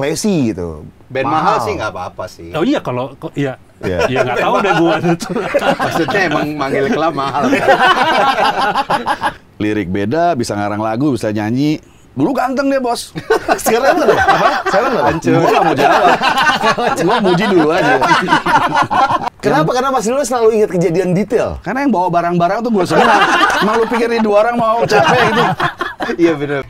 classy gitu. Band mahal, mahal sih nggak apa-apa sih. Oh iya kalau iya yeah. ya iya, nggak tahu deh gua itu. Maksudnya emang manggil klub mahal. Kan? Lirik beda, bisa ngarang lagu, bisa nyanyi. Dulu ganteng deh bos. Sekarang enggak deh. Apa? Sekarang enggak dong? Gue gak mau jawab. Gue muji dulu aja. Kenapa? Karena Mas dulu selalu ingat kejadian detail. Karena yang bawa barang-barang tuh gue senang. Malu pikir dua orang mau capek gitu. Iya bener.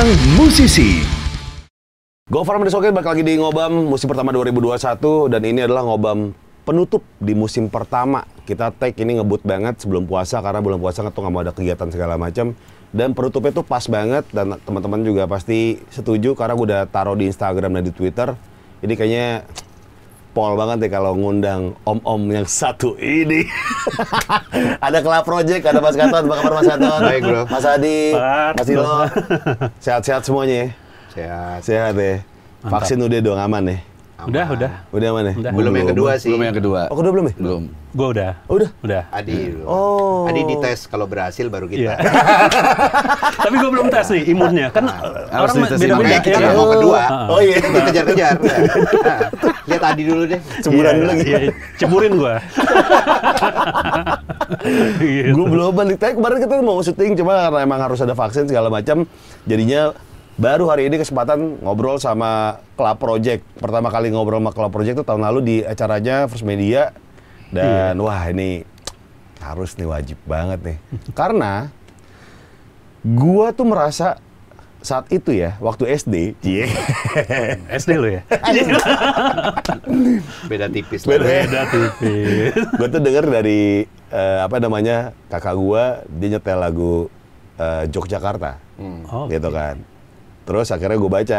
Seorang musisi. Go Farm balik lagi di Ngobam musim pertama 2021 dan ini adalah Ngobam penutup di musim pertama. Kita take ini ngebut banget sebelum puasa karena bulan puasa kan tuh nggak mau ada kegiatan segala macam dan penutupnya tuh pas banget dan teman-teman juga pasti setuju karena gue udah taruh di Instagram dan di Twitter. ini kayaknya pol banget deh kalau ngundang om-om yang satu ini. ada Kelab Project, ada Mas Katon, apa kabar Mas Katon? Baik bro. Mas Adi, Bar. Mas Ilo. Sehat-sehat semuanya ya? Sehat. Sehat ya? Vaksin udah dong aman nih. Ya? Udah, udah. Ya? Udah mana? Belum, belum yang kedua sih. Belum yang kedua. Oh, kedua belum ya? Belum. Gua udah. Oh, udah. Udah. Adi. Hmm. Oh. Adi di tes kalau berhasil baru kita. Yeah. Tapi gua belum tes nih imunnya. Kan nah, orang beda-beda Beda ya. kita ya. mau kedua. Ah. Oh iya, kita kejar-kejar. nah, lihat Adi dulu deh. Cemburan yeah, dulu lagi. Iya. Yeah, gua. gitu. Gua belum balik tes kemarin kita mau syuting cuma karena emang harus ada vaksin segala macam jadinya Baru hari ini kesempatan ngobrol sama Club Project. Pertama kali ngobrol sama Club Project itu tahun lalu di acaranya First Media. Dan iya. wah ini harus nih wajib banget nih. Karena gua tuh merasa saat itu ya, waktu SD, cie. SD lo ya? Iya. beda tipis. Beda, beda tipis. gue tuh denger dari uh, apa namanya kakak gua dia nyetel lagu uh, Yogyakarta, hmm. oh, gitu okay. kan. Terus akhirnya gue baca.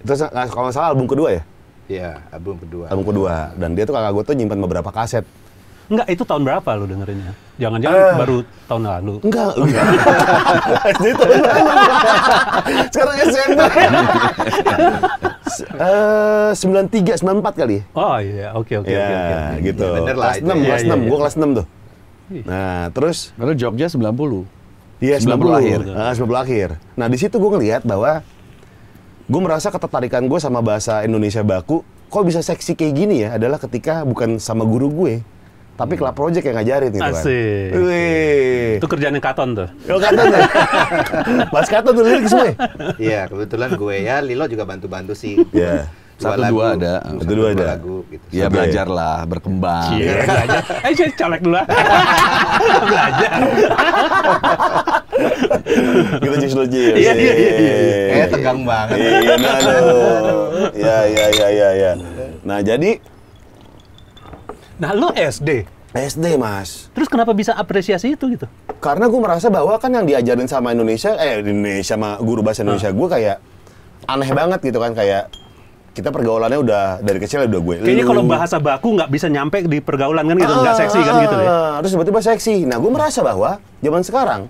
Itu nah, kalau nggak salah album kedua ya? Iya, album kedua. Album kedua. Dan dia tuh kakak gue tuh nyimpan beberapa kaset. Enggak, itu tahun berapa lu dengerinnya? Jangan-jangan uh, baru tahun lalu. Enggak. enggak. SD tahun lalu. Sekarang SMP. Eh, 93, 94 kali. Ya? Oh iya, iya, oke oke oke. gitu. Iya, bener lah. Kelas 6, iya, kelas 6. Gue kelas 6 tuh. Nah, terus. Lalu Jogja 90. Iya, 90, 90 akhir. Ah, uh, 90 akhir. Nah, di situ gue ngelihat bahwa gue merasa ketertarikan gue sama bahasa Indonesia baku kok bisa seksi kayak gini ya adalah ketika bukan sama guru gue tapi hmm. Club Project yang ngajarin gitu kan. Asik. Itu kerjaan yang Katon tuh. Oh, Katon tuh. Ya? Mas Katon tuh lirik semua. Iya, kebetulan gue ya, Lilo juga bantu-bantu sih. Iya. Yeah satu dua ada satu dua ada lagu, gitu. ya Sampai belajar ya. lah berkembang iya, iya belajar eh saya colek dulu ah. belajar gitu jis lo jis iya iya iya eh tegang banget iya nah ya ya ya ya ya nah jadi nah lo SD SD mas. Terus kenapa bisa apresiasi itu gitu? Karena gue merasa bahwa kan yang diajarin sama Indonesia, eh Indonesia sama guru bahasa Indonesia gue kayak aneh banget gitu kan kayak kita pergaulannya udah dari kecil udah gue. Kayaknya kalau bahasa baku nggak bisa nyampe di pergaulan kan gitu, nggak ah, seksi kan gitu ya. Ah, ah. Terus tiba-tiba seksi. Nah, gue merasa bahwa zaman sekarang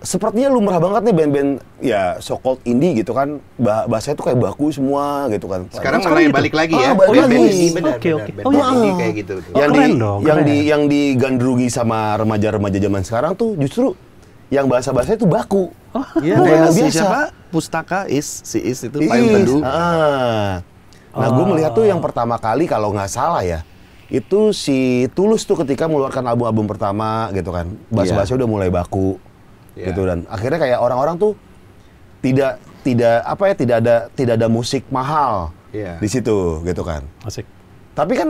sepertinya lumrah banget nih band-band ya so called indie gitu kan bahasa itu kayak baku semua gitu kan sekarang malah gitu. balik lagi ya ah, oh, balik band, lagi oke oke oh ya kayak gitu oh, yang di yang di ya. yang digandrungi sama remaja-remaja zaman sekarang tuh justru yang bahasa-bahasa itu baku. Oh, iya, kayak si biasa. siapa? Pustaka is si is itu is. payung teduh. Ah. Nah, oh. gue melihat tuh yang pertama kali kalau nggak salah ya, itu si Tulus tuh ketika mengeluarkan album-album pertama gitu kan. Bahasa-bahasa yeah. udah mulai baku. Yeah. Gitu dan akhirnya kayak orang-orang tuh tidak tidak apa ya tidak ada tidak ada musik mahal yeah. di situ gitu kan. Asik. Tapi kan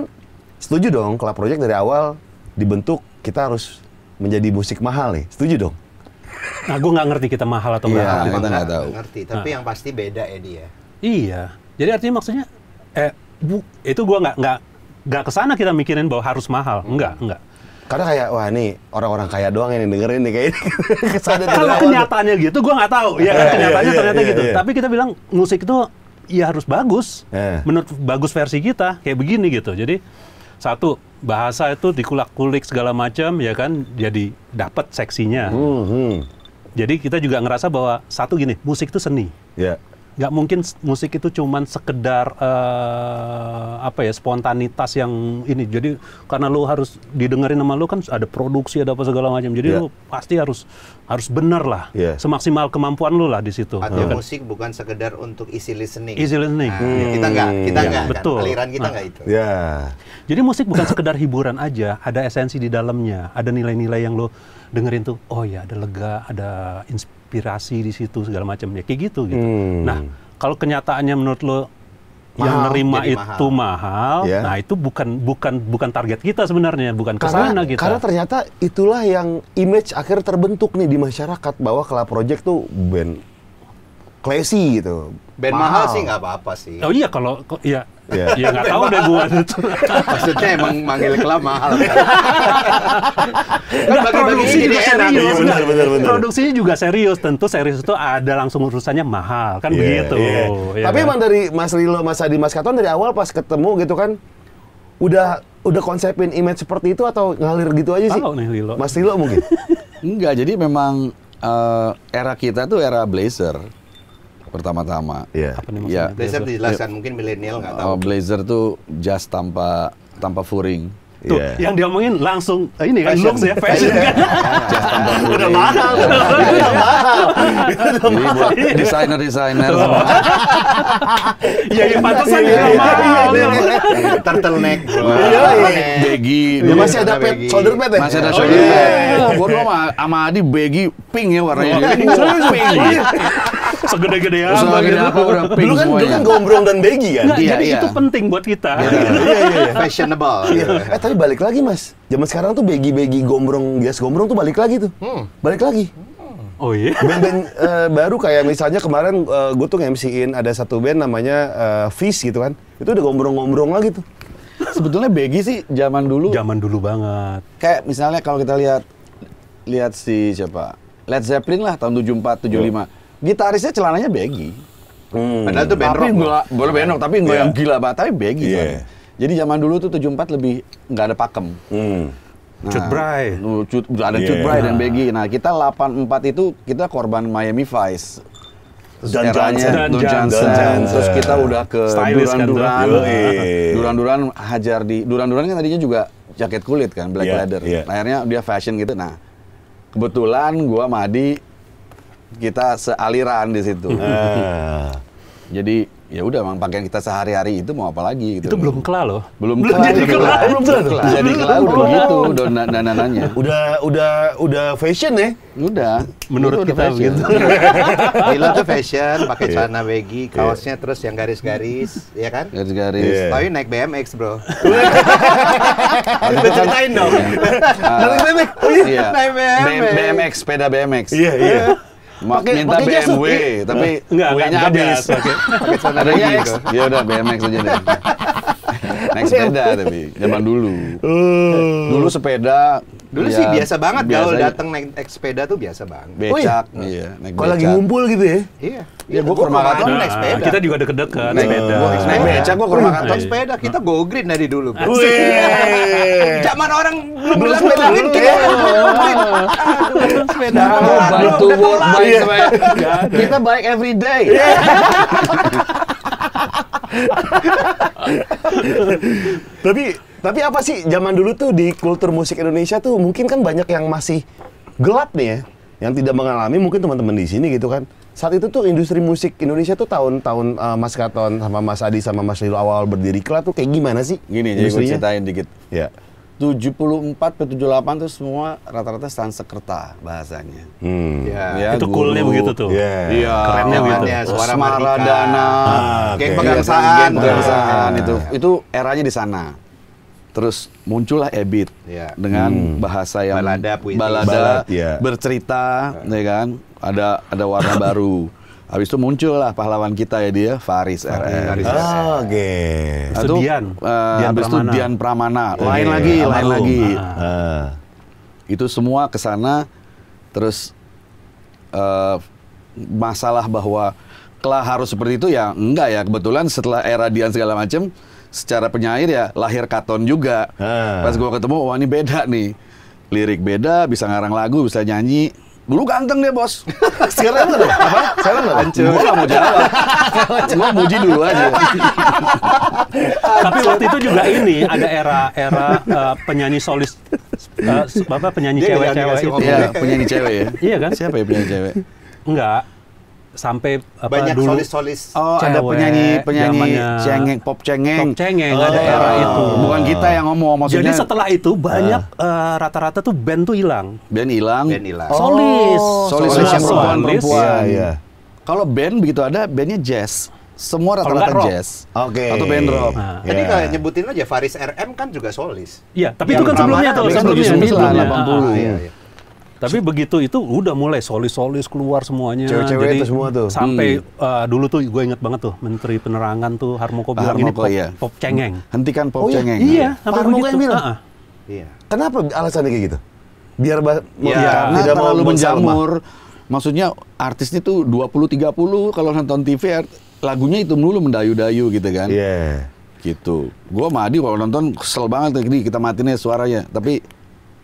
setuju dong kalau project dari awal dibentuk kita harus menjadi musik mahal nih. Setuju dong? Nah, gue nggak ngerti kita mahal atau iya, nggak. Iya, kita nggak tahu. Ngerti, tapi nah. yang pasti beda ya dia. Iya. Jadi artinya maksudnya, eh, bu, itu gue nggak nggak nggak kesana kita mikirin bahwa harus mahal. Hmm. Enggak, enggak. Karena kayak wah nih orang-orang kaya doang yang dengerin nih kayaknya. Kalau kenyataannya gitu, gue nggak tahu. Ya kan iya, iya, kenyataannya ternyata gitu. Tapi kita bilang musik itu ya harus bagus. Eh. Menurut bagus versi kita kayak begini gitu. Jadi satu bahasa itu dikulak-kulik segala macam ya kan jadi dapat seksinya. Mm -hmm. Jadi kita juga ngerasa bahwa satu gini musik itu seni. Yeah nggak mungkin musik itu cuman sekedar uh, apa ya spontanitas yang ini jadi karena lo harus didengerin sama lo kan ada produksi ada apa segala macam jadi yeah. lo pasti harus harus benar lah yeah. semaksimal kemampuan lo lah di situ atau hmm. musik bukan sekedar untuk easy listening easy listening nah, ya hmm. kita iya, nggak kita nah. nggak yeah. kan? betul aliran kita nggak nah. itu yeah. jadi musik bukan sekedar hiburan aja ada esensi di dalamnya ada nilai-nilai yang lo dengerin tuh oh ya ada lega ada inspirasi konspirasi di situ segala macamnya kayak gitu gitu. Hmm. Nah, kalau kenyataannya menurut lo mahal, yang nerima itu mahal, mahal yeah. nah itu bukan bukan bukan target kita sebenarnya, bukan kesana kita. Karena ternyata itulah yang image akhir terbentuk nih di masyarakat bahwa kalau Project tuh band classy gitu. Band mahal, mahal sih nggak apa-apa sih. Oh iya kalau ya Yeah. Ya nggak tahu deh gue. Maksudnya emang manggil klub mahal. Kan, kan nah, produksi juga serius. Ya, benar, benar, benar. Produksinya juga serius. Tentu serius itu ada langsung urusannya mahal. Kan yeah, begitu. Yeah. Iya. Tapi kan? emang dari Mas Rilo, Mas Adi, Mas Katon dari awal pas ketemu gitu kan, udah udah konsepin image seperti itu atau ngalir gitu aja sih? Tahu nih Lilo. Mas Lilo mungkin? Enggak, jadi memang uh, era kita tuh era blazer pertama-tama. Iya. Yeah. Yeah. Ya. Blazer dijelaskan yeah. mungkin milenial nggak oh, tahu. Oh, blazer tuh jas tanpa tanpa furing. Tuh, yeah. yang diomongin langsung eh, ini kan looks ya, fashion iya. kan. Jas tanpa furing. Iya. Udah mahal. Udah iya. mahal. Jadi buat desainer-desainer Iya, yang pantasan ya mahal. Turtleneck. Iya, Begi. masih ada pet shoulder pet ya? Masih ada oh, shoulder pad. Gua sama Adi begi pink ya warnanya. Oh, pink segede-gede ya. gitu. apa dulu kan dulu ya. kan gombrong dan baggy kan Nggak, iya, jadi iya. itu penting buat kita iya, iya, iya, iya, iya. fashionable iya. eh tapi balik lagi mas zaman sekarang tuh baggy-baggy gombrong bias gombrong tuh balik lagi tuh hmm. balik lagi hmm. Oh iya. Band-band uh, baru kayak misalnya kemarin uh, eh, gue tuh nge-MC-in ada satu band namanya uh, eh, Fish gitu kan. Itu udah gombrong-gombrong lagi tuh. Sebetulnya Begi sih zaman dulu. Zaman dulu banget. Kayak misalnya kalau kita lihat lihat si siapa? Led Zeppelin lah tahun 74 75. Yeah gitarisnya celananya baggy. Hmm. Padahal tuh band tapi rock. boleh band rock, tapi yeah. yang gila banget, tapi baggy yeah. Iya. Jadi zaman dulu tuh 74 lebih nggak ada pakem. Hmm. Nah, Cut Bray. Oh, cut, ada yeah. Cut Bray dan nah. Baggy. Nah, kita 84 itu kita korban Miami Vice. Dan Johnson. Dan Johnson. Johnson. Terus kita iya. udah ke kan Duran-Duran. Iya. Duran-Duran hajar di... Duran-Duran kan tadinya juga jaket kulit kan, black yeah, leather. Yeah. Layarnya akhirnya dia fashion gitu. Nah, kebetulan gua Madi kita sealiran di situ. Ah. Jadi ya udah emang pakaian kita sehari-hari itu mau apa lagi gitu. Itu belum kelar loh. Belum, belum kelar. Jadi kelar, belum kelar. Belum kelar. Jadi kelar udah gitu udah dananannya. Udah udah udah fashion ya. Udah. Menurut kita fashion. begitu. Iya, tuh fashion, pakai iya. celana baggy, iya. kaosnya terus yang garis-garis, ya kan? Garis-garis. Tapi naik BMX, Bro. Kita ceritain dong. Naik BMX. Naik BMX. BMX, sepeda BMX. Iya, iya pakai tapi minta pake BMW, jasut. tapi enggak, W-nya habis. Pakai ada lagi Ya udah BMX aja deh. Naik sepeda tapi zaman dulu. Oh. Dulu sepeda Dulu ya, sih biasa banget biasa kalau datang naik, naik sepeda tuh biasa banget. Becak, oh iya. iya kalau lagi ngumpul gitu ya? Iya. Iya, iya gua, ke rumah nah, naik sepeda. Kita juga deket-deket naik, sepeda. Gua naik, sepeda. becak, gua ke rumah permakatan sepeda. Kita go green dari dulu. Zaman orang belum bilang iya. sepeda green, kita sepeda. Buy to work, buy Kita bike every day. Iya. Tapi tapi apa sih zaman dulu tuh di kultur musik Indonesia tuh mungkin kan banyak yang masih gelap nih ya, yang tidak mengalami mungkin teman-teman di sini gitu kan. Saat itu tuh industri musik Indonesia tuh tahun-tahun uh, Mas Katon sama Mas Adi sama Mas Lilo awal berdiri kelas tuh kayak gimana sih? Gini, jadi gue ceritain dikit. Ya. 74 ke 78 tuh semua rata-rata stand sekerta bahasanya. Hmm. Ya, ya, itu guru, coolnya begitu tuh. Iya. Yeah. Kerennya oh, begitu. suara Mardika. Dana. Ah, kayak okay. pegang ya, pegang ya. itu. Iya. Itu eranya di sana. Terus muncullah Ebit ya. dengan hmm. bahasa yang balada, puisi. balada Balad, ya. bercerita, ya. ya kan? Ada ada warna baru. Habis itu muncullah pahlawan kita ya dia Faris RR. Faris Oh, Oke. Okay. Dian. Uh, Dian habis itu Dian Pramana. Iya, lain okay. Iya, lagi, iya. lain lagi. Uh. Itu semua ke sana terus uh, masalah bahwa kelah harus seperti itu ya enggak ya kebetulan setelah era Dian segala macam secara penyair ya lahir Katon juga. Hmm. Pas gue ketemu, wah ini beda nih. Lirik beda, bisa ngarang lagu, bisa nyanyi. Dulu ganteng deh bos. Sekarang loh Apa? Sekarang enggak Gue gak mau jawab. Gue muji dulu aja. Tapi waktu itu juga ini, ada era-era uh, eh, penyanyi solis. Uh, apa, penyanyi cewek-cewek. Ya. Iya, penyanyi cewek ya. Iya kan? Siapa ya penyanyi cewek? Enggak sampai apa banyak dulu solis-solis oh cewek, ada penyanyi penyanyi cengeng pop cengeng pop cengeng oh. ada era itu bukan kita yang ngomong maksudnya jadi setelah itu banyak ah. eh, rata-rata uh. uh, rata -rata tuh band tuh hilang band hilang band hilang solis oh. solis, solis, solis yang perempuan perempuan ya, ya. kalau band begitu ada bandnya jazz semua rata-rata jazz. Okay. Atau band rock. Nah. Yeah. Tadi iya. kalau nyebutin aja Faris RM kan juga solis. Iya, tapi kan kan, yang itu kan sebelumnya tuh. sebelumnya, 80. Ah, iya, iya. Tapi begitu itu udah mulai solis-solis keluar semuanya. Cewek-cewek itu semua tuh. Sampai hmm. uh, dulu tuh gue inget banget tuh Menteri Penerangan tuh Harmoko bilang Harmoko, ini pop, iya. pop cengeng. Hentikan pop oh, iya. cengeng. Iya, iya Harmoko yang bilang. Uh -uh. Iya. Kenapa alasannya kayak gitu? Biar ya, ya, tidak terlalu menjamur. Maksudnya artisnya tuh 20 30 kalau nonton TV lagunya itu melulu mendayu-dayu gitu kan. Iya. Yeah. Gitu. Gua sama Adi kalau nonton kesel banget tadi kita matiin suaranya. Tapi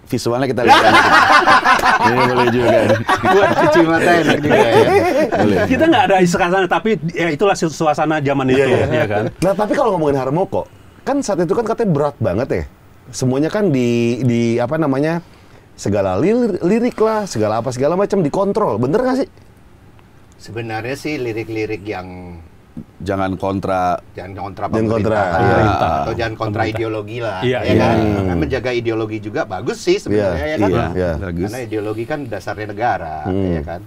visualnya kita lihat. Ini iya, boleh juga. Buat cuci mata enak juga ya. Boleh. Kita nggak ada isu istilah tapi ya itulah suasana zaman iya, itu, ya kan. Nah, tapi kalau ngomongin Harmoko, kan saat itu kan katanya berat banget ya. Semuanya kan di di apa namanya? segala lirik, lirik lah, segala apa segala macam dikontrol. Bener nggak sih? Sebenarnya sih lirik-lirik yang jangan kontra jangan kontra jangan kontra ya. atau jangan kontra pemerintah. ideologi lah iya, ya, ya, ya. kan hmm. menjaga ideologi juga bagus sih sebenarnya ya, ya kan ya, ya. Bagus. karena ideologi kan dasarnya negara hmm. ya kan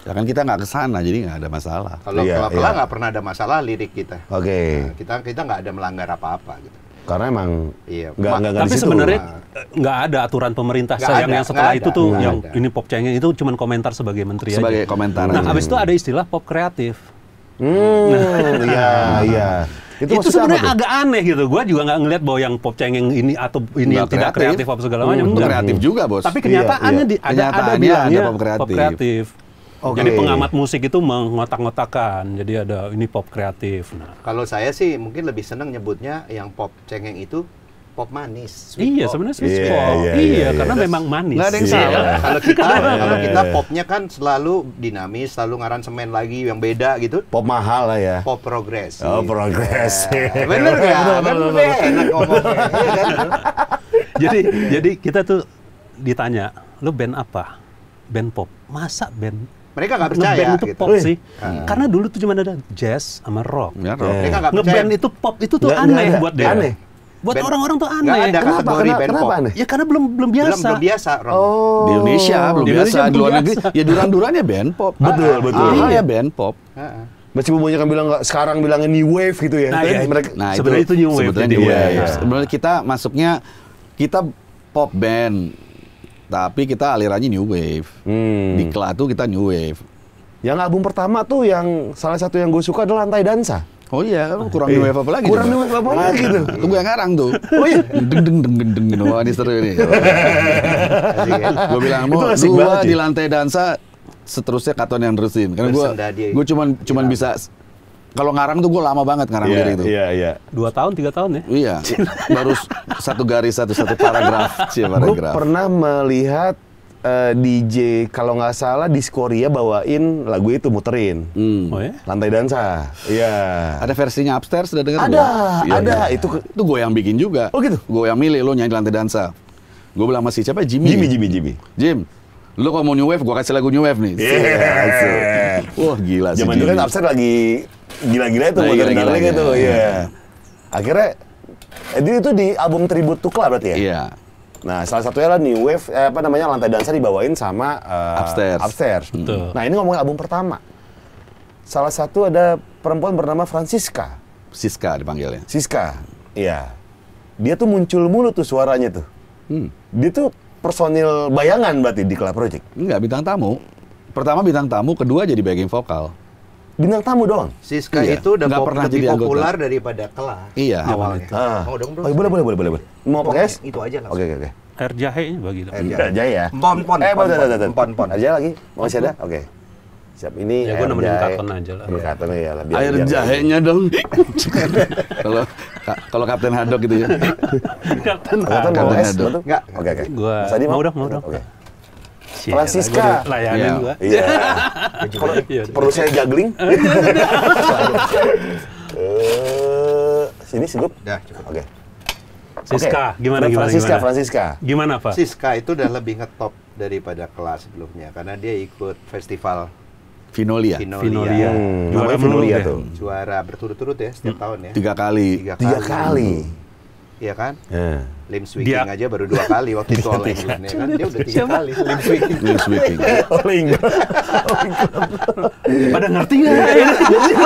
Ya kan kita nggak kesana jadi nggak ada masalah. Kalau iya, pelan iya. nggak pernah ada masalah lirik kita. Oke. Okay. Nah, kita kita nggak ada melanggar apa-apa gitu. Karena emang iya, gak, nggak Tapi sebenarnya eh, nggak ada aturan pemerintah gak sayang ada, yang setelah itu ada, tuh yang ada. ini pop cengeng itu cuma komentar sebagai menteri sebagai aja. komentar. Nah, habis itu ada istilah pop kreatif. Hmm, iya, iya. Itu, itu sebenarnya agak aneh gitu. Gua juga nggak ngelihat bahwa yang pop cengeng ini atau ini nggak yang kreatif. tidak kreatif apa segala macam. Hmm, kreatif hmm. juga bos. Tapi iya, kenyataannya iya, iya. ada, kenyataannya ada, bilangnya, ada pop kreatif. Pop kreatif. Okay. Jadi pengamat musik itu mengotak-ngotakan. Jadi ada ini pop kreatif. Nah, kalau saya sih mungkin lebih seneng nyebutnya yang pop cengeng itu pop manis. Sweet iya, sebenarnya sweet yeah, pop. Yeah, iya, yeah, iya, iya. karena yeah. memang manis. Nggak ada yang yeah. Iya. kalau kita kalau kita popnya kan selalu dinamis, selalu ngaran semen lagi yang beda gitu. Pop mahal lah ya. Pop progres. Oh, progres. Yeah. Bener nggak? bener, kan enak ngomongnya. Kan? Jadi jadi kita tuh ditanya, lu band apa? Band pop. Masa band mereka nggak percaya ngeband itu gitu. pop sih. Ah. Karena dulu tuh cuma ada jazz sama rock. Ya, rock. Mereka nggak percaya. Ngeband itu pop itu tuh aneh buat dia. Aneh. Buat orang-orang tuh aneh. Gak ada kenapa, kategori kenapa, band kenapa Ya karena belum belum biasa. Belum, belum biasa, Oh. Di Indonesia belum di Indonesia biasa, di luar negeri ya duran-duran ya band pop. Betul, ah, betul. Iya band pop. masih banyak yang bilang nggak sekarang bilangnya new wave gitu ya. Nah, ya. mereka nah, sebenarnya itu, itu new wave. Sebenarnya new ya, wave. Ya. Sebenarnya kita masuknya kita pop band tapi kita alirannya new wave. Hmm. Di kelas tuh kita new wave. Yang album pertama tuh yang salah satu yang gue suka adalah Lantai Dansa. Oh iya, kan kurang di iya. apa lagi. Kurang di apa lagi tuh. gue yang ngarang tuh. Oh iya. Deng deng deng deng deng. Wah, ini seru ini. Ya. Gue bilang, mau dua di ya. lantai dansa, seterusnya Katon yang terusin. Karena gue ya. gue cuman cuman iya. bisa kalau ngarang tuh gue lama banget ngarang yeah, diri itu. Iya, iya. Dua tahun, tiga tahun ya? Iya. Baru satu garis, satu satu paragraf. Gue pernah melihat uh, eh, DJ kalau nggak salah di Korea bawain lagu itu muterin. Hmm. Oh ya? Lantai dansa. Iya. Yeah. Ada versinya upstairs sudah dengar? Ada, ya, ada. Ya. Itu itu gue yang bikin juga. Oh gitu. Gue yang milih lo nyanyi lantai dansa. Gue bilang masih siapa? Jimmy. Jimmy, Jimmy, Jimmy. Jim, lo kalau mau new wave, gue kasih lagu new wave nih. Iya. Yeah. Wah gila sih. Zaman dulu kan upstairs lagi gila-gila itu, nah, gila-gila itu. Iya. Yeah. Akhirnya, eh, itu di album tribute to Club berarti ya? Iya. Nah, salah satunya adalah New Wave, eh, apa namanya, Lantai Dansa dibawain sama uh, Upstairs. Upstairs. Hmm. Betul. Nah, ini ngomongin album pertama. Salah satu ada perempuan bernama Francisca. Siska dipanggilnya. Siska, iya. Dia tuh muncul mulu tuh suaranya tuh. Hmm. Dia tuh personil bayangan berarti di Club Project? Enggak, bintang tamu. Pertama bintang tamu, kedua jadi backing vokal bintang tamu doang. Siska iya. itu udah pop, pernah lebih jadi populer anggota. daripada kelas. Iya. Awalnya. Ah. ah. Oh, dong, bro. Oh, boleh, boleh, boleh, boleh. Mau pakai? Itu aja lah. Oke, okay, oke, okay. oke. Air jahe bagi dong. Air iya, jahe ya. Pon pon. Eh, pon pon. Pon pon. pon. Air jahe lagi. Mau masih ada? Oke. Siap ini ya, gue nemenin Kapten aja lah. Katon ya lebih. Air jahenya dong. Kalau kalau Kapten Hadok gitu ya. Kapten Hadok. Kapten Hadok. Enggak. Oke oke. Gua mau dong, mau dong. Oke. Kelas iya, Francisca. Layanin gua. Iya. iya. Kalau iya, perlu saya juggling? Eh, sini sih Dah, cukup. Oke. Okay. Siska, okay. gimana gimana Francisca, gimana? Francisca. Gimana, Pak? Siska itu udah lebih ngetop daripada kelas sebelumnya karena dia ikut festival Vinolia. Vinolia. Vinolia. Hmm. Juara Vinolia ya? tuh. Juara berturut-turut ya setiap hmm. tahun ya. Tiga kali. Tiga kali. Tiga kali ya kan? Yeah. Lim sweeping dia. aja baru dua kali waktu itu oleh England, ya kan? Dia udah tiga kali lim sweeping. Lim sweeping. oleh England. Pada ngerti nggak? Iya, iya.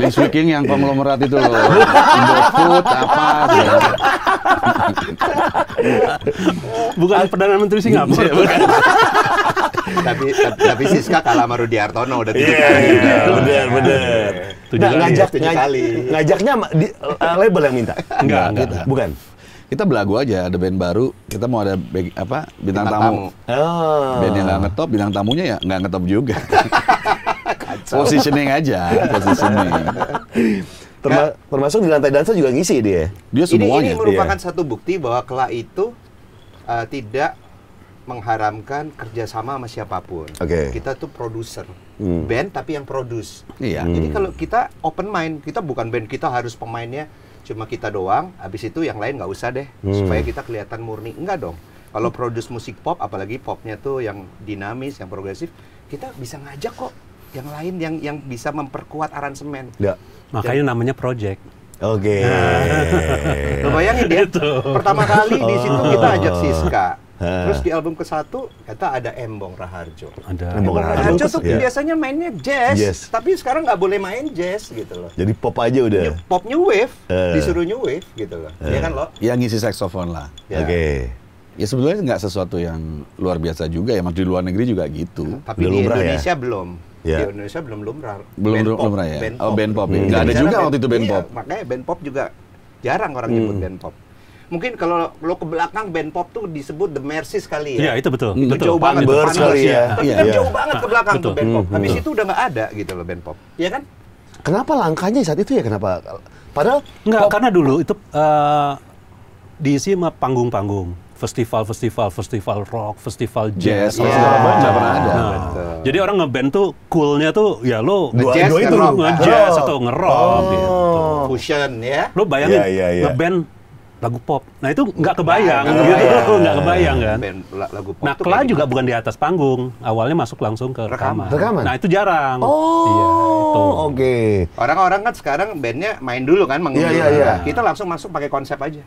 lim sweeping yang konglomerat itu loh. Indofood apa? Gitu. Bukan Perdana Menteri Singapura tapi, tapi Siska kalah sama Rudi Artono udah tujuh yeah, kali. Yeah, benar benar. Nah, ngajak tujuh kali. Ngajaknya di, uh, label yang minta. Enggak, enggak, kita. Bukan. Kita belagu aja ada band baru, kita mau ada apa bintang, tamu. Oh. Band yang nggak ngetop, bintang tamunya ya nggak ngetop juga. positioning aja, positioning. Terma termasuk di lantai dansa juga ngisi dia. Dia semuanya. Ini, ini merupakan yeah. satu bukti bahwa kelak itu uh, tidak mengharamkan kerjasama sama siapapun. Okay. Kita tuh produser, hmm. band tapi yang produce. Iya. Hmm. Jadi kalau kita open mind, kita bukan band kita harus pemainnya cuma kita doang. Habis itu yang lain nggak usah deh, hmm. supaya kita kelihatan murni. Enggak dong. Kalau produce musik pop, apalagi popnya tuh yang dinamis, yang progresif, kita bisa ngajak kok yang lain yang yang bisa memperkuat aransemen. Ya. Makanya Jadi, namanya project. Oke. Okay. Nah. bayangin dia Itu. pertama kali di situ kita ajak oh. Siska Terus di album ke-1 kata ada Embong Raharjo. Ada Embong Raharjo. Raharjo tuh ya. biasanya mainnya jazz, yes. tapi sekarang nggak boleh main jazz gitu loh. Jadi pop aja udah. pop new wave, uh. disuruh new wave gitu loh. Uh. Ya kan lo? Ya ngisi saxophone lah. Ya. Oke. Okay. Ya sebenarnya nggak sesuatu yang luar biasa juga ya, di luar negeri juga gitu. Tapi belum di ya? Indonesia ya? belum. Yeah. Di Indonesia belum lumrah. Belum band lumrah ya. Band Oh, band pop. Ya. Hmm. Gak ada juga band, waktu itu band iya, pop. Makanya band pop juga jarang orang hmm. nyebut band pop mungkin kalau lo ke belakang band pop tuh disebut The Mercy sekali ya. Iya, itu betul. Itu hmm, betul. jauh banget Birds ya. Tapi iya, kan iya. jauh banget ke belakang tuh band pop. Hmm, Habis hmm. itu udah gak ada gitu loh band pop. Iya kan? Kenapa langkahnya saat itu ya kenapa? Padahal nggak karena dulu itu uh, diisi sama panggung-panggung, festival-festival, festival rock, festival jazz, yes, yeah. pernah nah, ada. Nah. Jadi orang ngeband tuh coolnya tuh ya lo dua, jazz, dua itu nge-jazz atau nge-rock oh. gitu. Fusion ya. Lo bayangin yeah, yeah, yeah. ngeband lagu pop. Nah itu nggak kebayang, nah, gitu nggak ya. kebayang kan. Band, lagu pop nah Kla juga gitu. bukan di atas panggung, awalnya masuk langsung ke rekaman. rekaman. Nah itu jarang. Oh, iya, oke. Okay. Orang-orang kan sekarang bandnya main dulu kan, mengisi. Iya, iya, yeah, yeah, yeah. Kita langsung masuk pakai konsep aja.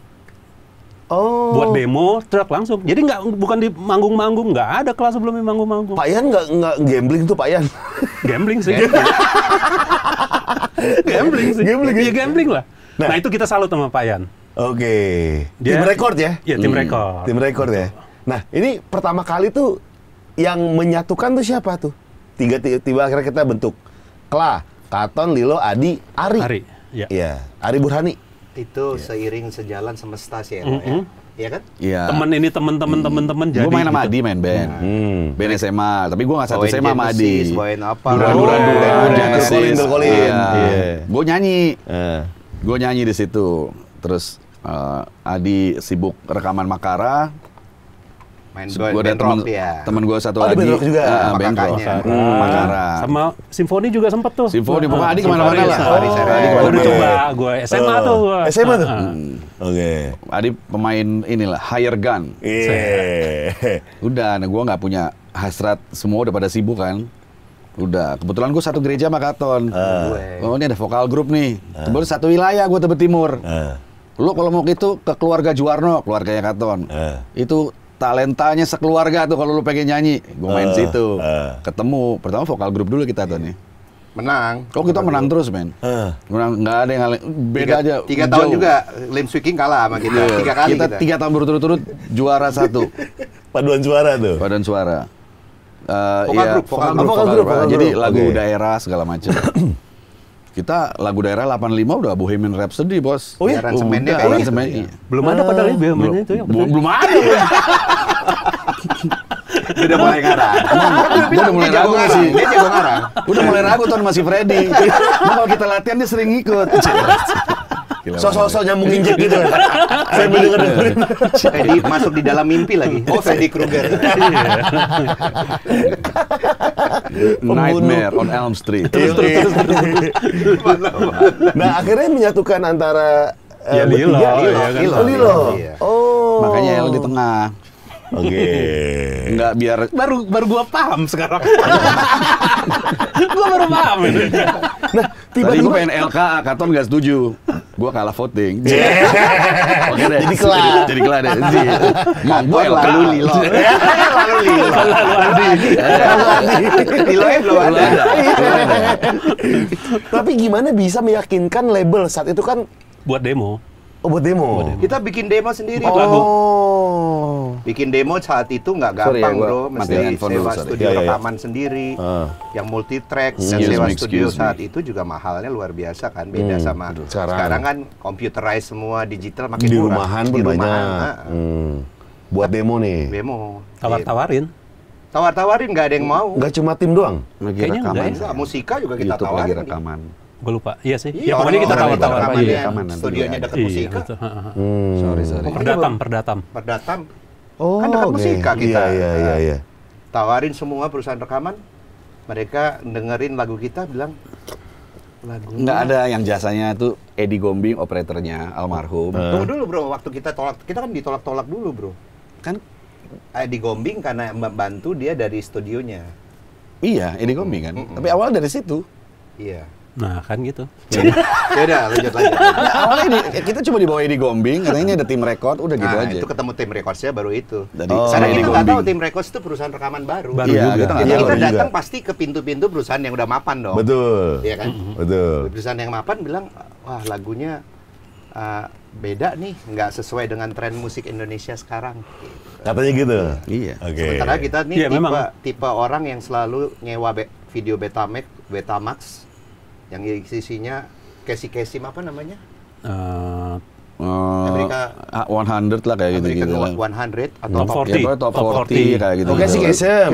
Oh. Buat demo, truk langsung. Jadi nggak bukan di manggung-manggung, nggak ada kelas sebelumnya manggung-manggung. Pak Yan nggak nggak gambling tuh Pak Yan? Gambling sih. gambling sih. Gambling. Ya gambling lah. Nah, nah itu kita salut sama Pak Yan. Oke. Okay. tim rekor ya? Iya, tim hmm. rekor. Tim rekor ya. Nah, ini pertama kali tuh yang menyatukan tuh siapa tuh? Tiga tiba akhirnya kita bentuk Kla, Katon, Lilo, Adi, Ari. Ari. Iya. Ya. Ari Burhani. Itu ya. seiring sejalan semesta sih ya, mm -hmm. ya. Iya kan? Iya. Temen ini temen-temen hmm. temen-temen jadi. Gue main sama gitu. Adi main band. Nah. Hmm. Band SMA, tapi gue gak satu SMA sama Adi. Main apa? Duran Duran Duran. Duran Duran. Gue nyanyi. Uh. Iya. Gue nyanyi di situ terus uh, Adi sibuk rekaman Makara main gue ada temen, ya. temen gue satu oh, lagi juga uh, eh, Benro hmm. Makara sama Simfoni juga sempet tuh Simfoni nah, pokoknya Adi kemana-mana lah oh. Adi gue udah coba gue SMA tuh gue SMA tuh ah, ah. oke Adi pemain inilah higher gun Iya. udah nah gue nggak punya hasrat semua udah pada sibuk kan Udah, kebetulan gue satu gereja sama Katon. Ah. Oh, ini ada vokal grup nih. Uh. Kebetulan satu wilayah gue Tebet Timur. Lu kalau mau gitu ke keluarga Juwarno, keluarganya Katon. Uh. Eh. Itu talentanya sekeluarga tuh kalau lu pengen nyanyi. Gue main uh. situ. Uh. Ketemu. Pertama vokal grup dulu kita tuh nih. Ya. Menang. Oh kita menang dulu. terus men. Uh. Menang nggak ada yang beda tiga, aja. Tiga jauh. tahun juga Lim Swiking kalah sama kita. Yeah. Tiga kali kita. Kita tiga tahun berturut-turut juara satu. Paduan suara tuh. Paduan suara. Uh, vokal, iya, grup, vokal, grup, vokal, grup, vokal, grup, vokal grup. Jadi lagu okay. daerah segala macam. kita lagu daerah 85 udah Bohemian Rhapsody bos. Oh iya, aransemennya kayak aransemen, Ya. Belum ada ah, padahal ya Bohemian itu ya. Belum, belum ada. Ya. udah mulai ngarang. Gue udah mulai ragu sih. Dia jago ngarang. Udah mulai ragu tuh masih Freddy. Nah, kalau kita latihan dia sering ikut. sosok so nyambung injek gitu kan. Saya beli dengerin. Freddy masuk di dalam mimpi lagi. Oh, Freddy Krueger. Iya. Nightmare on Elm Street. Terus, terus, iya. terus. Nah, akhirnya menyatukan antara eh, Ya Lilo, iya, kan? oh, Lilo, Lilo. Oh. Makanya yang di tengah. Oke. Okay. Enggak biar baru baru gua paham sekarang. gua baru paham ini. Nah, tiba-tiba Tadi gua pengen LK, Katon nggak setuju. Gua kalah voting. Oke deh. Jadi kelar. Jadi kelar deh. Mau gua LK. Lalu lo. Lalu Lilo. Lalu Adi. Lilo belum ada. Tapi gimana bisa meyakinkan label saat itu kan buat demo. Oh, buat demo. Buat demo. Kita bikin demo sendiri. Oh. Lagu. Bikin demo saat itu nggak gampang sorry, ya, bro, mesti sewa dulu, studio ya, rekaman ya. sendiri, uh. yang multi track hmm. dan sewa me, studio me. saat itu juga mahalnya luar biasa kan, beda hmm. sama sekarang. sekarang kan computerized semua digital makin di murah. Rumahan di rumahan banyak. Nah. Hmm. Buat demo nih. Demo. Tawar-tawarin. Tawar-tawarin nggak ada yang mau. Nggak cuma tim doang. Lagi Kayaknya rekaman. Enggak, ya. Musika juga kita YouTube tawarin. Lagi rekaman. Nih gue lupa iya sih iya, ya, pokoknya kita tawar-tawar aja ya, studionya dekat iya, musika iya, hmm. sorry sorry oh, perdatam perdatam perdatam Oh, kan dekat okay. musika kita. Yeah, yeah, yeah. Tawarin semua perusahaan rekaman, mereka dengerin lagu kita bilang lagu nggak ada yang jasanya itu Edi Gombing operatornya almarhum uh. tunggu eh. dulu bro waktu kita tolak kita kan ditolak-tolak dulu bro kan Edi Gombing karena membantu dia dari studionya iya Edi Gombing kan mm -mm. tapi awal dari situ iya Nah kan gitu. ya udah lanjut lagi nah, awalnya ini, ya, kita cuma dibawa di Gombing katanya ini ada tim rekod udah gitu nah, aja. itu ketemu tim rekodnya baru itu. Jadi oh, karena kita nggak tahu tim rekod itu perusahaan rekaman baru. Baru ya, juga. Kita, ya, kita juga. datang pasti ke pintu-pintu perusahaan yang udah mapan dong. Betul. Iya kan? Betul. Perusahaan yang mapan bilang wah lagunya uh, beda nih, nggak sesuai dengan tren musik Indonesia sekarang. Katanya gitu. Iya. Oke. Okay. Sementara kita nih ya, tipe tipe orang yang selalu nyewa be video Betamax, Betamax yang isinya casey-casey apa namanya? Uh, uh, Amerika 100 ah, lah kayak Amerika gitu. Amerika 100 atau top 40. Ya, top 40, 40 kayak gitu. Oke, oh, iya, sih Kesem.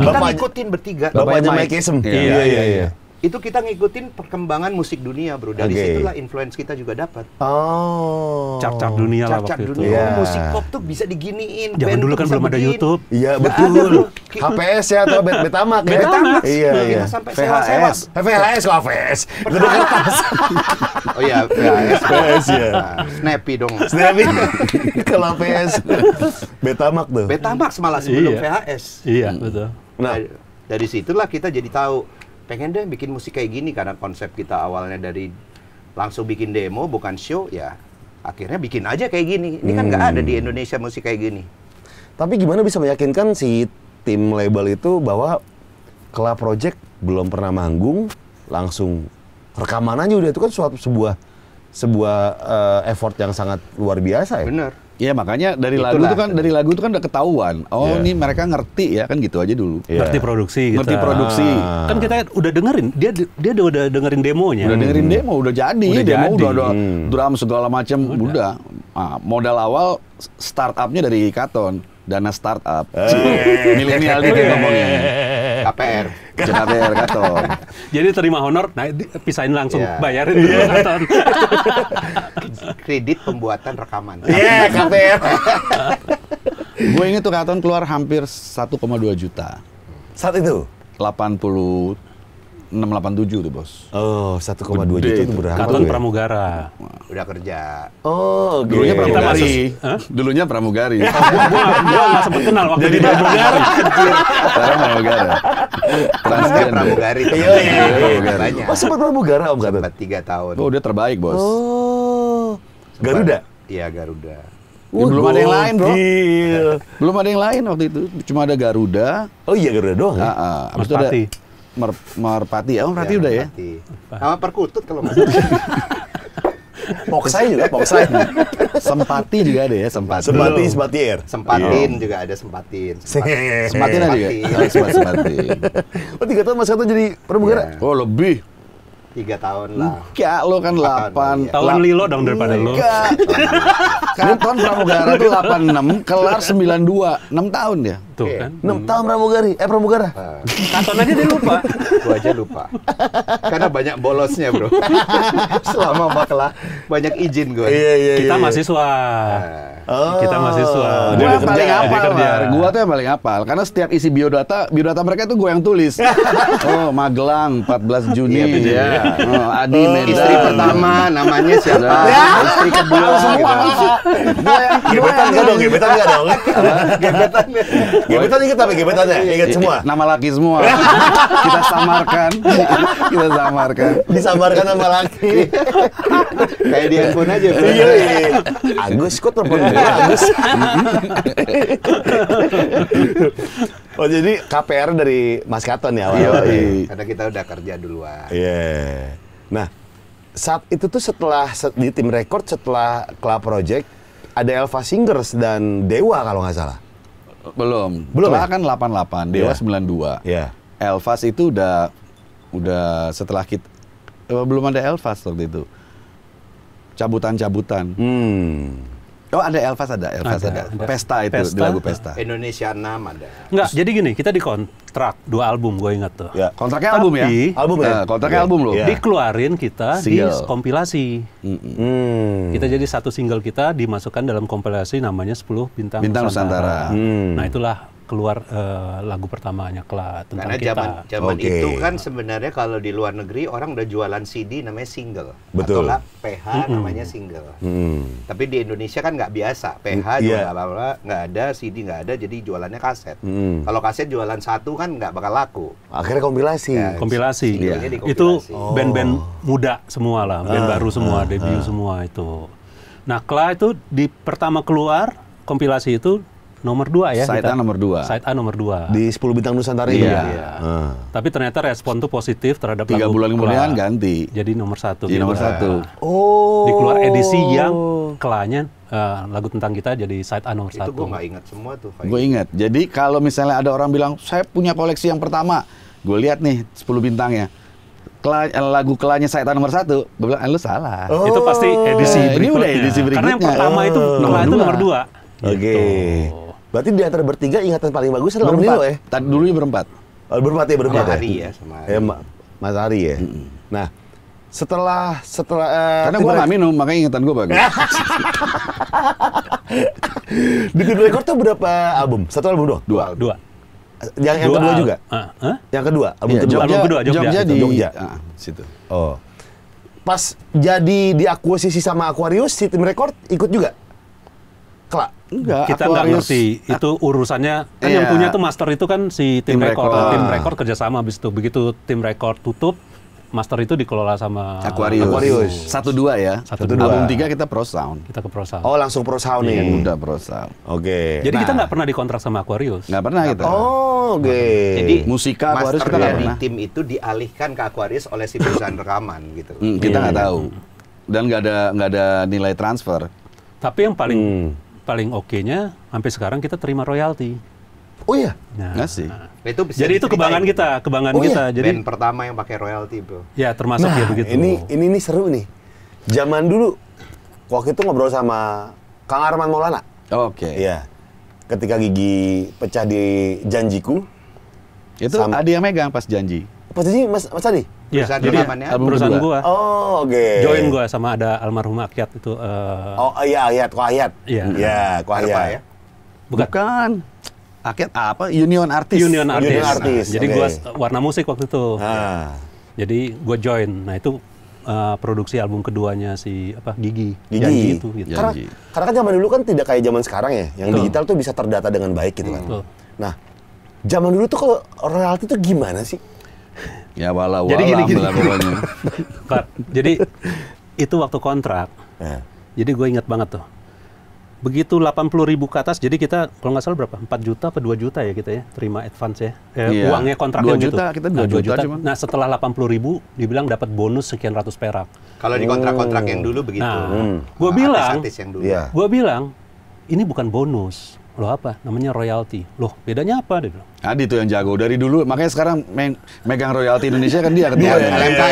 Kita ngikutin bertiga. Bapak, Mike Kesem. Iya, iya, iya. iya, iya itu kita ngikutin perkembangan musik dunia bro dari okay. situlah influence kita juga dapat oh cap cap dunia cap -cap lah waktu dunia. itu iya. yeah. musik pop tuh bisa diginiin zaman dulu kan belum ada ada YouTube iya betul HPS ya atau bet Betamax ya Betamax iya iya VHS VHS lah VHS oh iya VHS VHS ya nah, Snappy dong Snappy kalau VHS Betamak tuh Betamak malah sebelum iya. VHS iya betul nah. nah dari situlah kita jadi tahu pengen deh bikin musik kayak gini karena konsep kita awalnya dari langsung bikin demo bukan show ya akhirnya bikin aja kayak gini ini hmm. kan nggak ada di hmm. Indonesia musik kayak gini tapi gimana bisa meyakinkan si tim label itu bahwa Kela Project belum pernah manggung langsung rekaman aja udah itu kan suatu sebuah sebuah uh, effort yang sangat luar biasa ya. Bener. Ya makanya dari lagu itu kan dari lagu itu kan udah ketahuan. Oh yeah. ini mereka ngerti ya kan gitu aja dulu. Yeah. Ngerti produksi. Gitu. Ngerti produksi. Ah. Kan kita udah dengerin dia dia udah dengerin demonya. Udah dengerin hmm. demo udah jadi udah demo jadi. udah ada hmm. drum segala macam udah. udah. Nah, modal awal startupnya dari Katon dana startup. Eh. Milenial dikit ngomongnya. KPR. KPR kantor. Jadi terima honor, nah pisahin langsung, yeah. bayarin dulu yeah. Kredit pembuatan rekaman. Iya, yeah, KPR. Gue ini tuh Katon keluar hampir 1,2 juta. Saat itu? 80. 687 tuh bos. Oh, 1,2 juta itu berapa? Katon ya? Pramugara. Udah kerja. Oh, okay. Gitu. dulunya pramugari. Huh? Dulunya pramugari. Gue gak sempet sempat kenal waktu Jadi Pramugara. Sekarang pramugara. Transgen pramugari. Iya, iya, iya, iya, iya Oh, sempat pramugara Om Katon. Sempet 3 tahun. Oh, dia terbaik, Bos. Oh. Garuda. Iya, Garuda. Ya, belum ada yang lain, Bro. Belum ada yang lain waktu itu. Cuma ada Garuda. Oh iya, Garuda doang. Heeh. Ya? Ah, Habis ah. itu ada Mer merpati ya, oh, merpati iya, ya, udah merpati. ya. Sama perkutut kalau masuk. Poksai juga, Poksai. sempati juga ada ya, sempati. Sempati, sempatir. Iya. Sempatin juga ada sempatin. Sempatin, aja ada iya, Sempat, Oh, tiga tahun Mas Kato jadi pramugara? Oh, lebih. Tiga tahun lah. Enggak, lo kan delapan. Tahun Lilo dong daripada lo. Enggak. tahun pramugara tuh delapan enam, kelar sembilan dua. Enam tahun ya. Tuh kan. 6 hmm. tahun pramugari, eh pramugara. Uh, aja dia lupa. Gua aja lupa. Karena banyak bolosnya, Bro. Selama makelah banyak izin gue. Iya, iya, iya, Kita iya. mahasiswa. Ah. Oh. Kita mahasiswa. gua kerja, paling apal, Gua tuh yang paling apal karena setiap isi biodata, biodata mereka tuh gua yang tulis. oh, Magelang 14 Juni ya. ya. Oh, Adi oh, Istri pertama namanya siapa? Nah, ya. Istri kedua. Semua. Gitu. Gebetan enggak dong, gebetan enggak dong. Gebetan Gebetan inget apa gebetannya? Iya, iya. Inget semua? Nama laki semua. kita samarkan. kita samarkan. Disamarkan nama laki. Kayak di handphone aja. Iya, iya. Agus kok telepon gue Agus. oh jadi KPR dari Mas Katon ya awalnya iya, Karena kita udah kerja duluan. Iya. Nah, saat itu tuh setelah di tim record setelah Club Project ada Elva Singers dan Dewa kalau nggak salah. Belum. Belum Celah ya? kan 88, Dewa yeah. Iya. 92. Yeah. Elvas itu udah udah setelah kita eh, belum ada Elvas waktu itu. Cabutan-cabutan. Hmm. Oh ada Elvas ada, Elvas ada. ada. ada. Pesta itu, Pesta. di lagu Pesta. Indonesia 6 ada. Enggak, jadi gini, kita di kontrak dua album gue ingat tuh. Ya. Kontraknya ya? Tapi, album ya? Album nah, ya? Nah, kontraknya ya. album loh. Ya. Dikeluarin kita single. di kompilasi. Hmm. Kita jadi satu single kita dimasukkan dalam kompilasi namanya 10 Bintang, Bintang Nusantara. Nusantara. Hmm. Nah itulah keluar uh, lagu pertamanya Kla tentang Karena kita. Zaman, zaman okay. itu kan sebenarnya kalau di luar negeri orang udah jualan CD namanya single. Betul. Atau lah, PH mm -hmm. namanya single. Mm. Tapi di Indonesia kan nggak biasa. PH mm, iya. juga nggak yeah. nggak ada, CD nggak ada, jadi jualannya kaset. Mm. Kalau kaset jualan satu kan nggak bakal laku. Akhirnya kompilasi. Ya, kompilasi. Yeah. Iya. Itu oh. band-band oh. muda semua lah, band uh, baru semua, uh, debut uh. semua itu. Nah, Kla itu di pertama keluar kompilasi itu nomor dua ya. Site kita. A nomor dua. Site A nomor dua. Di 10 bintang Nusantara iya. Ya? iya. iya. Uh. Tapi ternyata respon tuh positif terhadap Tiga lagu bulan kemudian ganti. Jadi nomor satu. Jadi nomor gitu. satu. Oh. Dikeluar edisi yang kelanya uh, eh, lagu tentang kita jadi site A nomor Itu satu. Itu gue gak ingat semua tuh. Gue inget. Jadi kalau misalnya ada orang bilang, saya punya koleksi yang pertama. Gue lihat nih 10 bintangnya. Kela, eh, lagu kelanya saya nomor satu, gue bilang, eh, lu salah. Oh. Itu pasti edisi berikutnya. Ini udah edisi berikutnya. Karena yang pertama oh. itu nomor itu nomor dua. Oke. Okay. Gitu. Berarti di antara bertiga ingatan paling bagus adalah berempat. Om Nino ya? Tadi dulunya berempat. Oh, berempat ya berempat. Mas ya? Hari ya sama Hari. Ya, eh, Ma Mas Hari ya. Mm -hmm. Nah, setelah setelah uh, karena gue nggak minum makanya ingatan gue bagus. di Good rekor tuh berapa album? Satu album dua Dua. Dua. Yang, yang dua kedua juga? Uh, ah, huh? Ah? Yang kedua? Album ya, kedua? Jogja, album kedua, Jogja. Jogja, jogja di, Jogja. uh, situ. Oh. Pas jadi diakuisisi sama Aquarius, si tim rekor ikut juga? Kla enggak kita nggak ngerti itu urusannya kan iya. yang punya tuh master itu kan si tim, tim record. tim record kerjasama habis itu begitu tim record tutup master itu dikelola sama Aquarius. Aquarius. Satu dua ya. Satu, dua. Album tiga kita pro sound. Kita ke pro sound. Oh langsung pro sound nih. Yeah. Udah pro sound. Oke. Okay. Jadi nah. kita nggak pernah dikontrak sama Aquarius. Nggak pernah kita. Oh oke. Okay. Jadi musika Aquarius kita nggak ya. pernah. tim itu dialihkan ke Aquarius oleh si perusahaan rekaman gitu. Hmm, kita iya, nggak yeah. tahu. Dan nggak ada nggak ada nilai transfer. Tapi yang paling hmm paling oke-nya sampai sekarang kita terima royalti. Oh iya. Nah, sih? Nah. Itu bisa Jadi itu kebanggaan kita, kebanggaan oh, iya? kita. Iya. Jadi band pertama yang pakai royalti, Bro. Ya, termasuk nah, ya begitu. Ini ini nih seru nih. Zaman dulu waktu itu ngobrol sama Kang Arman Maulana. Oke. Okay. Iya. Ketika gigi pecah di janjiku. Itu ada yang megang pas janji. Pas janji Mas Mas Adi? Iya, jadi perusahaan gua. Oh, oke. Okay. Join gua sama ada almarhum Akyat itu. Uh, oh iya, Akyat, Ko Akyat. Iya. Iya, Ko Akyat. Iya. Ya. Bukan. Bukan. Akyat apa? Union Artis. Union Artis. Union Artis. Nah, jadi gua warna musik waktu itu. Ah. Jadi gua join. Nah, itu uh, produksi album keduanya si apa Gigi. Gigi Janji itu gitu. Karena, Janji. karena kan zaman dulu kan tidak kayak zaman sekarang ya, yang Tuh. digital tuh bisa terdata dengan baik gitu kan. Tuh. Nah, zaman dulu tuh kalau royalti tuh gimana sih? Ya wala wala. Jadi gini, gini, gini. Pak, jadi itu waktu kontrak. Eh. Jadi gue ingat banget tuh. Begitu 80 ribu ke atas, jadi kita kalau nggak salah berapa? 4 juta apa 2 juta ya kita ya? Terima advance ya. Eh, iya. Uangnya kontraknya 2 gitu. juta, gitu. kita 2 nah, 2 juta, juta cuman. Nah setelah 80 ribu, dibilang dapat bonus sekian ratus perak. Kalau di kontrak-kontrak yang dulu begitu. Nah, hmm. gue nah, bilang, artis yang dulu. Iya. gue bilang, ini bukan bonus. Loh apa? Namanya royalty Loh bedanya apa? Dia bilang Adi tuh yang jago dari dulu makanya sekarang me megang royalti Indonesia kan dia kedua iya, kan? iya, iya,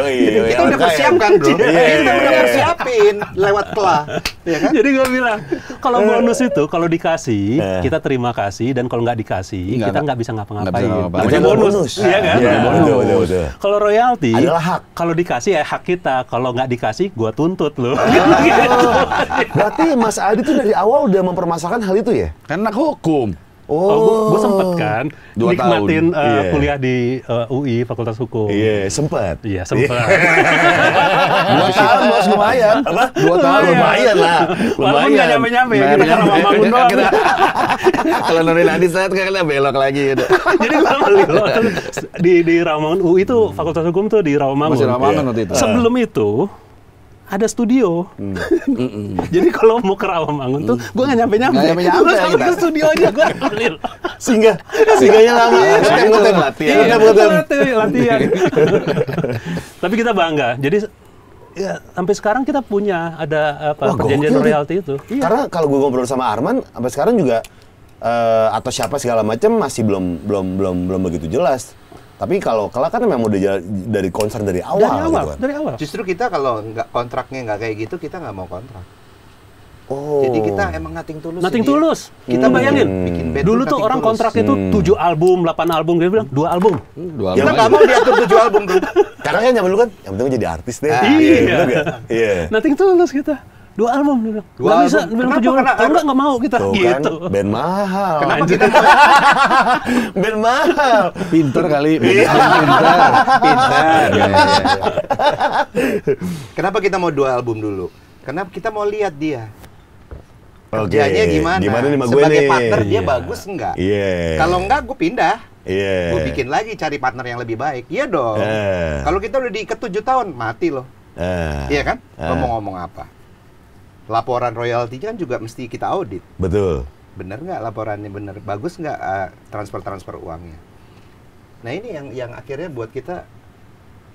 ya. iya, Kita udah persiapkan bro. Kita udah persiapin lewat pelah. Ya kan? Jadi gue bilang kalau eh. bonus itu kalau dikasih eh. kita terima kasih dan kalau nggak dikasih kita nggak bisa ngapa-ngapain. Namanya bonus, iya kan? Bonus. Kalau royalti adalah hak. Kalau dikasih ya hak kita. Kalau nggak dikasih gue tuntut loh. Ah. Gitu. Berarti Mas Adi tuh dari awal udah mempermasalahkan hal itu ya? Karena hukum. Oh, oh gue sempet kan Dua nikmatin tahun. Uh, eh, yeah. kuliah di uh, eh, UI Fakultas Hukum. Iya, yeah, sempet. Iya, yeah, sempet. Yeah. Dua tahun bos lumayan. Apa? Dua tahun lumayan, lumayan lah. Lumayan. Walaupun nggak nyampe-nyampe ya, kita mau bangun doang. Kalau Nuril Adi saya kayaknya belok lagi. Gitu. Jadi gue belok di di Rawamangun UI itu Fakultas Hukum tuh di Rawamangun. Masih Rawamangun iya. waktu itu. Sebelum itu ada studio. Mm Jadi kalau mau ke Rawamangun tuh gue gak nyampe nyampe. Gak nyampe nyampe. Gue sampai ke studio aja gue ambil. Singgah, singgahnya lama. Kan iya. iya. gue latihan. Iya, latihan. Tapi kita bangga. Jadi ya sampai sekarang kita punya ada apa Wah, perjanjian royalti itu. Iya. Karena kalau gue ngobrol sama Arman sampai sekarang juga uh, atau siapa segala macam masih belum belum belum belum begitu jelas. Tapi kalau kelak kan memang udah dari konser dari awal. Dari gitu awal, gitu kan. dari awal. Justru kita kalau nggak kontraknya nggak kayak gitu, kita nggak mau kontrak. Oh. Jadi kita emang nating tulus. Nating tulus. Kita hmm. bayangin. Hmm. Bikin Dulu tuh orang kontrak itu hmm. tujuh album, delapan album, dia bilang dua album. Hmm, dua album. Kita nggak mau diatur tujuh album dulu. Karena kan zaman dulu kan, yang penting jadi artis deh. Ah, iya. Iya. Nating iya. tulus kita dua album dulu dua gak bisa lebih dari tujuh orang kalau enggak mau kita gitu. Tuh, gitu kan, band mahal kenapa gitu. kita band mahal pinter kali iya. pinter pinter ya, iya, iya. kenapa kita mau dua album dulu kenapa kita mau lihat dia kerjanya okay. gimana gimana nih sebagai gue nih? partner dia yeah. bagus enggak yeah. kalau enggak gue pindah Yeah. Gue bikin lagi cari partner yang lebih baik. Iya dong. Yeah. Kalau kita udah diikat tujuh tahun, mati loh. Uh. Iya kan? Eh. Uh. Ngomong-ngomong apa? laporan royaltinya kan juga mesti kita audit. Betul. Bener nggak laporannya bener? Bagus nggak uh, eh, transfer transfer uangnya? Nah ini yang yang akhirnya buat kita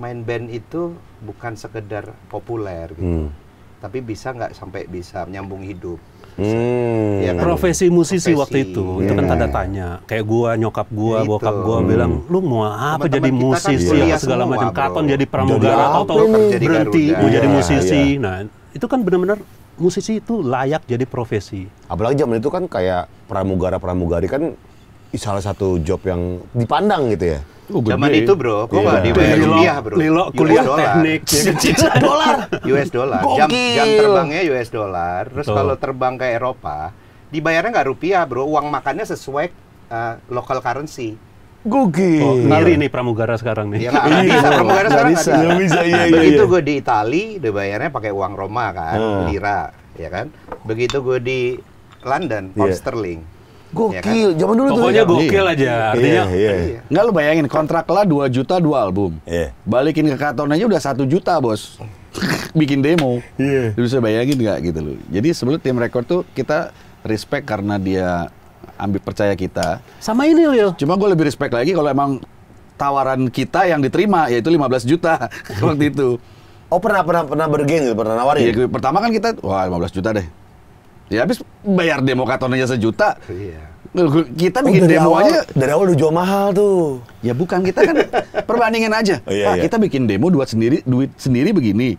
main band itu bukan sekedar populer gitu, hmm. tapi bisa nggak sampai bisa menyambung hidup. Hmm. Ya kan? Profesi musisi Profesi. waktu itu yeah. itu iya. kan tanda tanya. Kayak gua nyokap gua, gitu. bokap gua hmm. bilang, "Lu mau apa Teman -teman jadi kan musisi kan segala macam. Katon jadi pramugara atau berhenti mau jadi iya, musisi." Yeah. Nah, itu kan benar-benar musisi itu layak jadi profesi. Apalagi zaman itu kan kayak pramugara-pramugari kan salah satu job yang dipandang gitu ya. Oh, zaman ya. itu bro, kok iya. nggak dibayar rupiah bro? Lilo kuliah US teknik, ya kan? dolar, US dollar. Jam, jam terbangnya US dollar. Terus kalau terbang ke Eropa, dibayarnya nggak rupiah bro, uang makannya sesuai uh, local currency. Gugi, Oh, iya. nih pramugara sekarang nih. Ya, gak iya, bisa. Pramugara sekarang bisa. Gak bisa. Iya, iya, Begitu iya. gue di Itali, dibayarnya pakai uang Roma kan, hmm. lira, ya kan. Begitu gue di London, pound yeah. sterling. Gokil, ya kan? zaman dulu tuh. Pokoknya iya. gokil iya. aja. Artinya iya, iya. Enggak lu bayangin kontrak lah 2 juta dua album. Iya. Balikin ke karton aja udah 1 juta, Bos. Bikin demo. Iya. Lu bisa bayangin nggak gitu loh. Jadi sebelum tim record tuh kita respect karena dia ambil percaya kita. Sama ini Lil. Cuma gue lebih respect lagi kalau emang tawaran kita yang diterima yaitu 15 juta waktu itu. Oh pernah pernah pernah bergeng pernah nawarin. Iya, pertama kan kita wah 15 juta deh. Ya habis bayar demo sejuta. Iya. Kita oh, bikin oh, demo aja dari awal udah jual mahal tuh. Ya bukan kita kan perbandingan aja. Oh, iya, Pak, iya. kita bikin demo duit sendiri duit sendiri begini.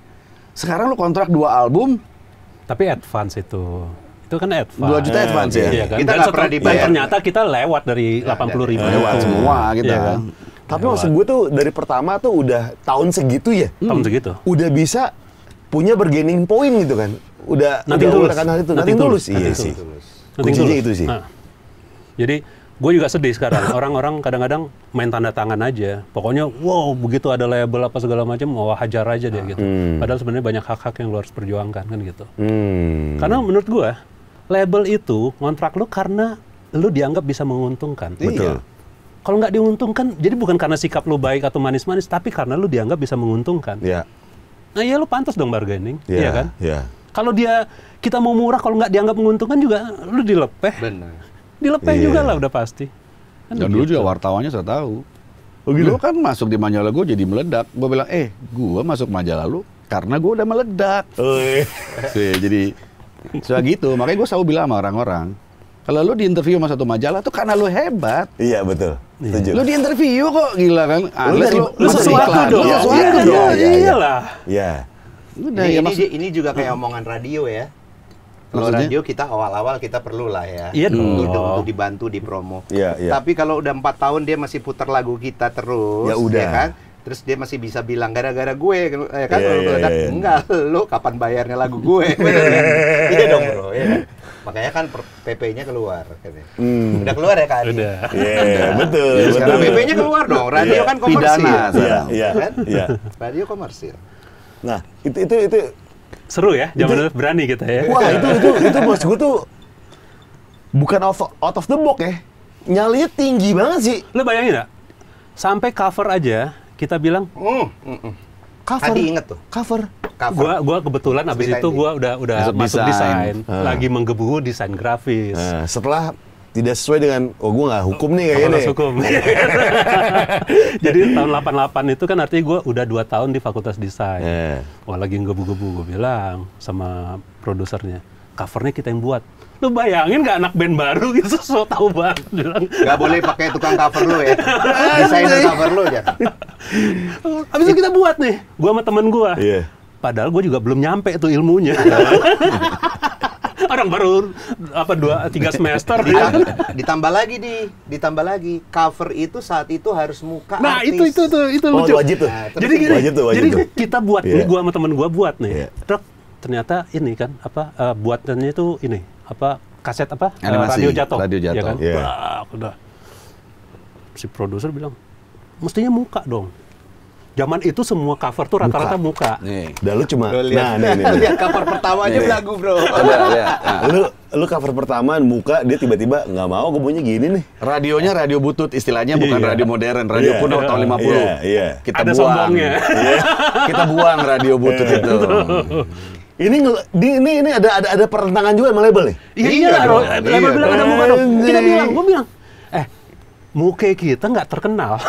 Sekarang lu kontrak dua album tapi advance itu. Itu kan advance. 2 juta advance ya. Iya, kan? Kita nggak pernah dibayar. ternyata kita lewat dari iya, delapan puluh ribu. Lewat semua gitu Iya, kan? Tapi lewat. maksud gue tuh dari pertama tuh udah tahun segitu ya. Hmm. Tahun segitu. Udah bisa punya bergaining point gitu kan. Udah nanti udah tulus. Nanti itu. Nanti, nanti tulus. Iya sih. nanti tulus. itu sih. Nah. Jadi gue juga sedih sekarang. Orang-orang kadang-kadang main tanda tangan aja. Pokoknya wow begitu ada label apa segala macam, mau hajar aja deh gitu. Hmm. Padahal sebenarnya banyak hak-hak yang lo harus perjuangkan kan gitu. Hmm. Karena menurut gue label itu ngontrak lu karena lu dianggap bisa menguntungkan. Iya. Betul. kalau nggak diuntungkan, jadi bukan karena sikap lu baik atau manis-manis, tapi karena lu dianggap bisa menguntungkan. Iya. Nah ya lu pantas dong bargaining, iya iya kan? Iya. Kalau dia kita mau murah, kalau nggak dianggap menguntungkan juga, lu dilepeh. Benar. Dilepeh iya. juga lah udah pasti. Kan Dan dulu gitu. juga wartawannya saya tahu. Oh, gitu? Lu kan masuk di majalah gue jadi meledak. Gue bilang, eh gue masuk majalah lu karena gue udah meledak. Oh, iya. jadi sudah gitu, makanya gue selalu bilang sama orang-orang, kalau lu diinterview sama satu majalah tuh karena lu hebat. Iya betul. Iya. Setuju. Lu diinterview kok gila kan? lu, lu, sesuatu dong. Lu iya, sesuatu iya, dong. Iya, Iya. Udah, iya. ini, ya, ini, ini juga kayak omongan radio ya. Kalau radio kita awal-awal kita perlu lah ya. Iya dong. Untuk, gitu, oh. untuk dibantu di promo. Iya, iya. Tapi kalau udah empat tahun dia masih putar lagu kita terus. Ya, ya udah. Ya kan? terus dia masih bisa bilang gara-gara gue ya kan yeah, yeah, yeah, yeah. enggak lo kapan bayarnya lagu gue iya, iya, iya. iya dong bro ya makanya kan PP-nya keluar Hmm. udah keluar ya kak Adi udah yeah, betul, ya, betul PP-nya keluar dong radio yeah. kan komersil pidana yeah, yeah, kan? yeah. radio komersil nah itu itu itu seru ya zaman itu, berani kita ya wah itu itu itu bos gue tuh bukan out of, out of the box ya nyalinya tinggi banget sih lo bayangin gak? sampai cover aja kita bilang mm, cover Adi inget tuh cover cover. Gua gua kebetulan abis itu gua udah udah masuk, masuk desain, desain. Ah. lagi menggebu desain grafis. Uh. Setelah tidak sesuai dengan oh gue nggak hukum nih kayaknya nih. hukum. Jadi tahun 88 itu kan artinya gue udah dua tahun di Fakultas Desain. Yeah. Wah lagi ngebu-gebu gue bilang sama produsernya, covernya kita yang buat lu bayangin gak anak band baru gitu so tau banget bilang nggak boleh pakai tukang cover lu ya desainer cover lu ya abis itu kita buat nih gua sama temen gua yeah. padahal gua juga belum nyampe tuh ilmunya iya. orang baru apa dua tiga semester ya. ditambah kan? lagi di ditambah lagi cover itu saat itu harus muka nah artis. itu itu tuh itu oh, wajib tuh. Nah, jadi gini, wajib tuh, wajib jadi tuh. kita buat yeah. ini gua sama temen gua buat nih yeah. Iya. ternyata ini kan apa uh, buatannya itu ini apa kaset apa eh, Animasi, radio jatuh radio iya jatuh ya kan yeah. Iya. bah, udah si produser bilang mestinya muka dong Zaman itu semua cover tuh rata-rata muka. muka. Nih. Dan lu cuma lu liat, nah, nih, nih, nih. lihat cover pertama aja lagu Bro. ada, ya. nah, Lu lu cover pertama muka dia tiba-tiba nggak mau gue gini nih. Radionya radio butut istilahnya bukan yeah. radio modern, radio yeah. kuno yeah. tahun 50. Yeah, yeah. Kita Ada buang. Sombongnya. Iya. Kita buang radio butut yeah. itu. Ini ini ini ada ada ada perentangan juga sama label nih. Iya, iya, iya iya, iya, iya, ada iya, iya, iya, iya, iya, i muka kita nggak terkenal.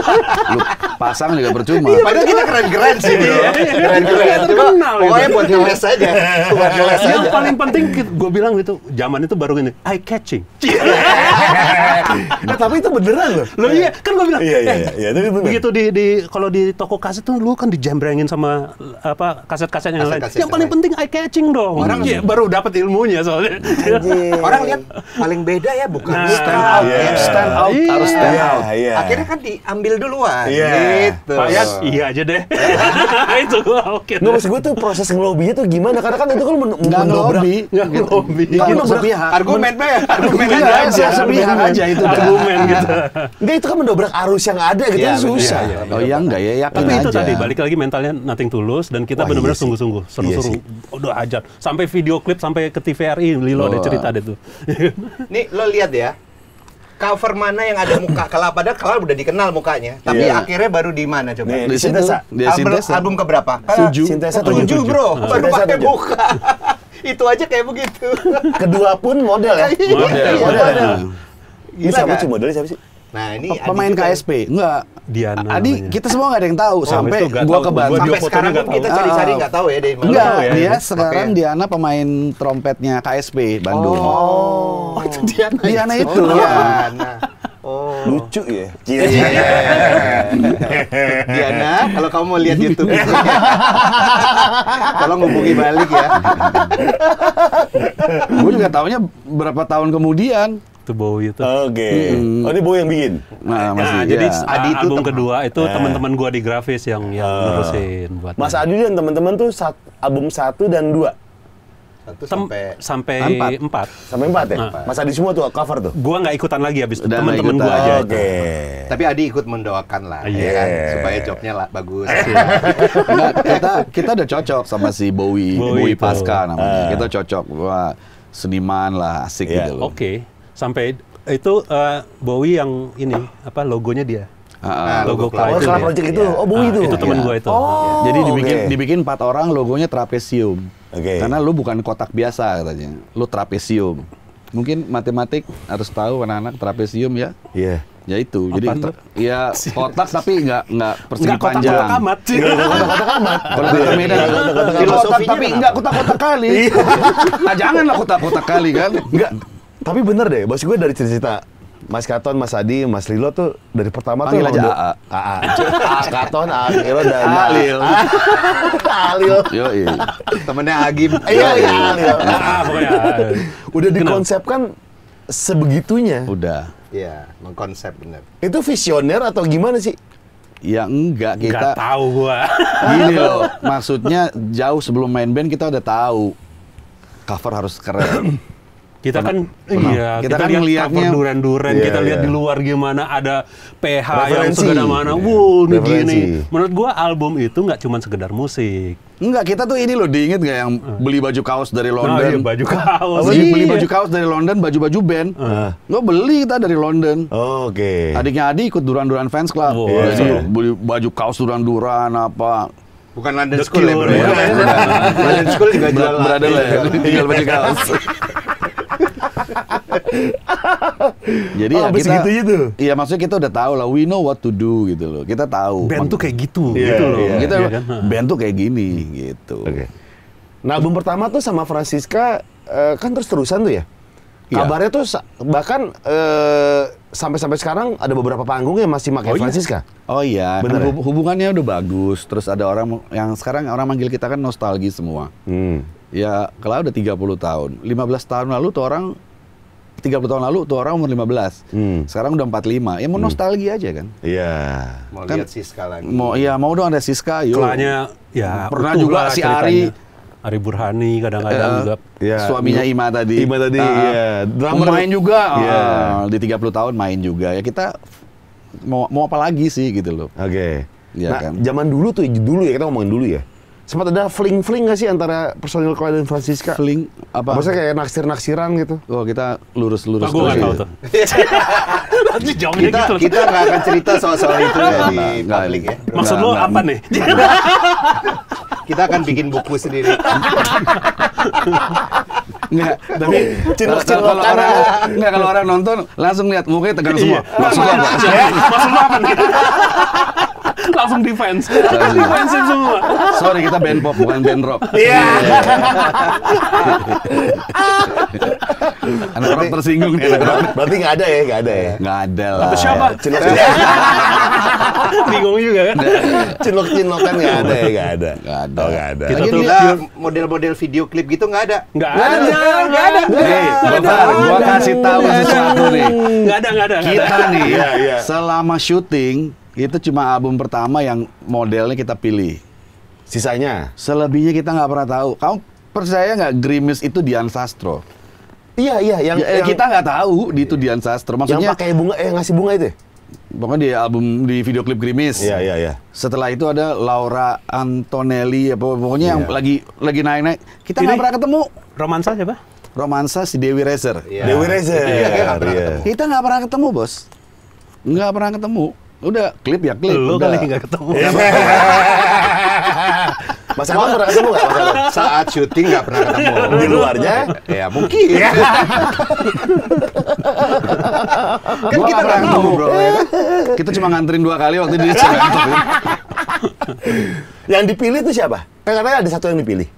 Lu pasang juga percuma. Iya, Padahal kita keren-keren sih, bro. Iya, iya, keren-keren. iya. Pokoknya buat ngeles aja. Buat ngeles aja. Yang paling penting gue bilang gitu, zaman itu baru ini eye catching. nah, tapi itu beneran loh. Lo iya, kan gue bilang. Iya, iya, eh, iya. iya Begitu di, di kalau di toko kaset tuh lu kan dijembrengin sama apa kaset-kaset yang lain. Yang paling penting eye catching dong. Orang baru dapat ilmunya soalnya. Orang lihat paling beda ya bukan nah, stand out, stand out iya. harus stand iya, out. Iya, Akhirnya kan diambil duluan. Iya. Gitu. iya, iya aja deh. itu gua oke. Okay, Nggak, maksud gua tuh proses ngelobinya tuh gimana? Karena kan itu kan men Nggak ngelobi. Nggak gitu. ngelobi. Gitu. Nggak sepihak. Argumen deh. Iya, argumen aja. aja itu. Argumen gitu. Nggak, itu kan mendobrak arus yang ada gitu. Kan susah. Oh iya enggak ya, ya Tapi itu tadi, balik lagi mentalnya nothing tulus dan kita benar-benar sungguh-sungguh. Seru-seru. Udah ajar. Sampai video klip, sampai ke TVRI, Lilo ada cerita deh tuh. Nih, lo lihat ya, cover mana yang ada muka kelap padahal kelap udah dikenal mukanya tapi yeah. akhirnya baru di mana coba di, di sintesa di album, sintesa. album keberapa tujuh sintesa tujuh, tujuh bro uh. baru pakai muka itu aja kayak begitu kedua pun model ya model, model. model. Gila, ini siapa kan? sih modelnya siapa sih nah ini pemain KSP enggak Diana. Adi, namanya. kita semua nggak ada yang tahu oh, sampai gua ke bandung. Sampai sekarang pun kita cari-cari nggak tahu ya dari mana. ya, dia sekarang okay. Diana pemain trompetnya KSP Bandung. Oh, oh itu Diana. Diana itu. Oh, Diana. Iya. Oh. Lucu ya. Yeah. yeah. Diana, kalau kamu mau lihat YouTube itu, ya. tolong hubungi balik ya. Gue juga tahunya berapa tahun kemudian tuh Bowie itu. Oke. Okay. Hmm. Oh ini Bowie yang bikin. Nah, nah masih, jadi Adi itu album kedua itu eh. teman-teman gua di grafis yang yang uh. Ah. ngurusin buat. Mas Adi dan teman-teman tuh sat, album satu dan dua. Satu Tem sampai sampai empat. empat. Sampai empat ya? Nah. Mas Adi semua tuh cover tuh. Gua nggak ikutan lagi abis itu teman-teman gua aja. Oke. Okay. Tapi Adi ikut mendoakan lah yeah. kan iya. supaya jobnya lah bagus. nah, kita kita udah cocok sama si Bowie, Bowie, Bowie Pasca namanya. Uh. Kita cocok. Wah, seniman lah, asik yeah. gitu loh. Oke. Okay sampai itu uh, Bowie yang ini apa logonya dia Uh, logo, logo Clyde. Oh, salah project itu. Iya. Oh, Bowie ah, itu. Uh, itu teman yeah. gue itu. Oh, iya. Jadi dibikin okay. dibikin empat orang logonya trapesium. Okay. Karena lu bukan kotak biasa katanya. Lu trapesium. Mungkin matematik harus tahu anak-anak trapesium ya. Iya. Yeah. Ya itu, Apa jadi itu? ya kotak tapi nggak nggak persegi panjang. Kotak amat sih. Iya, kotak-kotak amat. Kotak Medan. Kotak tapi nggak kotak-kotak kali. Nah janganlah kotak-kotak kali kan. Nggak tapi bener deh bos gue dari cerita Mas Katon, Mas Adi, Mas Lilo tuh dari pertama Panggil tuh aja AA. AA. Mas Katon, AA Lilo dan AA Lil. AA Lil. Yo, iya. Temennya Agim. Iya, iya, Lil. Nah, udah dikonsepkan sebegitunya. Udah. Iya, mengkonsep bener. Itu visioner atau gimana sih? Ya enggak kita. Enggak tahu gua. Gini loh, maksudnya jauh sebelum main band kita udah tahu cover harus keren kita kan iya, kita, kita kan lihat cover duren-duren, yeah, kita lihat yeah. di luar gimana ada PH Referensi. yang segala mana. Yeah. Wow, ini Menurut gua album itu nggak cuma sekedar musik. Enggak, kita tuh ini loh diinget nggak yang eh. beli baju kaos dari nah, London? Nah, iya, baju kaos. Oh, Beli baju kaos dari London, baju-baju band. Uh. beli kita dari London. Oh, Oke. Okay. Adiknya adik ikut Duran-Duran Fans Club. Oh, yeah. beli baju kaos Duran-Duran apa. Bukan London The School, school ya, bro. Ya. London School juga jual berada lah. Ya, iya. Tinggal baju kaos. Jadi oh, ya kita gitu -gitu. Iya, maksudnya kita udah tahu lah we know what to do gitu loh. Kita tahu. Band tuh kayak gitu yeah, gitu loh. Yeah. Kita yeah, kan? band tuh kayak gini gitu. Okay. Nah, album pertama tuh sama Francisca uh, kan terus-terusan tuh ya. Yeah. Kabarnya tuh bahkan uh, sampai-sampai sekarang ada beberapa panggung yang masih pakai oh, iya? Francisca. Iya? Oh iya, benar Ya? hubungannya udah bagus. Terus ada orang yang sekarang orang manggil kita kan nostalgia semua. Hmm. Ya, kalau udah 30 tahun, 15 tahun lalu tuh orang 30 tahun lalu tuh orang umur 15. Hmm. Sekarang udah 45. Ya mau hmm. nostalgia aja kan. Iya. Mau kan, lihat Siska lagi. Mau iya mau dong ada Siska yuk. Kelanya ya pernah juga si ceritanya. Ari Ari Burhani kadang-kadang uh, juga yeah. suaminya iya. Ima tadi. Ima tadi uh, iya. Drama main juga. Yeah. Uh, iya. di 30 tahun main juga. Ya kita mau mau apa lagi sih gitu loh. Oke. Okay. Ya nah, kan. zaman dulu tuh dulu ya kita ngomongin dulu ya sempat ada fling-fling gak sih antara personil Koi dan Francisca? Fling apa? Maksudnya kayak naksir-naksiran gitu? Oh kita lurus-lurus. Pak, gue gak ya. tau tuh. kita, gitu. kita gak akan cerita soal-soal itu ya di publik ya. Maksud lo apa nih? kita akan bikin buku sendiri. Nggak, tapi kalau orang enggak kalau orang nonton langsung lihat mukanya tegang semua. Iya. Maksud lo apa? Maksud lo apa nih? Langsung defense. semua. Sorry kita kita band pop bukan band rock. Iya. anak rock tersinggung nih Berarti nggak ada ya, nggak ada ya. Nggak ada lah. Atau siapa? Cinlok ya. Bingung juga kan. Cinlok cinlok kan nggak ada ya, nggak ada. Nggak ada. Oh, nggak ada. Kita tuh model-model video klip gitu nggak ada. Nggak ada. Nggak ada. Nih, Gue gua kasih tahu sesuatu nih. Nggak ada, nggak ada. Kita iya, iya. nih, selama syuting itu cuma album pertama yang modelnya kita pilih. Sisanya? Selebihnya kita nggak pernah tahu. Kamu percaya nggak Grimis itu Dian Sastro? Iya iya yang, ya, ya yang kita nggak tahu di itu Dian Sastro. Maksudnya yang pakai bunga eh ngasih bunga itu. Ya? Pokoknya di album di video klip Grimis. Iya iya iya. Setelah itu ada Laura Antonelli apa ya, pokoknya iya. yang lagi lagi naik-naik. Kita nggak pernah ketemu. Romansa siapa? Romansa si Dewi Rezer. Yeah. Dewi Rezer. Iya, yeah. yeah. Kita nggak pernah ketemu, Bos. Nggak pernah ketemu. Udah klip ya klip. Lu kali nggak ketemu. Iya, Mas Abang pernah ketemu nggak Mas Saat syuting nggak pernah ketemu. Di luarnya? ya mungkin. Ya. kan kita nggak tahu bro. Ya. Kan? Kita cuma nganterin dua kali waktu di Yang dipilih itu siapa? Kan katanya ada satu yang dipilih.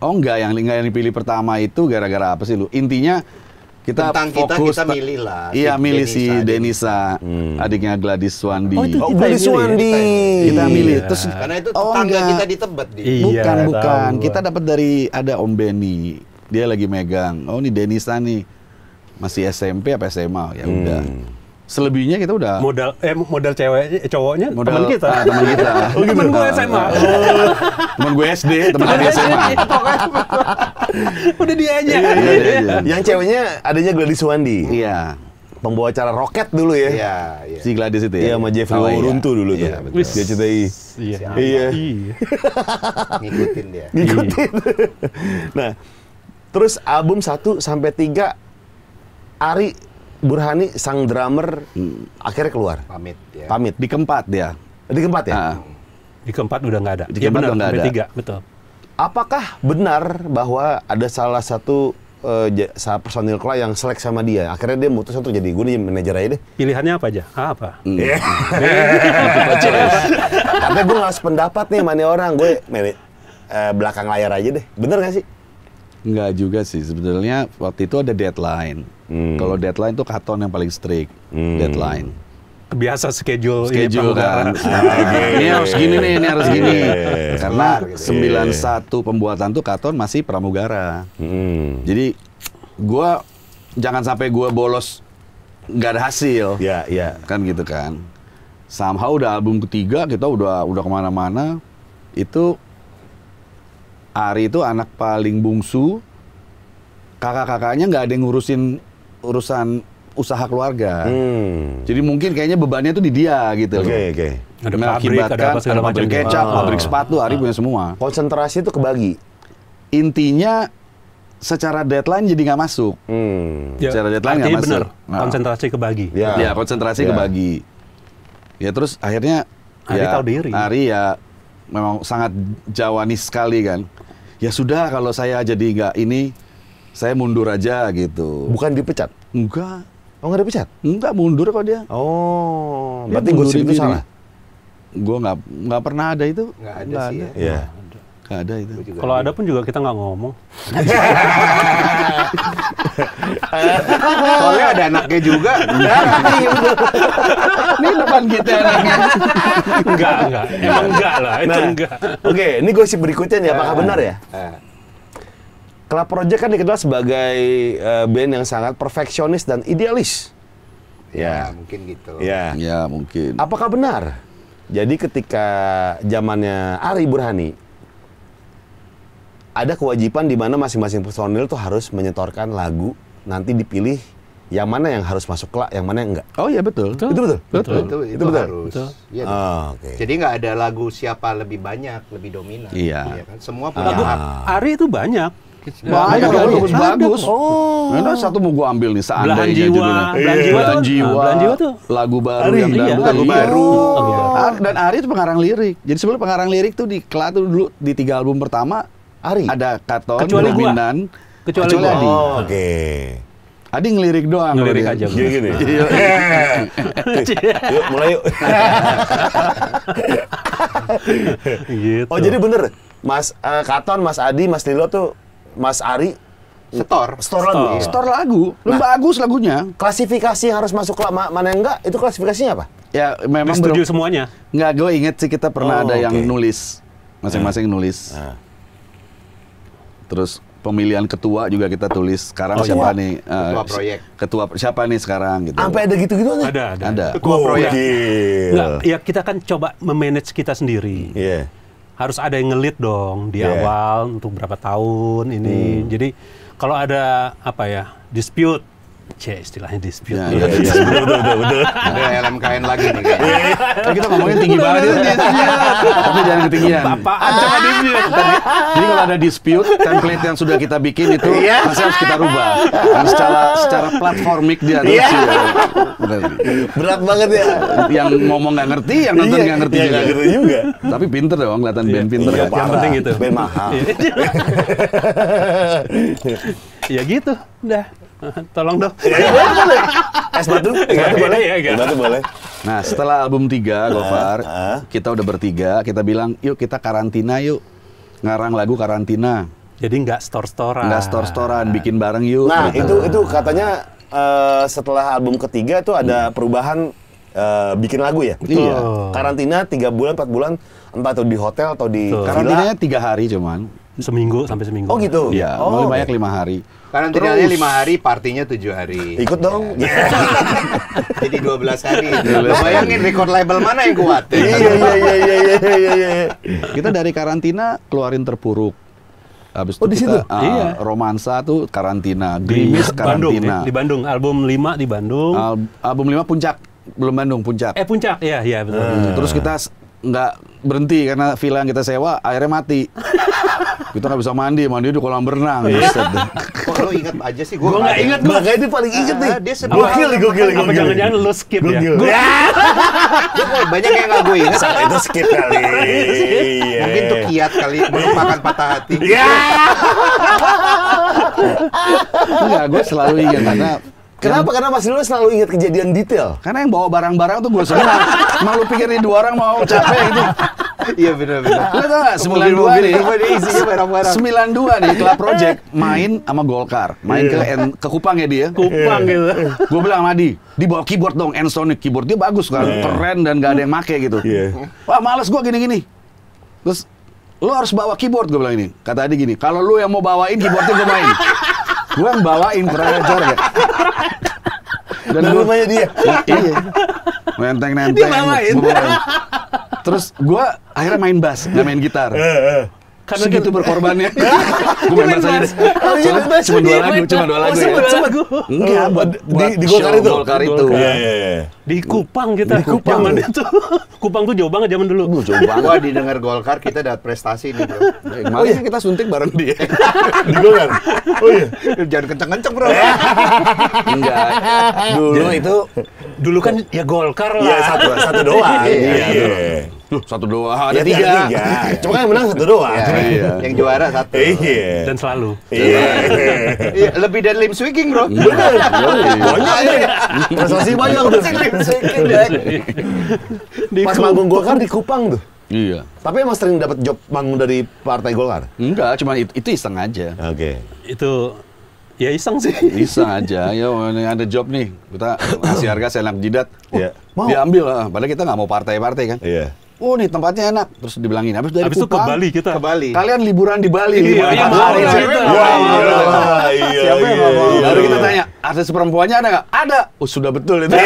Oh enggak, yang enggak yang dipilih pertama itu gara-gara apa sih lu? Intinya kita tentang fokus kita, kita milih lah. Iya, milih si Denisa, hmm. hmm. adiknya Gladys Wandi. Oh, itu oh Gladys Wandi. Kita iya. milih. Iya. Terus karena itu oh, enggak. kita di Tebet di. Iya, bukan, bukan. Tahu. Kita dapat dari ada Om Benny. Dia lagi megang. Oh, ini Denisa nih. Masih SMP apa SMA? Ya hmm. udah selebihnya kita udah modal eh modal cewek eh, cowoknya modal, teman kita ah, teman kita oh, oh, teman gue SMA temen teman gue SD teman gue SMA udah dia aja iya, iya, iya, iya. yang ceweknya adanya Gladys Wandi iya pembawa acara roket dulu ya. Iya, iya. Si Gladys itu ya. Iya, sama Jeffrey oh, iya. dulu tuh. Iya, betul. Dia CTI. Iya. iya. Iya. Ngikutin dia. Ngikutin. Iya. nah, terus album 1 sampai 3 Ari Burhani sang drummer hmm. akhirnya keluar. Pamit ya. Pamit. Di keempat dia. Di keempat ya? Uh. Di keempat udah nggak ada. Di iya, keempat ya, udah nggak ada. Tiga, betul. Apakah benar bahwa ada salah satu uh, personil Kla yang selek sama dia? Akhirnya dia mutus untuk jadi gue nih manajer aja deh. Pilihannya apa aja? Ah, apa? Hmm. Yeah. gue nggak sependapat nih mana orang. Gue uh, belakang layar aja deh. Bener gak sih? Enggak juga sih sebetulnya waktu itu ada deadline. Hmm. Kalau deadline itu Katon yang paling strict hmm. deadline. Biasa schedule, schedule kan. Ah, ini harus gini nih, ini harus gini. Iya. Karena 91 pembuatan tuh Katon masih pramugara. Hmm. Jadi gua jangan sampai gua bolos nggak ada hasil. Ya, ya. Kan gitu kan. Somehow udah album ketiga kita udah udah kemana-mana itu Ari itu anak paling bungsu. Kakak-kakaknya nggak ada yang ngurusin urusan usaha keluarga. Hmm. Jadi mungkin kayaknya bebannya itu di dia gitu. Oke, okay, oke. Okay. Ada pabrik, ada apa segala macam. Pabrik gitu. kecap, oh. pabrik sepatu, Ari punya semua. Konsentrasi itu kebagi. Intinya secara deadline jadi nggak masuk. Hmm. Ya, secara deadline nggak masuk. Bener. Nah. Konsentrasi kebagi. Ya, ya konsentrasi ya. kebagi. Ya terus akhirnya Ari ya, tahu diri. Ari ya memang sangat Jawanis sekali kan ya sudah kalau saya jadi nggak ini saya mundur aja gitu. Bukan dipecat? Enggak. Oh nggak dipecat? Enggak mundur kok dia. Oh, berarti ya, gosip itu salah? Gue nggak nggak pernah ada itu. Nggak ada, ya. ada sih. Ya. ya. Gak ada itu. Kalau ada pun juga kita nggak ngomong. Soalnya ada anaknya juga. ini depan kita anaknya. enggak, enggak. Emang enggak lah, itu nah, enggak. Oke, okay, ini gosip berikutnya nih, apakah eh, benar eh. ya? Club Project kan dikenal sebagai eh, band yang sangat perfeksionis dan idealis. Ya, ya mungkin gitu. Ya. ya, mungkin. Apakah benar? Jadi ketika zamannya Ari Burhani, ada kewajiban di mana masing-masing personil tuh harus menyetorkan lagu nanti dipilih yang mana yang harus masuk kelak, yang mana yang enggak. Oh iya betul. betul. Itu betul. Betul. betul. Itu, itu betul. Harus. Betul. Ya, betul. Oh, okay. Jadi nggak ada lagu siapa lebih banyak, lebih dominan. Iya. Ya kan? Semua ah. punya lagu Ari itu banyak. Banyak ya, bagus bagus. Oh. Nah, satu mau gua ambil nih seandainya jiwa, judulnya. Belahan jiwa. Belahan jiwa. Belahan jiwa tuh lagu baru Ari, yang iya. lagu iya. baru. Oh. Dan Ari itu pengarang lirik. Jadi sebenarnya pengarang lirik tuh di Kelat tuh dulu di tiga album pertama Ari. Ada Katon, Kecuali dominan. Kecuali, Kecuali Adi. Oh, oh. Oke. Okay. Adi ngelirik doang. Ngelirik aja. Iya, gini, iya. gini. yuk, mulai yuk. gitu. Oh, jadi bener. Mas uh, Katon, Mas Adi, Mas Lilo tuh, Mas Ari, Setor. Setor lagu. Setor lagu. Lu nah, bagus lagunya. Klasifikasi harus masuk ke mana yang enggak? Itu klasifikasinya apa? Ya memang setuju semuanya. Enggak, gue inget sih kita pernah oh, ada okay. yang nulis masing-masing yeah. nulis. Nah. Terus pemilihan ketua juga kita tulis sekarang oh, siapa iya. nih uh, ketua proyek ketua siapa nih sekarang gitu sampai ada gitu gitu ada ada, ada. ketua oh, proyek Nggak, ya kita kan coba memanage kita sendiri yeah. harus ada yang ngelit dong di yeah. awal untuk berapa tahun ini hmm. jadi kalau ada apa ya dispute C istilahnya dispute. Ya, iya, ya, iya. ya. udah udah udah. Ada LMKN lagi nih. Iya, kan? kita ngomongnya tinggi banget itu Tapi jangan ketinggian. Bapak coba dispute. Kan Jadi kalau ada dispute, template yang sudah kita bikin itu masih harus kita rubah. Dan secara secara platformik dia harus ya. Berat banget ya. Yang ngomong nggak ngerti, yang nonton nggak ngerti juga. ngerti juga. Tapi pinter dong, kelihatan band pinter. Kan. Yang penting itu. Band mahal. Ya gitu, udah. tolong dong. Ya, ya, es batu, es iya, boleh ya, es batu boleh. Nah, setelah album tiga ah, Gofar, ah. kita udah bertiga, kita bilang, "Yuk kita karantina yuk." Ngarang lagu karantina. Jadi nggak store-storan. Nggak store-storan, bikin bareng yuk. Nah, gitu. itu itu katanya uh, setelah album ketiga tuh ada hmm. perubahan uh, bikin lagu ya? Betul. Iya. Karantina tiga bulan, empat bulan, entah atau di hotel atau di Karantinanya tiga hari cuman. Seminggu sampai seminggu. Oh gitu? Iya, oh, okay. banyak hari. Karantinanya lima hari, partinya tujuh hari. Ikut dong. Ya. Yeah. Jadi dua belas hari. Lo bayangin record label mana yang kuat? iya, iya, iya, iya, iya, iya. iya, iya, iya kita dari karantina keluarin terpuruk. Habis oh, itu oh, di situ? uh, iya. Romansa tuh karantina, Grimis karantina. Bandung, di Bandung, album lima di Bandung. Al album lima Puncak, belum Bandung Puncak. Eh Puncak, iya iya betul. Hmm. Terus kita nggak berhenti karena villa yang kita sewa airnya mati. kita nggak bisa mandi, mandi di kolam berenang. Iya. Kok lo ingat aja sih? Gue nggak ingat. Gue makanya itu paling inget nih. Dia sebelum kill gue kill gue jangan-jangan lo skip ya? Banyak yang nggak gue ingat. itu skip kali. Iya. Mungkin tuh kiat kali melupakan patah hati. Iya. Enggak, gue selalu ingat karena Kenapa? Karena Mas dulu selalu ingat kejadian detail. Karena yang bawa barang-barang tuh gue semua. Malu pikir dua orang mau capek gitu. Iya benar-benar. Lu tau gak dua nih. Sembilan dua nih Kelab Project main sama Golkar, main ke iya. ke Kupang ya dia. Ya? Kupang gitu. Iya. Iya. Gue bilang sama Adi, dibawa keyboard dong, Ensonic keyboard dia bagus kan, keren dan gak ada yang make gitu. Wah, males gue gini-gini. Terus lo harus bawa keyboard gue bilang ini. Kata Adi gini, kalau lo yang mau bawain keyboardnya gue main. Gue yang bawain kurang ajar ya. Dan nah, rumahnya dia. Iya. Menteng-menteng. Iya. Dia bawain. Terus gue akhirnya main bass, nggak main gitar. Eh, eh karena segitu ya, kan- berkorbannya. gue main bahasa Inggris. Iya, cuma dua lagu, cuma dua lagu. Cuma ya. dua lagu. Enggak, oh, buat di, di Golkar itu. Golkar itu. Iya, iya, iya. Di Kupang kita. Di Kupang. Zaman itu. Kupang tuh jauh banget zaman dulu. Uh, jauh banget. Gua didengar Golkar kita dapat prestasi nih, Bro. Iya. Oh iya, kan kita suntik bareng dia. Di Golkar. Oh iya. Jangan kenceng-kenceng, Bro. Iya. Enggak. Dulu itu dulu kan ya Golkar lah. Iya, satu satu doang. Iya, duh satu doang. Ada ya, tiga. tiga. Cuma kan yang menang satu doang. Ya, iya. Yang juara satu. Iya. Dan selalu. Iya. iya. Lebih dari lim swinging, bro. Iya, benar. banyak iya. nih. Iya. Prestasi banyak tuh. lim swinging, Pas manggung Golkar di Kupang tuh. Iya. Tapi emang sering dapat job manggung dari partai Golkar? Enggak, cuma itu, itu iseng aja. Oke. Okay. Itu Ya iseng sih. Iseng aja. Ya ada job nih. Kita kasih harga seenak jidat. Iya. Oh, yeah. Diambil lah. Padahal kita nggak mau partai-partai kan. Iya. Yeah. Oh nih tempatnya enak, terus dibilangin. Habis dari Habis itu ke Bali kita. Ke Bali. Kalian liburan di Bali. Iya, liburan iya, iya iya iya. iya, iya, iya, Siapa yang mau Lalu kita tanya, artis perempuannya ada nggak? Ada. Oh sudah betul itu.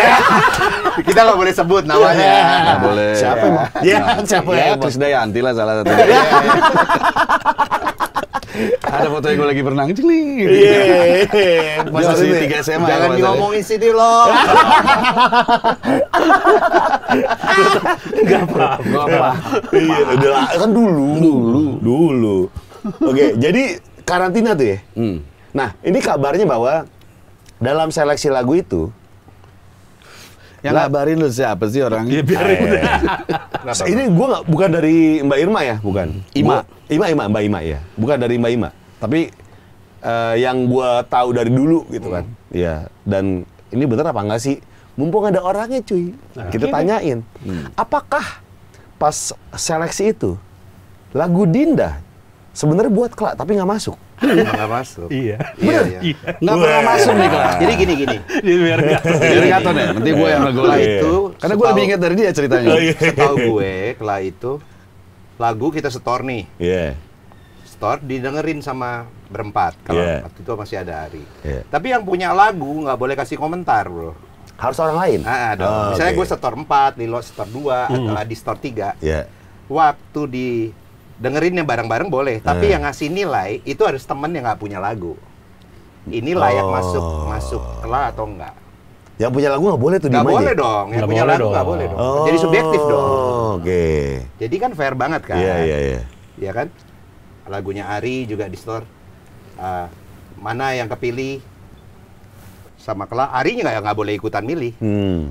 kita nggak boleh sebut namanya. Nggak boleh. Siapa Ya, siapa ya? Krisdayanti lah salah satu. Ada foto yang gue lagi berenang jeli. Iya. Yeah. Masa tiga SMA. Jangan ya, ngomongin sini loh. Gak apa. Gak apa. Iya, udah lah. Kan dulu. Dulu. Dulu. Oke, jadi karantina tuh ya. Hmm. Nah, ini kabarnya bahwa dalam seleksi lagu itu yang ngabarin lu siapa sih orang? Ya biarin. Iya, iya, iya. nah, ini gue nggak bukan dari Mbak Irma ya, bukan. Ima. Gua, Ima Ima Mbak Ima ya. Bukan dari Mbak Ima. Tapi uh, yang gue tahu dari dulu gitu kan. Hmm. Iya. Hmm. Dan ini bener apa enggak sih? Mumpung ada orangnya cuy, nah, kita ini. tanyain. Hmm. Apakah pas seleksi itu lagu Dinda sebenarnya buat kelak tapi nggak masuk? nggak masuk. Iya. Iya. Iya. iya. Nggak pernah masuk nih kelas. Jadi gini gini. Jadi biar gato. Biar Nanti gue yang lagu iya. lah iya. itu. Karena gue lebih ingat dari dia ceritanya. Oh, setahu gue kelas itu lagu kita setor nih. Iya. Setor didengerin sama berempat kalau yeah. waktu itu masih ada Ari. Yeah. Tapi yang punya lagu nggak boleh kasih komentar bro. Harus orang lain. Ah, ah dong. Oh, Misalnya okay. gue setor empat, Lilo setor dua, hmm. atau Adi setor tiga. Yeah. Waktu di dengerinnya bareng-bareng boleh tapi eh. yang ngasih nilai itu harus temen yang nggak punya lagu ini layak oh. masuk masuk lah atau enggak yang punya lagu nggak boleh tuh nggak boleh dong yang punya lagu nggak boleh dong oh. jadi subjektif dong oke okay. jadi kan fair banget kan iya yeah, iya yeah, iya yeah. kan lagunya Ari juga di store uh, mana yang kepilih sama Kela Ari nggak nggak boleh ikutan milih hmm.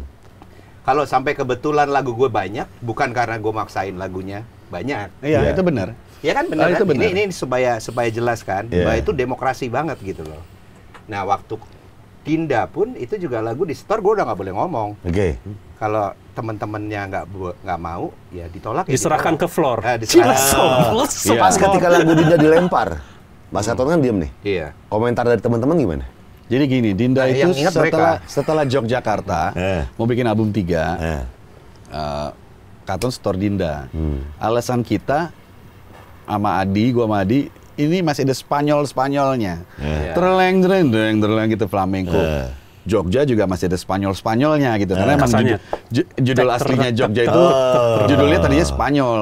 kalau sampai kebetulan lagu gue banyak bukan karena gue maksain lagunya banyak. Iya, ya. itu benar. Iya kan benar. Oh, kan? Ini ini supaya supaya jelas kan yeah. bahwa itu demokrasi banget gitu loh. Nah, waktu Dinda pun itu juga lagu di store gue udah nggak boleh ngomong. Oke. Okay. Kalau teman-temannya nggak nggak mau, ya ditolak. Ya gitu. Diserahkan ya ke floor. Nah, diserahkan. Cila, ah, iya. Pas ketika lagu Dinda dilempar, Mas Aton kan diem nih. Iya. Komentar dari teman-teman gimana? Jadi gini, Dinda nah, itu setelah mereka. setelah Yogyakarta eh. mau bikin album tiga eh. uh, Katon store Dinda. Hmm. Alasan kita sama Adi, gua sama Adi ini masih ada Spanyol Spanyolnya. Yeah. Ya. Terleng terleng terleng terleng gitu flamenco. Yeah. Jogja juga masih ada Spanyol Spanyolnya gitu. Ya. Karena emang judul, judul aslinya Jogja itu judulnya tadinya Spanyol.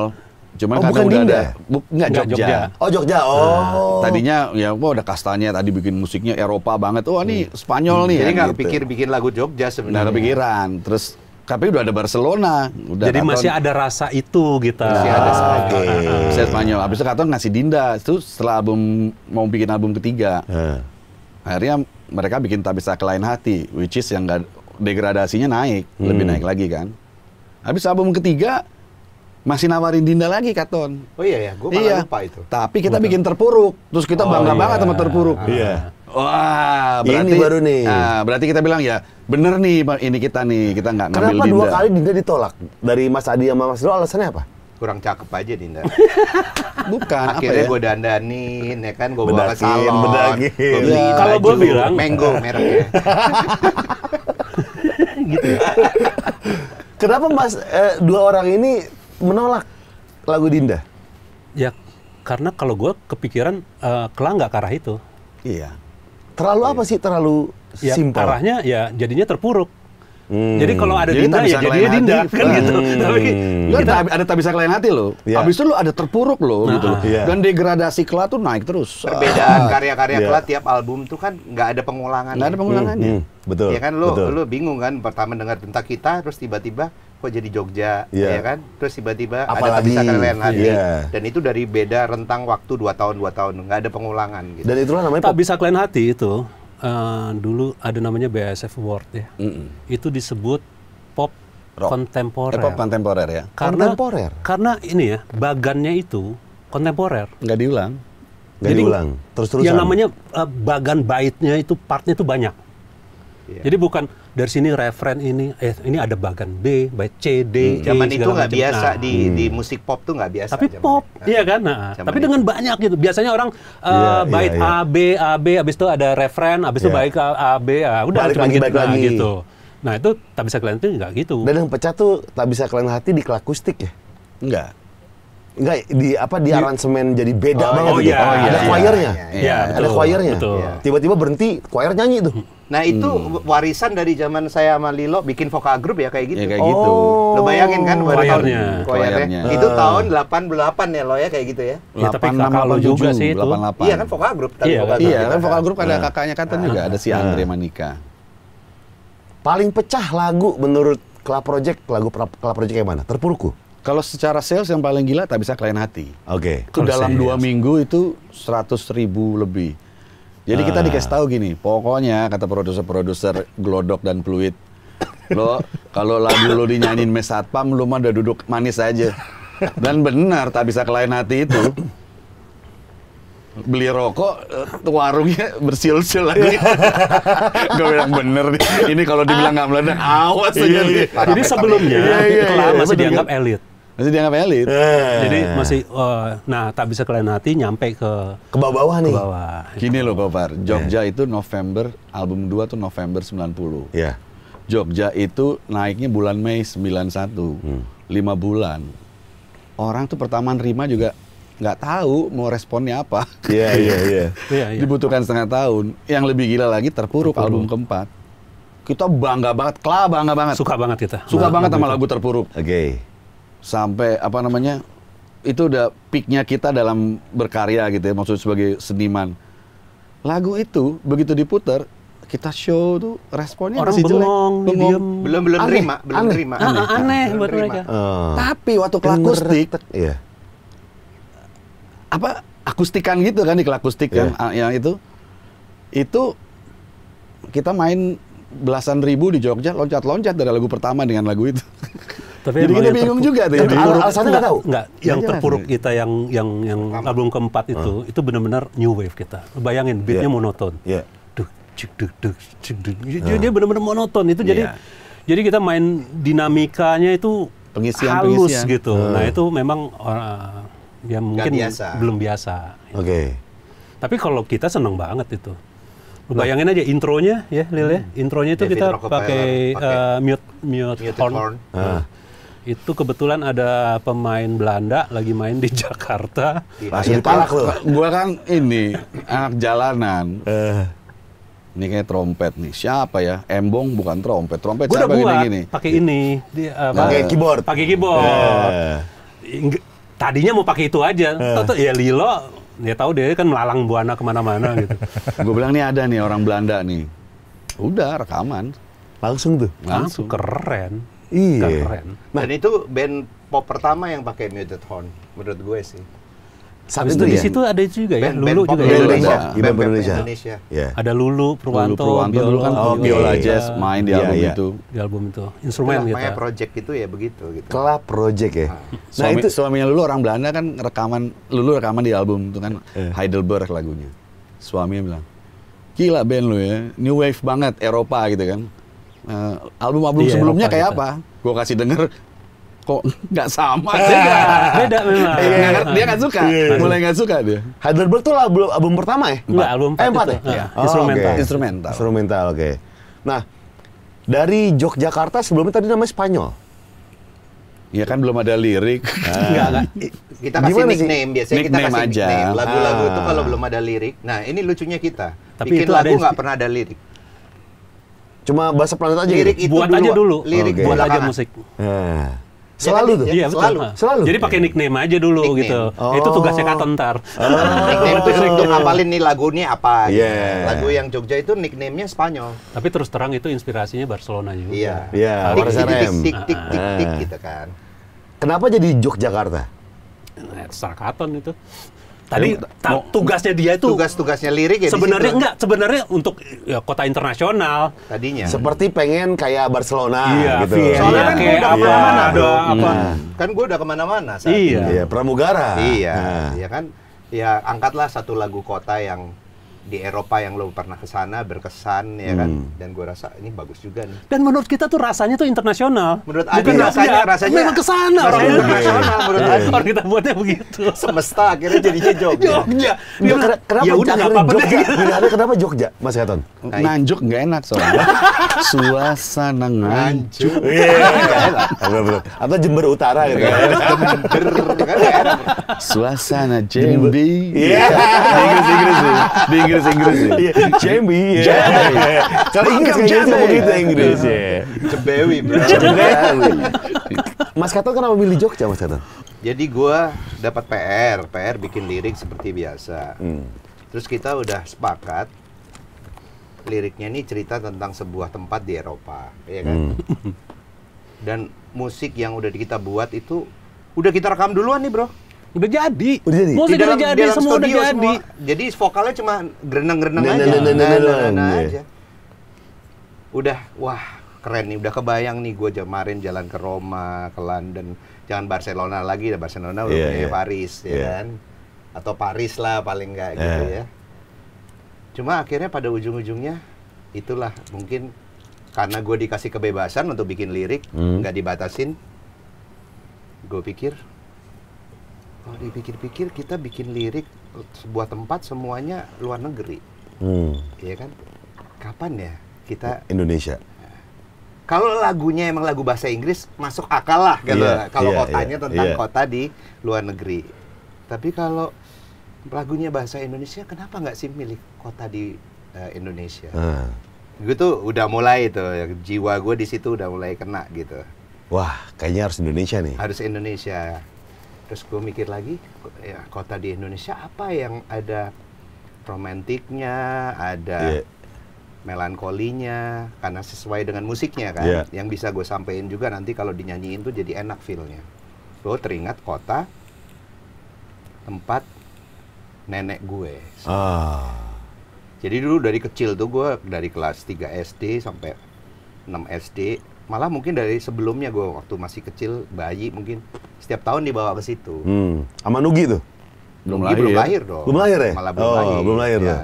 Cuman oh, bukan Dinda? ada bu, enggak, enggak Jogja. Jogja. Oh Jogja. Nah, oh. Nah, tadinya ya wah udah kastanya tadi bikin musiknya Eropa banget. Oh ini hmm. Spanyol hmm. nih. Jadi ya, nggak gitu. pikir bikin lagu Jogja sebenarnya. Nggak kepikiran. Terus tapi udah ada Barcelona. Udah Jadi Katon. masih ada rasa itu gitu. Nah, masih ada Spanyol. Okay. Ah. Saya Spanyol. Habis itu Katon ngasih Dinda. Itu setelah album mau bikin album ketiga. Ah. Akhirnya mereka bikin tak bisa kelain hati, which is yang gak, degradasinya naik, hmm. lebih naik lagi kan. Habis album ketiga masih nawarin Dinda lagi Katon. Oh iya ya, gue malah iya. lupa itu. Tapi kita Betul. bikin terpuruk. Terus kita oh, bangga iya. banget sama terpuruk. Iya. Wah, berarti ini baru nih. Nah, berarti kita bilang ya, bener nih ini kita nih, kita nggak ngambil Kenapa Dinda. dua kali Dinda ditolak dari Mas Adi sama Mas Dro? Alasannya apa? Kurang cakep aja Dinda. Bukan. Akhirnya ya? gue dandanin, ya kan gue bawa ke salon. Bedakin, Ya. Gitu. Kalau gue bilang Mango mereknya. gitu. ya. Kenapa Mas eh, dua orang ini menolak lagu Dinda? Ya karena kalau gue kepikiran uh, eh, kelang nggak ke arah itu. Iya. Terlalu apa sih terlalu ya, simpel? Arahnya ya jadinya terpuruk. Hmm. Jadi kalau ada Dinda ya jadinya Dinda kan gitu. hmm. gitu. Tapi hmm. kita, ada tak bisa kalian hati loh. ya. abis itu lo ada terpuruk loh nah. gitu iya. Dan degradasi kelat tuh naik terus. Perbedaan ah. karya-karya ah. Iya. yeah. tiap album tuh kan nggak ada pengulangan. Nggak ada pengulangannya. Hmm. Hmm. Betul. Ya kan lo Betul. lu bingung kan pertama dengar tentang kita terus tiba-tiba kok jadi Jogja yeah. ya kan terus tiba-tiba ada bisa lain hati yeah. dan itu dari beda rentang waktu dua tahun dua tahun nggak ada pengulangan gitu. dan itulah namanya tak bisa klien hati itu uh, dulu ada namanya BSF Award ya mm -mm. itu disebut pop kontemporer eh, pop kontemporer ya karena kontemporer. karena ini ya bagannya itu kontemporer nggak diulang nggak diulang terus terusan yang namanya uh, bagan baitnya itu partnya itu banyak yeah. jadi bukan dari sini referen ini eh, ini ada bagan B, baik C, D, e, hmm. E, zaman itu nggak biasa nah. di di musik pop tuh nggak biasa. Tapi pop, iya kan? Nah, tapi itu. dengan banyak gitu. Biasanya orang uh, eh, yeah, iya, bait yeah, yeah. A B A B abis itu ada referen, habis itu iya. baik A, A B, A, udah cuma lagi, gitu, nah, gitu. Nah, itu tak bisa kalian itu nggak gitu. Dan yang pecah tuh tak bisa kalian hati di klakustik ya? Enggak. Enggak di apa di, di aransemen jadi beda oh, banget oh, Iya, oh, ada iya, iya. choirnya. Iya, iya, iya, ada choirnya. Tiba-tiba berhenti choir nyanyi tuh. Nah, itu hmm. warisan dari zaman saya sama Lilo bikin vokal grup ya kayak gitu. Ya, kayak gitu. oh. Lo bayangin kan baru choirnya. Ah. tahun Choir Uh. Itu tahun 88 ya lo ya kayak gitu ya. ya tapi kakak lo juga sih itu. 88. Iya kan vokal grup. Iya, vokal kan? iya kan vokal grup ada nah. kakaknya Kanton juga, ah. ada si Andre nah. Manika. Paling pecah lagu menurut Club Project, lagu Club Project yang mana? Terpurukku. Kalau secara sales yang paling gila tak bisa klien hati. Oke. Okay. Itu dalam dua minggu itu 100 ribu lebih. Jadi kita ah. dikasih tahu gini, pokoknya kata produser-produser Glodok dan Pluit, lo kalau lagu lo dinyanyiin mes satpam, lo mah udah duduk manis aja. Dan benar, tak bisa klien hati itu. Beli rokok, warungnya bersil-sil lagi. Gue bilang bener nih, ini kalau dibilang nggak meledak, awas aja. Iya, iya. Jadi sebelumnya, iya, iya, itu lama masih dianggap elit masih dianggap elit. Eh. Jadi masih uh, nah tak bisa kalian hati nyampe ke ke bawah-bawah nih. Ke bawah. Gini loh Gopar, eh. Jogja yeah. itu November album 2 tuh November 90. Iya. Yeah. Jogja itu naiknya bulan Mei 91. Hmm. lima bulan. Orang tuh pertama nerima juga nggak tahu mau responnya apa. Iya, iya, iya. iya, iya. Dibutuhkan setengah tahun. Yang lebih gila lagi terpuruk, terpuruk. album keempat. Kita bangga banget, kelah bangga banget. Suka banget kita. Suka nah, banget sama lagu terpuruk. Oke. Okay sampai apa namanya itu udah peaknya kita dalam berkarya gitu ya maksud sebagai seniman lagu itu begitu diputar kita show tuh responnya orang masih bengong, jelek, bengong. belum belum terima, belum terima, aneh, aneh, aneh buat mereka. Uh, Tapi waktu klakustik kan iya. apa akustikan gitu kan di klakustik kan, yeah. yang yang itu, itu kita main belasan ribu di Jogja loncat-loncat dari lagu pertama dengan lagu itu. Tapi Jadi kita bingung juga tuh. Ya, al alasannya nggak tahu. Enggak, yang iya, iya. terpuruk kita yang yang yang album keempat itu itu benar-benar new wave kita. Bayangin iya. beatnya yeah. monoton. Yeah. Duh, cik, duh, duh, cik, duh. Dia, dia benar-benar monoton itu. Jadi yeah. jadi kita main dinamikanya itu pengisian, halus pengisian. gitu. Uh. Nah itu memang orang uh, ya mungkin biasa. belum biasa. Oke. Okay. Tapi kalau kita seneng banget itu. Nah. Bayangin aja intronya ya Lil ya. Hmm. Intronya itu David kita pakai uh, mute, mute mute horn. horn. Ah itu kebetulan ada pemain Belanda lagi main di Jakarta. Langsung iya. palak loh. Gue kan ini anak jalanan. Uh. Ini kayak trompet nih. Siapa ya? Embong bukan trompet. Trompet gua siapa gini gini? Pakai ini. uh, pakai pakai keyboard. Pakai keyboard. Uh. Tadinya mau pakai itu aja. Uh. Eh. Tuh, ya Lilo ya tahu dia kan melalang buana kemana-mana gitu. gue bilang nih ada nih orang Belanda nih. Udah rekaman. Langsung tuh. Langsung, Langsung keren. Iya. Kan keren. Nah, Dan itu band pop pertama yang pakai muted horn menurut gue sih. Saat itu di situ ada juga ya, band, Lulu band juga ya. Indonesia. Band, Indonesia. Iya. Ada Lulu, Purwanto, Lulu, Biola, kan oh, Biola Jazz iya. ya. main di iya, album iya. itu. Di album itu. Instrumen gitu. Kayak project itu ya begitu gitu. project ya. Nah, nah itu suaminya Lulu orang Belanda kan rekaman Lulu rekaman di album itu kan Heidelberg lagunya. Suaminya bilang, "Gila band lu ya, new wave banget Eropa gitu kan." Eh, album-album uh, sebelumnya apa, kayak kita. Gitu. apa? Gue kasih denger kok nggak sama sih beda memang yeah. gak, dia nggak iya. suka yeah. Iya. mulai nggak suka dia Heidelberg tuh album album pertama ya empat album eh, empat, eh, empat itu. ya oh, instrumental okay. instrumental instrumental oke okay. nah dari Yogyakarta sebelumnya tadi namanya Spanyol Ya kan belum ada lirik. Ah. Enggak, enggak. Kita kasih Gimana nickname sih? biasanya nickname kita kasih aja. nickname. Lagu-lagu ah. itu kalau belum ada lirik. Nah, ini lucunya kita. Tapi Bikin itu lagu nggak pernah ada lirik. Cuma bahasa planet aja. Lirik gitu? itu buat dulu, aja dulu. Lirik okay. buat aja musik. Eh. Selalu tuh. Iya, Selalu. selalu. Jadi pakai nickname aja dulu nickname. gitu. Oh. Itu tugasnya Katon ntar. Oh. itu untuk ngapalin nih lagu ini apa. Gitu. Yeah. Lagu yang Jogja itu nickname-nya Spanyol. Tapi terus terang itu inspirasinya Barcelona juga. Iya. Iya, tik, tik, tik, tik, ah. tik, gitu kan. Kenapa jadi jogjakarta Nah, eh, Sarkaton itu. Tadi mau, tugasnya dia itu tugas-tugasnya lirik ya. Sebenarnya enggak, sebenarnya untuk ya, kota internasional tadinya. Seperti pengen kayak Barcelona iya, gitu. Iya, Soalnya kan iya, gue udah kemana mana dong. Apa? Iya. Kan gue udah kemana mana Iya. Iya, pramugara. Iya, nah. iya kan. Ya angkatlah satu lagu kota yang di Eropa yang lo pernah ke sana berkesan ya kan hmm. dan gue rasa ini bagus juga nih dan menurut kita tuh rasanya tuh internasional menurut Adi Bukan rasanya ya, rasanya memang ke sana orang internasional menurut Adi iya. orang kita buatnya begitu semesta akhirnya jadinya Jogja Jogja ya, kenapa ya udah apa-apa Jogja ada kenapa Jogja Mas Haton Nanjuk nggak enak soalnya suasana nganjuk iya, iya, atau Jember Utara gitu Jember kan suasana iya di Inggris Inggris di Inggris bahasa Inggris ya. Jambi. Jambi. Cara Inggris kayak gitu begitu Inggris ya. Cebewi, bro. Mas Kato kenapa milih Jogja, Mas Kato? Jadi gue dapat PR, PR bikin lirik seperti biasa. Hmm. Terus kita udah sepakat liriknya ini cerita tentang sebuah tempat di Eropa, ya kan? Hmm. Dan musik yang udah kita buat itu udah kita rekam duluan nih, Bro. Udah jadi. Udah jadi. Musik dalam, udah jadi, semua udah jadi. Jadi vokalnya cuma gerenang-gerenang aja. Nah, aja. Udah, wah keren nih. Udah kebayang nih gue kemarin jalan ke Roma, ke London. Jangan Barcelona lagi, ya Barcelona udah yeah, yeah. Iya. Paris, ya yeah. kan? Atau Paris lah paling nggak yeah. gitu iya. ya. Cuma akhirnya pada ujung-ujungnya itulah mungkin karena gue dikasih kebebasan untuk bikin lirik, hmm. nggak hmm. dibatasin. Gue pikir kalau dipikir-pikir kita bikin lirik sebuah tempat semuanya luar negeri hmm. ya kan kapan ya kita Indonesia kalau lagunya emang lagu bahasa Inggris masuk akal lah kalau yeah, kalau yeah, kotanya yeah, tentang yeah. kota di luar negeri tapi kalau lagunya bahasa Indonesia kenapa nggak sih milik kota di uh, Indonesia uh. gue tuh udah mulai tuh jiwa gue di situ udah mulai kena gitu wah kayaknya harus Indonesia nih harus Indonesia terus gue mikir lagi ya kota di Indonesia apa yang ada romantiknya ada yeah. melankolinya karena sesuai dengan musiknya kan yeah. yang bisa gue sampaikan juga nanti kalau dinyanyiin tuh jadi enak feelnya gue teringat kota tempat nenek gue ah. jadi dulu dari kecil tuh gue dari kelas 3 SD sampai 6 SD malah mungkin dari sebelumnya gue waktu masih kecil bayi mungkin setiap tahun dibawa ke situ hmm. sama Nugi tuh belum lahir belum ya. lahir dong belum lahir ya malah belum oh, lahir belum lahir ya. Iya.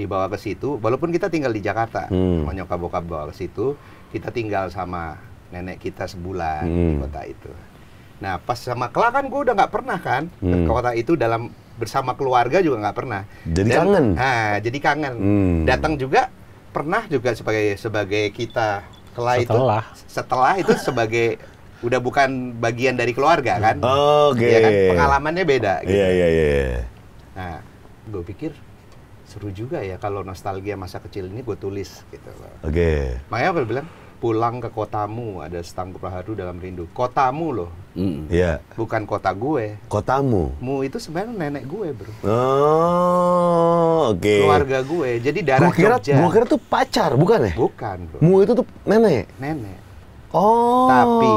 dibawa ke situ walaupun kita tinggal di Jakarta hmm. nyokap bokap bawa ke situ kita tinggal sama nenek kita sebulan hmm. di kota itu nah pas sama Kela kan gue udah nggak pernah kan hmm. ke kota itu dalam bersama keluarga juga nggak pernah jadi Dan, kangen nah jadi kangen hmm. datang juga pernah juga sebagai sebagai kita setelah, setelah itu setelah itu sebagai udah bukan bagian dari keluarga kan? Oh, oke. Okay. Ya kan pengalamannya beda iya, gitu. Iya, yeah, iya, yeah, iya. Yeah. Nah, gue pikir seru juga ya kalau nostalgia masa kecil ini gue tulis gitu Oke. Okay. Makanya gue bilang pulang ke kotamu ada stang haru dalam rindu kotamu loh mm. yeah. bukan kota gue kotamu mu itu sebenarnya nenek gue bro oh oke okay. keluarga gue jadi darah gua kira, Jogja gue kira tuh pacar bukan ya bukan bro mu itu tuh nenek nenek oh tapi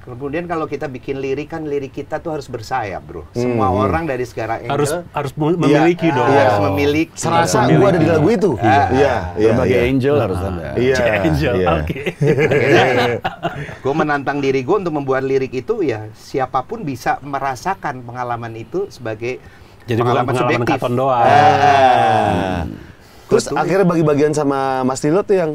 Kemudian kalau kita bikin lirik kan lirik kita tuh harus bersayap, Bro. Semua hmm. orang dari segala angle harus harus iya. memiliki ya, dong. Iya, harus memiliki. Serasa memiliki. gua ada di lagu itu. Iya, ah, iya. Ya, ya. angel harus ah, ada. Iya. Angel. Ya. Oke. Okay. gua menantang diri gue untuk membuat lirik itu ya siapapun bisa merasakan pengalaman itu sebagai jadi pengalaman, pengalaman subjektif. doang. Ah. Hmm. Terus Betul. akhirnya bagi-bagian sama Mas Dilot tuh yang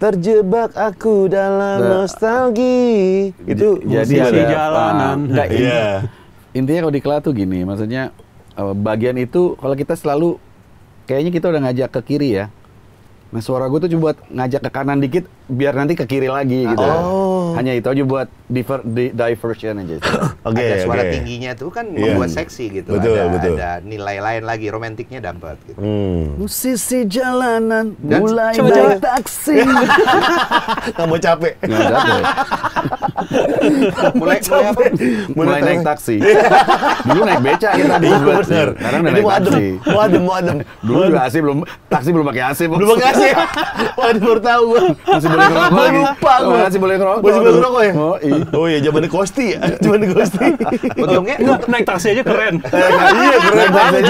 Terjebak aku dalam nah, nostalgia Itu jadi ada jalanan. Nah, yeah. Intinya kalau di tuh gini, maksudnya eh, bagian itu kalau kita selalu kayaknya kita udah ngajak ke kiri ya. Nah suara gue tuh cuma buat ngajak ke kanan dikit biar nanti ke kiri lagi gitu. Oh. Hanya itu aja buat diver, di, diversion aja. okay, ada suara okay. tingginya tuh kan yeah. membuat seksi gitu. Betul, ada, betul. ada nilai lain lagi, romantiknya dapat. Gitu. Hmm. Musisi jalanan Dan mulai coba, naik taksi. Nggak mau capek. Nggak capek. mulai, mulai Mulai, mulai naik taksi. Dulu naik beca kita ya, di iya, Bener. Sekarang udah naik taksi. Mau adem, mau adem. Dulu juga AC belum, taksi belum pakai asyik. Belum pakai asyik. Waduh, baru tahu. Masih boleh ngerokok lagi. Lupa Masih boleh ngerokok dulu rokok ya? Oh, iya. Oh iya, zaman Kosti ya. Zaman Kosti. Untungnya naik taksi aja keren. Iya, keren banget.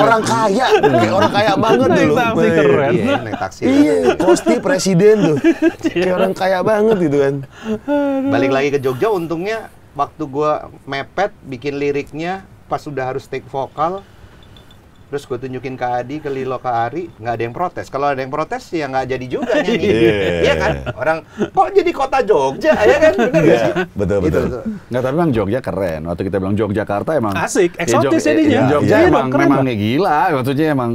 Orang kaya, orang kaya banget dulu. Naik taksi keren. Iya, naik taksi. Iya, Kosti presiden tuh. Iya. Kayak orang kaya banget gitu kan. Balik lagi ke Jogja untungnya waktu gua mepet bikin liriknya pas sudah harus take vokal terus gue tunjukin ke Adi, ke Lilo, ke Ari, nggak ada yang protes. Kalau ada yang protes ya nggak jadi juga Iya yeah. iya kan? Orang kok jadi kota Jogja, ya kan? Bener yeah, sih? Betul gitu. betul. Nggak tapi memang Jogja keren. Waktu kita bilang Jogjakarta emang asik, ya, eksotis ya, Jog, jadinya. Jogja, ya, emang, keren memang gila. Maksudnya emang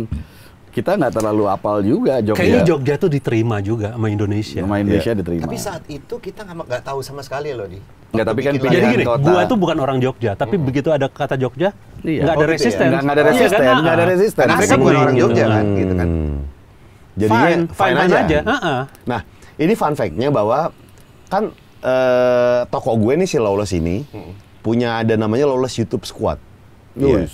kita nggak terlalu apal juga Jogja. Kayaknya Jogja tuh diterima juga sama Indonesia. Sama Indonesia ya. diterima. Tapi saat itu kita nggak tahu sama sekali loh di. Nggak, tapi kan Jadi gini, kota. gua tuh bukan orang Jogja, tapi hmm. begitu ada kata Jogja, iya. nggak ada oh, gitu ya? resisten. ya? Nggak ada iya, resisten, kan? nggak ada nah, resisten. Karena bukan orang hmm. Jogja kan, gitu kan. Jadi fine, fine, fine aja. aja. Uh -uh. Nah, ini fun fact-nya bahwa kan uh, toko gue nih si Lawless ini hmm. punya ada namanya Lawless YouTube Squad. Yes. yes.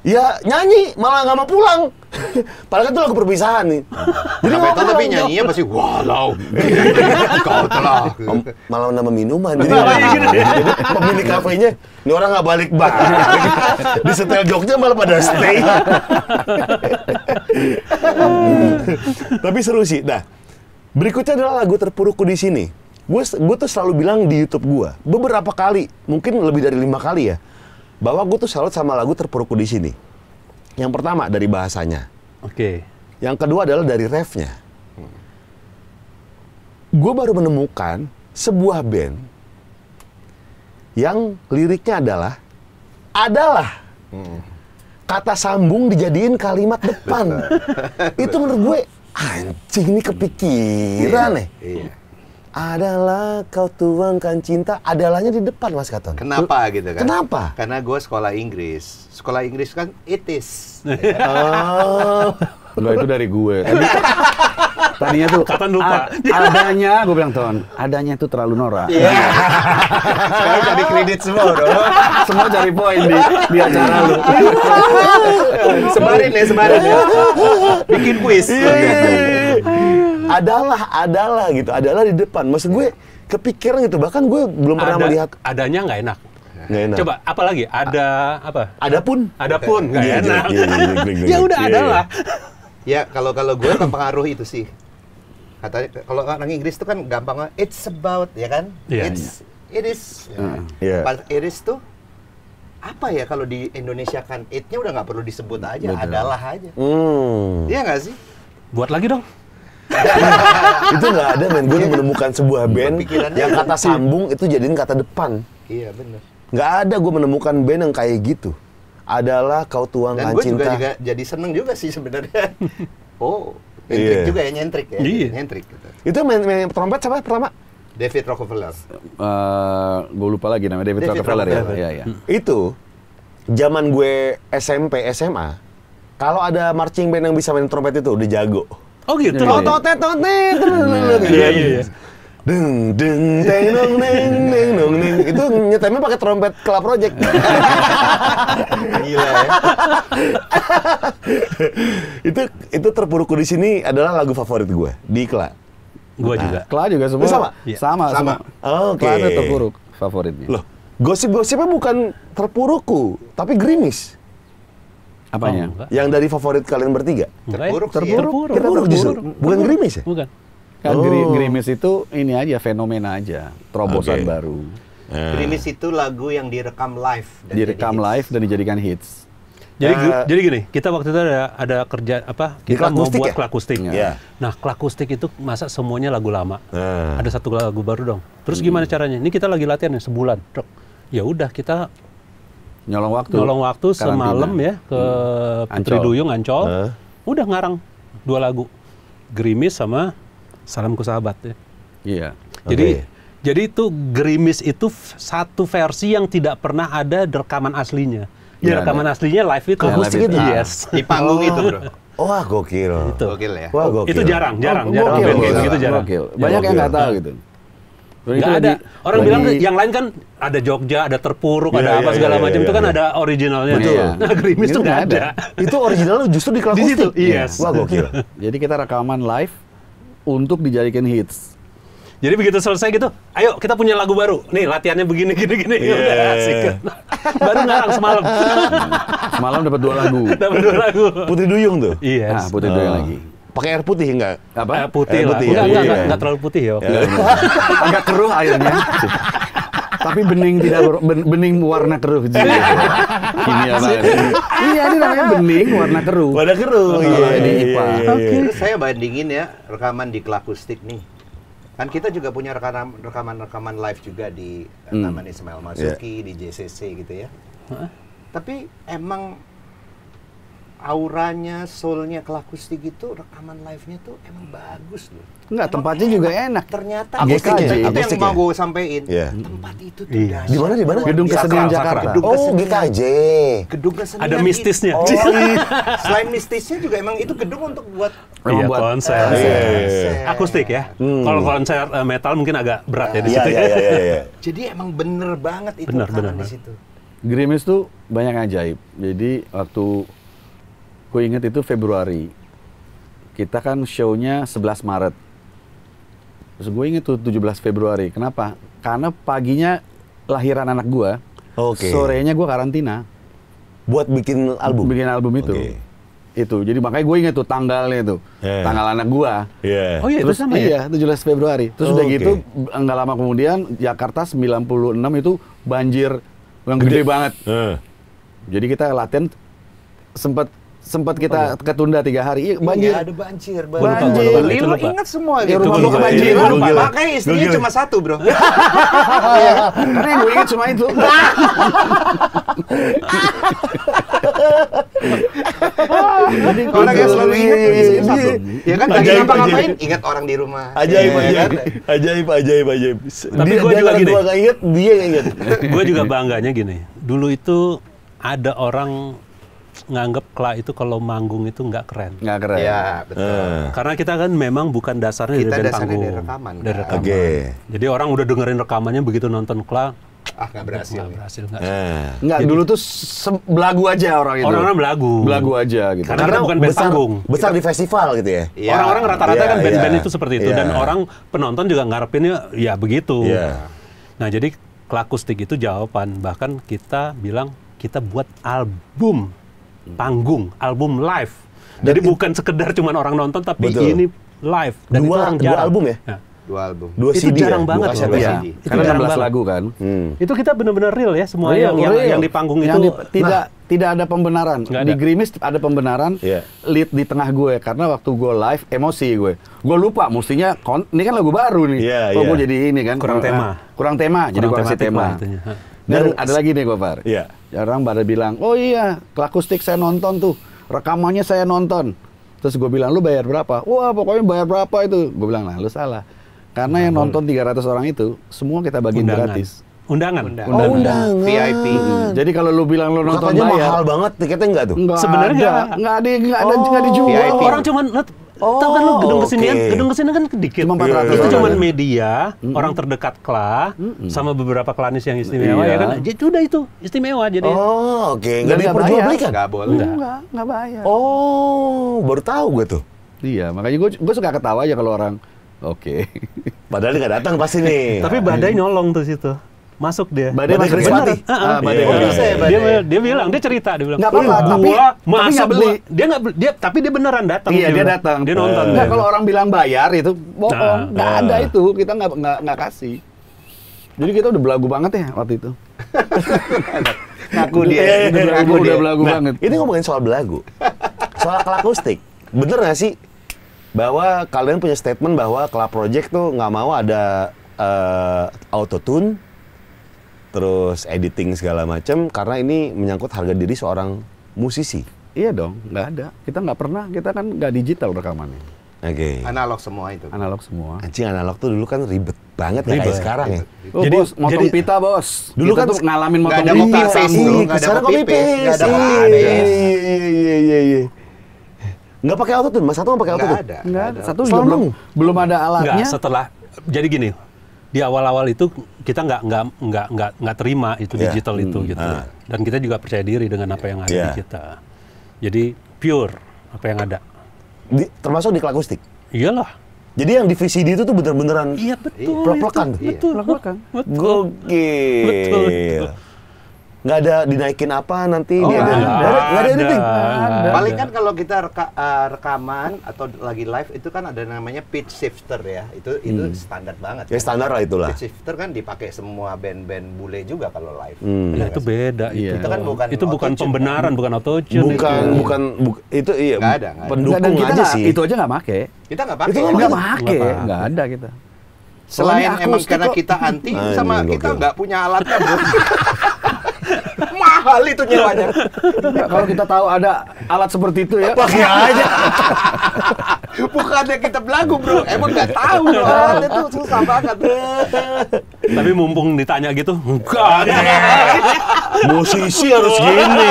Ya nyanyi malah nggak mau pulang. Padahal kan itu lagu perpisahan nih. Jadi nggak tapi, tapi nyanyinya pasti walau kau telah malah nama minuman. Jadi, pemilik kafenya ini orang nggak balik balik. Di setel joknya malah pada stay. tapi seru sih. Nah berikutnya adalah lagu terpurukku di sini. Gue gue tuh selalu bilang di YouTube gue beberapa kali mungkin lebih dari lima kali ya bahwa gue tuh salut sama lagu terpuruk di sini. Yang pertama dari bahasanya. Oke. Okay. Yang kedua adalah dari refnya. Gue baru menemukan sebuah band yang liriknya adalah adalah hmm. kata sambung dijadiin kalimat depan. Itu menurut gue anjing ini kepikiran iya, nih. nih. Iya. Yeah adalah kau tuangkan cinta adalahnya di depan mas Katon. Kenapa Lu, gitu kan? Kenapa? Karena gue sekolah Inggris. Sekolah Inggris kan it is. Nah, iya. oh. Enggak itu dari gue. tadinya tuh Katon lupa. adanya gue bilang Ton, adanya itu terlalu norak. Yeah. Iya. Sekarang jadi kredit semua dong. semua cari poin di di acara lu. sebarin ya, sebarin ya. Bikin kuis. Iya, adalah adalah gitu adalah di depan maksud gue kepikiran gitu bahkan gue belum pernah Ada, melihat adanya nggak enak Nggak enak. Coba apa lagi? Ada apa? Ada pun. Ada pun nggak yeah, enak. Yeah, yeah, iya, iya, ya iya, udah adalah. Ya kalau kalau gue pengaruh itu sih. Katanya kalau orang Inggris itu kan gampang it's about ya kan? It's it is. Ya. ya But It is tuh apa ya kalau di Indonesia kan it-nya udah nggak perlu disebut aja, Betul. adalah aja. Hmm. Iya mm. nggak sih? Buat lagi dong itu nggak ada men gue menemukan sebuah band yang kata sambung itu jadiin kata depan iya benar nggak ada gue menemukan band yang kayak gitu adalah kau tuangkan cinta. Dan gue juga, juga jadi seneng juga sih sebenarnya. oh, nyentrik yeah. juga ya nyentrik ya. Yeah. Nyentrik. Gitu. Itu main, main trompet siapa pertama? David Rockefeller. Uh, eh, gue lupa lagi namanya David, David Rockefeller, ya? Rockefeller ya. ya, ya. Itu zaman gue SMP SMA, kalau ada marching band yang bisa main trompet itu udah jago. Oh gitu. Totet totet terus. Iya iya. Deng deng neng neng neng itu nyetemnya pakai trompet Club Project. Gila ya. itu itu terpurukku di sini adalah lagu favorit gue di Kla. Gue nah, juga. Kla juga semua. Eh, iya. Sama. Sama sama. Oh, Oke. Okay. Kla terpuruk favoritnya. Loh, gosip-gosipnya bukan terpurukku, tapi gerimis. Apanya? Oh, yang dari favorit kalian bertiga? Terburuk, terburuk, sih, ya. terburuk, terburuk, terburuk, justru. Bukan terburuk. gerimis ya? Bukan. Kan oh. gerimis itu ini aja fenomena aja, terobosan okay. baru. Yeah. Gerimis itu lagu yang direkam live. Dan direkam live hits. dan dijadikan hits. Jadi, uh, jadi gini, kita waktu itu ada, ada kerja apa? Kita mau buat ya? klakustik. Yeah. Nah, klakustik itu masa semuanya lagu lama. Uh. Ada satu lagu baru dong. Terus hmm. gimana caranya? Ini kita lagi latihan ya sebulan. Ya udah kita Nyolong waktu. Nyolong waktu semalam ya ke hmm. Putri Duyung Ancol. Uh. Udah ngarang dua lagu. Gerimis sama Salamku Sahabat ya. Iya. Okay. Jadi jadi itu Gerimis itu satu versi yang tidak pernah ada rekaman aslinya. yeah, iya. rekaman yeah. aslinya live itu. Akustik iya, itu? Yes. Ah. Di panggung itu bro. Oh, wah gokil. Itu. Gokil ya. Wah gokil. Itu jarang, jarang, oh, jarang. Gokil, gokil, gokil, gitu jarang. Gokil. Banyak gokil. yang nggak tahu iya. gitu. Gak ada. Lagi, Orang lagi, bilang yang lain kan ada Jogja, ada terpuruk, yeah, ada iya, apa iya, segala yeah, macam iya, itu kan ada originalnya. Betul. Yeah. Nah, Grimis itu nggak ada. itu originalnya justru di Klakustik. Di situ. Yes. Wah gokil. Jadi kita rekaman live untuk dijadikan hits. Jadi begitu selesai gitu, ayo kita punya lagu baru. Nih latihannya begini gini gini. Yeah. Udah asik. baru ngarang semalam. semalam dapat dua lagu. dapat dua lagu. Putri Duyung tuh. Iya. Yes. Nah, Putri oh. Duyung lagi. Pakai air putih enggak? Apa? Air putih, air putih lah. Putih, enggak, ya. enggak, enggak, terlalu putih ya. Agak keruh airnya. Tapi bening tidak ber, bening warna keruh. Iya. Ini apa? Iya, iya, ini namanya bening warna keruh. Warna keruh. Oh, iya, di iya, Iya, iya. Okay. saya bandingin ya rekaman di Klakustik nih. Kan kita juga punya rekaman-rekaman live juga di hmm. Taman Ismail Marzuki, yeah. di JCC gitu ya. Huh? Tapi emang auranya, soulnya Kelakusti itu rekaman live-nya tuh emang bagus loh. Enggak, tempatnya enak. juga enak. Ternyata akustik ya, itu yang ya. mau gue sampein. Yeah. Tempat itu tuh yeah. Iya. Di mana di mana? Gedung iya, Kesenian Jakarta. Oh, gedung oh, GKJ. Gedung Kesenian. Ada gitu. mistisnya. Oh, iya. selain mistisnya juga emang itu gedung untuk buat Iya, buat konser. Uh, Akustik ya. Hmm. Kalau konser uh, metal mungkin agak berat ya di situ. Iya, iya, iya. Jadi emang bener banget itu bener, bener, di situ. Grimis tuh banyak ajaib. Jadi waktu gue inget itu Februari kita kan show-nya 11 Maret terus gue inget tuh 17 Februari kenapa karena paginya lahiran anak gue okay. sorenya gue karantina buat bikin album bikin album itu okay. itu jadi makanya gue inget tuh tanggalnya tuh yeah. tanggal anak gue yeah. oh iya terus itu sama ya? iya, 17 Februari terus oh, udah okay. gitu nggak lama kemudian Jakarta 96 itu banjir yang gede, gede banget uh. jadi kita latihan sempat sempat kita oh, iya. ketunda tiga hari. Iya, iya banjir. Ya, ada banjir. Banjir. banjir. Lupa, iya, lupa, lupa, ingat semua gitu. Ya, rumah lu kebanjiran. Lupa, lupa. Makanya istrinya cuma satu, bro. Karena gue ingat cuma itu. orang yang gitu. selalu ingat Ya kan lagi apa ngapain ingat orang di rumah. Ajaib, kan? ajaib. Ajaib, ajaib, ajaib. Tapi gue juga gini. Gue ingat, dia yang ingat. Gue juga bangganya gini. Dulu itu ada orang nganggap kla itu kalau manggung itu nggak keren. Nggak keren. Ya, betul. Uh. Karena kita kan memang bukan dasarnya kita dari dasarnya panggung. Dari rekaman. Dari kan? rekaman. Okay. Jadi orang udah dengerin rekamannya begitu nonton kla ah nggak berhasil nggak ya? berhasil nggak eh. nggak dulu tuh belagu aja orang itu orang-orang belagu belagu aja gitu karena, karena bukan band besar, panggung besar di festival gitu ya iya. orang-orang rata-rata ya, kan iya. band-band ya. itu seperti itu Ya. dan orang penonton juga ngarepinnya ya begitu Ya. nah jadi klakustik itu jawaban bahkan kita bilang kita buat album Hmm. panggung, album live. Jadi bukan sekedar cuman orang nonton tapi Betul. ini live dan dua, itu orang jarang. Dua album ya? ya. Dua album. Dua itu CD ya? jarang ya? banget dua CD. Ya. Itu Karena jarang banget. lagu kan. Hmm. Itu kita benar-benar real ya semua real, yang, real. yang yang di panggung yang itu. Di, tidak nah, tidak ada pembenaran. Ada. Di Grimis ada pembenaran yeah. lead di tengah gue karena waktu gue live emosi gue. Gue lupa mestinya ini kan lagu baru nih. Yeah, Kok yeah. gue iya. jadi ini kan kurang tema. Kurang tema kurang jadi gue kasih tema. Artinya. Dan ada lagi nih, Gopar. Iya. Ya, orang pada bilang, oh iya, klakustik saya nonton tuh. Rekamannya saya nonton. Terus gue bilang, lu bayar berapa? Wah, pokoknya bayar berapa itu. Gue bilang, nah lu salah. Karena yang nah, nonton 300 orang itu, semua kita bagiin gratis. Undangan. undangan. Oh, undangan. VIP. Hmm. Jadi kalau lu bilang lu nonton Katanya bayar. mahal banget tiketnya enggak tuh? Enggak Sebenarnya ada. Enggak ada, enggak ada, enggak oh. dijual. VIP. Orang cuman Oh, Tau kan lu gedung oh, kesinian, okay. gedung kesinian kan dikit. Cuma 400 itu cuma media, mm -hmm. orang terdekat kla, mm -hmm. sama beberapa klanis yang istimewa iya. ya kan. Jadi ya, udah itu istimewa jadi. Oh, oke. Okay. Nggak diperjualbelikan? Nggak boleh. Enggak, nggak bayar. Oh, baru tahu gue tuh. Iya, makanya gue gue suka ketawa aja kalau orang Oke. Okay. Padahal nggak datang pasti nih. Tapi badai nyolong tuh situ masuk dia. Badai Badai Krispati. Uh, uh. ah, Badai. Oh, Badai. Dia, dia bilang, dia cerita dia bilang. Enggak apa-apa, tapi masa tapi gak beli. Gua, dia enggak dia tapi dia beneran datang. Iya, dia, datang. Dia nonton. Enggak nah. kalau orang bilang bayar itu bohong. Enggak nah, ada nah. itu, kita enggak enggak enggak kasih. Jadi kita udah belagu banget ya waktu itu. Iya, iya, ngaku dia, udah belagu, udah belagu banget. Ini ngomongin soal belagu. Soal akustik. Bener gak sih bahwa kalian punya statement bahwa Club Project tuh nggak mau ada uh, autotune terus editing segala macam karena ini menyangkut harga diri seorang musisi. Iya dong, nggak ada. Kita nggak pernah, kita kan nggak digital rekamannya. Oke. Okay. Analog semua itu. Analog semua. Anjing analog tuh dulu kan ribet banget ya, ribet. kayak sekarang ya. Oh, jadi bos, motong jadi, pita bos. Dulu kita kan tuh ngalamin motong pita nggak ada kopi pipis. Nggak ada Iya iya iya iya. Nggak pakai auto tuh. Mas Satu nggak pakai auto Nggak ada. Nggak ada. Satu belum, belum ada alatnya. Nggak, setelah, jadi gini, di awal-awal itu kita nggak nggak nggak nggak nggak terima itu yeah. digital itu hmm. gitu ah. dan kita juga percaya diri dengan apa yang ada yeah. di iya. kita jadi pure apa yang ada di, termasuk di klakustik iyalah jadi yang di VCD itu tuh bener-beneran iya betul plek-plekan iya, betul, betul, betul, betul, betul, betul, betul, betul, betul nggak ada dinaikin apa nanti oh, dia ada nggak ada anything paling kan kalau kita reka, uh, rekaman atau lagi live itu kan ada namanya pitch shifter ya itu hmm. itu standar banget ya kan? standar lah itulah pitch shifter kan dipakai semua band-band bule juga kalau live hmm. ya, itu beda iya. itu kan bukan itu bukan kan? pembenaran bukan auto tune bukan itu. bukan bu, itu iya gak ada, gak ada. pendukung kita aja gak, sih itu aja nggak make kita nggak pakai itu nggak make nggak ada kita selain emang karena kita anti ah, sama kita nggak punya alatnya bro mahal itu nyewanya. kalau kita tahu ada alat seperti itu ya. Pakai aja. Bukannya kita belagu bro, emang nggak tahu iya. loh. itu susah banget. Tapi mumpung ditanya gitu, enggak. Musisi harus gini.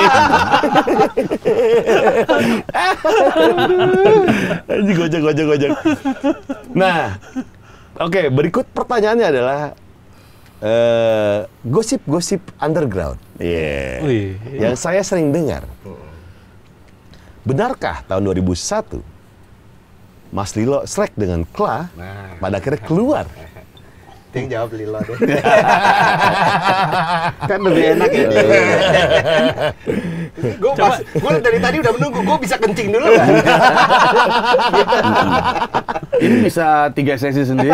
Gojek, gojek, gojek. Nah, oke okay, berikut pertanyaannya adalah Eh, gosip-gosip uh, underground yeah. iya. yang saya sering dengar. Benarkah tahun 2001 Mas Lilo Srek dengan Kla nah. pada akhirnya keluar nah. Ting jawab Lilo deh. kan lebih enak ya, ini. gue pas, gue dari tadi udah menunggu, gue bisa kencing dulu ini bisa tiga sesi sendiri.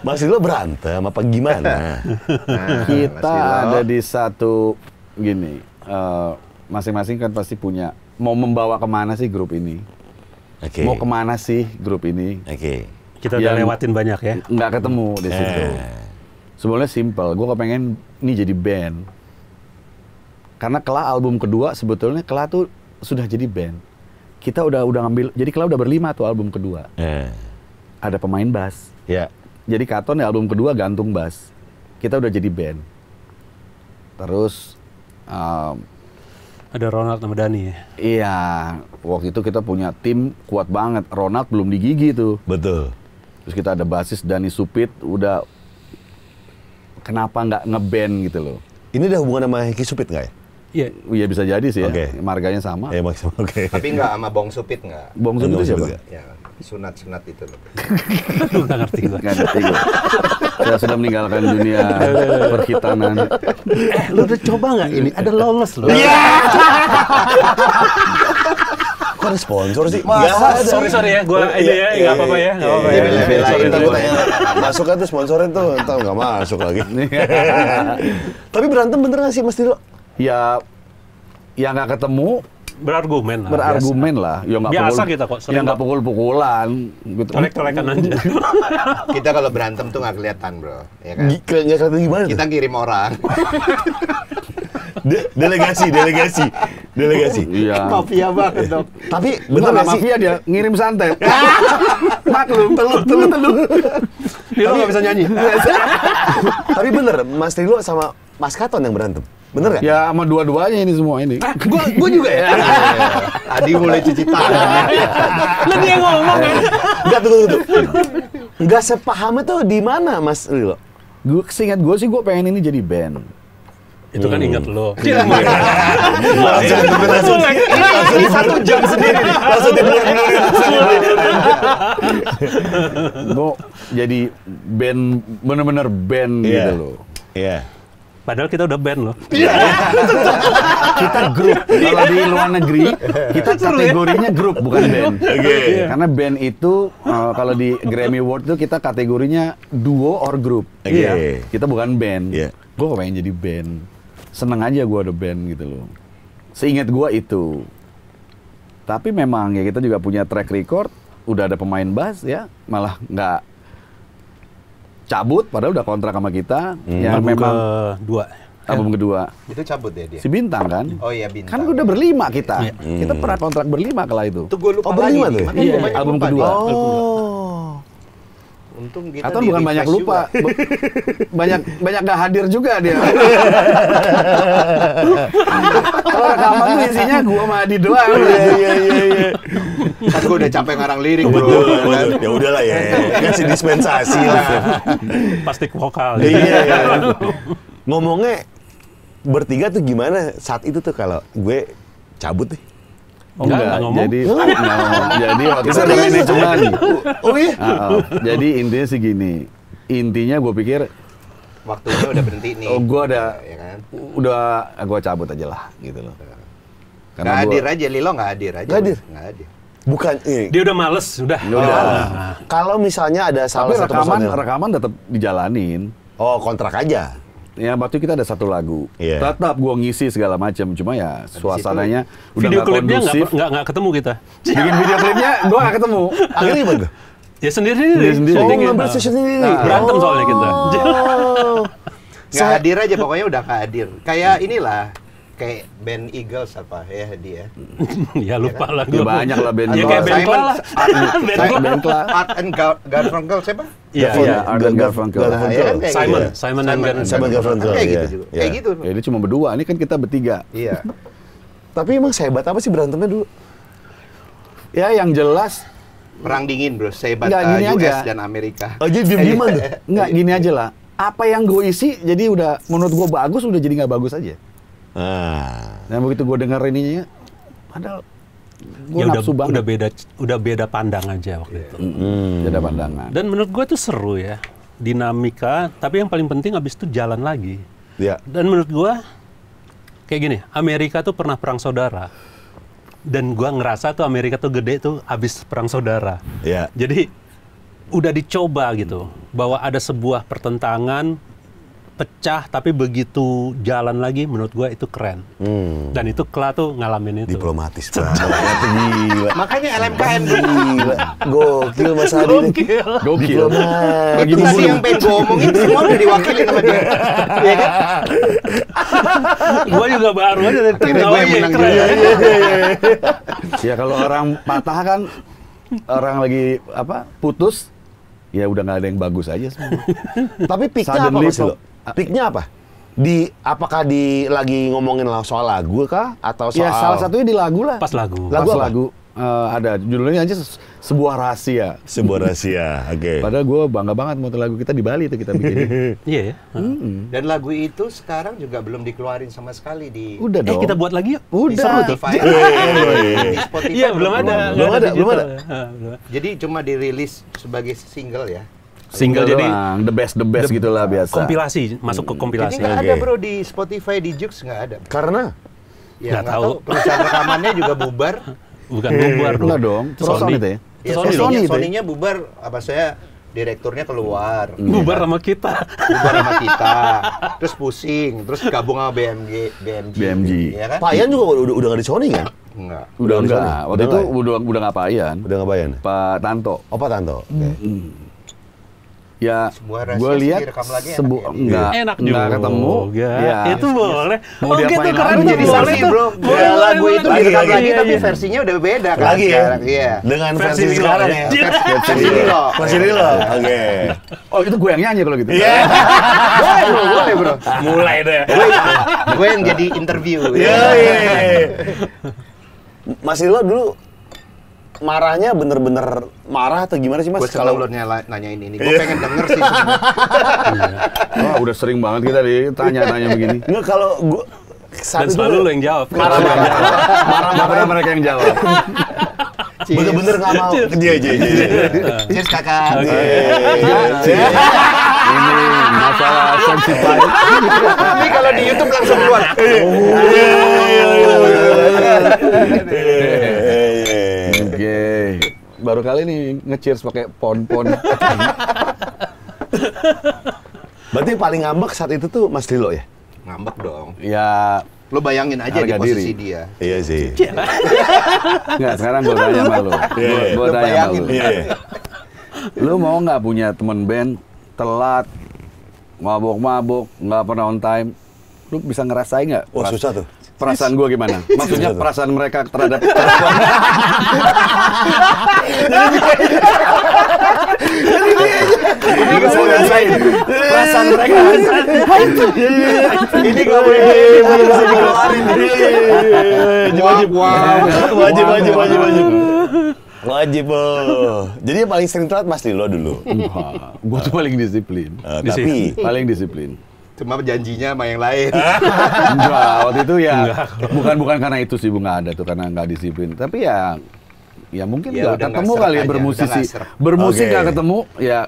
Mas Lilo berantem apa gimana? Nah, Kita ada di satu gini, eh, masing-masing uh, kan pasti punya mau membawa kemana sih grup ini? Okay. Mau kemana sih grup ini? Oke. Okay kita udah lewatin banyak ya. Nggak ketemu di situ. Eh. Sebenarnya simple. Gue kepengen ini jadi band. Karena Kela album kedua sebetulnya Kela tuh sudah jadi band. Kita udah udah ngambil. Jadi Kela udah berlima tuh album kedua. Eh. Ada pemain bass. Ya. Jadi Katon ya album kedua gantung bass. Kita udah jadi band. Terus um, ada Ronald sama Dani ya? Iya, waktu itu kita punya tim kuat banget. Ronald belum digigi tuh. Betul terus kita ada basis Dani Supit udah kenapa nggak ngeband gitu loh ini ada hubungan sama Hiki Supit nggak ya Iya, iya bisa jadi sih ya. Marganya sama. Ya, Oke. okay. Tapi nggak sama Bong Supit nggak? Bong Supit itu siapa? Ya, sunat-sunat itu loh. nggak ngerti gue. Nggak ngerti gue. Saya sudah meninggalkan dunia perhitanan. Eh, lu udah coba nggak ini? Ada lolos loh. Iya! kan ada sponsor sih? Masa ada. sorry ya, gue iya, ini ya, iya, iya, ya nggak apa-apa ya. Nggak apa-apa ya. Belain tadi tanya, masuk kan tuh sponsornya tuh, entah nggak masuk lagi. Tapi berantem bener nggak sih Mas Dilo? Ya, ya nggak ketemu, berargumen lah. Berargumen lah. Ya, biasa pukul, kita kok. Sering ya nggak pukul-pukulan. Gitu. Kolek-kolekan aja. kita kalau berantem tuh nggak kelihatan bro. Ya kan? Nggak kelihatan gimana? Kita kirim orang. De delegasi, delegasi delegasi. Iya. Mafia banget dong. Tapi bener nggak mafia dia ngirim santet. Maklum, telur, telur, telur. dia nggak bisa nyanyi. Tapi bener, Mas Trilo sama Mas Katon yang berantem. Bener gak? Ya sama dua-duanya ini semua ini. Ah, gua, juga ya. Tadi iya, iya, iya. mulai cuci tangan. Lu dia ngomong kan? Ya? Enggak tunggu tunggu. Enggak sepaham itu di mana Mas Lilo? Gue seingat gue sih gue pengen ini jadi band itu kan inget lo. Iya. Iya. Iya, satu jam sendiri, langsung jadi band bener-bener band gitu lo, Iya. Padahal kita udah band loh. Iya. kita grup. Kalau di luar negeri kita ya. kategorinya grup bukan band. Okay. Karena band itu eh, kalau di Grammy Award tuh kita kategorinya duo or group. Okay. Kita bukan band. Yeah. Gue pengen jadi band seneng aja gue ada band gitu loh. Seingat gue itu. Tapi memang ya kita juga punya track record, udah ada pemain bass ya, malah nggak cabut padahal udah kontrak sama kita hmm. yang album memang kedua album kan kedua itu cabut ya dia si bintang kan oh iya bintang kan udah berlima kita hmm. kita pernah kontrak berlima kala itu itu gue lupa oh, berlima lagi. tuh iya. album kedua oh. Untung kita Atau bukan banyak lupa, juga. banyak banyak gak hadir juga dia. Kalau rekaman tuh isinya gua sama Adi doang. Iya iya iya. iya. Kan gua udah capek ngarang lirik bro. Kan? Ya udahlah ya, kasih dispensasi lah. Iya. Pasti vokal. Iya. Ya. Ngomongnya bertiga tuh gimana saat itu tuh kalau gue cabut deh Oh, Jadi, ngomong. jadi waktu itu manajemen. Oh iya? ah, ah. jadi intinya segini. Intinya gue pikir... Waktu itu udah berhenti nih. Oh, gue ada Ya kan? Udah, ah, gue cabut aja lah gitu loh. Karena gak gua, hadir aja, Lilo gak hadir aja. Gak hadir? Gak hadir. Bukan, eh. dia udah males, udah. Oh, udah. Nah. Kalau misalnya ada salah Tapi satu rekaman, rekaman tetap dijalanin. Oh, kontrak aja ya waktu kita ada satu lagu. Yeah. Tetap gua ngisi segala macam, cuma ya suasananya Disitu, udah video klipnya kondusif. Nggak nggak ketemu kita. Bikin video klipnya gua gak ketemu. Akhirnya gimana? Ya sendiri sendiri. sendiri. Oh, ngambil nah. sendiri. Nah, berantem soalnya kita. oh. Nggak hadir aja pokoknya udah nggak hadir. Kayak iya. inilah kayak band Eagles apa ya dia ya iya lupa kan? lah ya, banyak lah band ya kayak band Kla lah band Kla Art and Garfunkel siapa Iya, iya, Art and Garfunkel. Iya kan, Simon, gitu. Simon and Garfunkel. Simon Garfunkel, iya. Kayak gitu juga. Kayak gitu. Ya, ini cuma berdua, ini kan kita bertiga. Iya. Tapi emang sehebat apa sih berantemnya dulu? Ya, yang jelas perang dingin bro, sehebat uh, US aja. dan Amerika. Oh, jadi diem tuh? Enggak, gini aja lah. Apa yang gue isi, jadi udah menurut gue bagus, udah jadi nggak bagus aja. Ah. nah, begitu gue dengar ininya, padahal gue ya nafsu udah, banget. Udah beda, udah beda pandang aja waktu yeah. itu. Hmm. Beda pandangan. Dan menurut gue tuh seru ya, dinamika. Tapi yang paling penting abis itu jalan lagi. Yeah. Dan menurut gue, kayak gini, Amerika tuh pernah perang saudara. Dan gue ngerasa tuh Amerika tuh gede tuh abis perang saudara. Yeah. Jadi udah dicoba gitu, bahwa ada sebuah pertentangan pecah tapi begitu jalan lagi menurut gue itu keren hmm. dan itu Kla tuh ngalamin itu diplomatis banget gila makanya LMKN gila gokil Mas Adi gokil gokil itu tadi yang pengen gue omongin semua udah diwakili sama dia ya kan gue juga baru aja dari gue yang menang juga iya, iya, iya. ya kalau orang patah kan orang lagi apa putus ya udah nggak ada yang bagus aja semua. Tapi peaknya apa lo? Piknya apa? di apakah di lagi ngomongin soal lagu kah atau ya, soal ya salah satunya di lagu lah pas lagu lagu pas apa? lagu uh, ada judulnya aja sebuah rahasia sebuah rahasia oke okay. padahal gue bangga banget mau lagu kita di Bali itu kita bikin iya ya hmm. dan lagu itu sekarang juga belum dikeluarin sama sekali di udah dong eh, kita buat lagi yuk udah di Spotify di iya, iya, iya, Spotify iya belum ada belum ada belum ada ah, jadi cuma dirilis sebagai single ya Single, jadi doang. the best the best the, gitulah biasa. Kompilasi masuk ke hmm. kompilasi. Jadi okay. ada bro di Spotify di Jux nggak ada. Karena ya nggak tahu. tahu. Perusahaan rekamannya juga bubar. Bukan eh, bubar dong. dong. Sony. Sony. Ya, Sony, Sony, Sony-nya bubar apa saya direkturnya keluar. Iya. Bubar sama kita. Bubar sama kita. terus pusing, terus gabung sama BMG, BMG. BMG. Ya kan? Pak Ian juga udah udah gak di Sony ya? Kan? Enggak. Udah, udah enggak. Waktu itu udah udah enggak Ian. Udah enggak Ian. Pak Tanto. Oh, Pak Tanto. Okay. Mm ya gue lihat sebu ya. enggak enak enggak ketemu iya. ya itu boleh mau oh, gitu keren jadi boleh itu. bro boleh lagu itu direkam lagi iya, tapi iya. versinya udah beda kan lagi ya iya dengan versi sekarang ya versi ini loh. versi ini loh. oke oh itu gue yang nyanyi kalau gitu iya boleh bro boleh bro mulai deh gue yang jadi interview ya iya Mas Rilo dulu marahnya bener-bener marah atau gimana sih mas? Gue kalau ularnya nanya ini, ini gue iya. pengen denger sih. oh, udah sering banget kita ditanya-tanya begini. Nggak kalau gue dan selalu lo yang jawab. Marah-marah. Marah-marah mereka yang jawab. Bener-bener gak mau. Dia aja. Iya, Cheers kakak. Ini masalah sensitif. Tapi kalau di YouTube langsung keluar. Oke. Iya. Baru kali ini nge-cheers pakai pon-pon. Berarti paling ngambek saat itu tuh Mas Dilo ya? Ngambek dong. Ya Lo bayangin aja Harga di posisi diri. dia. Iya sih. Enggak, sekarang gue tanya sama iya, iya. lo. Yeah. Gue tanya sama lo. Lo mau nggak punya temen band telat, mabok-mabok, nggak pernah on time, lo bisa ngerasain nggak? oh, susah tuh perasaan gue gimana? Maksudnya iya. perasaan mereka terhadap perasaan. Jadi dia Ini mau nyelesain perasaan mereka. Ini gue iya, boleh iya, dikeluarin. Wajib, wajib, wajib, wajib, wajib. Wajib loh. Jadi yang paling sering telat pasti lo dulu. Gue tuh paling disiplin. Uh, tapi paling disiplin cuma janjinya sama yang lain. enggak, waktu itu ya bukan bukan karena itu sih, bu nggak ada tuh karena nggak disiplin. Tapi ya ya mungkin ya nggak ya, ketemu kali ya bermusisi, bermusik nggak okay. ketemu ya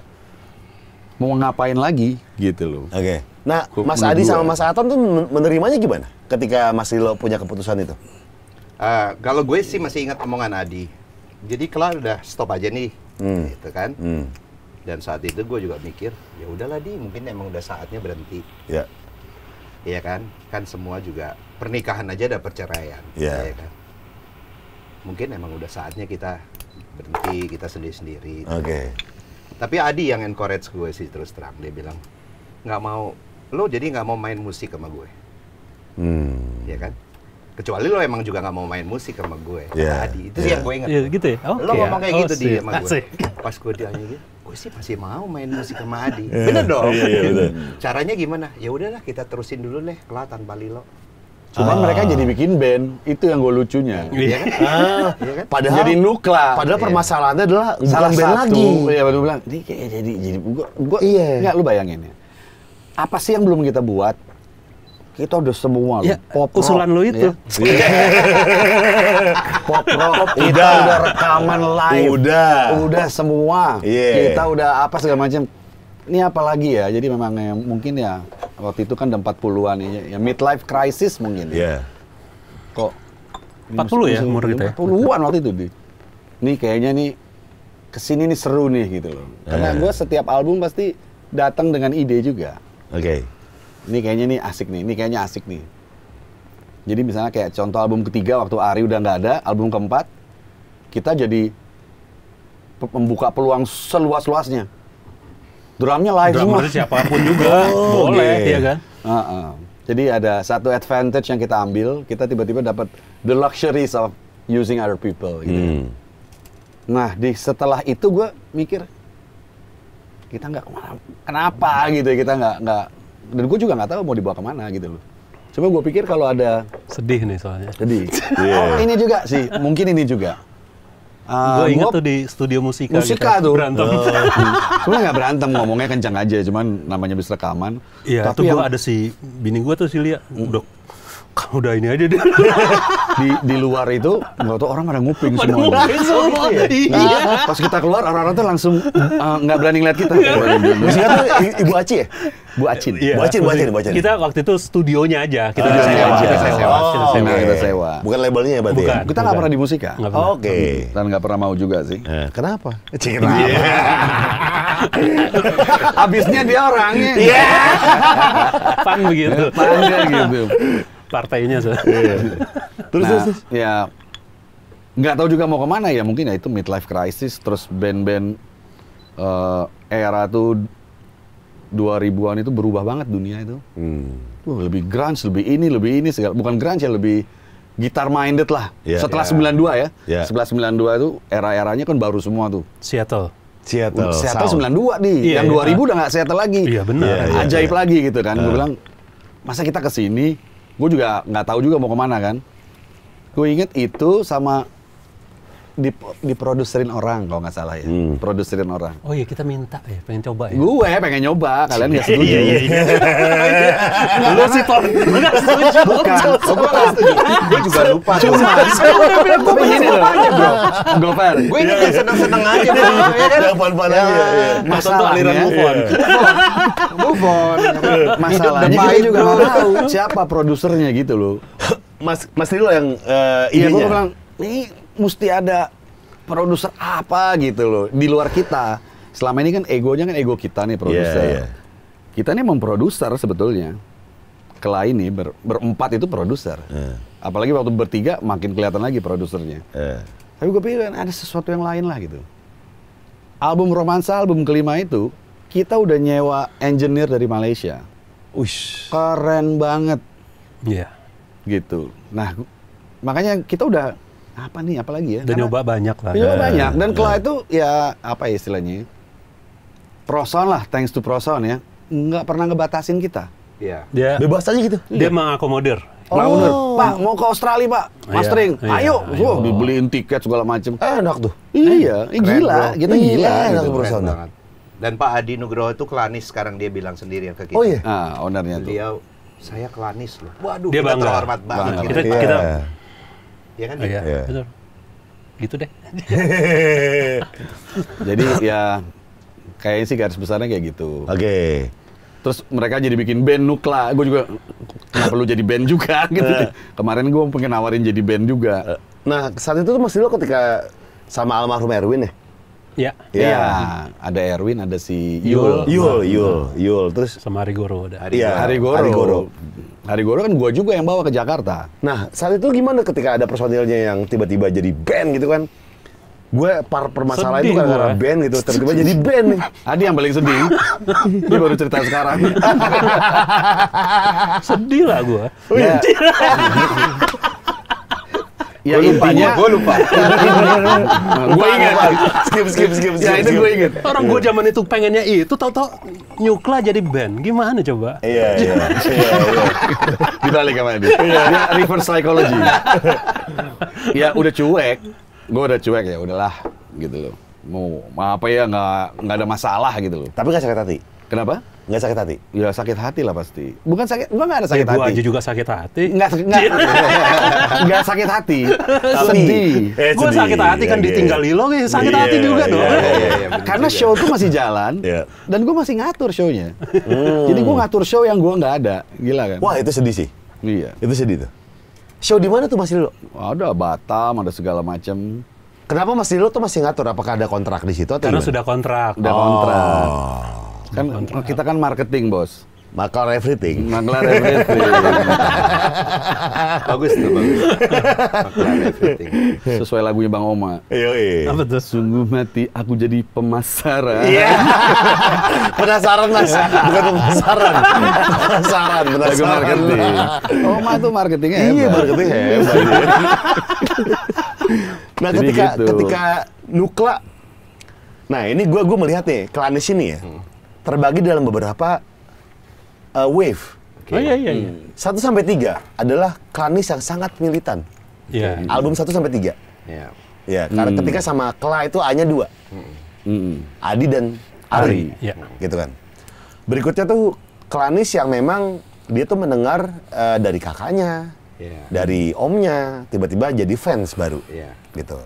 mau ngapain lagi gitu loh. Oke. Okay. Nah, Kuk Mas Adi sama Mas Aton tuh menerimanya gimana ketika Mas Lilo punya keputusan itu? Uh, kalau gue sih masih ingat omongan Adi. Jadi kalau udah stop aja nih, hmm. gitu kan. Hmm dan saat itu gue juga mikir ya udahlah di mungkin emang udah saatnya berhenti ya Iya kan kan semua juga pernikahan aja ada perceraian ya. ya kan mungkin emang udah saatnya kita berhenti kita sendiri sendiri oke okay. tapi Adi yang encourage gue sih terus terang dia bilang nggak mau lo jadi nggak mau main musik sama gue hmm. ya kan kecuali lo emang juga nggak mau main musik sama gue yeah. Adi itu yeah. sih ya. yang gue inget yeah, gitu ya? okay. lo ngomong kayak gitu, oh, gitu sih. dia sama gue pas gue dia gitu gue sih masih mau main musik sama Adi. Iya. Bener dong. Yeah, iya, iya, yeah, Caranya gimana? Ya udahlah kita terusin dulu deh kelah tanpa Lilo. Cuman ah. mereka jadi bikin band, itu yang gue lucunya. Iya kan? ah. Iya kan? Padahal jadi nukla. Padahal iya. permasalahannya adalah salah band satu. lagi. Iya, baru bilang, ini kayak jadi jadi gua, gua iya. Enggak lu bayangin ya. Apa sih yang belum kita buat? kita udah semua ya, Pop usulan lu itu. Ya. pop rock udah. kita udah. udah rekaman live. Udah. Udah semua. Yeah. Kita udah apa segala macam. Ini apa lagi ya? Jadi memang ya, mungkin ya waktu itu kan udah 40-an ya, ya midlife crisis mungkin. ya Yeah. Kok 40 ya umur kita ya? 40-an waktu itu, Nih kayaknya nih kesini nih seru nih gitu loh. Karena yeah. gue setiap album pasti datang dengan ide juga. Oke. Okay ini kayaknya nih asik nih, ini kayaknya asik nih. Jadi misalnya kayak contoh album ketiga waktu Ari udah nggak ada, album keempat kita jadi membuka peluang seluas-luasnya. Drumnya live Drum semua. siapapun juga oh, boleh, okay. ya kan? Uh -uh. Jadi ada satu advantage yang kita ambil, kita tiba-tiba dapat the luxuries of using other people. Gitu. Hmm. Nah, di setelah itu gue mikir kita nggak kenapa gitu ya, kita nggak nggak dan gue juga nggak tahu mau dibawa kemana gitu loh cuma gue pikir kalau ada sedih nih soalnya sedih yeah. oh, ini juga sih mungkin ini juga Uh, ah, gue ingat tuh di studio musika. Gitu musika gitu, tuh. Berantem. Uh, Sebenarnya nggak berantem, ngomongnya kencang aja. Cuman namanya bisa rekaman. Iya, tapi yang... gue ada si bini gue tuh si Lia. Udah kamu udah ini aja deh. di, di luar itu nggak tau orang pada nguping pada semua. Nguping iya. semua. Nah, iya. Nah, pas kita keluar orang-orang tuh langsung eh, nggak uh, berani ngeliat kita. Maksudnya tuh Ibu Aci ya? Bu Acin. Yeah. Bu Acin, Bu Acin, Bu Acin. Kita waktu itu studionya aja, kita uh, sewa. Kita sewa. kita oh. sewa. Okay. Nah, kita sewa. Bukan labelnya ya berarti. Ya? Bukan. Kita nggak pernah di musika. Oke. Okay. Dan nggak pernah mau juga sih. Eh, kenapa? Cik, kenapa? Yeah. Abisnya dia orangnya. Iya. Yeah. Pan begitu. Pan gitu partainya. So. yeah. terus, nah, terus, ya nggak tahu juga mau kemana ya mungkin ya itu midlife crisis terus band-band uh, era tuh 2000-an itu berubah banget dunia itu. Hmm. Wah, lebih grunge, lebih ini, lebih ini segala. Bukan grunge ya, lebih gitar minded lah. Yeah, Setelah yeah. Iya. 92 ya. Yeah. Setelah 92 itu era-eranya kan baru semua tuh. Seattle. Seattle. Seattle sembilan 92 di. Yeah, yang yeah. 2000 udah nggak Seattle lagi. Iya yeah, benar. Yeah, yeah, Ajaib yeah. lagi gitu kan. Uh. Gue iya. bilang masa kita kesini gue juga nggak tahu juga mau kemana kan gue inget itu sama di diproduserin orang kalau nggak salah ya. Hmm. Produserin orang. Oh iya kita minta ya, pengen coba ya. Gue pengen nyoba, kalian nggak iya, setuju. Iya iya iya. Lu sih Tom, lu nggak setuju. Bukan, gue nggak setuju. Gue juga lupa. Cuma, tapi ini loh. Gue fair. Gue ini seneng-seneng aja. Iya, telepon iya, pan-pan aja. Masalahnya. Move on. Move on. Masalahnya kita juga nggak tahu siapa produsernya gitu loh. Mas Mas Rilo yang uh, Iya, gue bilang, ini mesti ada produser apa gitu loh di luar kita. Selama ini kan egonya kan ego kita nih produser. Yeah, yeah. Kita nih memproduser sebetulnya. Kelain nih ber, berempat itu produser. Yeah. Apalagi waktu bertiga makin kelihatan lagi produsernya. Yeah. Tapi gue pikir kan ada sesuatu yang lain lah gitu. Album romansa album kelima itu kita udah nyewa engineer dari Malaysia. Ush. Keren banget. Iya. Yeah. Gitu. Nah, makanya kita udah apa nih apalagi ya dan Karena nyoba banyak lah nyoba iya. banyak dan kalau iya. itu ya apa ya istilahnya ya? proson lah thanks to proson ya nggak pernah ngebatasin kita Iya. Yeah. Bebas aja gitu. Dia yeah. Iya. mengakomodir. Oh. Pak, mau ke Australia, Pak. Mastering. Iya, ayo. ayo. Wah, dibeliin tiket segala macam. Eh, enak tuh. Iya, Keren, eh, gila. Bro. Kita iya, gila. Enak gitu. Keren Banget. Dan Pak Adi Nugroho itu klanis sekarang dia bilang sendiri ya ke kita. Oh iya. Ah, ownernya tuh. Dia saya klanis loh. Waduh, dia kita bangga. terhormat banget. Bangga. Kita, gitu. kita, yeah ya kan? Oh, iya, ya. betul. Gitu deh. jadi ya kayaknya sih garis besarnya kayak gitu. Oke. Okay. Terus mereka jadi bikin band Nukla. Gue juga kenapa lu jadi band juga gitu. Eh. Kemarin gue pengen nawarin jadi band juga. Eh. Nah, saat itu tuh masih lo ketika sama almarhum Erwin ya? Ya. Ya, ya. ada Erwin, ada si Yul. Yul, Yul, nah. Yul. Yul. Terus sama Harigoro ada. Hari iya. Goro. Hari Goro kan gua juga yang bawa ke Jakarta. Nah, saat itu gimana ketika ada personilnya yang tiba-tiba jadi band gitu kan? Gue par permasalahan itu karena gara band gitu, tiba-tiba jadi band nih. Adi yang paling sedih. Dia baru cerita sekarang. sedih lah gue. Oh, iya. Ya, gue lupa, intinya, gue lupa. gue ingat. Skip, skip, skip, skip. Ya, itu gue ingat. Orang gue zaman itu pengennya itu, tau-tau nyukla jadi band. Gimana coba? Iya, iya. iya. Dibalik sama dia. Iya. Dia reverse psychology. ya, udah cuek. Gue udah cuek ya, udahlah gitu loh. Mau apa ya, nggak nggak ada masalah gitu loh. Tapi nggak sakit hati. Kenapa? Nggak sakit hati? Ya sakit hati lah pasti. Bukan sakit, gua nggak ada sakit ya, gua aja juga sakit hati. Nggak, nggak, nggak sakit hati. sedih. Eh, gua sakit hati kan yeah, iya. ditinggal lo, ya sakit yeah, hati iya, juga yeah, dong. Yeah, yeah, yeah, Karena show tuh masih jalan, yeah. dan gua masih ngatur shownya. Hmm. Jadi gua ngatur show yang gua nggak ada. Gila kan? Wah itu sedih sih. Iya. Itu sedih tuh. Show di mana tuh Mas lo? Ada Batam, ada segala macam. Kenapa masih lo tuh masih ngatur? Apakah ada kontrak di situ atau Karena gimana? sudah kontrak. Sudah oh. kontrak kan kontrak kita kan marketing bos Maklar everything. Maklar everything. bagus tuh bagus. Maklar everything. Sesuai lagunya Bang Oma. Iya. Apa tuh? Sungguh mati aku jadi pemasaran. Iya. Yeah. penasaran mas, bukan pemasaran. Penasaran, penasaran. Lagu marketing. Oma tuh marketingnya hebat. Iya marketing hebat. Iya. nah ketika gitu. ketika nukla, nah ini gue gue melihat nih klanis ini ya. Hmm terbagi dalam beberapa uh, wave. Okay. Oh, iya, iya, iya, Hmm. Satu sampai tiga adalah klanis yang sangat militan. Yeah. Album satu sampai tiga. Yeah. Ya, iya, karena hmm. ketika sama Kla itu A-nya dua. Hmm. hmm. Adi dan Ari, Ari. Yeah. gitu kan. Berikutnya tuh klanis yang memang dia tuh mendengar uh, dari kakaknya, yeah. dari omnya, tiba-tiba jadi fans baru, yeah. gitu.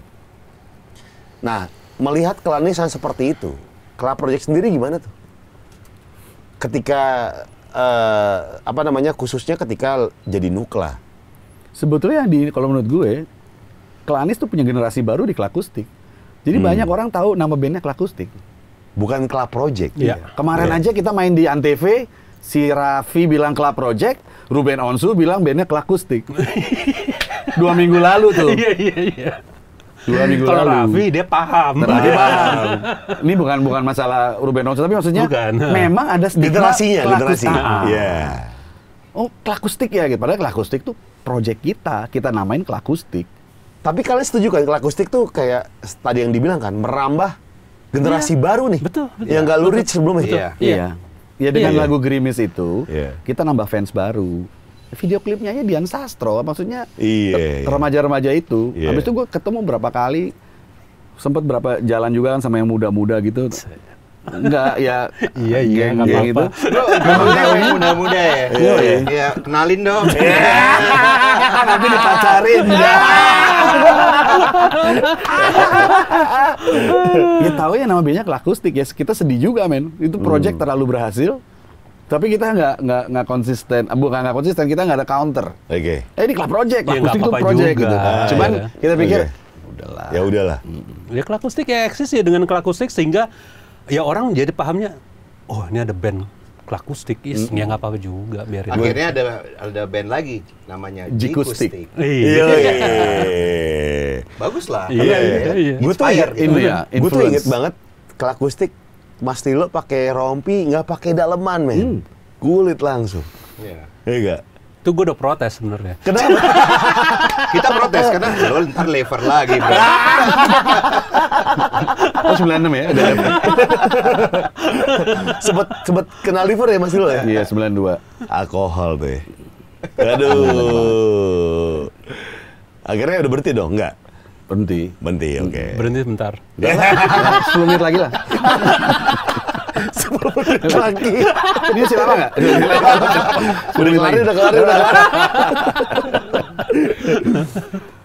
Nah, melihat kelanisan seperti itu, Kla Project sendiri gimana tuh? ketika uh, apa namanya khususnya ketika jadi nukla. Sebetulnya di kalau menurut gue Klanis tuh punya generasi baru di Klakustik. Jadi hmm. banyak orang tahu nama bandnya Klakustik. Bukan Club Project. ya. Ya. Kemarin ya. aja kita main di Antv, si Raffi bilang Club Project, Ruben Onsu bilang bandnya Klakustik. Dua minggu lalu tuh. Iya, iya, iya. Dua minggu Kalau Raffi dia paham. Terlalu, dia paham. Ini bukan bukan masalah Ruben Onsu tapi maksudnya bukan. memang ada generasinya, generasi ya Iya. Oh, klakustik ya gitu. Padahal klakustik tuh project kita, kita namain klakustik. Tapi kalian setuju kan klakustik tuh kayak tadi yang dibilang kan merambah generasi iya. baru nih. Betul, betul. Yang gak lurid sebelumnya. Iya, iya. Iya. Ya dengan iya. lagu Gerimis itu, iya. kita nambah fans baru video klipnya aja Dian Sastro maksudnya iya, iya. remaja-remaja itu iya. habis itu gue ketemu berapa kali sempet berapa jalan juga kan sama yang muda-muda gitu Enggak, ya iya iya enggak apa-apa. Gitu. iya, iya, iya, Muda-muda ya. Iya, iya. iya. kenalin dong. Nanti dipacarin. Ya. ya tahu ya nama bandnya Klakustik ya. Kita sedih juga, men. Itu project hmm. terlalu berhasil tapi kita nggak nggak nggak konsisten, ah, bukan nggak konsisten, kita nggak ada counter. Oke. Okay. Eh ini club project, ya, akustik tuh project juga. gitu. Ah, Cuman ya. kita pikir okay. udahlah. Ya udahlah. Hmm. Ya klakustik ya eksis ya dengan klakustik sehingga ya orang jadi pahamnya, oh ini ada band klakustik is hmm. ya nggak apa-apa juga biarin akhirnya ada ada band lagi namanya Jikustik iya bagus lah iya iya, iya. iya, iya. gue tuh inget ya, ya, gue tuh inget banget klakustik Mas Tilo pakai rompi, nggak pakai daleman, men. Hmm. Kulit langsung. Iya. Yeah. Iya enggak Itu gue udah protes sebenarnya. Kenapa? Kita protes karena lo ntar lever lagi. oh 96 ya? Ada sebet, sebet kenal liver ya Mas Tilo? ya? Iya dua, Alkohol deh. Aduh. Akhirnya udah berhenti dong? Enggak? Berhenti. Berhenti, hmm. oke. Okay. Berhenti sebentar. Sepuluh menit lagi lah. Sepuluh menit lagi. Ini masih lama nggak? Udah kelar, udah kelar, udah kelar.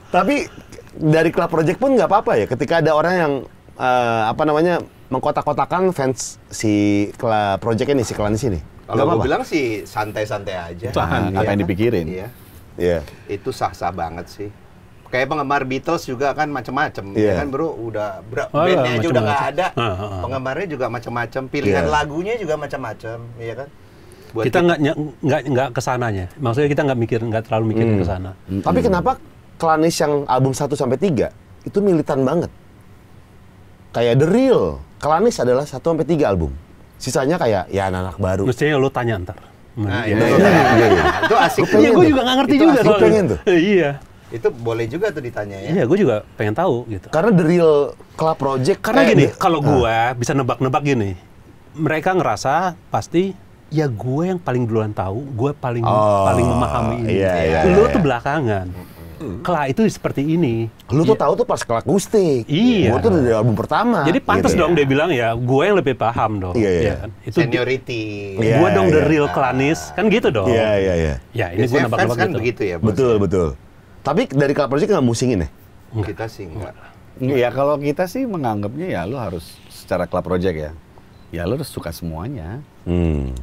Tapi dari Club Project pun nggak apa-apa ya. Ketika ada orang yang uh, apa namanya mengkotak-kotakan fans si Club Project ini, si klan di sini. Kalau gue bilang sih santai-santai aja. Tahan, iya. nah, apa yang dipikirin. Iya. Yeah. Itu sah-sah banget sih kayak penggemar Beatles juga kan macam-macam yeah. ya iya. kan bro udah bro, oh, bandnya aja macem -macem. udah nggak ada uh, uh, uh. penggemarnya juga macam-macam pilihan yeah. lagunya juga macam-macam ya kan Buat kita nggak nggak nggak kesananya maksudnya kita nggak mikir nggak terlalu mikir hmm. ke sana hmm. tapi kenapa Klanis yang album 1 sampai tiga itu militan banget kayak The Real Klanis adalah 1 sampai tiga album sisanya kayak ya anak-anak baru mestinya lo tanya ntar Nah, nah, iya, iya, iya, iya, iya. iya, iya. Itu asik. Iya, gue juga nggak ngerti itu juga. Gue pengen tuh. Iya. Itu boleh juga tuh ditanya ya. Iya, gue juga pengen tahu gitu. Karena the real club project karena eh, gini, ya? kalau ah. gue uh. bisa nebak-nebak gini. Mereka ngerasa pasti ya gue yang paling duluan tahu, gue paling oh, paling memahami ini. Iya, iya, Lu iya. tuh iya. belakangan. Kelak itu seperti ini. Lu tuh ya. tahu tuh pas kelak gustik. Iya. Gue tuh dari album pertama. Jadi pantas gitu, ya. dong ya. dia bilang ya, gue yang lebih paham dong. Iya, iya. Ya, kan? Itu seniority. Iya, gue dong the iya. real klanis, kan gitu dong. Iya, iya, iya. Ya, ini gue nebak-nebak kan gitu. begitu ya. Betul, betul. Tapi dari klub Persik nggak musingin ya? Kita sih enggak. Iya kalau kita sih menganggapnya ya lo harus secara klub project ya. Ya lo harus suka semuanya. Hmm.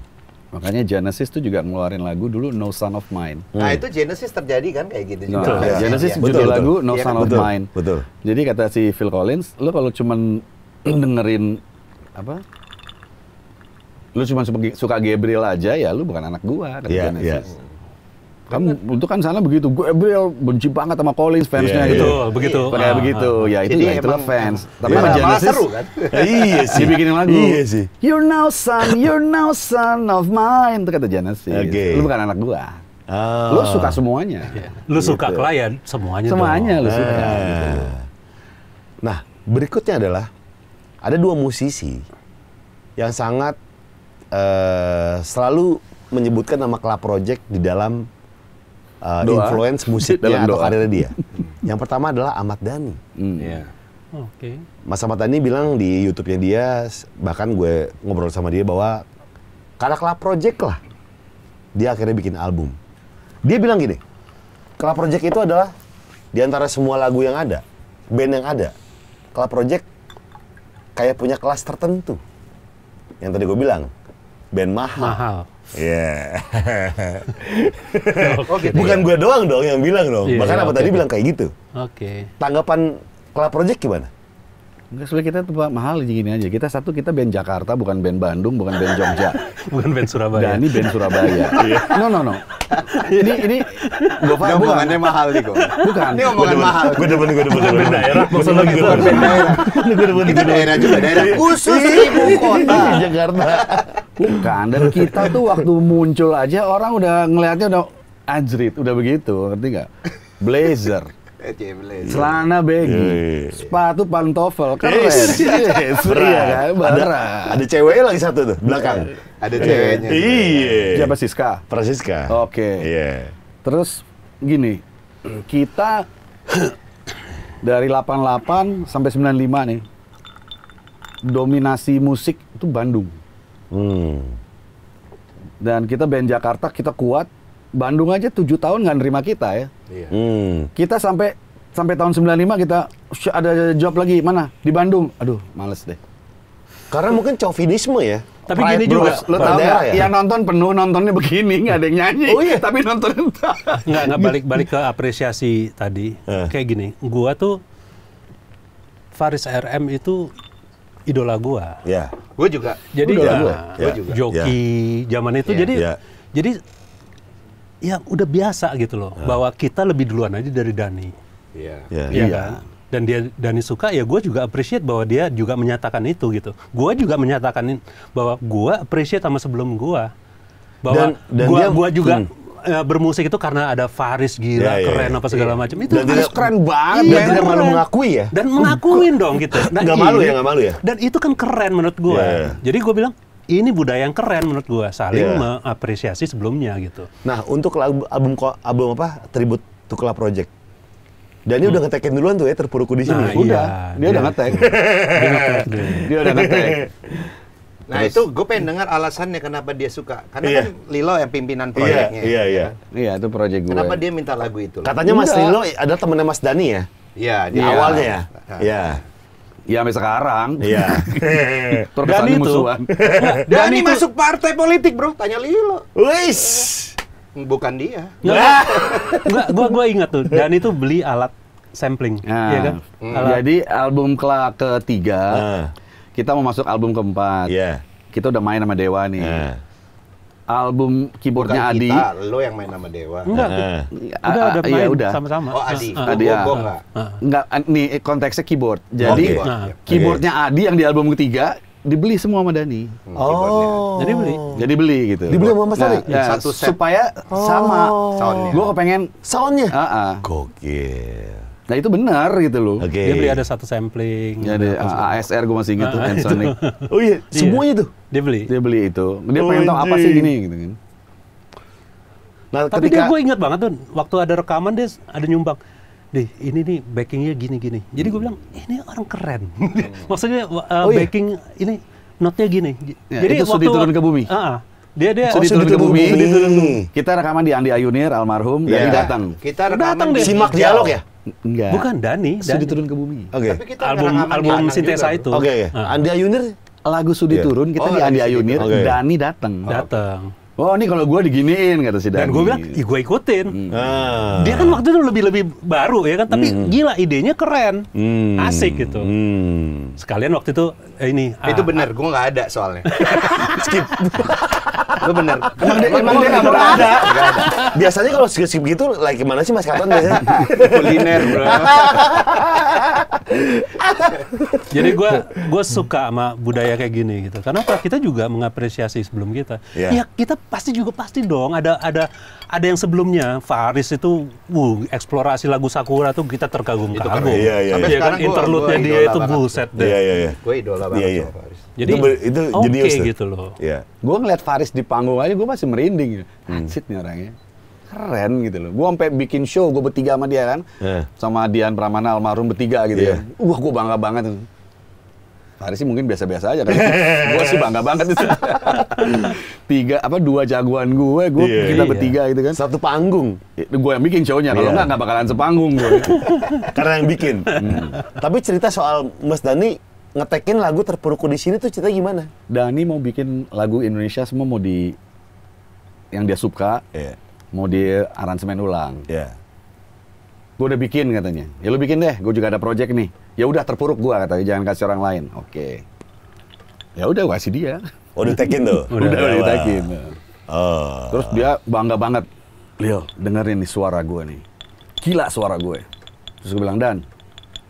Makanya Genesis tuh juga ngeluarin lagu dulu No Son of Mine. Hmm. Nah, itu Genesis terjadi kan kayak gitu nah, juga. Nah, ya. Genesis ya. judul lagu No ya, Son kan? of betul, Mine. Betul. Jadi kata si Phil Collins, lo kalau cuman dengerin apa? Lu cuma suka Gabriel aja ya lu bukan anak gua kata iya, yeah, Genesis. Yeah kan itu kan sana begitu gue beliau ya benci banget sama Collins fansnya yeah, gitu iya. begitu kayak ah, begitu ah, ah. ya itu ya itu fans ah. tapi iya. Genesis seru kan iya sih dibikin lagu iya sih you're now son you're now son of mine itu kata Genesis okay. lu bukan anak gua Oh. Lu suka semuanya. Lu gitu. suka klien, semuanya. Semuanya dong. lu suka. Eh. Nah, berikutnya adalah ada dua musisi yang sangat uh, selalu menyebutkan nama Club Project di dalam uh, doa. influence musiknya atau karirnya dia. yang pertama adalah Ahmad Dhani. Hmm. Yeah. Oke. Okay. Mas Ahmad Dhani bilang di YouTube-nya dia, bahkan gue ngobrol sama dia bahwa karena Club Project lah, dia akhirnya bikin album. Dia bilang gini, Club Project itu adalah di antara semua lagu yang ada, band yang ada, Club Project kayak punya kelas tertentu. Yang tadi gue bilang, band mahal. mahal. Iya. Yeah. Oh, gitu bukan ya. gue doang dong yang bilang dong. Yeah, Bahkan yeah, apa okay. tadi bilang kayak gitu. Oke. Okay. Tanggapan Club Project gimana? Enggak, sulit kita tuh mahal gini aja. Kita satu, kita band Jakarta, bukan band Bandung, bukan band Jogja. bukan band Surabaya. Dan nah, ini band Surabaya. Iya. no, no, no. ini ini gue gabungannya mahal nih kok. Bukan. Ini omongan mahal. Gue demen gue demen demen daerah. Maksud lagi gue demen gitu. daerah. Gue demen daerah juga daerah khusus ibu kota Jakarta. Bukan dan kita tuh waktu muncul aja orang udah ngelihatnya udah anjrit udah begitu ngerti nggak? Blazer Eh, Celana baggy, iya, iya, iya. sepatu pantofel, keren. Yes. Iya kan, ada, ada cewek lagi satu tuh, belakang. Ada ceweknya. Iya. Siapa Siska? Persiska, Oke. Okay. Iya. Terus gini, kita dari 88 sampai 95 nih, dominasi musik itu Bandung. Hmm. Dan kita band Jakarta, kita kuat, Bandung aja tujuh tahun nggak nerima kita ya. Iya. Hmm. Kita sampai sampai tahun 95 kita ada job lagi mana di Bandung. Aduh, males deh. Karena mungkin chauvinisme ya. Tapi Pride gini juga, lo tau Ya? Yang nonton penuh, nontonnya begini, nggak ada yang nyanyi. Oh iya. Tapi nonton entah. Nggak, nggak balik-balik ke apresiasi tadi. Eh. Kayak gini, gua tuh Faris RM itu idola gua. Iya. Yeah. Gue juga. Jadi ya, gua. Ya, gua juga. Joki yeah. zaman itu. Ya. Jadi ya. jadi ya udah biasa gitu loh ya. bahwa kita lebih duluan aja dari Dani. Iya. Iya ya, Iya kan? Dan dia Dani suka ya gue juga appreciate bahwa dia juga menyatakan itu gitu. Gue juga menyatakan bahwa gue appreciate sama sebelum gue. Bahwa gue gua juga hmm eh, bermusik itu karena ada Faris gila yeah, iya, keren yeah. apa segala macam itu dan harus keren banget iya, dan tidak malu mengakui ya dan mengakuin dong gitu nah, malu iya. ya nggak malu ya dan itu kan keren menurut gue yeah. jadi gue bilang ini budaya yang keren menurut gue saling yeah. mengapresiasi sebelumnya gitu. Nah, untuk album album, album apa? Tribute to Club Project. Dan dia hmm. udah ngetekin duluan tuh ya terpuruk di sini. Nah, udah, iya, dia, udah ngetek. dia udah ngetek. Nah Terus, itu gue pengen dengar alasannya kenapa dia suka. Karena yeah. kan Lilo yang pimpinan proyeknya. Iya, iya, iya. Iya, itu proyek gue. Kenapa dia minta lagu itu? Katanya Mas Lilo ada temennya Mas Dani ya? Iya, di awalnya iya. ya. Iya. Ya sampai sekarang. Iya. Terus Dan musuhan. Dan, dan itu... masuk partai politik, Bro. Tanya Lilo. Wis. Bukan dia. Nah. Enggak, gua gua ingat tuh. Dan itu beli alat sampling, nah, ya kan? Mm. Alat. Jadi album kela ketiga uh. kita mau masuk album keempat. Iya. Yeah. Kita udah main sama Dewa nih. Uh album keyboardnya Adi. Kita, lo yang main sama Dewa. Enggak. Uh. Udah, ada iya, main ya, udah. sama-sama. Oh, Adi. Uh, Adi ya. enggak? Nah. Enggak, eh, nih konteksnya keyboard. Jadi oh, okay. uh. keyboardnya Adi yang di album ketiga dibeli semua sama Dani. Hmm, oh. Jadi beli. Jadi beli gitu. Dibeli sama Mas Ari. Nah, ya, satu set. Supaya oh. sama soundnya. Gue kepengen soundnya. Uh -uh. Gokil. Nah itu benar gitu loh. Okay. Dia beli ada satu sampling. Ya, ada ASR gue masih ingat tuh, ah. Panasonic. Iya. oh iya, semuanya iya. tuh. Dia beli. Dia beli itu. Dia oh, pengen tahu apa sih gini gitu kan. Nah, Tapi ketika... dia gue ingat banget tuh, waktu ada rekaman dia ada nyumbang. deh ini nih backingnya gini-gini. Jadi gue hmm. bilang, ini orang keren. Oh. Maksudnya uh, oh, iya. backing ini notnya gini. Ya, Jadi itu waktu turun ke bumi. Uh, uh, dia dia oh, turun ke bumi. bumi. Hmm. Kita rekaman di Andi Ayunir almarhum yeah. dan datang. Kita rekaman datang di simak dialog ya. Enggak. Bukan Dani, Sudi Dani. turun ke bumi. Oke. Okay. kita album album sintesa itu. Oke. Okay. Uh. Andi Ayunir lagu Sudi yeah. turun kita oh, di Andi Ayunir, okay. Dani datang. Datang. Oh ini kalau gue diginiin kata si Dani. Dan gue bilang, Ih, gue ikutin. Hmm. Ah. Dia kan waktu itu lebih lebih baru ya kan, tapi hmm. gila idenya keren, hmm. asik gitu. Hmm. Sekalian waktu itu eh, ini eh, Ah, Itu benar, ah. gue nggak ada soalnya. skip. gue bener. Emang dia emang dia nggak pernah ada. Biasanya kalau skip skip gitu, like gimana sih Mas Katon biasanya? Kuliner bro. Jadi gue gue suka sama budaya kayak gini gitu. Karena apa? Kita juga mengapresiasi sebelum kita. Yeah. Ya iya, kita pasti juga pasti dong ada ada ada yang sebelumnya Faris itu wuh, eksplorasi lagu Sakura tuh kita terkagum-kagum. Iya, iya, iya. Sampai ya, kan interlude-nya dia itu buset deh. Iya, iya, iya. Gue idola suka banget yeah, yeah. sama iya. Faris. Jadi itu, itu okay jenius gitu loh. Yeah. gua ngeliat Faris di panggung aja gua masih merinding. Gitu. Hmm. nih orangnya. Keren gitu loh. Gua sampai bikin show gua bertiga sama dia kan. Yeah. Sama Dian Pramana almarhum bertiga gitu yeah. ya. Iya. Wah gua bangga banget. Faris sih mungkin biasa-biasa aja kan. Gua sih bangga banget itu. Tiga apa dua jagoan gue, gue yeah, kita yeah. bertiga gitu kan. Satu panggung. Gue yang bikin shownya. Kalau yeah. nggak nggak bakalan sepanggung gue. Karena yang bikin. Hmm. Tapi cerita soal Mas Dani ngetekin lagu terpurukku di sini tuh cerita gimana? Dani mau bikin lagu Indonesia semua mau di yang dia suka, yeah. mau di aransemen ulang. Yeah. Gue udah bikin katanya. Ya lu bikin deh, gue juga ada project nih. Ya udah terpuruk gue katanya, jangan kasih orang lain. Oke. Okay. Ya udah gue kasih dia. Oh, ditekin tuh. udah, udah, udah ditekin. Oh. Terus dia bangga banget. Lil, dengerin nih suara gue nih. Gila suara gue. Terus gue bilang, Dan,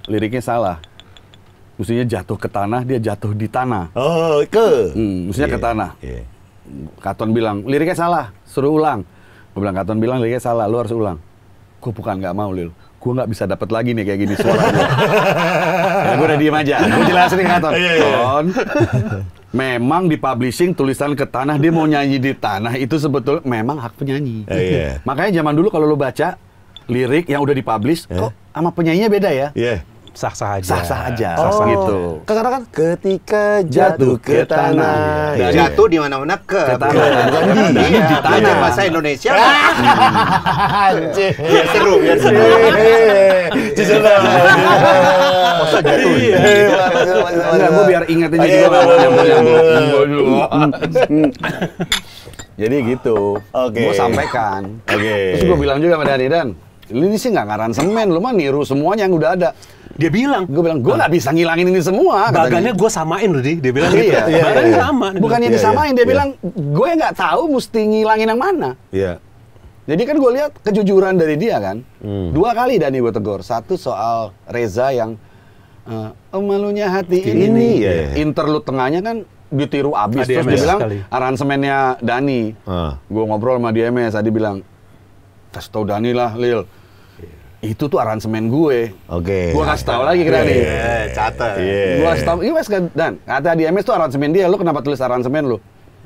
liriknya salah maksudnya jatuh ke tanah, dia jatuh di tanah. Oh, ke. Hmm, maksudnya yeah, ke iya, tanah. Yeah. Katon bilang, liriknya salah, suruh ulang. Gue bilang, Katon bilang liriknya salah, lu harus ulang. Gue bukan nggak mau, Lil. Gue nggak bisa dapat lagi nih kayak gini suara gue. ya, gue udah diem aja. Gue jelasin ke Katon. Yeah, yeah. Ton, memang di publishing tulisan ke tanah, dia mau nyanyi di tanah, itu sebetulnya memang hak penyanyi. Uh, eh, yeah. Makanya zaman dulu kalau lu baca, lirik yang udah dipublish, yeah. kok sama penyanyinya beda ya? Yeah sah-sah aja. Sah-sah aja. Oh, sah-sah gitu. Karena kan ketika jatuh ke tanah. Ya. Jatuh di mana-mana ke, ke tanah. Bukan di, iya, di, di tanah. Iya, bahasa Indonesia. Hmm. Anjir. Ya seru, ya seru. Jujur Masa jatuh. Ya? Enggak, gue biar ingat juga. Jadi gitu. Oke. Gue sampaikan. Oke. Terus gue bilang juga sama Dhani, Dan, ini sih nggak semen, lu mah niru semuanya yang udah ada. Dia bilang, gue bilang gue nggak bisa ngilangin ini semua. Bagannya gue samain loh dia bilang gitu. Iya, iya, iya. sama. Bukannya iya, disamain, dia iya. bilang gue nggak tahu mesti ngilangin yang mana. Iya. Jadi kan gue lihat kejujuran dari dia kan. Hmm. Dua kali Dani gue tegur. Satu soal Reza yang uh, eh, oh, malunya hati ini. ini. Iya, iya. Interlude tengahnya kan ditiru abis. ADMS Terus dia bilang aransemennya Dani. Uh. Ah. Gue ngobrol sama DMS, tadi bilang kasih tau Dani lah Lil iya. itu tuh aransemen gue. Oke. Okay. Gue kasih tau lagi ke Dani, nih. Iya, iya, catat. Gue kasih tau, iya wes kan, dan kata di MS tuh aransemen dia, lo kenapa tulis aransemen lo?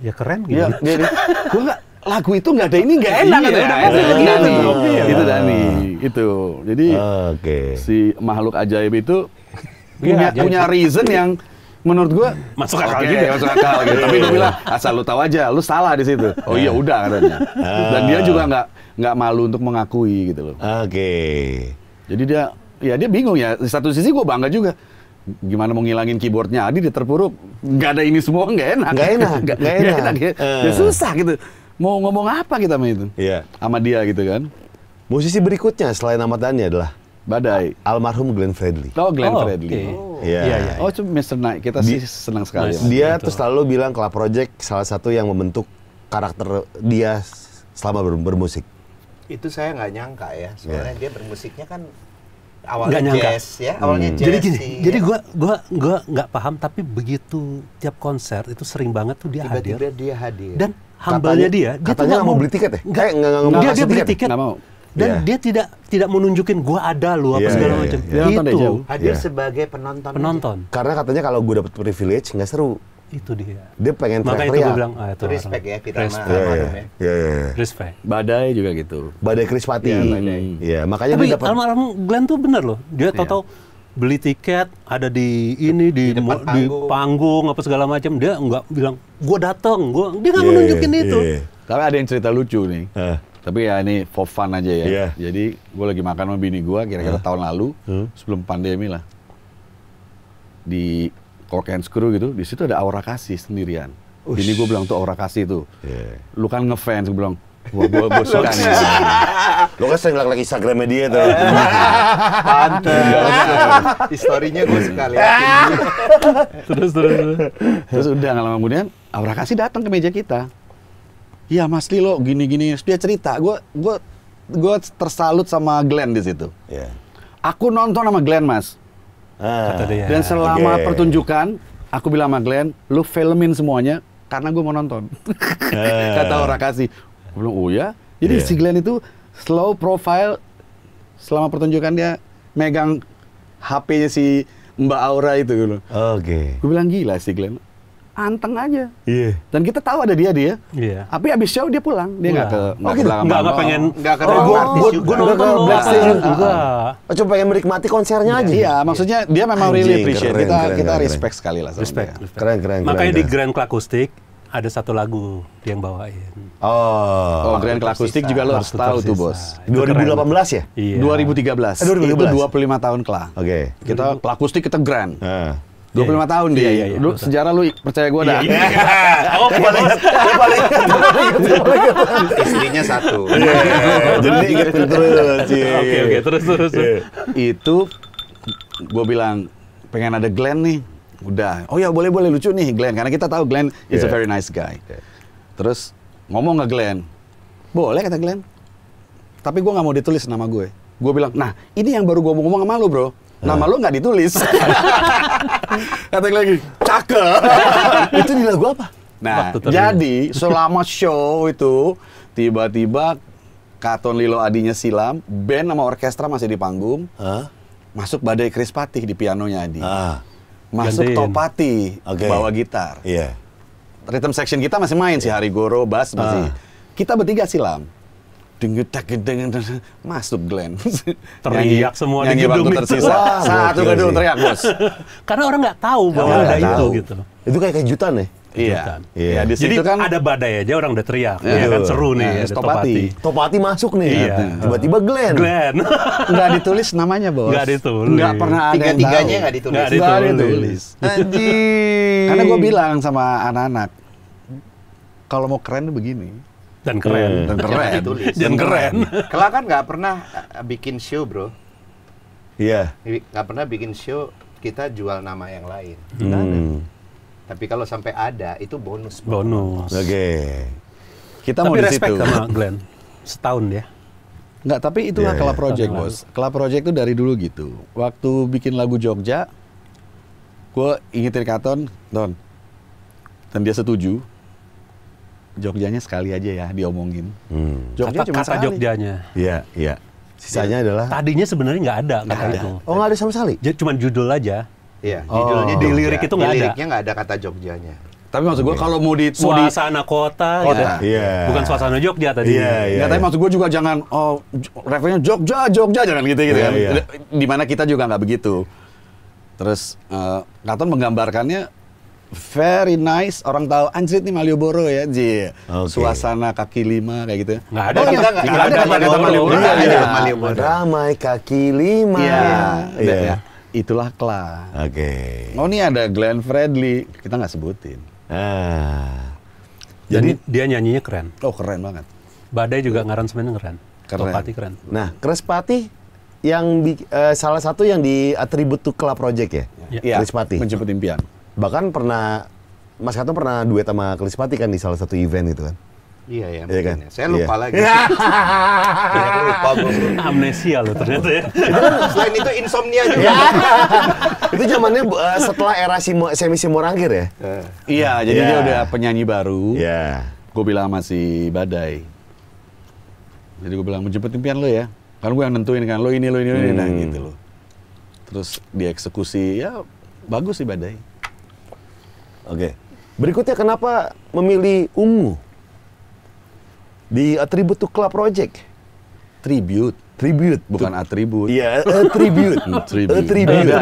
Ya keren gitu. Iya, dia, gue gak, lagu itu nggak ada ini nggak enak iya, udah gitu, iya, iya, iya, Dani. Itu Dani. Itu. Jadi okay. si makhluk ajaib itu punya, ajaib. punya reason yang menurut gue masuk akal okay, juga masuk akal gitu. Tapi gue bilang asal lu tahu aja, lu salah di situ. Oh iya nah. udah katanya. Ah. Dan dia juga nggak nggak malu untuk mengakui gitu loh. Oke. Okay. Jadi dia ya dia bingung ya. Di satu sisi gue bangga juga. Gimana mau ngilangin keyboardnya Adi dia terpuruk. Nggak ada ini semua nggak enak. Nggak enak. nggak enak. Gak enak. Ya, uh. ya eh. susah gitu. Mau ngomong apa kita sama itu? Iya. Yeah. Sama dia gitu kan. Musisi berikutnya selain Ahmad Dhani adalah Badai. Almarhum Glenn Fredly. Oh, Glenn oh, Fredly. Okay. Oh. Iya. Yeah. Yeah, Oh, itu Mr. Knight, Kita Di, senang sekali. Dia tuh selalu bilang Club Project salah satu yang membentuk karakter dia selama ber bermusik itu saya nggak nyangka ya sebenarnya yeah. dia bermusiknya kan awalnya gak jazz ya awalnya hmm. jazz jadi gini ya. jadi gua gua gua nggak paham tapi begitu tiap konser itu sering banget tuh dia Tiba-tiba hadir dia hadir dan hambalnya dia dia katanya nggak mau beli tiket ya nggak nggak mau dia, dia beli ya? tiket, nggak mau dan yeah. dia tidak tidak menunjukin gue ada lu apa yeah, segala yeah, macam yeah, iya. yeah. itu hadir yeah. sebagai penonton penonton aja. karena katanya kalau gue dapet privilege nggak seru itu dia dia pengen makanya itu gue bilang ah, itu respect ya kita respect. Sama yeah, yeah. Ya. Yeah, yeah. respect badai juga gitu badai Chris iya yeah, yeah, makanya tapi dapat... almarhum Glenn tuh bener loh dia yeah. Iya. beli tiket ada di ini di di, panggung. di panggung apa segala macam dia nggak bilang gue dateng. gue dia nggak yeah, menunjukin yeah, itu yeah. Iya. tapi ada yang cerita lucu nih uh. tapi ya ini for fun aja ya yeah. jadi gue lagi makan sama bini gue kira-kira uh. tahun lalu uh. sebelum pandemi lah di kalau and screw gitu, di situ ada aura kasih sendirian. Ush. Ini gue bilang tuh aura kasih tuh. Yeah. Lu kan ngefans, gue bilang, Wah, gua, gua suka nih. Kan Lo kan sering lag-lag Instagramnya dia tuh. Pantes. Iya, Historinya gue suka terus, terus, terus. Terus udah nggak lama kemudian, Aura Kasih datang ke meja kita. Iya Mas Lilo, gini-gini. dia cerita, gue gue gue tersalut sama Glenn di situ. Yeah. Aku nonton sama Glenn Mas. Ah, Kata dia. Dan selama okay. pertunjukan, aku bilang sama Glenn, lu filmin semuanya karena gue mau nonton. Ah. Kata orang kasih. Gue bilang, oh ya? Jadi yeah. si Glenn itu slow profile selama pertunjukan dia megang HP-nya si Mbak Aura itu. Gitu Oke. Okay. Gue bilang, gila si Glenn anteng aja. Iya. Yeah. Dan kita tahu ada dia dia. Iya. Yeah. Tapi abis show dia pulang, dia iya. nggak ke oh nggak oh, gitu. nggak nggak pengen nggak ke oh, gue gue gue nonton iya. juga. Oh, Coba pengen menikmati konsernya iya, aja. Iya, maksudnya dia memang really appreciate kita kita respect sekali lah respect, dia. Keren keren. Makanya di Grand Klakustik ada satu lagu dia yang bawain. Oh, oh Grand Klakustik juga lo harus tahu tuh bos. 2018 ya? Iya. 2013. Eh, 2013. Itu 25 tahun kelah. Oke. Kita Klakustik kita Grand. Uh. 25 yeah. Iya, iya. tahun dia. Iya, iya, iya. Lu, sejarah lu percaya gue dah. Iya, oh, paling paling Istrinya satu. Jadi inget terus. Gitu. Oke, oke. Terus, terus. Itu gue bilang, pengen ada Glenn nih. Udah. Oh ya boleh boleh lucu nih Glenn karena kita tahu Glenn yeah. is a very nice guy. Yeah. Terus ngomong nggak Glenn? Boleh kata Glenn. Tapi gue nggak mau ditulis nama gue. Gue bilang, nah ini yang baru gue mau ngomong sama lu bro. Nama eh. lo nggak ditulis. Katakan lagi, cakep. itu di lagu apa? Nah, jadi selama show itu tiba-tiba Katon Lilo adinya silam, band sama orkestra masih di panggung. Huh? Masuk Badai Kris Patih di pianonya Adi. Ah, masuk Topati okay. bawa gitar. Iya. Yeah. Rhythm section kita masih main yeah. sih iya. Hari Goro, bass masih. Ah. Kita bertiga silam tak gedeng masuk Glenn. Teriak semua Yang di gedung tersisa. satu gedung teriak, Bos. Karena orang nggak tahu bahwa iya, ada itu gitu. Itu kayak kejutan ya? iya. nih. Iya. Iya, di Jadi kan ada badai aja orang udah teriak. Iya, iya kan seru nih, nah, Topati. Topati masuk nih. Iya. Tiba-tiba Glenn. Glenn. Nggak ditulis namanya, Bos. nggak ditulis. Enggak pernah ada Tiga-tiganya enggak ditulis. Nggak ditulis. Anjing. Karena gue bilang sama anak-anak, kalau mau keren begini, dan keren hmm. dan keren dan keren Kela kan nggak pernah eh, bikin show bro iya yeah. nggak pernah bikin show kita jual nama yang lain hmm. tapi kalau sampai ada itu bonus bro. bonus oke okay. kita tapi mau di situ sama Glenn setahun ya Enggak, tapi itu yeah, iya, iya. Kela Project, Bos. Kela Project itu dari dulu gitu. Waktu bikin lagu Jogja, gue ingetin Katon, don. dan dia setuju Jogjanya sekali aja ya diomongin. Hmm. Jogja kata, cuma kata Jogjanya. Iya, iya. Sisanya iya. adalah tadinya sebenarnya nggak ada kata ada. itu. Oh, nggak ada sama sekali. Cuman judul aja. Iya, oh. judulnya di lirik itu nggak ada. Liriknya nggak ada kata Jogjanya. Tapi maksud gue iya. kalau mau di suasana kota, kota. ya, Yeah. bukan suasana Jogja tadi. Iya, yeah, yeah, yeah. tapi iya. maksud gue juga jangan oh referensinya Jogja, Jogja jangan gitu gitu yeah, kan. Yeah. Dimana kita juga nggak begitu. Terus uh, Katon menggambarkannya very nice. Orang tahu anjrit nih Malioboro ya, Ji. Okay. Suasana kaki lima kayak gitu. Enggak ada oh, kan? kita enggak ada kata Malioboro. Malioboro. ada iya. kata Malioboro. Ramai kaki lima. Iya. Yeah. Yeah. Yeah. Itulah kelas. Oke. Okay. Oh, ini ada Glenn Fredly. Kita nggak sebutin. Ah. Jadi, Jadi dia nyanyinya keren. Oh, keren banget. Badai juga ngaran keren. Keren. Kerespati keren. Nah, Kerespati yang uh, salah satu yang di atribut to club project ya. Iya. Yeah. Krespati. Menjemput impian. Bahkan pernah Mas Kato pernah duet sama Kelispati kan di salah satu event itu kan? Iya ya, iya kan? Ya. Saya lupa iya. lagi. ya lupa gue. Amnesia loh ternyata ya. Selain itu insomnia juga. Iya. itu zamannya uh, setelah era Simo, semi rangkir ya? Uh, iya, uh, jadi dia iya. udah penyanyi baru. Iya. Yeah. Gue bilang masih badai. Jadi gue bilang, menjemput impian lo ya. Kan gue yang nentuin kan, lo ini, lo ini, lo ini. Nah, hmm. Nah gitu lo Terus dieksekusi, ya bagus sih badai Oke. Berikutnya kenapa memilih ungu? Di atribut to club project. Tribute. Tribute bukan atribut. Iya, yeah, attribute. tribute. Attribute. Iya, iya.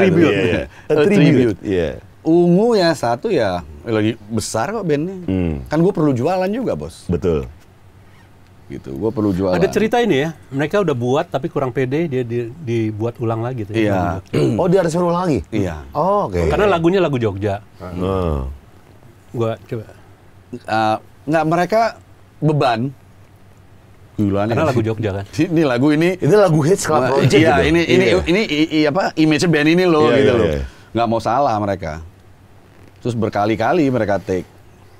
Tribute. Yeah, yeah. Yeah. Ungu ya satu ya lagi besar kok bandnya. Hmm. Kan gue perlu jualan juga bos. Betul gitu. Gue perlu jualan. Ada cerita ini ya, mereka udah buat tapi kurang pede dia di, dibuat ulang lagi. Gitu, iya. Ya. oh dia harus ulang lagi? Iya. Oh, Oke. Okay. Karena lagunya lagu Jogja. Hmm gua coba. Uh, nggak mereka beban. Gila Karena lagu Jogja kan. Ini lagu ini Ini lagu hits Club Project. Iya, juga. Gitu. ini ini yeah. ini, iya. ini i, i, apa image band ini loh yeah, gitu yeah, loh. Yeah. Nggak mau salah mereka. Terus berkali-kali mereka take.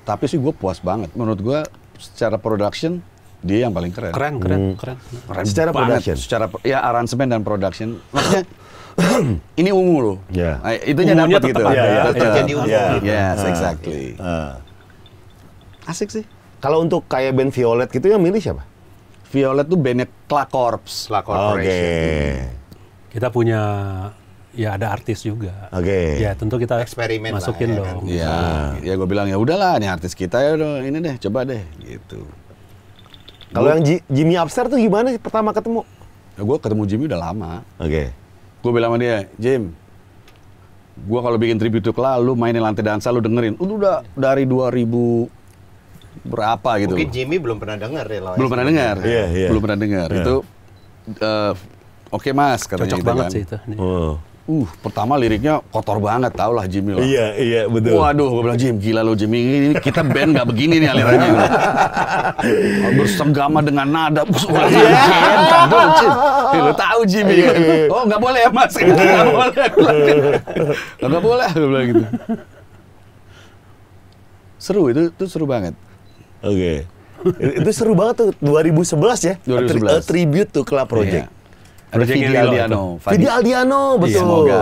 Tapi sih gue puas banget. Menurut gue secara production dia yang paling keren. Keren, keren, hmm. keren. Keren secara banget. production. Secara ya aransemen dan production. Maksudnya ini ungu loh. Yeah. Nah, itunya dapat gitu. Ada, ya, tetap iya. jadi ungu. Yeah. Yes, Yes, iya. exactly. Uh. Asik sih. Kalau untuk kayak band Violet gitu yang milih siapa? Violet tuh bandnya Cla Corps. Oke. Okay. Kita punya ya ada artis juga. Oke. Okay. Ya tentu kita eksperimen masukin lah, ya, dong. Kan? Ah. Ya, ya gue bilang ya udahlah nih artis kita ya udah ini deh coba deh gitu. Kalau yang Jimmy Upstairs tuh gimana sih pertama ketemu? Ya, gue ketemu Jimmy udah lama. Oke. Okay. Gue bilang sama dia, Jim, gue kalau bikin tribute ke La, lu mainin lantai dansa, lu dengerin. Lu udah dari 2000 berapa gitu. Mungkin Jimmy belum pernah dengar ya, ya. Belum pernah dengar. Iya, iya. Belum pernah dengar. Iya. Itu uh, oke okay, mas katanya Cocok gitu banget kan. sih itu. Oh uh pertama liriknya kotor banget tau lah Jimmy lah. Iya iya betul. Waduh gue bilang Jim gila lo Jimmy ini kita band gak begini nih alirannya. Bersenggama dengan nada. Iya. Eh, lo tahu Jimmy. Iya, iya, iya. Oh nggak boleh ya mas. Nggak boleh. Nggak boleh gue bilang gitu. Seru itu itu seru banget. Oke. Okay. itu seru banget tuh 2011 ya. 2011. A tribute tuh Club iya. Project. Iya. Ada Fidi Aldiano. Fidi Aldiano, iya, betul. Semoga.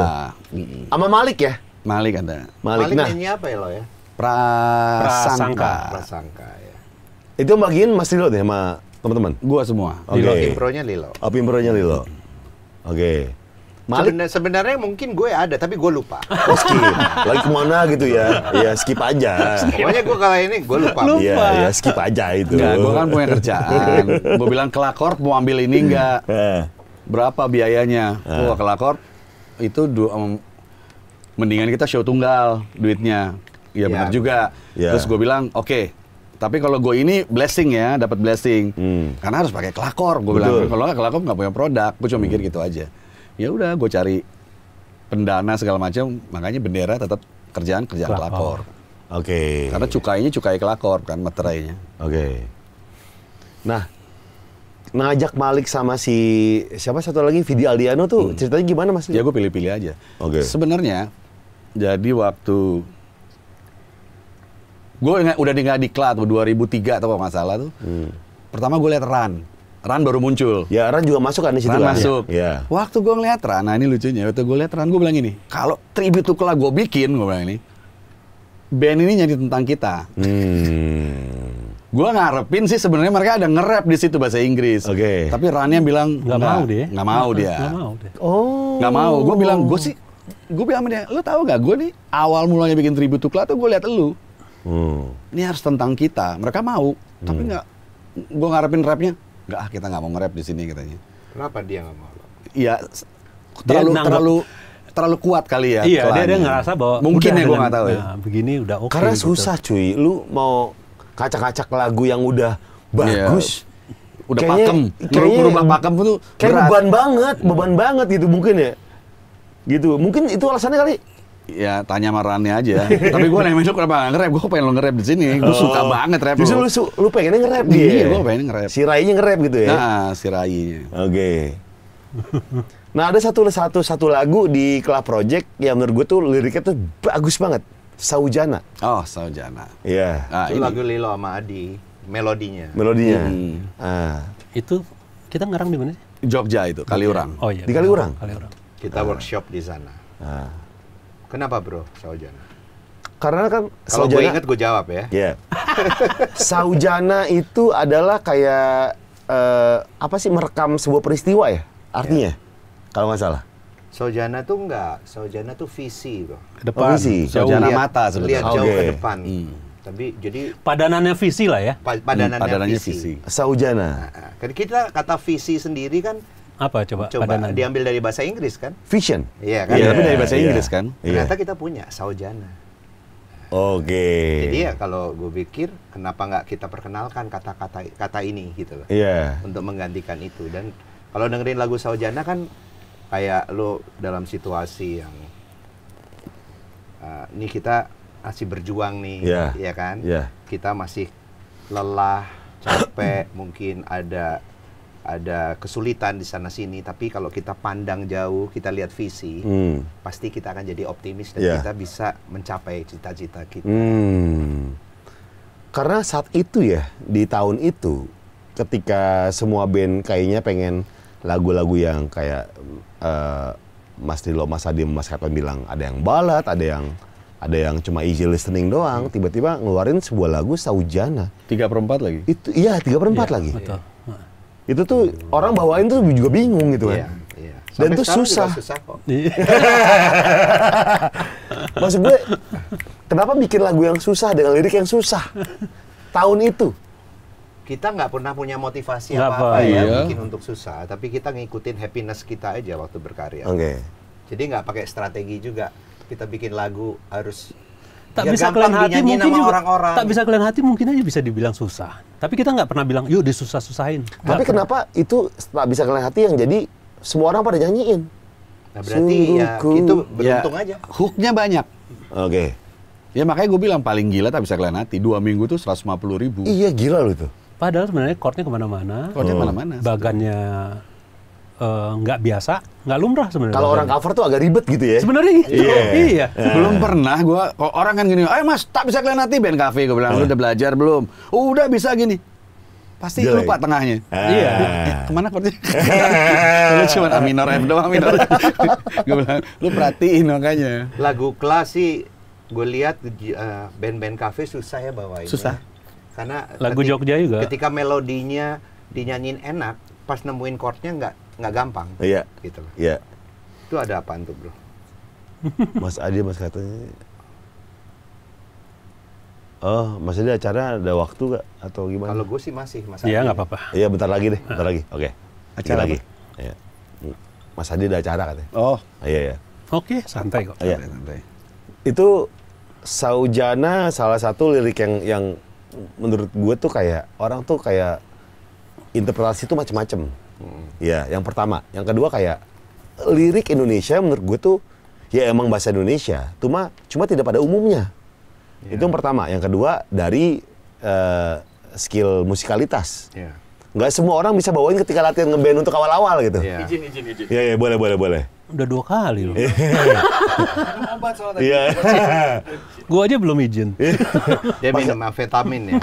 Sama Malik ya? Malik ada. Malik, Malik nah. nyanyi apa ya lo ya? Prasangka. Prasangka ya. Itu bagian Mas Lilo deh sama teman-teman? Gua semua. Okay. Lilo impronya Lilo. Oh, impronya Lilo. Oke. Okay. Malik. Sebenar, sebenarnya mungkin gue ada, tapi gue lupa. Oh, skip. Lagi kemana gitu ya? Ya skip aja. Pokoknya gue kali ini gue lupa. lupa. Ya, ya skip aja itu. Enggak, gue kan punya kerjaan. gue bilang kelakor mau ambil ini enggak. Eh berapa biayanya? Ah. Wah, kelakor itu du um, mendingan kita show tunggal duitnya. ya ya, benar juga. yeah. Terus gue bilang, oke, okay, tapi kalau gue ini blessing ya, dapat blessing. Hmm. Karena harus pakai kelakor. Gue bilang kalau nggak kelakor nggak punya produk. Gue cuma hmm. mikir gitu aja. Ya udah, gue cari pendana segala macam. Makanya bendera tetap kerjaan kerjaan kelakor. Oke. Okay. Karena cukainya cukai kelakor kan materainya. Oke. Okay. Nah, ngajak Malik sama si siapa satu lagi Vidi Aldiano tuh hmm. ceritanya gimana Mas? Ya gue pilih-pilih aja. Oke. Okay. Sebenarnya jadi waktu gue udah di klat 2003 atau kalau masalah tuh. Hmm. Pertama gue lihat Ran. Ran baru muncul. Ya Ran juga masuk kan di situ. Ran lah. masuk. Ya. ya. Waktu gue ngeliat Ran, nah ini lucunya. Waktu gue lihat Ran, gue bilang ini, kalau tribute tuh kelak gue bikin, gue bilang ini, band ini nyanyi tentang kita. Hmm gue ngarepin sih sebenarnya mereka ada ngerap di situ bahasa Inggris. Oke. Okay. Tapi Rania bilang nggak mau dia. Nggak mau dia. Oh. Nggak mau. Gue bilang gue sih gue bilang sama dia, lu tahu gak gue nih awal mulanya bikin tribute to tuh gue liat lu. Hmm. Ini harus tentang kita. Mereka mau, tapi hmm. nggak. Gue ngarepin rapnya, nggak ah kita nggak mau ngerap di sini katanya. Kenapa dia nggak mau? Iya, terlalu dia terlalu terlalu kuat kali ya. Iya, dia, dia ngerasa bahwa mungkin ya gue nggak tahu ya. Nah, begini udah oke. Okay, Karena gitu. susah cuy, lu mau kacak-kacak lagu yang udah iya. bagus. Yeah. Udah kayaknya, pakem, kayaknya, kurung pakem tuh kayak beban banget, beban banget gitu mungkin ya. Gitu, mungkin itu alasannya kali ya tanya marannya aja. Tapi gue nanya lu kenapa gak nge-rap? Gue pengen lo nge-rap di sini. Gue oh. suka banget rap. Justru lu, lu pengennya nge-rap dia. Iya, ya? gue pengen nge-rap. Si Rai-nya nge-rap gitu ya. Nah, si Rai. Oke. Okay. nah, ada satu satu satu lagu di Club Project yang menurut gue tuh liriknya tuh bagus banget. Saujana. Oh, Saujana. Iya. Yeah. Nah, itu ini. lagu Lilo sama Adi, melodinya. Melodinya. Hmm. Ah. Itu kita ngarang di mana sih? Jogja itu, Kaliurang. Oh iya. Di Kaliurang. Kaliurang. Kita ah. workshop di sana. Ah. Kenapa, Bro? Saujana. Karena kan kalau gue inget gue jawab ya. Iya. Yeah. Saujana itu adalah kayak uh, apa sih merekam sebuah peristiwa ya? Artinya. Yeah. Kalau nggak salah. Sojana tuh enggak, Sojana tuh visi bro. Depan, oh, visi. Sojana lihat, mata sebenarnya. Lihat jauh okay. ke depan. Hmm. Tapi jadi padanannya visi lah ya. Pa padanannya, hmm, padanannya visi. visi. Saujana. Nah, kita kata visi sendiri kan apa coba? Coba diambil dari bahasa Inggris kan? Vision. Iya kan? Yeah, tapi dari iya. bahasa yeah. Inggris kan? Iya. Iya. Ternyata kita punya Sojana. Oke. Okay. Jadi ya kalau gue pikir kenapa nggak kita perkenalkan kata-kata kata ini gitu loh. Iya. Untuk menggantikan itu dan kalau dengerin lagu Sojana kan kayak lu dalam situasi yang uh, eh, ini kita masih berjuang nih, yeah. ya kan? Yeah. Kita masih lelah, capek, mungkin ada ada kesulitan di sana sini. Tapi kalau kita pandang jauh, kita lihat visi, mm. pasti kita akan jadi optimis dan yeah. kita bisa mencapai cita-cita kita. Mm. Karena saat itu ya di tahun itu, ketika semua band kayaknya pengen lagu-lagu yang kayak uh, Mas Dilo, Mas Adi, Mas Kapan bilang ada yang balat, ada yang ada yang cuma easy listening doang, hmm. tiba-tiba ngeluarin sebuah lagu Saujana. Tiga perempat lagi? Itu iya tiga perempat ya, lagi. Betul. Itu tuh hmm. orang bawain tuh juga bingung gitu kan. Iya, iya. Dan itu susah. susah kok. Maksud gue, kenapa bikin lagu yang susah dengan lirik yang susah? Tahun itu kita nggak pernah punya motivasi apa-apa ya iya. bikin untuk susah, tapi kita ngikutin happiness kita aja waktu berkarya. Oke. Okay. Jadi nggak pakai strategi juga. Kita bikin lagu harus tak ya bisa kalian hati mungkin juga, orang-orang. Tak bisa kalian hati mungkin aja bisa dibilang susah. Tapi kita nggak pernah bilang, yuk disusah-susahin. Tapi gak kenapa itu tak bisa kalian hati yang jadi semua orang pada nyanyiin? Nah, berarti Sungguh ya itu beruntung ya, aja. Hooknya banyak. Oke. Okay. Ya makanya gue bilang paling gila tak bisa kalian hati. Dua minggu tuh 150 ribu. Iya gila loh itu. Padahal sebenarnya chordnya kemana-mana. Chordnya oh. kemana-mana. Bagannya eh, nggak uh, biasa, nggak lumrah sebenarnya. Kalau orang cover tuh agak ribet gitu ya. Sebenarnya gitu. Yeah. Iya. Yeah. Iya. Belum pernah gua orang kan gini, "Eh Mas, tak bisa kalian nanti band cafe." Gue bilang, "Lu iya. udah belajar belum?" "Udah bisa gini." Pasti lupa tengahnya. Ah. Iya. Eh, kemana chordnya? Lu cuma A minor F doang, minor. gua bilang, "Lu perhatiin makanya." Lagu klasik gue lihat uh, band-band cafe susah ya bawain. Susah karena lagu ketika, Jogja juga. Ketika melodinya dinyanyiin enak, pas nemuin chordnya nggak nggak gampang. Iya. Gitu. Iya. Itu ada apa tuh bro? Mas Adi Mas katanya. Oh, Mas Adi acara ada waktu gak? Atau gimana? Kalau gue sih masih, Mas iya, Adi. Iya, nggak apa-apa. Iya, bentar lagi deh, bentar ah. lagi. Oke. Okay. Acara lagi. Iya. Mas Adi ada acara katanya. Oh. Iya, iya. Oke, okay, santai kok. Iya. Santai, iya. santai. Itu Saujana salah satu lirik yang yang menurut gue tuh kayak orang tuh kayak interpretasi tuh macem-macem. Hmm. Ya, yang pertama, yang kedua kayak lirik Indonesia menurut gue tuh ya emang bahasa Indonesia, cuma cuma tidak pada umumnya. Yeah. Itu yang pertama. Yang kedua dari uh, skill musikalitas. Yeah. Nggak semua orang bisa bawain ketika latihan ngeband untuk awal-awal gitu. Yeah. Izin, izin, izin. Iya, ya, boleh, boleh, boleh. Udah dua kali loh. Iya. iya. Gue aja belum izin. Iya. Dia minum amfetamin ya.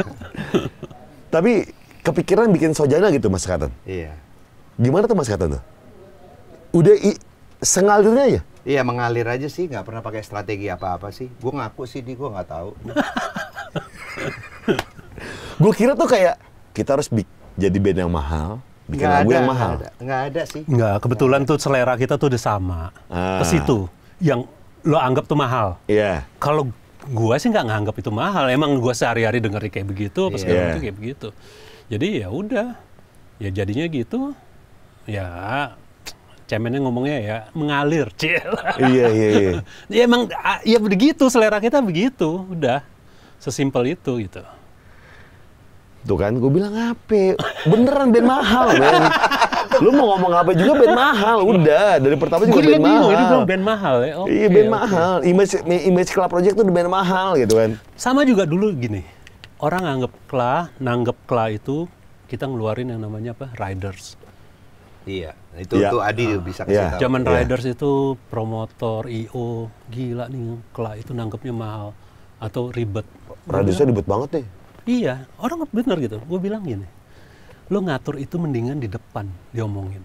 Tapi kepikiran bikin sojana gitu Mas Katan. Iya. Gimana tuh Mas Katan tuh? Udah i- sengalirnya ya? Iya mengalir aja sih, nggak pernah pakai strategi apa-apa sih. Gue ngaku sih di gue nggak tahu. gue kira tuh kayak kita harus jadi band yang mahal, bikin nggak lagu ada, yang mahal? Nggak ada, sih. Nggak, kebetulan tuh selera kita tuh udah sama. Ah. Ke situ, yang lo anggap tuh mahal. Iya. Yeah. Kalau gua sih nggak nganggap itu mahal. Emang gue sehari-hari denger kayak begitu, pas yeah. itu kayak begitu. Jadi ya udah, ya jadinya gitu. Ya cemennya ngomongnya ya mengalir, cil. Iya iya iya. ya emang ah, ya begitu selera kita begitu, udah sesimpel itu gitu. Tuh kan, gue bilang apa? Beneran band mahal, men. Lu mau ngomong apa juga band mahal, udah. Dari pertama juga band mahal. Gue bilang band mahal ya? Okay, iya, band okay. mahal. Image, image Club Project tuh band mahal gitu kan. Sama juga dulu gini, orang nganggep Kla, nanggep Kla itu kita ngeluarin yang namanya apa? Riders. Iya, itu ya. tuh Adi ah, bisa iya. kasih ya. tahu. Zaman ya. Riders itu promotor, IO, gila nih Kla itu nanggepnya mahal atau ribet. Radiusnya ribet banget nih. Iya, orang bener gitu. Gue bilang gini, lo ngatur itu mendingan di depan diomongin.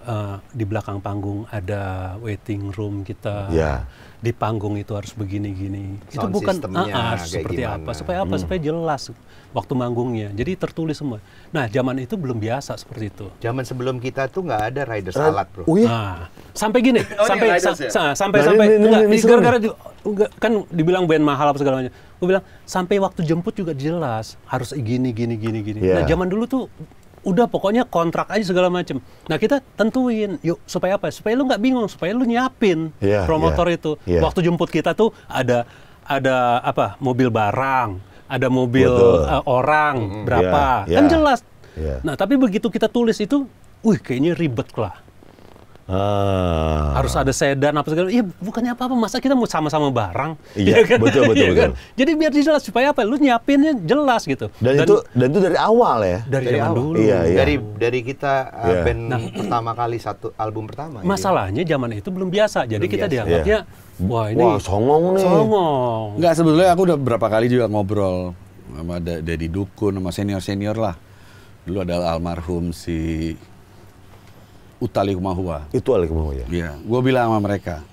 Uh, di belakang panggung ada waiting room kita. Yeah di panggung itu harus begini-gini. Itu bukan ah, ah seperti gimana? apa, supaya apa, hmm. supaya jelas waktu manggungnya. Jadi tertulis semua. Nah, zaman itu belum biasa seperti itu. Zaman sebelum kita tuh nggak ada rider uh, eh, alat, bro. Oh iya? Nah, sampai gini, oh, iya, sampai iya, sa ya? sa nah, sampai nah, sampai ini, enggak, ini, ini, gara-gara kan dibilang band mahal apa segala macam. Gue bilang sampai waktu jemput juga jelas harus gini gini gini gini. Yeah. Nah, iya. zaman dulu tuh udah pokoknya kontrak aja segala macam. Nah kita tentuin yuk supaya apa? Supaya lu nggak bingung, supaya lu nyiapin yeah, iya. promotor yeah, itu. Yeah. Waktu jemput kita tuh ada ada apa? Mobil barang, ada mobil uh, orang berapa? Yeah, yeah. Kan iya. jelas. Yeah. Nah tapi begitu kita tulis itu, wih kayaknya ribet lah. Ah. Harus ada sedan apa segala. Iya, bukannya apa-apa. Masa kita mau sama-sama barang? Iya, ya kan? betul betul, ya kan? betul. Jadi biar jelas supaya apa? Lu nyiapinnya jelas gitu. Dan, dan itu dan itu dari awal ya. Dari, dari awal. dulu. Iya, iya. Dari dari kita uh, yeah. band nah, pertama kali satu album pertama. Iya. Masalahnya iya. zaman itu belum biasa. Jadi belum kita biasa. Iya. dianggapnya yeah. wah ini wah, songong nih. Songong. Enggak sebetulnya aku udah berapa kali juga ngobrol sama Dedi Dukun sama senior-senior lah. Dulu ada almarhum si Utali kumahua. Itu kumahua ya. Iya. Gue bilang sama mereka,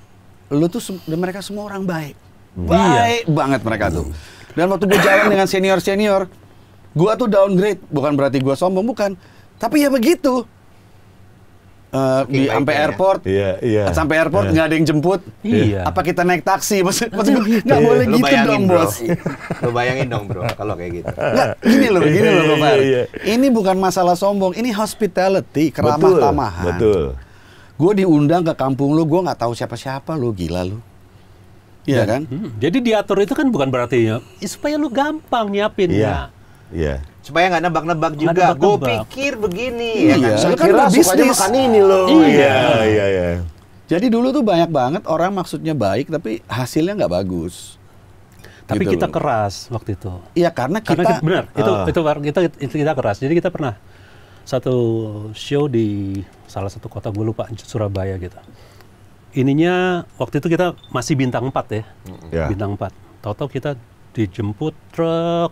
lu tuh se mereka semua orang baik. Hmm. Baik iya. banget mereka tuh. Hmm. Dan waktu gue jalan dengan senior-senior, gue tuh downgrade. Bukan berarti gue sombong, bukan. Tapi ya begitu. Eh, di sampai ya? airport, iya, iya, sampai airport iya. nggak iya. ada yang jemput. Iya. Apa kita naik taksi? Maksud, maksud iya. gue nggak iya. boleh lu gitu dong, bro. bos. lo bayangin dong, bro. Kalau kayak gitu. Nggak, gini loh, gini loh, Bapak. Iya, Ini bukan masalah sombong. Ini hospitality, keramah tamahan. Betul. Gue diundang ke kampung lo, gue nggak tahu siapa-siapa lo, gila lo, Iya kan? Hmm. Jadi diatur itu kan bukan berarti ya, supaya lu gampang nyiapinnya. Iya. Iya supaya nggak nebak-nebak juga. Gue pikir begini ya iya, ya. Kan? Saya kan kira bisnis makan ini loh. Iya, iya, iya, iya. Jadi dulu tuh banyak banget orang maksudnya baik tapi hasilnya nggak bagus. Tapi gitu kita loh. keras waktu itu. Iya karena kita. kita, benar. Uh. Itu ah. itu kita itu kita keras. Jadi kita pernah satu show di salah satu kota gue lupa Surabaya gitu. Ininya waktu itu kita masih bintang 4 ya. Yeah. Bintang 4. tahu kita dijemput truk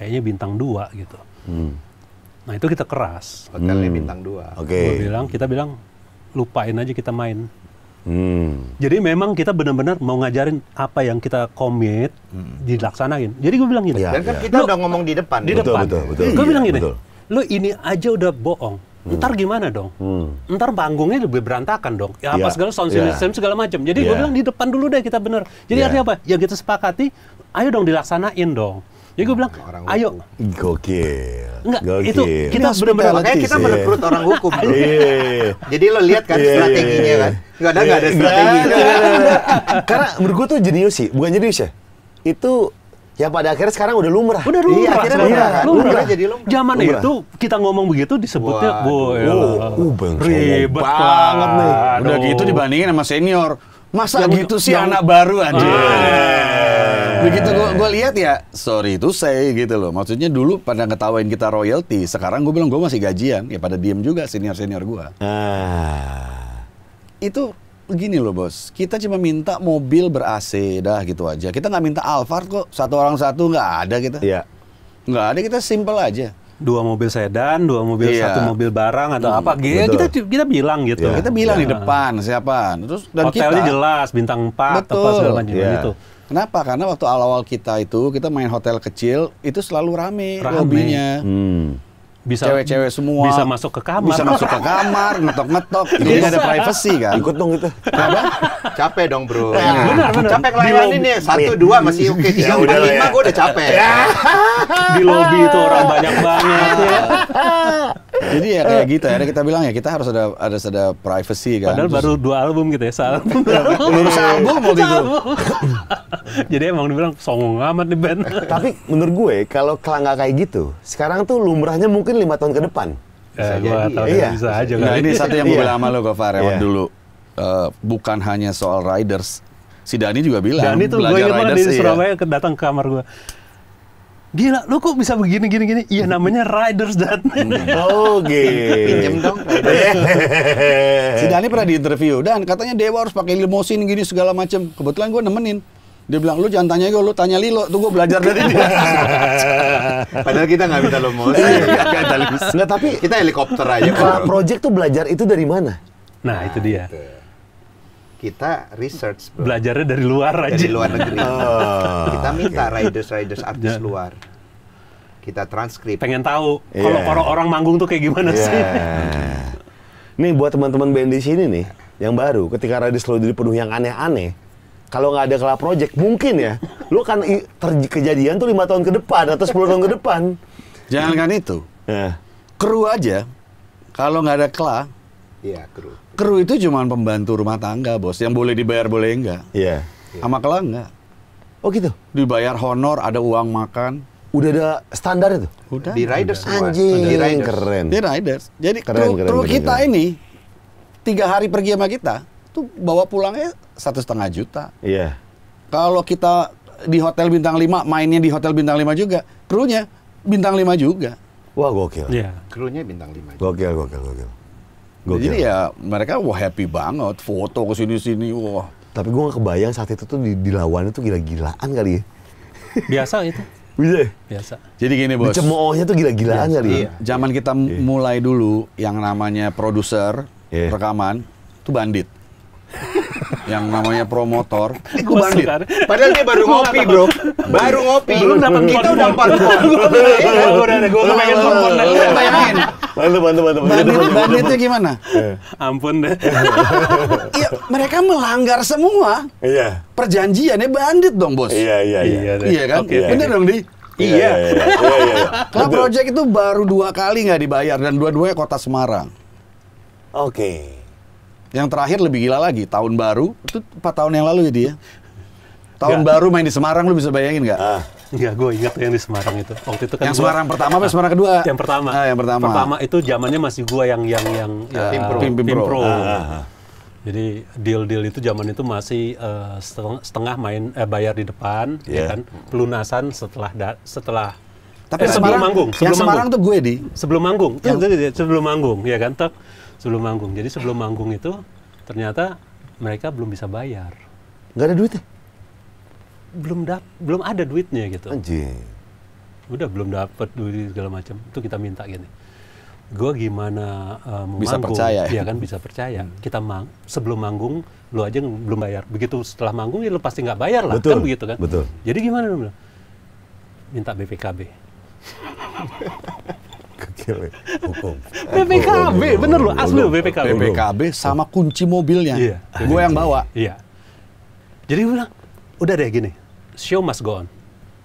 kayaknya bintang dua gitu. Hmm. Nah itu kita keras. Hotelnya hmm. bintang dua. Oke. Okay. bilang kita bilang lupain aja kita main. Hmm. Jadi memang kita benar-benar mau ngajarin apa yang kita komit hmm. dilaksanain. Jadi gue bilang gini. Ya, Dan kan ya. kita lu, udah ngomong di depan. Di betul, depan. Betul, betul, betul. Gue bilang iya, gini. Betul. Lu ini aja udah bohong. Hmm. Ntar gimana dong? Hmm. Ntar panggungnya lebih berantakan dong. Ya apa ya, segala sound system ya. system segala macam. Jadi ya. gue bilang di depan dulu deh kita bener. Jadi ya. artinya apa? Ya kita sepakati, ayo dong dilaksanain dong. Jadi ya gue bilang, orang ayo. Gokil. Enggak, Gokil. itu kita benar-benar makanya kita merekrut orang hukum. Iya. Jadi lo lihat kan iya, iya, strateginya iya. kan. Enggak ada enggak ada strateginya. Karena menurut gue tuh jenius sih, bukan jenius ya. Itu Ya pada akhirnya sekarang udah lumrah. Udah lumrah. Iya, akhirnya lumrah. lumrah. lumrah. jadi lumrah. Zaman lumrah. itu kita ngomong begitu disebutnya boy. Oh, uh, ribet banget nih. Udah gitu dibandingin sama senior. Masa yang, gitu sih yang, anak baru aja. Iya. Begitu gue lihat ya, sorry itu saya gitu loh. Maksudnya dulu pada ngetawain kita royalty, sekarang gue bilang gue masih gajian. Ya pada diem juga senior-senior gue. Ah. Itu begini loh bos, kita cuma minta mobil ber AC dah gitu aja. Kita nggak minta Alphard kok, satu orang satu nggak ada kita. Iya. Nggak ada kita simple aja dua mobil sedan, dua mobil iya. satu mobil barang atau apa gitu. Kita kita bilang gitu. Ya. Kita bilang ya. di depan siapa. Terus dan hotelnya kita, jelas bintang 4 betul. apa segala macam yeah. itu. Kenapa? Karena waktu awal-awal kita itu kita main hotel kecil itu selalu rame, rame. lobbynya. Hmm. Bisa cewek-cewek semua bisa masuk ke kamar. Bisa masuk ke kamar, ngetok-ngetok. Jadi ada privacy kan? Ikut dong itu, Kenapa? capek dong, Bro. Nah, Benar, benar. Capek lain ini satu iya. dua masih oke. Okay. Tiga, ya, udah ya. lima ya. gue udah capek. Di lobby itu orang banyak banget ya. Jadi ya kayak eh. gitu ya, kita bilang ya kita harus ada ada ada privacy kan. Padahal baru dua album gitu ya, album. Iya, lulus album waktu itu. Jadi emang dibilang songong amat nih band. Eh, tapi menurut gue kalau nggak kayak gitu, sekarang tuh lumrahnya mungkin lima tahun ke depan. Ya, iya. bisa aja. Nah ini satu yang gue iya. lama sama lo Gofar ya dulu. Eh, bukan hanya soal riders, si Dani juga bilang. Dani tuh gue ingat di iya. Surabaya datang ke kamar gue gila lu kok bisa begini gini gini iya namanya riders dan hmm. oh, oke pinjem dong si Dani pernah di interview dan katanya Dewa harus pakai limosin gini segala macam kebetulan gue nemenin dia bilang lu jangan tanya gue, lu tanya Lilo, tuh gue belajar dari dia. Padahal kita nggak minta lo mau. Nggak tapi kita helikopter aja. Project tuh belajar itu dari mana? Nah itu dia kita research bro. belajarnya dari luar dari aja dari luar negeri oh, kita minta okay. riders riders artis yeah. luar kita transkrip pengen tahu yeah. kalau orang orang manggung tuh kayak gimana yeah. sih nih buat teman-teman band di sini nih yang baru ketika riders selalu penuh yang aneh-aneh kalau nggak ada kelar project mungkin ya lu kan kejadian tuh lima tahun ke depan atau 10 tahun ke depan jangan kan itu yeah. kru aja kalau nggak ada kelar iya kru kru itu cuma pembantu rumah tangga bos yang boleh dibayar boleh enggak iya yeah. sama kelang enggak oh gitu dibayar honor ada uang makan udah ada standar itu udah di riders anjing di riders. keren di riders jadi keren, kru, keren, kru keren, kita keren. ini tiga hari pergi sama kita tuh bawa pulangnya satu setengah juta iya yeah. kalau kita di hotel bintang lima, mainnya di hotel bintang lima juga krunya bintang lima juga wah gokil iya yeah. krunya bintang lima. juga. gokil gokil gokil Gokil. Jadi ya mereka wah happy banget, foto ke sini-sini, wah. Tapi gue gak kebayang saat itu tuh dilawan itu gila-gilaan kali ya. Biasa itu. Bisa? Biasa. Jadi gini bos. Cemoohnya tuh gila-gilaan kali ya. Iya. Zaman iya. kita yeah. mulai dulu yang namanya produser, yeah. rekaman, itu bandit. yang namanya promotor itu bandit. Padahal dia baru ngopi bro, baru ngopi. Belum dapat kita udah empat Gue iya, udah, gue pengen kon. Bayangin, Bantu-bantu, mantap. bantu, bantu, ban bantu. itu gimana? Yeah. Ampun deh. ya, mereka melanggar semua. Iya. Yeah. Perjanjiannya bandit dong, Bos. Iya, iya, iya. Iya, iya kan? Okay. Bener dong, Di? Iya. iya. iya nah, proyek itu baru dua kali nggak dibayar dan dua-duanya kota Semarang. Oke. Okay. Yang terakhir lebih gila lagi, tahun baru itu empat tahun yang lalu ya dia. Tahun gak. baru main di Semarang lu bisa bayangin nggak? Ah. Iya, gue ingat yang di Semarang itu. Waktu itu kan Yang gua, Semarang pertama apa nah, Semarang kedua? Yang pertama. Ah, yang pertama. Pertama itu zamannya masih gue yang yang yang ya, tim pro. Tim, tim Tim pro. Ah. Jadi deal-deal itu zaman itu masih uh, setengah, main eh, bayar di depan, yeah. ya iya. kan? Pelunasan setelah da, setelah tapi eh, sebelum manggung, sebelum yang Semarang manggung. tuh gue di sebelum manggung, yang... Iya, iya, sebelum manggung ya kan? Tuh, sebelum manggung. Jadi sebelum manggung itu ternyata mereka belum bisa bayar. Gak ada duitnya belum dap belum ada duitnya gitu. Anjir. Udah belum dapat duit segala macam. Itu kita minta gini. Gue gimana eh, mau bisa manggung? Percaya. Ya kan bisa percaya. Hmm. Kita mang sebelum manggung lu aja belum bayar. Begitu setelah manggung ya lu pasti nggak bayar lah. Betul. Kan begitu kan? Betul. Jadi gimana lu? Minta BPKB. Kecil. Hukum. BPKB, bener loh, asli loh BPKB. BPKB sama kunci mobilnya. Iya. Gue yang bawa. Iya. Jadi gue bilang, udah deh gini, show must go on.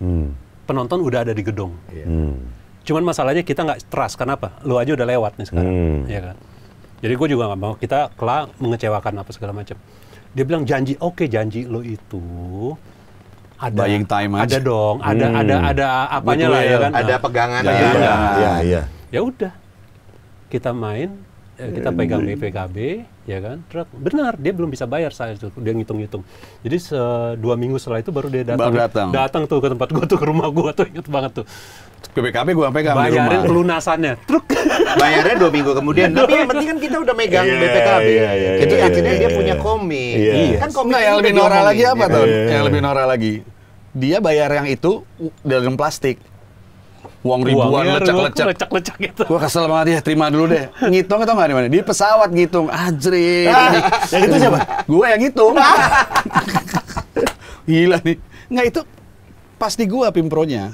Hmm. Penonton udah ada di gedung. Yeah. Hmm. Cuman masalahnya kita nggak trust. Kenapa? Lu aja udah lewat nih sekarang. Hmm. Ya kan? Jadi gue juga nggak mau kita kelak mengecewakan apa segala macam. Dia bilang janji, oke okay, janji lo itu ada Buying time ada aja. dong, ada hmm. ada ada apanya Betul, lah ya, kan. Ada nah, pegangan ya, ya. Ya, ya, ya. ya udah. Kita main Ya, kita pegang BPKB iya. ya kan truk benar dia belum bisa bayar saya itu dia ngitung-ngitung jadi dua minggu setelah itu baru dia datang datang. datang tuh ke tempat gua tuh ke rumah gua tuh inget banget tuh BPKB gua pegang bayarin rumah. pelunasannya truk bayarnya dua minggu kemudian tapi yang penting kan kita udah megang yeah, BPKB yeah, yeah, itu iya, yeah, akhirnya yeah, dia yeah. punya komi. yeah. kan iya. komi. nah, yang lebih norak lagi apa tuh yeah. yang lebih norak lagi dia bayar yang itu dalam plastik uang ribuan lecak lecak, lecak lecak gitu. Gua kesel banget ya, terima dulu deh. Ngitung atau nggak di mana? Di pesawat ngitung. Ajri. Ah. ya itu siapa? Gua yang ngitung. Ah. Gila nih. Nggak itu pasti gua pimpronya.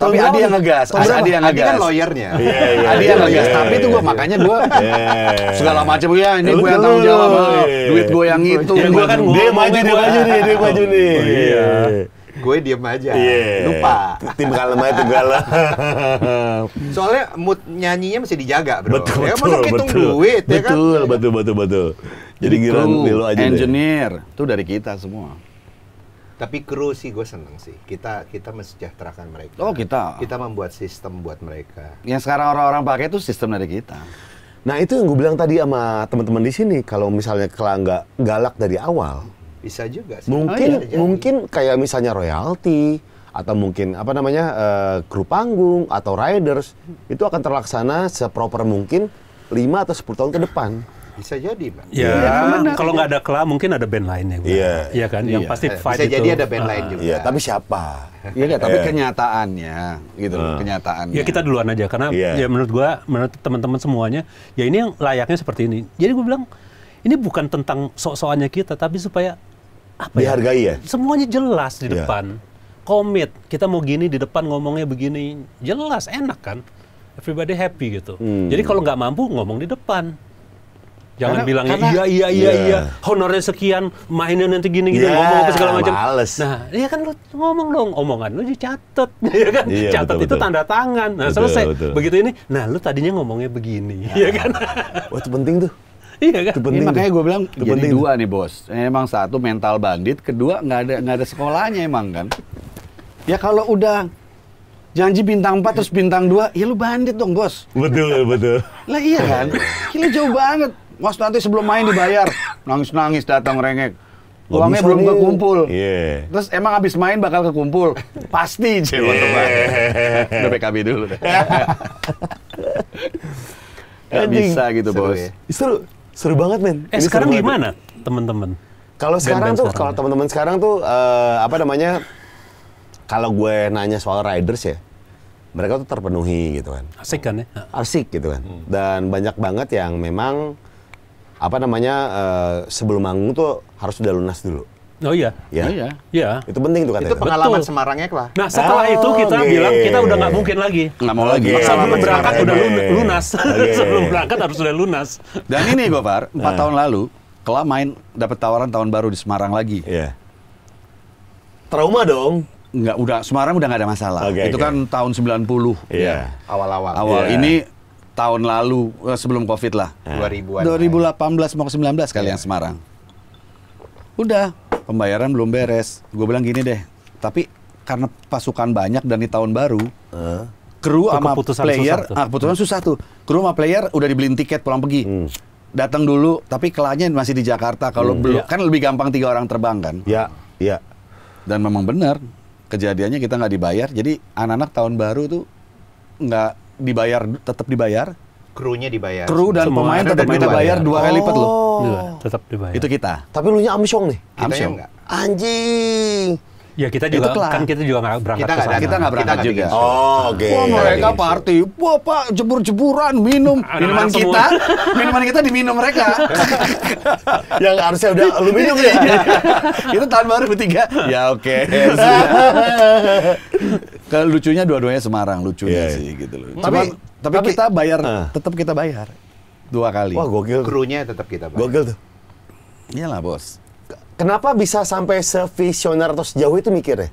Tapi Adi yang ngegas, Adi yang ngegas. Adi kan lawyernya. Iya, iya, Adi iya, yang ngegas, tapi itu gue makanya gue segala macam ya ini gue yang tanggung jawab, duit gue yang itu. Gue kan dia maju dia maju nih, dia maju nih. Oh, gue diem aja yeah. lupa tim kalem aja tim kalem soalnya mood nyanyinya mesti dijaga bro betul ya, betul hitung betul duit, betul, ya kan? betul betul betul jadi kru, lo aja engineer deh. itu dari kita semua tapi kru sih gue seneng sih kita kita mensejahterakan mereka oh kita kita membuat sistem buat mereka yang sekarang orang-orang pakai itu sistem dari kita nah itu yang gue bilang tadi sama teman-teman di sini kalau misalnya kelangga galak dari awal bisa juga sih. Mungkin oh, iya. mungkin kayak misalnya royalti atau mungkin apa namanya uh, kru panggung atau riders itu akan terlaksana seproper mungkin lima atau sepuluh tahun ke depan. Bisa jadi, bang Ya, ya kalau nggak ada kela mungkin ada band lain ya, Iya. ya kan, ya. yang iya. pasti fight Bisa itu. jadi ada band uh, lain ah. juga. ya, tapi siapa? Iya, yeah, tapi iya. kenyataannya gitu loh, uh. kenyataannya. Ya kita duluan aja karena iya. ya menurut gua menurut teman-teman semuanya, ya ini yang layaknya seperti ini. Jadi gue bilang ini bukan tentang sok-sokannya kita tapi supaya apa ya? dihargai ya? ya? Semuanya jelas di ya. depan. Komit, kita mau gini di depan ngomongnya begini, jelas enak kan? Everybody happy gitu. Hmm. Jadi kalau nggak mampu ngomong di depan. Jangan karena, bilang karena, iya iya iya iya, iya honornya sekian, mainnya nanti gini gini iya, yeah, ngomong apa segala macam. Males. Nah, iya kan lu ngomong dong, omongan lu dicatat, ya kan? Yeah, Catat itu tanda tangan. Nah, betul, selesai. Betul. Begitu ini, nah lu tadinya ngomongnya begini, ya, ya kan? Wah, itu penting tuh iya kan? Itu penting. Ya, makanya gue bilang itu jadi penting. dua nih bos. Emang satu mental bandit, kedua nggak ada nggak ada sekolahnya emang kan. Ya kalau udah janji bintang 4 terus bintang 2, ya lu bandit dong bos. Betul ya, betul. Lah iya kan? kita jauh banget. Mas nanti sebelum main dibayar, nangis-nangis datang rengek. Uangnya belum kekumpul. Yeah. Terus emang abis main bakal kekumpul. Pasti, iya. cewek Yeah. Udah PKB dulu. Gak bisa gitu, Seru, Bos. Ya? Seru. Seru banget, men. Eh, sekarang gimana, teman-teman? Kalau sekarang tuh, kalau teman-teman sekarang tuh uh, apa namanya? Kalau gue nanya soal riders ya, mereka tuh terpenuhi gitu kan. Asik kan ya? Asik gitu kan. Hmm. Dan banyak banget yang memang apa namanya uh, sebelum manggung tuh harus udah lunas dulu. Oh iya. Ya. Oh, iya. Ya. Itu penting tuh katanya. Itu pengalaman Betul. Semarangnya lah. Nah, setelah oh, itu kita okay. bilang kita udah nggak mungkin lagi. Nggak mau lagi. Okay. Iya, okay. berangkat okay. udah iya. lunas. Okay. Iya, sebelum berangkat harus sudah lunas. Dan ini Gopar, empat nah. tahun lalu Kelam main dapat tawaran tahun baru di Semarang lagi. Iya. Yeah. Trauma dong. Nggak udah Semarang udah nggak ada masalah. Okay, itu okay. kan tahun 90 yeah. ya. Awal-awal. Awal yeah. ini tahun lalu eh, sebelum Covid lah. 2000 2018 mau ke 19 kali yeah. yang Semarang udah pembayaran belum beres gue bilang gini deh tapi karena pasukan banyak dan di tahun baru uh. kru sama player susah tuh. Ah, keputusan hmm. susah tuh kru sama player udah dibeliin tiket pulang pergi hmm. datang dulu tapi kelanya masih di Jakarta kalau hmm. belum ya. kan lebih gampang tiga orang terbang kan ya ya dan memang benar kejadiannya kita nggak dibayar jadi anak-anak tahun baru tuh nggak dibayar tetap dibayar krunya dibayar. Kru dan Semua pemain tetap kita bayar dua kali lipat loh. Oh. Iya, tetap dibayar. Itu kita. Tapi lu nya amsyong nih. Amsyong. Anjing. Ya kita juga kan kita juga nggak berangkat kita gak, Kita nggak berangkat kita juga. juga. Oh, oke. Okay. Wah, mereka iya, iya. party. Wah, Pak, jebur-jeburan, minum. Minuman kita, minuman kita diminum mereka. Yang harusnya udah lu minum ya. Itu tahun baru ketiga. Ya oke. Okay. Kalau lucunya dua-duanya Semarang lucunya sih gitu loh. Tapi tapi, tapi kita bayar, uh. tetap kita bayar dua kali. Wah gokil. Krunya tetap kita bayar. Gokil tuh. Iyalah bos. Kenapa bisa sampai sevisioner atau sejauh itu mikirnya?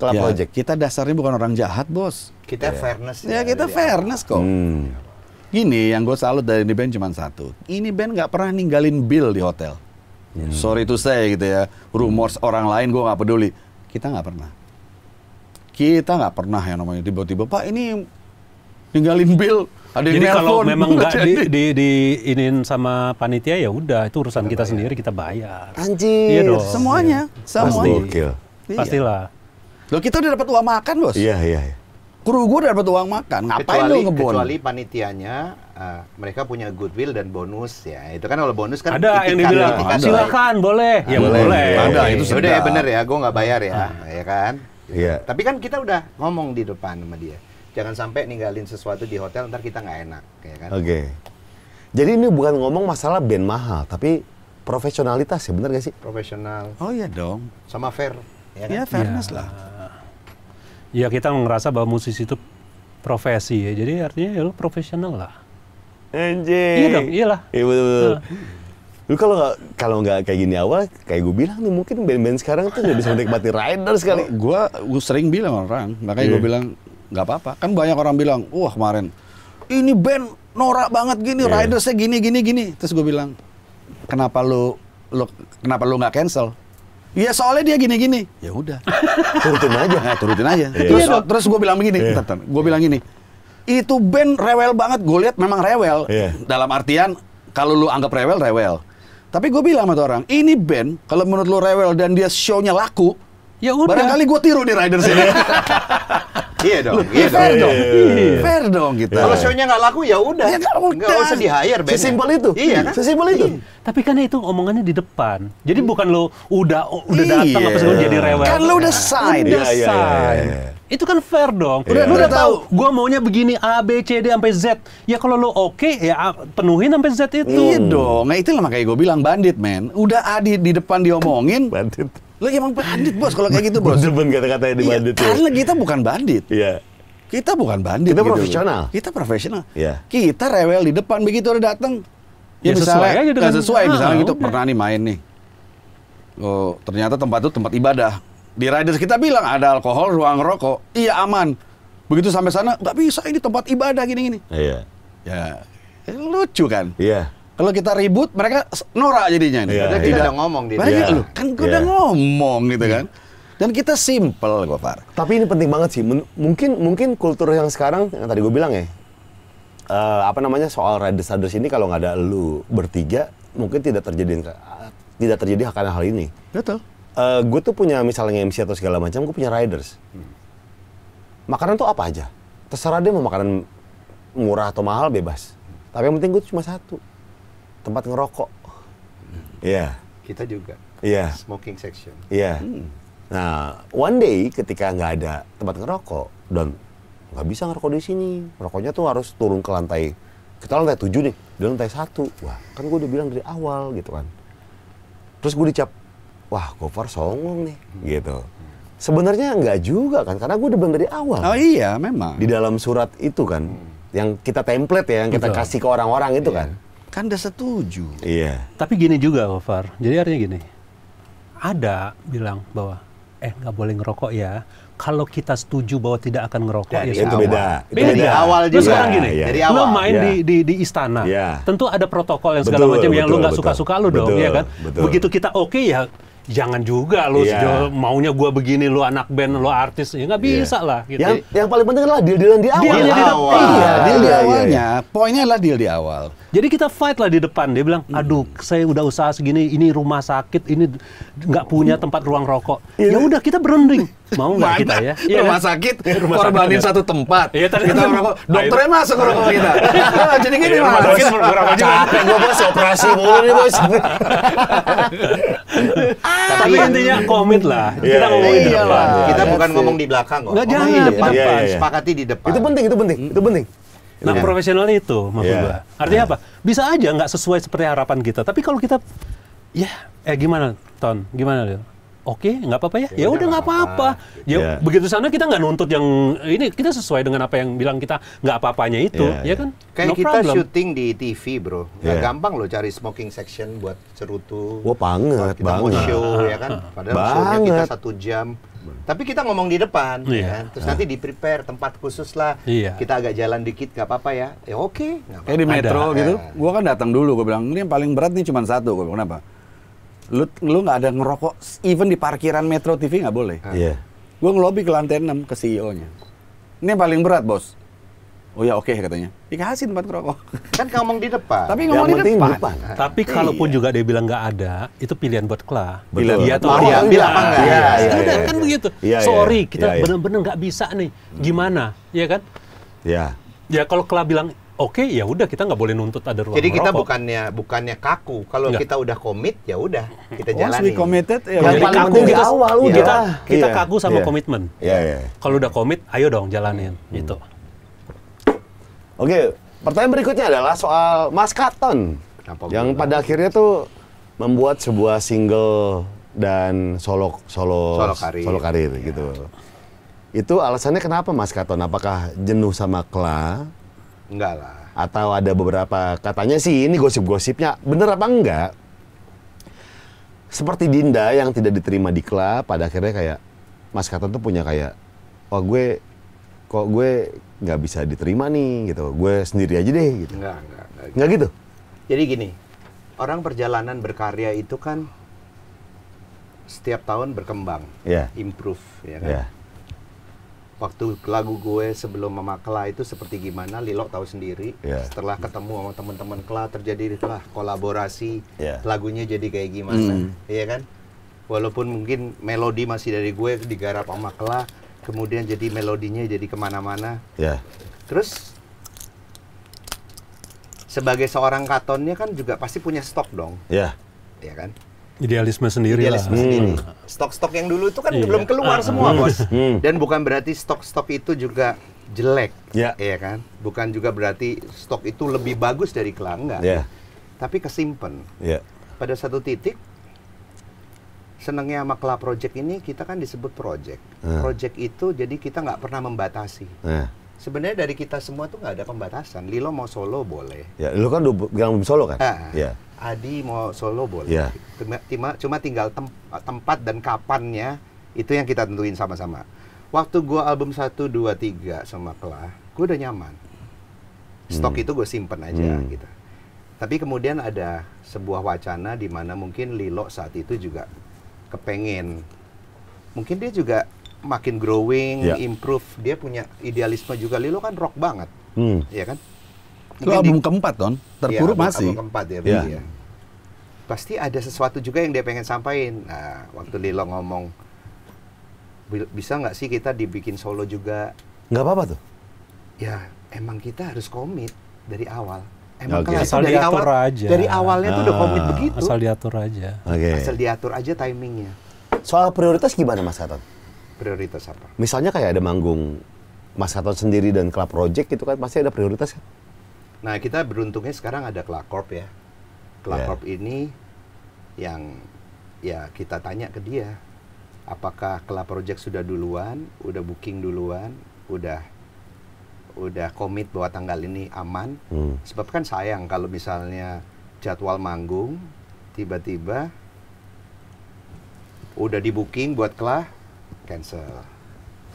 Kelab ya, Project. Kita dasarnya bukan orang jahat bos. Kita ya. fairness. Ya, ya kita fairness kok. Hmm. Gini yang gue salut dari ini band cuma satu. Ini band nggak pernah ninggalin bill di hotel. Hmm. Sorry to say gitu ya. Rumors orang lain gue nggak peduli. Kita nggak pernah. Kita nggak pernah yang namanya tiba-tiba Pak ini ninggalin bill ada Jadi kalau memang nggak di, di, di sama panitia ya udah itu urusan kita bayar. sendiri kita bayar. Anjir. Iya dong. Semuanya, iya. semuanya. Pasti. Iya. Pastilah. Loh kita udah dapat uang makan, Bos. Iya, iya, iya. Kru gue dapat uang makan, ngapain kecuali, lu ngebon? Kecuali panitianya uh, mereka punya goodwill dan bonus ya. Itu kan kalau bonus kan ada yang dibilang ada. Iya, silakan boleh. Ya boleh. boleh. Ada itu ya ya sudah. ya bener ya, gue nggak bayar ya, ah. ya kan. Iya. Tapi kan kita udah ngomong di depan sama dia jangan sampai ninggalin sesuatu di hotel ntar kita nggak enak ya kan oke okay. jadi ini bukan ngomong masalah band mahal tapi profesionalitas ya benar gak sih profesional oh iya dong sama fair ya, kan? ya fairness ya. lah ah. ya kita ngerasa bahwa musisi itu profesi ya jadi artinya ya lo profesional lah Anjing. iya dong iyalah iya betul, betul. Nah. Lu kalau nggak kalau nggak kayak gini awal, kayak gue bilang nih mungkin band-band sekarang tuh udah bisa menikmati rider sekali. Gue gue sering bilang orang, makanya yeah. gue iya. bilang nggak apa-apa. Kan banyak orang bilang, wah kemarin ini band norak banget gini, yeah. ridersnya gini gini gini. Terus gue bilang, kenapa lu lu kenapa lu nggak cancel? Ya soalnya dia gini-gini. Ya udah. turutin aja. Nah, turutin aja. Yeah. Terus, yeah. terus gue bilang begini, yeah. Iya. gue bilang gini. Itu band rewel banget. Gue lihat memang rewel. Yeah. Dalam artian kalau lu anggap rewel, rewel. Tapi gue bilang sama orang, ini band kalau menurut lu rewel dan dia shownya laku, Ya udah. Barangkali gue tiru di Riders ini. iya dong, iya, iya fair dong. Iya. iya. Fair dong gitu. Kalau show-nya nggak laku ya udah. Ya nggak usah di hire. Sesimpel itu. Iya kan? Sesimpel itu. Iya. Tapi karena itu omongannya di depan. Jadi bukan lo udah udah datang apa segala jadi rewel. Kan lo udah sign. Udah sign. Itu kan fair dong. Udah, lu udah tahu, gue maunya begini A, B, C, D sampai Z. Ya kalau lo oke, okay, ya penuhin sampai Z itu. Iya dong. Nah lah makanya gue bilang bandit, men. Udah A di, di depan diomongin. bandit Lo emang bandit bos kalau kayak gitu bos. Bener kata-katanya di iya, bandit. ya. Karena kita bukan bandit. Iya. Kita bukan bandit. Kita gitu. profesional. Kita profesional. Iya. Kita rewel di depan begitu udah datang. Ya, ya misalnya, sesuai aja dengan. sesuai ah, misalnya ah, gitu. okay. Pernah nih main nih. Oh, ternyata tempat itu tempat ibadah. Di Riders kita bilang ada alkohol, ruang rokok. Iya aman. Begitu sampai sana nggak bisa ini tempat ibadah gini-gini. Iya. Ya, lucu kan? Iya. Kalau kita ribut, mereka norak jadinya ini. Yeah, iya, iya. tidak ngomong dia. Mereka, kan gue yeah. udah ngomong gitu iya. kan. Dan kita simple, Gofar. Tapi ini penting banget sih. M mungkin mungkin kultur yang sekarang yang tadi gue bilang ya. Uh, apa namanya soal riders riders ini kalau nggak ada lu bertiga mungkin tidak terjadi tidak terjadi akan hal ini. Betul. Uh, eh, gue tuh punya misalnya MC atau segala macam, gue punya riders. Makanan tuh apa aja? Terserah dia mau makanan murah atau mahal bebas. Tapi yang penting gue cuma satu tempat ngerokok. Iya. Yeah. Kita juga. Iya. Yeah. Smoking section. Iya. Yeah. Hmm. Nah, one day ketika nggak ada tempat ngerokok dan nggak bisa ngerokok di sini, rokoknya tuh harus turun ke lantai. Kita lantai tujuh nih, di lantai satu. Wah, kan gue udah bilang dari awal gitu kan. Terus gue dicap, wah Gofar songong nih, hmm. gitu. Sebenarnya nggak juga kan, karena gue udah bilang dari awal. Oh iya, memang. Di dalam surat itu kan, hmm. yang kita template ya, yang kita kasih ke orang-orang itu yeah. kan Kan udah setuju. Iya. Tapi gini juga, Far. Jadi artinya gini, ada bilang bahwa eh nggak boleh ngerokok ya. Kalau kita setuju bahwa tidak akan ngerokok dari ya, ya itu awal. beda. beda. Dari awal juga. Lu sekarang gini, ya, ya. lu main ya. di, di di istana. Ya. Tentu ada protokol yang segala betul, macam betul, yang lu nggak suka-suka lu dong, betul, ya kan? Betul. Begitu kita oke okay, ya jangan juga lu yeah. Iya. maunya gua begini lu anak band lu artis ya nggak iya. bisa yeah. lah gitu. yang yang paling penting adalah deal dealan di awal deal di ah, awal iya deal di awalnya poinnya adalah deal di awal jadi kita fight lah di depan. Dia bilang, hmm. aduh, saya udah usaha segini, ini rumah sakit, ini nggak punya hmm. tempat ruang rokok. Iya. Ya udah kita berunding. Mau nggak kita ya? rumah iya kan? sakit, iya, rumah korbanin sakit satu tempat. Iya, kita merokok. Kan. Dokternya masuk ke rokok kita. Ah, jadi gini mas. Rumah sakit Gue bos operasi mulu nih bos. Tapi ah. intinya komit lah. Kita ngomong di depan. Kita bukan ngomong di belakang kok. Nggak jangan. Di depan. Sepakati di depan. Itu penting, itu penting, itu penting. Nah, yeah. profesionalnya itu maksud yeah. gua. Artinya yeah. apa? Bisa aja nggak sesuai seperti harapan kita. Tapi kalau kita ya eh gimana Ton? Gimana Lil? Oke, nggak apa-apa ya. Ya, ya udah nggak apa-apa. Ya yeah. begitu sana kita nggak nuntut yang ini kita sesuai dengan apa yang bilang kita nggak apa-apanya itu, yeah, ya iya. kan? Kayak no kita problem. syuting di TV, Bro. Gak yeah. gampang loh cari smoking section buat cerutu. Wah, banget, banget. Mau show ya kan. Padahal banget. kita satu jam tapi kita ngomong di depan, yeah. ya. Iya. Kan? terus nah. nanti di prepare tempat khusus lah. Yeah. Kita agak jalan dikit, gak apa-apa ya. Ya oke. Okay, Kayak apa -apa. di metro Ada. gitu, gue kan datang dulu, gue bilang ini yang paling berat nih cuma satu, gue bilang kenapa? Lu lu nggak ada ngerokok, even di parkiran metro TV nggak boleh. Ah. Iya. Yeah. Gue ngelobi ke lantai 6 ke CEO-nya. Ini yang paling berat bos. Oh ya oke okay, katanya dikasih tempat ngerokok. Kan ngomong di depan. Tapi ngomong di depan. depan. Tapi iya. kalaupun iya. juga dia bilang nggak ada, itu pilihan buat Kla. Betul. Dia atau iya, dia bilang, apa enggak. Iya, iya, iya, iya, kan begitu. Iya, Sorry, kita iya, iya. benar-benar nggak bisa nih. Gimana? Iya kan? Iya. Ya kalau Kla bilang Oke, ya udah kita nggak boleh nuntut ada ruang Jadi kita merokok. bukannya bukannya kaku. Kalau kita udah komit ya udah kita jalani. Once we committed ya. Jadi kaku kita awal udah. Kita, kita kaku sama komitmen. Yeah, yeah. Kalau udah komit, ayo dong jalanin itu. Hmm. Oke, pertanyaan berikutnya adalah soal Mas Katon. Kenapa yang benar? pada akhirnya tuh membuat sebuah single dan solo solo solo karir, solo karir ya. gitu. Itu alasannya kenapa Mas Katon? Apakah jenuh sama Kla? Enggak lah. Atau ada beberapa katanya sih ini gosip-gosipnya bener apa enggak? Seperti Dinda yang tidak diterima di Kla, pada akhirnya kayak Mas Katon tuh punya kayak, oh gue kok gue nggak bisa diterima nih gitu gue sendiri aja deh gitu nggak nggak nggak gitu. gitu? jadi gini orang perjalanan berkarya itu kan setiap tahun berkembang yeah. improve ya kan yeah. waktu lagu gue sebelum mama Kela itu seperti gimana Lilo tahu sendiri yeah. setelah ketemu sama teman-teman Kela terjadi lah kolaborasi yeah. lagunya jadi kayak gimana mm. ya kan walaupun mungkin melodi masih dari gue digarap sama Kela kemudian jadi melodinya jadi kemana-mana. Ya. Terus sebagai seorang katonnya kan juga pasti punya stok dong. Ya. Iya kan? Idealisme sendiri Idealisme hmm. sendiri. Hmm. Stok-stok yang dulu itu kan yeah. belum keluar uh, semua, hmm. Bos. Hmm. Dan bukan berarti stok-stok itu juga jelek. Iya. Iya kan? Bukan juga berarti stok itu lebih bagus dari pelanggan. Iya. Tapi kesimpan. Iya. Pada satu titik Senangnya sama Club Project ini kita kan disebut project. Hmm. Project itu jadi kita nggak pernah membatasi. Hmm. Sebenarnya dari kita semua tuh nggak ada pembatasan. Lilo mau solo boleh. Ya, Lilo kan bilang solo kan? Uh. Eh. Yeah. Adi mau solo boleh. Yeah. Cuma, cuma tinggal tem tempat dan kapannya itu yang kita tentuin sama-sama. Waktu gua album 1 2 3 sama Kla, gua udah nyaman. Stok hmm. itu gua simpen aja hmm. gitu. Tapi kemudian ada sebuah wacana di mana mungkin Lilo saat itu juga kepengen mungkin dia juga makin growing yeah. improve dia punya idealisme juga Lilo kan rock banget hmm. ya kan itu album di, keempat kan terpuruk ya, masih album keempat ya, yeah. Ya. ya pasti ada sesuatu juga yang dia pengen sampaikan nah, waktu Lilo ngomong bisa nggak sih kita dibikin solo juga nggak apa-apa tuh ya emang kita harus komit dari awal Emang okay. asal dari diatur awal, aja. Dari awalnya ah. tuh udah komit ah. begitu. Asal diatur aja. Okay. Asal diatur aja timingnya. Soal prioritas gimana Mas Katon? Prioritas apa? Misalnya kayak ada manggung Mas Katon sendiri dan Club Project gitu kan pasti ada prioritas kan? Nah kita beruntungnya sekarang ada Corp ya. Club yeah. ini yang ya kita tanya ke dia apakah Club Project sudah duluan, udah booking duluan, udah udah komit bahwa tanggal ini aman. Hmm. Sebab kan sayang kalau misalnya jadwal manggung tiba-tiba udah di booking buat kelah cancel.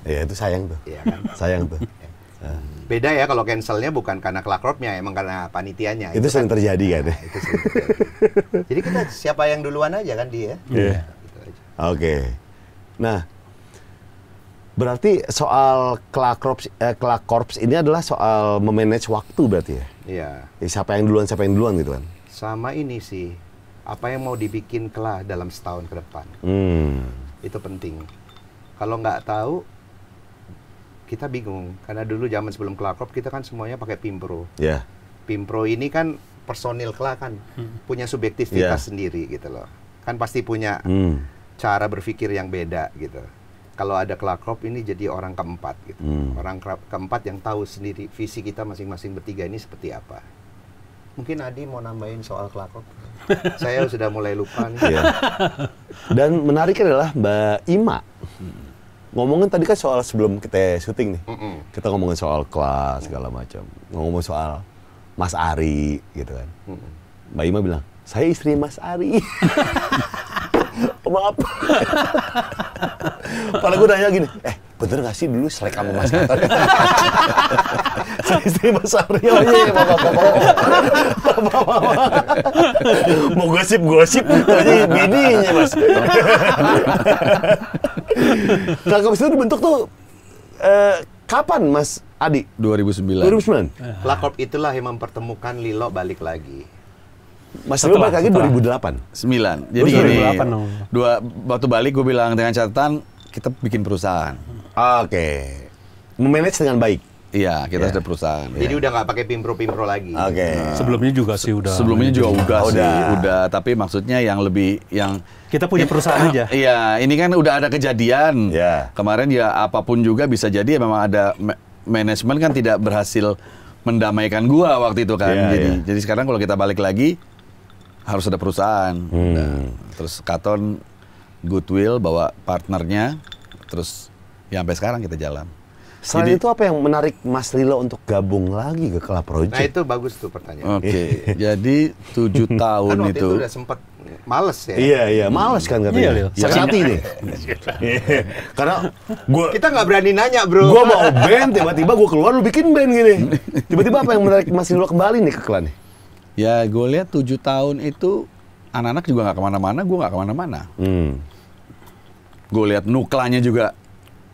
Ya itu sayang tuh. Iya kan? sayang tuh. Iya. Ah. Beda ya kalau cancelnya bukan karena kelakropnya, emang karena panitianya. Itu, itu sering kan, terjadi kan? Nah, itu sering terjadi. Jadi kita siapa yang duluan aja kan dia. Yeah. Ya, gitu Oke. Okay. Nah, Berarti soal kelakorps eh, kelakorps ini adalah soal memanage waktu berarti ya? Iya. siapa yang duluan, siapa yang duluan gitu kan? Sama ini sih, apa yang mau dibikin kelah dalam setahun ke depan. Hmm. Itu penting. Kalau nggak tahu, kita bingung. Karena dulu zaman sebelum kelakorps kita kan semuanya pakai pimpro. Iya. Yeah. Pimpro ini kan personil kelah kan hmm. punya subjektivitas yeah. sendiri gitu loh. Kan pasti punya hmm. cara berpikir yang beda gitu kalau ada kelakrop ini jadi orang keempat gitu. Hmm. Orang keempat yang tahu sendiri visi kita masing-masing bertiga ini seperti apa. Mungkin Adi mau nambahin soal kelakrop. Saya sudah mulai lupa nih. Yeah. Dan menariknya adalah Mbak Ima. Ngomongin tadi kan soal sebelum kita syuting nih. Mm -mm. Kita ngomongin soal kelas segala macam. Ngomongin soal Mas Ari gitu kan. Mm -mm. Mbak Ima bilang, "Saya istri Mas Ari." maaf. Padahal gue nanya gini, eh bener gak sih dulu selek sama Mas Katar? Istri Mas Aryo, iya, iya, iya, iya Mau gosip-gosip, ini bininya Mas. kalau nah, itu dibentuk tuh, eh, kapan Mas Adi? 2009. 2009. Lakop itulah yang mempertemukan Lilo balik lagi. Masa lu balik lagi 2008? 9. Jadi gini, 2008 dong. Dua, waktu balik gue bilang dengan catatan, kita bikin perusahaan. Oke. Okay. Memanage dengan baik. Iya, kita yeah. sudah perusahaan. Jadi ya. udah nggak pakai pimpro-pimpro lagi. Oke. Okay. Nah, sebelumnya juga sih udah. Sebelumnya juga udah, oh, udah sih, udah. Tapi maksudnya yang lebih yang kita punya perusahaan aja. Iya, ini kan udah ada kejadian. Yeah. Kemarin ya apapun juga bisa jadi ya memang ada manajemen kan tidak berhasil mendamaikan gua waktu itu kan. Yeah, jadi yeah. jadi sekarang kalau kita balik lagi harus ada perusahaan. Hmm. Nah, terus Katon Goodwill bawa partnernya, terus ya sampai sekarang kita jalan. Selain Jadi, itu apa yang menarik Mas Lilo untuk gabung lagi ke Kelab Project? Nah itu bagus tuh pertanyaan. Oke, okay. Iya. jadi tujuh tahun kan waktu itu. itu udah sempat males ya. Iya iya, males kan katanya. Iya, iya. Sakit ini. nih. Karena gua kita nggak berani nanya bro. Gua mau band, tiba-tiba gue keluar lu bikin band gini. Tiba-tiba apa yang menarik Mas Lilo kembali nih ke Klan nih? ya gue lihat tujuh tahun itu anak-anak juga nggak kemana-mana gue nggak kemana-mana hmm. gue lihat nuklanya juga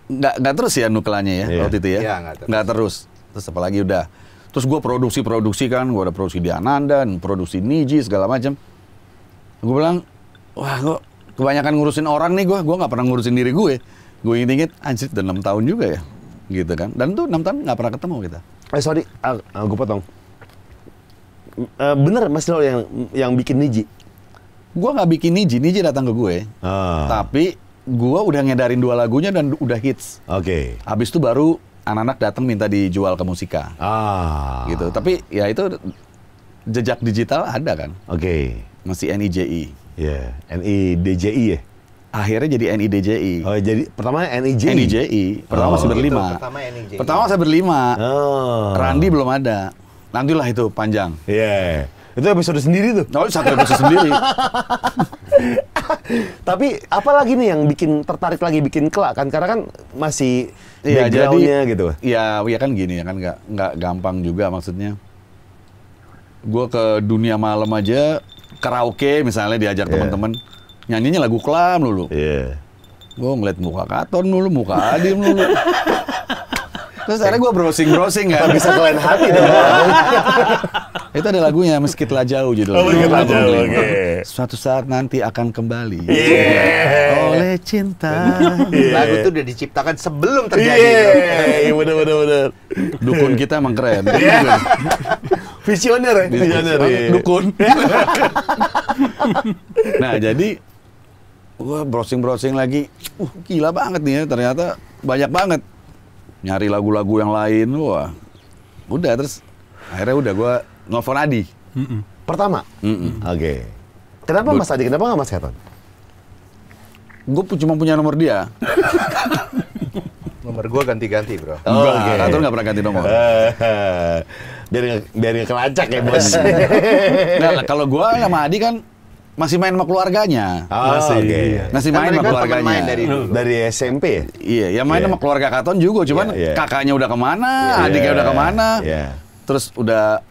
nggak nggak terus ya nuklanya ya yeah. waktu itu ya iya, nggak terus. terus terus apalagi udah terus gue produksi produksi kan gue ada produksi di Ananda dan produksi Niji segala macam gue bilang wah gue kebanyakan ngurusin orang nih gue gue nggak pernah ngurusin diri gue gue inget-inget anjir udah enam tahun juga ya gitu kan dan tuh enam tahun nggak pernah ketemu kita eh sorry uh, ah, uh, ah, gue potong uh, bener Mas lo yang yang bikin Niji? Gue nggak bikin Niji, Niji datang ke gue. Ah. Tapi gue udah ngedarin dua lagunya dan udah hits. Oke. Okay. Habis itu baru anak-anak datang minta dijual ke musika. Ah. Gitu. Tapi ya itu jejak digital ada kan? Oke. Okay. Masih NIJI. ya, yeah. NIDJI ya. Akhirnya jadi NIDJI. Oh, jadi pertama NIJI. NIJI. Pertama oh, gitu. masih berlima. Gitu. Pertama NIJI. Pertama saya berlima. Oh. Randi belum ada. Nantilah itu panjang. Iya. Yeah. Itu episode sendiri tuh. Oh, satu episode sendiri. Tapi apalagi nih yang bikin tertarik lagi bikin kelak kan karena kan masih ya, jadi gitu. Iya, ya kan gini ya kan nggak nggak gampang juga maksudnya. Gue ke dunia malam aja karaoke misalnya diajak yeah. teman-teman nyanyinya lagu kelam dulu. Iya. Yeah. Gue ngeliat muka Katon dulu, muka Adim dulu. Terus akhirnya gue browsing-browsing kan. Bisa kalian hati dong. Itu ada lagunya, meski telah jauh judulnya. Oh, meski telah jauh, oke. Okay. Suatu saat nanti akan kembali. Yeah. Oleh cinta. Yeah. Lagu itu udah diciptakan sebelum terjadi. Iya, yeah. bener, bener, bener. Dukun kita emang keren. Yeah. Visioner ya? Visioner, Dukun. nah, jadi gue browsing-browsing lagi. Uh, gila banget nih ya, ternyata banyak banget nyari lagu-lagu yang lain wah udah terus akhirnya udah gue nelfon Adi mm -mm. pertama mm -mm. oke okay. kenapa Bu Mas Adi kenapa nggak Mas Keton gue cuma punya nomor dia nomor gue ganti-ganti bro oh, oke okay. nggak pernah ganti nomor dari dari kelacak ya bos nah kalau gue sama Adi kan masih main sama keluarganya. Oh, masih. Okay. Masih kan main sama keluarganya. Main dari dari SMP. Ya? Iya, yang main yeah. sama keluarga Katon juga, cuman yeah, yeah. kakaknya udah kemana, yeah. adiknya udah kemana. Yeah. Terus udah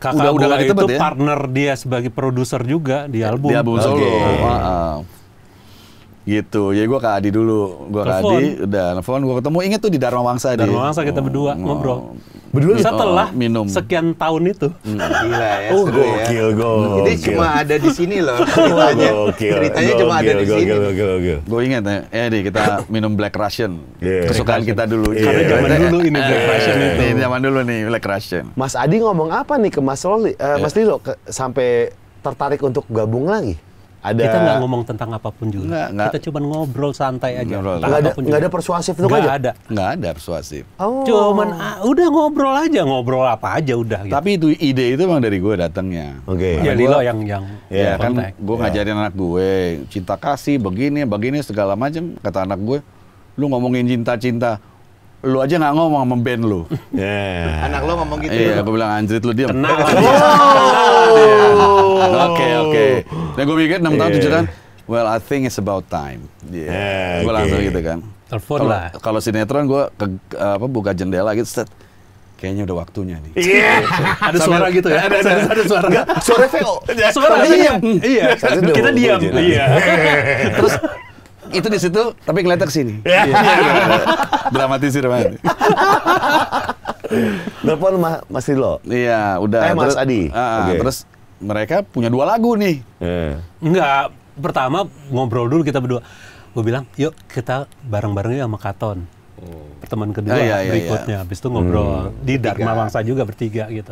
Kakak udah, udah itu ya? partner dia sebagai produser juga di album. Di album solo. Wow. Ah, ah gitu jadi ya, gue ke Adi dulu gue ke Adi udah telepon gue ketemu inget tuh di Dharma Wangsa Dharma Wangsa kita oh, berdua oh, ngobrol berdua setelah oh, minum sekian tahun itu hmm. gila ya oh ya. gokil ya. go ini cuma ada di sini loh ceritanya kill. ceritanya go cuma go ada go di sini gue inget ya eh di kita minum Black Russian yeah. kesukaan kita dulu yeah. karena iya. zaman yeah. dulu ini Black eh, Russian itu ini zaman dulu nih Black Russian Mas Adi ngomong apa nih ke Mas Loli uh, eh, Mas iya. Lilo sampai tertarik untuk gabung lagi ada kita nggak ngomong tentang apapun juga nggak, nggak, kita cuma ngobrol santai aja ngobrol. nggak ada nggak ada persuasif itu aja ada nggak ada persuasif oh. cuman uh, udah ngobrol aja ngobrol apa aja udah gitu. tapi itu ide itu memang dari gue datangnya oke okay. Iya, nah, jadi lo yang yang ya yang kan gue iya. ngajarin yeah. anak gue cinta kasih begini begini segala macam kata anak gue lu ngomongin cinta cinta lu aja nggak ngomong sama band lu. Yeah. Anak lu ngomong gitu. Iya, yeah, gue bilang anjrit lu diam. Iya. Oke, oke. Dan nah, gue pikir 6 tahun, yeah. 7 tahun, well I think it's about time. Yeah. yeah gue okay. langsung gitu kan. Telepon lah. Kalau sinetron gue ke apa buka jendela gitu, set kayaknya udah waktunya nih. Iya. Yeah. ada suara gitu ya. Ada, ada, ada, suara enggak? Suara Feo, Suara diam. Iya. Kita diam. Iya. iya. Terus itu di situ, tapi ngeliatnya ke sini. Iya. Iya. Dramatisir banget. Telepon Mas Mas Rilo. Iya, udah. Eh, Mas terus, Adi. Uh, ah, ah, okay. Terus mereka punya dua lagu nih. Yeah. Enggak, pertama ngobrol dulu kita berdua. Gue bilang, yuk kita bareng-bareng ya sama Katon. Oh. Pertemuan kedua ah, iya, iya, berikutnya, iya. habis itu ngobrol hmm. di Dharma Wangsa juga bertiga gitu.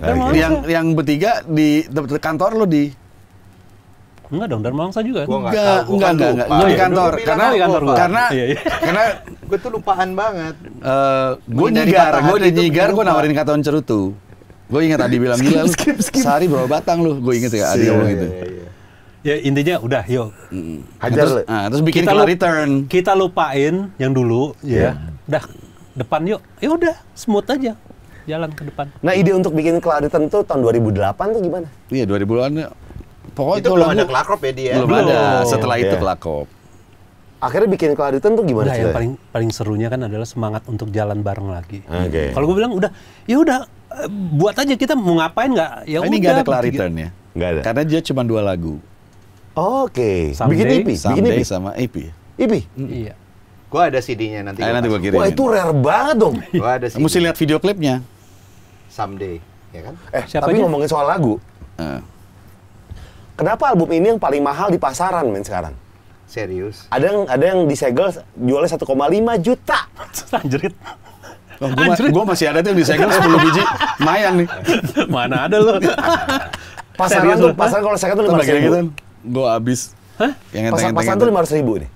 Nah, yang yang bertiga di kantor lo di Enggak dong, Dharma Wangsa juga. Gua enggak, enggak, kan enggak, enggak, enggak, di iya, kantor. Karena di kantor iya, iya. gua. Karena karena gue tuh lupaan banget. Eh, gue nyigar, gue udah nyigar, gue nawarin katon cerutu. Gue ingat tadi bilang gila skip. Sehari berapa batang lu? Gue inget ya, Adi ngomong itu. Ya intinya udah yuk. Hajar terus, nah, terus bikin kita return. Kita lupain yang dulu ya. Yeah. Udah depan yuk. Ya udah, smooth aja jalan ke depan. Nah, ide untuk bikin Clariton tuh tahun 2008 tuh gimana? Iya, 2008 Pokoknya itu ya, ya? belum ada kelakop ya dia. Belum, belum ada. Setelah itu yeah. Iya. Akhirnya bikin kelaritan tuh gimana nah, Yang paling paling serunya kan adalah semangat untuk jalan bareng lagi. Okay. Kalau gue bilang udah, ya udah eh, buat aja kita mau ngapain nggak? Ya nah, Ini nggak ada gitu. klaritan ya? Nggak ada. Karena dia cuma dua lagu. Oke. Okay. Bikin EP, bikin EP e sama EP. Ya? EP. Iya. gue ada CD-nya nanti. Ayo, nanti gua Wah, itu rare banget dong. gua ada CD. Mesti lihat video klipnya. Someday, ya kan? Eh, Siapa tapi aja? ngomongin soal lagu. Uh. Kenapa album ini yang paling mahal di pasaran men sekarang? Serius? Ada yang ada yang disegel jualnya 1,5 juta. Anjrit. Oh, gua, Anjrit. gua masih ada tuh yang disegel 10 biji. Mayan nih. Mana ada lo. pasaran Serius, tuh, pasaran kalau segel tuh 500 ribu. Gitu, gua habis. Hah? Yang pasaran, pasaran tuh ratus ribu nih.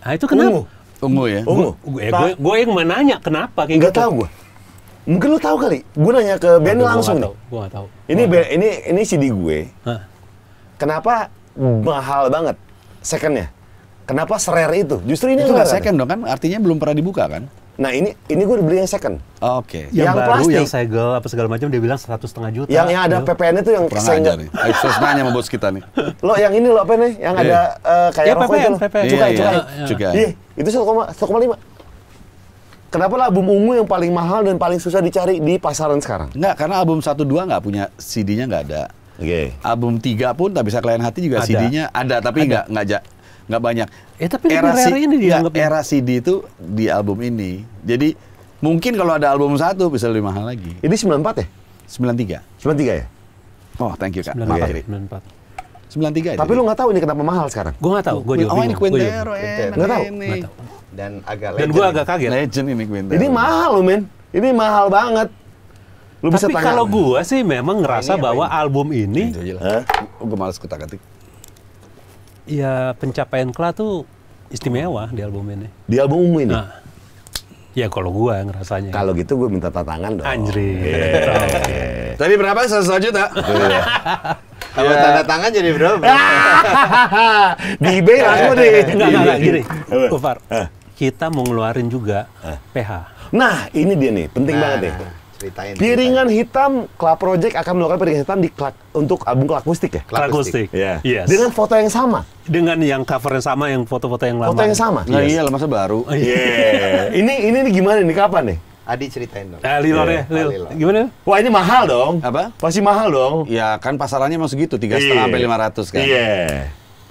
Ah itu kenapa? Ungu. Ungu ya? Ungu. Gue gue eh, gue nah. yang mau kenapa kayak Enggak gitu. tahu gua. Mungkin lo tahu kali. Gue nanya ke Ben langsung. Gue gak tahu. Ini gua ini ini ini CD gue. Hah? Kenapa hmm. mahal banget secondnya? Kenapa serer itu? Justru ini itu nggak second dong kan? Artinya belum pernah dibuka kan? Nah ini ini gue beli yang second. Oke. Okay. Yang, yang baru, plastik. yang segel apa segala macam dia bilang seratus setengah juta. Yang yang ada PPN itu yang Kurang segel. nih. Eksos nanya sama bos kita nih. Lo yang ini lo eh? Eh. Eh, iya, apa nih? Yang ada uh, kayak apa rokok PPN, itu. PPN. Cukai, cukai. Cukai. Iya, iya. iya itu satu koma satu koma lima. Kenapa lah album ungu yang paling mahal dan paling susah dicari di pasaran sekarang? Enggak, karena album satu dua nggak punya CD-nya nggak ada. Okay. Album 3 pun tak bisa kalian hati juga CD-nya ada tapi nggak nggak nggak banyak. Eh tapi era CD ini dianggap iya, ya, era CD itu di album ini. Jadi mungkin kalau ada album satu bisa lebih mahal lagi. Ini 94 ya? 93. 93 ya? Oh, thank you Kak. 94. okay. 94. 93 Tapi lu nggak tahu ini kenapa mahal sekarang? Gue nggak tahu. Gua juga. Oh ini Quintero, eh, nggak tahu. Dan agak legend. Dan gue agak kaget. Legend ini Quintero. Ini mahal lu men. Ini mahal banget. Lu Tapi bisa Tapi kalau gue sih memang ngerasa ini bahwa ini? album ini gue males kutak ketik. Ya pencapaian Kla tuh istimewa di album ini. Di album ini? Nah, Ya kalau gue ngerasanya. Kalau gitu gue minta tantangan dong. Anjri. Iya. Yeah. yeah. Tadi berapa? Satu juta. Iya. Kalau yeah. tanda tangan jadi berapa? di eBay langsung deh. Enggak, enggak, gini. Ufar, kita mau ngeluarin juga PH. Nah, ini dia nih, penting nah, banget nih. Nah. Ceritain. Piringan hitam Club Project akan melakukan piringan hitam di klak, untuk album Club Mustik ya? Club Mustik. Yeah. Yes. Dengan foto yang sama. Dengan yang cover yang sama, yang foto-foto yang lama. Foto yang sama. Nah, yes. iya, masa baru. Oh, iya. Yeah. ini ini ini gimana nih kapan nih? Adi ceritain dong. Eh, ah, Lilor yeah. ya, Lil. Gimana? Wah ini mahal dong. Apa? Pasti mahal dong. Ya kan pasarannya masuk gitu tiga setengah iya. sampai lima ratus kan. Iya. Yeah.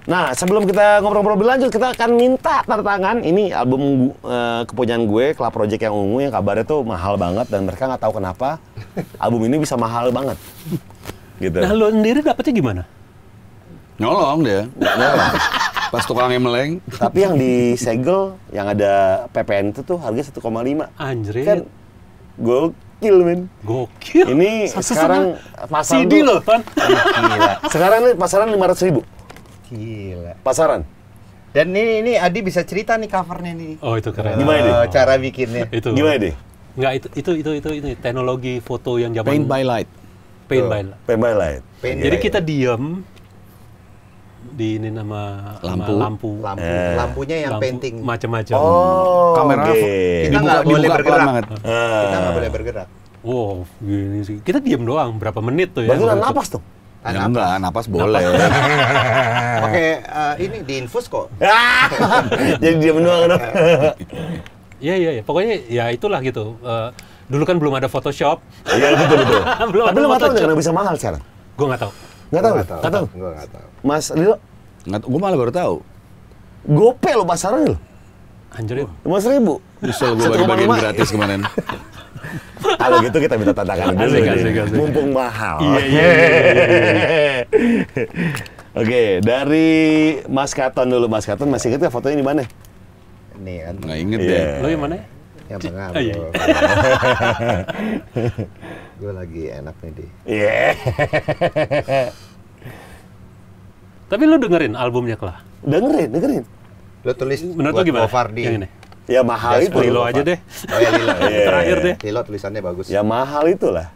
Nah, sebelum kita ngobrol-ngobrol lebih lanjut, kita akan minta tanda tangan. Ini album uh, eh, kepunyaan gue, Club Project yang ungu, yang kabarnya tuh mahal banget. Dan mereka nggak tahu kenapa album ini bisa mahal banget. Gitu. Nah, lo sendiri dapetnya gimana? Nyolong dia. Nyolong. Pas tukangnya meleng. Tapi yang di segel, yang ada PPN itu tuh harganya 1,5. Anjir. Kan gue gokil men gokil ini Sasa sekarang pasaran CD loh pan gila sekarang ini pasaran 500 ribu Gila. Pasaran. Dan ini ini Adi bisa cerita nih covernya nih. Oh itu keren. Gimana deh? cara bikinnya. itu. Gimana deh? Enggak itu itu itu itu ini teknologi foto yang zaman Paint by light. Paint by light. Paint by light. Paint iya, Jadi by iya. kita light. diem di ini nama lampu nama lampu lampu eh. lampunya yang lampu, painting macam-macam oh, kamera okay. kita nggak boleh bergerak banget. Ah. kita nggak boleh bergerak wow gini sih kita diam doang berapa menit tuh ya bangunan lapas tuh Ah, ya, napas. enggak, napas boleh. Pakai uh, ini diinfus kok. Jadi dia menua kan. Iya iya ya. pokoknya ya itulah gitu. Uh, dulu kan belum ada Photoshop. Iya betul betul. belum Tapi lu nggak tahu karena bisa mahal sekarang. Gue nggak tahu. Nggak tahu. Nggak tahu. Gue nggak tahu. Mas Lilo, nggak Gue malah baru tahu. Gope lo pasaran lo. Anjir. Lima seribu. Bisa gue bagi-bagiin gratis kemarin. Kalau gitu kita minta tantangan dulu. Asik, asik, asik. Mumpung mahal. Iya iya, iya, iya, iya, Oke, dari Mas Katon dulu. Mas Katon masih inget gak fotonya di mana? Nih kan. Nggak inget yeah. deh. Ya. Lo yang mana? Yang tengah. Oh, iya. Gue lagi enak nih, Di. Iya. Yeah. Tapi lu dengerin albumnya, Kelah? Dengerin, dengerin. Lo tulis Menurut buat gimana? Yang ini? Ya mahal itu. Lilo aja deh. Oh ya Lilo. ya. Terakhir iya, iya. deh. Lilo tulisannya bagus. Ya mahal itulah.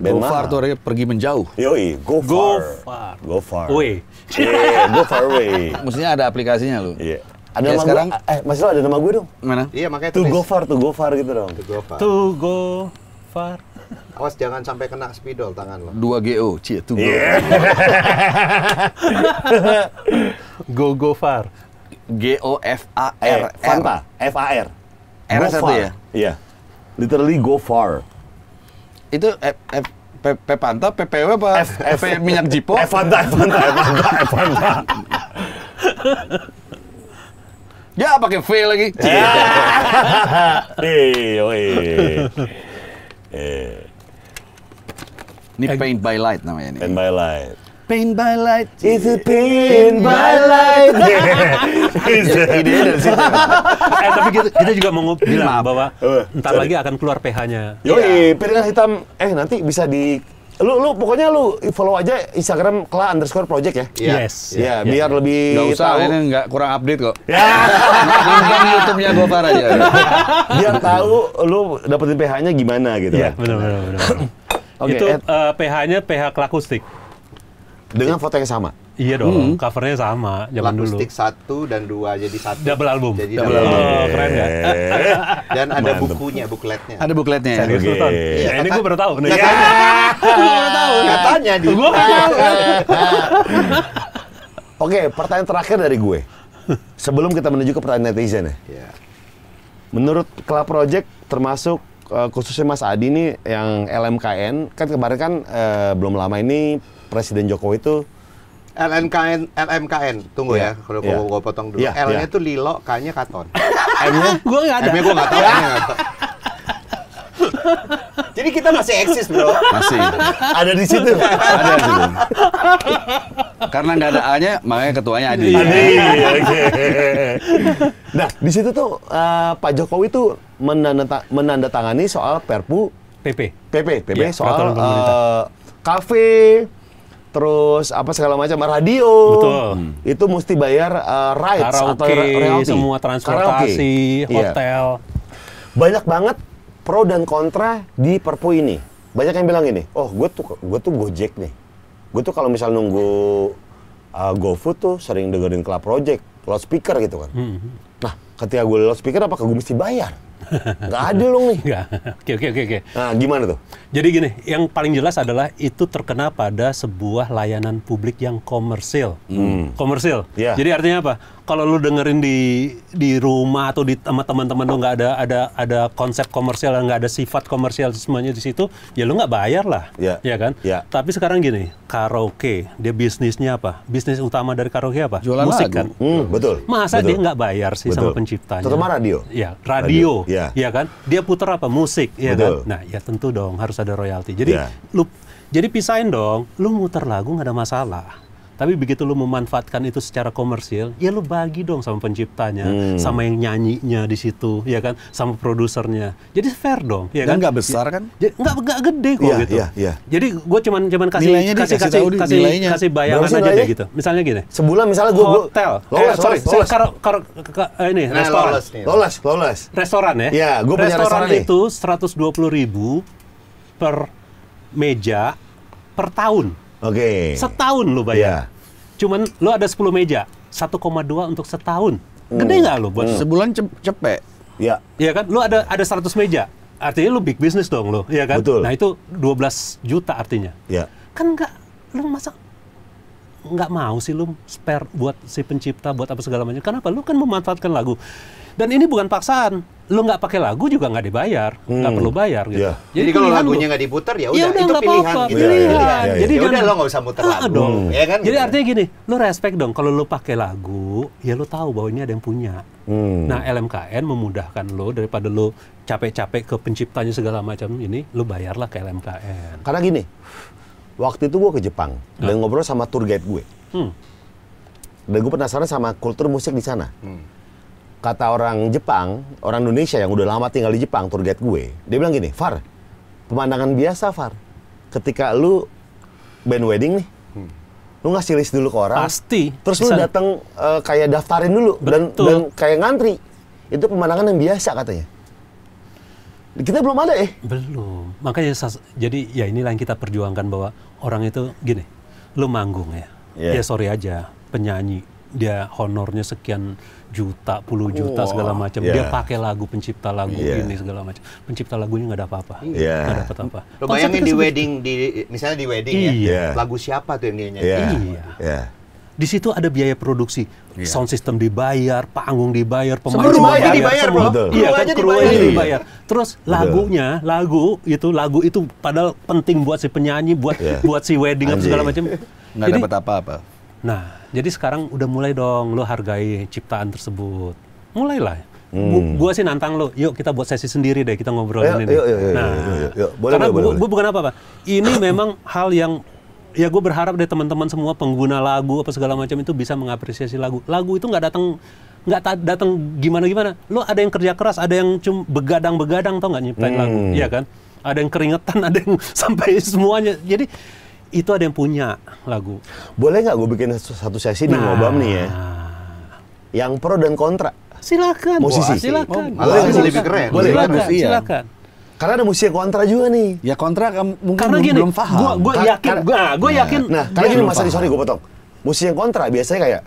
Ben go far tuh pergi menjauh. Yoi, go, go far. Go far. Go far. Yeah, go far away. Maksudnya ada aplikasinya lu. Iya. Yeah. Ada ya, nama sekarang, Gua, eh masih lo ada nama gue dong? Mana? Iya makanya tulis. To go far, to go far gitu dong. To go far. To go far. Awas jangan sampai kena spidol tangan lo. 2 GO, cie, to go. Yeah. go go far. G O F A R. Eh, Fanta. F A R. R satu ya. Iya. Literally go far. Itu F, eh, eh, F P, P Panta, W apa? F, F, F minyak jipo? F Fanta, F Fanta, F Fanta, F Fanta. ya pakai V lagi. Eh, eh. Ini paint by light namanya ini. Paint by light pain by light. is a pain by light. Idenya dari situ. Eh tapi kita, kita juga mau bilang bahwa entar oh. lagi akan keluar pH-nya. Yoi, iya. piringan hitam. Eh nanti bisa di lu lu pokoknya lu follow aja Instagram kla underscore project ya. Iya. Yes. Ya, yeah, yeah, biar yeah. lebih Gak usah, tahu. ini nggak kurang update kok. Ya. Nonton YouTube-nya parah aja. biar tahu lu dapetin PH-nya gimana gitu. Iya, yeah, kan. benar benar benar. okay, Itu uh, eh, PH-nya PH klakustik. Dengan foto yang sama? Iya dong, hmm. covernya sama zaman dulu. plastik satu dan dua jadi satu. Double album. Jadi double, double album. album. Oh, keren ya. dan ada Mantap. bukunya, bukletnya. Ada bukletnya. Okay. okay. Ya, Ya, ini gue baru tahu. Katanya, ya. gue baru tahu. Katanya di. Gue tahu. Oke, pertanyaan terakhir dari gue. Sebelum kita menuju ke pertanyaan netizen ya. Iya. Menurut Club Project termasuk uh, khususnya Mas Adi nih yang LMKN kan kemarin kan uh, belum lama ini Presiden Jokowi itu LMKN, LMKN, tunggu yeah. ya, kalau yeah. gue, potong dulu. Yeah, L-nya yeah. Lilo, K-nya Katon. M-nya? gue nggak ada. M-nya gue nggak tahu. Jadi kita masih eksis bro. Masih. Ada di situ. ada di situ. Karena nggak ada A-nya, makanya ketuanya Adi. Adi, iya, oke. Nah, di situ tuh uh, Pak Jokowi tuh menanda menandatangani soal Perpu PP. PP, PP ya, soal uh, terus apa segala macam radio Betul. Hmm. itu mesti bayar uh, eh, rights Karaoke, atau royalty semua transportasi Karaoke. Iya. hotel yeah. banyak banget pro dan kontra di perpu ini banyak yang bilang ini oh gue tuh gue tuh gojek nih gue tuh kalau misal nunggu uh, GoFood tuh sering dengerin Club Project loudspeaker gitu kan mm -hmm. nah ketika gue loudspeaker apakah gue mesti bayar gak ada dong nih. Nggak. Oke, oke, oke. Nah, gimana tuh? Jadi gini, yang paling jelas adalah itu terkena pada sebuah layanan publik yang komersil. Hmm. Komersil. Yeah. Jadi artinya apa? Kalau lu dengerin di di rumah atau di sama teman-teman lu nggak ada ada ada konsep komersial, nggak ada sifat komersial semuanya di situ, ya lu nggak bayar lah. Yeah. Ya iya kan? Yeah. Tapi sekarang gini, karaoke, dia bisnisnya apa? Bisnis utama dari karaoke apa? Jualan Musik lagu. kan? Hmm, betul. Masa betul. dia nggak bayar sih betul. sama penciptanya? Terutama radio. Ya, radio. radio. Ya yeah. Iya kan? Dia putar apa? Musik, ya kan? Nah, ya tentu dong harus ada royalti. Jadi yeah. lu jadi pisahin dong, lu muter lagu nggak ada masalah tapi begitu lu memanfaatkan itu secara komersil, ya lu bagi dong sama penciptanya, hmm. sama yang nyanyinya di situ, ya kan, sama produsernya. Jadi fair dong, ya kan? Enggak besar kan? Enggak enggak gede kok ya, gitu. Ya, ya. Jadi gue cuman cuman kasih Nilainya kasih kasih kasih, kasih, nilainya. kasih bayangan aja nilainya? deh gitu. Misalnya gini. Sebulan misalnya gue hotel. Lolos, eh, sorry, lolos. Karo, karo, eh, ini nah, restoran. Lolos, nih. lolos, lolos. Restoran ya? Iya, gue punya restoran. Restoran itu 120 ribu per meja per tahun. Oke. Okay. Setahun lo bayar. Yeah. Cuman lo ada 10 meja, 1,2 untuk setahun. Gede hmm. nggak lo buat mm. sebulan cepet? Ya. Yeah. Iya kan? Lo ada ada 100 meja. Artinya lo big business dong lo, ya kan? Betul. Nah itu 12 juta artinya. Ya. Yeah. Kan nggak lo masa nggak mau sih lo spare buat si pencipta buat apa segala macam. Kenapa? lo kan memanfaatkan lagu. Dan ini bukan paksaan lu nggak pakai lagu juga nggak dibayar, nggak hmm. perlu bayar gitu. Yeah. Jadi, Jadi kalau lagunya nggak diputar ya, ya udah itu gak pilihan apa -apa. gitu. Pilihan. Ya, ya, ya. Jadi ya udah lo nggak usah muter ah, lagu. Dong. Hmm. Ya kan, Jadi gitu. artinya gini, lu respect dong kalau lu pakai lagu, ya lu tahu bahwa ini ada yang punya. Hmm. Nah, LMKN memudahkan lo daripada lo capek-capek ke penciptanya segala macam ini, lo bayarlah ke LMKN. Karena gini, waktu itu gue ke Jepang hmm. dan ngobrol sama tour guide gue. Hmm. Dan gue penasaran sama kultur musik di sana. Hmm kata orang Jepang, orang Indonesia yang udah lama tinggal di Jepang, tour guide gue, dia bilang gini, Far, pemandangan biasa Far. Ketika lu band wedding nih, lu ngasih list dulu ke orang. Pasti. Terus lu datang uh, eh, kayak daftarin dulu dan dan kayak ngantri. Itu pemandangan yang biasa katanya. Kita belum ada eh. Belum. Makanya jadi ya inilah yang kita perjuangkan bahwa orang itu gini, lu manggung ya. Yeah. Ya sorry aja, penyanyi dia honornya sekian juta, puluh juta segala macam. Yeah. Dia pakai lagu pencipta lagu yeah. ini segala macam. Pencipta lagunya nggak ada apa-apa, nggak yeah. dapat apa. Lo bayangin di kan wedding, di misalnya di wedding ya, iya. ya, yeah. lagu siapa tuh yang dia nyanyi? Yeah. Iya. Yeah. Di situ ada biaya produksi, yeah. sound system dibayar, panggung dibayar, pemain semua dibayar, dibayar semua. Iya, kan, kru aja dibayar. dibayar. Terus lagunya, lagu itu lagu itu padahal penting buat si penyanyi, buat yeah. buat si wedding apa segala macam. Nggak dapat apa-apa Nah, jadi sekarang udah mulai dong lo hargai ciptaan tersebut. Mulailah. Hmm. Gue sih nantang lo, yuk kita buat sesi sendiri deh, kita ngobrolin ya, ini. nah, boleh, karena gua bukan apa-apa. Ini memang hal yang ya gue berharap deh teman-teman semua pengguna lagu apa segala macam itu bisa mengapresiasi lagu. Lagu itu nggak datang nggak datang gimana-gimana. Lo ada yang kerja keras, ada yang cuma begadang-begadang tau nggak nyiptain hmm. lagu, iya kan? Ada yang keringetan, ada yang sampai semuanya. Jadi itu ada yang punya lagu. Boleh nggak gue bikin satu sesi nah. di Ngobam nih ya? Yang pro dan kontra. Silakan. Musisi. Wah, silakan. Oh, boleh silakan. lebih keren. Boleh silakan. Silakan. Silakan. silakan. Karena ada musisi kontra juga nih. Ya kontra mungkin karena gini, belum paham. Gua, gua yakin, gua, ah, gua nah, yakin. Nah, karena gini Mas Adi, sorry gue potong. Musisi yang kontra biasanya kayak,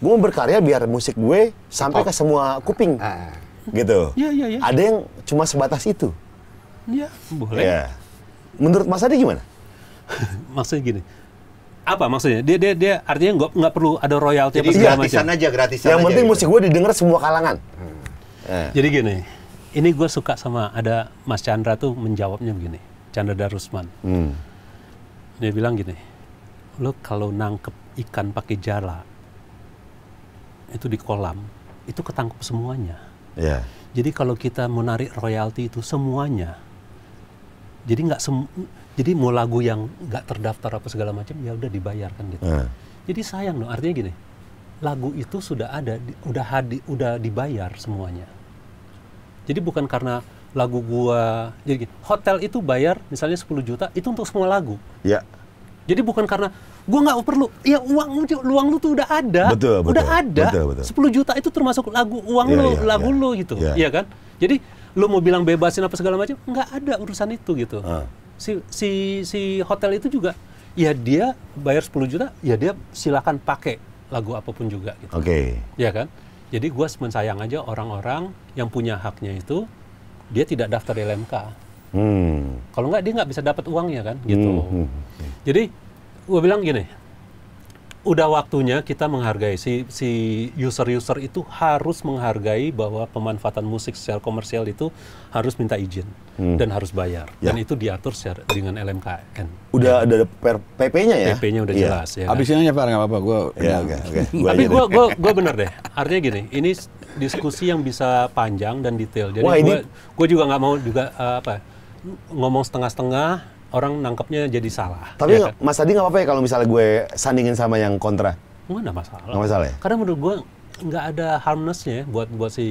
gue berkarya biar musik gue sampai oh. ke semua kuping. Ah. Gitu. Iya, iya, iya. Ada yang cuma sebatas itu. Iya, boleh. Ya. Menurut Mas Adi gimana? maksudnya gini apa maksudnya dia dia dia artinya nggak nggak perlu ada royalti apa segala gratisan aja gratisan yang aja penting gitu. musik gue didengar semua kalangan hmm. eh. jadi gini ini gue suka sama ada Mas Chandra tuh menjawabnya begini Chandra Darusman hmm. dia bilang gini lo kalau nangkep ikan pakai jala itu di kolam itu ketangkep semuanya yeah. jadi kalau kita menarik royalti itu semuanya jadi nggak jadi mau lagu yang nggak terdaftar apa segala macam ya udah dibayarkan gitu. hmm. Jadi sayang dong. Artinya gini, lagu itu sudah ada, di, udah hadi, udah dibayar semuanya. Jadi bukan karena lagu gua, jadi gini, hotel itu bayar misalnya 10 juta itu untuk semua lagu. Ya. Jadi bukan karena gua nggak perlu, ya uang luang lu tuh udah ada, betul, udah betul, ada. Betul, betul. 10 juta itu termasuk lagu uang ya, lu, ya, lagu ya. lu gitu, ya. ya kan? Jadi lo mau bilang bebasin apa segala macam nggak ada urusan itu gitu uh. si si si hotel itu juga ya dia bayar 10 juta ya dia silakan pakai lagu apapun juga gitu oke okay. ya kan jadi gue mensayang aja orang-orang yang punya haknya itu dia tidak daftar di LMK hmm. kalau nggak dia nggak bisa dapat uangnya kan gitu hmm. hmm, hmm. jadi gue bilang gini udah waktunya kita menghargai si si user-user itu harus menghargai bahwa pemanfaatan musik secara komersial itu harus minta izin hmm. dan harus bayar ya. dan itu diatur secara dengan LMKN. Udah ya. ada PP-nya ya? PP-nya udah ya. jelas ya. Habis ini apa nggak apa gue. Ya, Tapi gue gue gue bener deh. Artinya gini, ini diskusi yang bisa panjang dan detail. Jadi gue ini... gue juga nggak mau juga uh, apa ngomong setengah-setengah orang nangkepnya jadi salah. Tapi ya Mas Adi nggak apa-apa ya kalau misalnya gue sandingin sama yang kontra? Nggak ada masalah. Nggak masalah ya? Karena menurut gue nggak ada harmlessnya ya buat buat si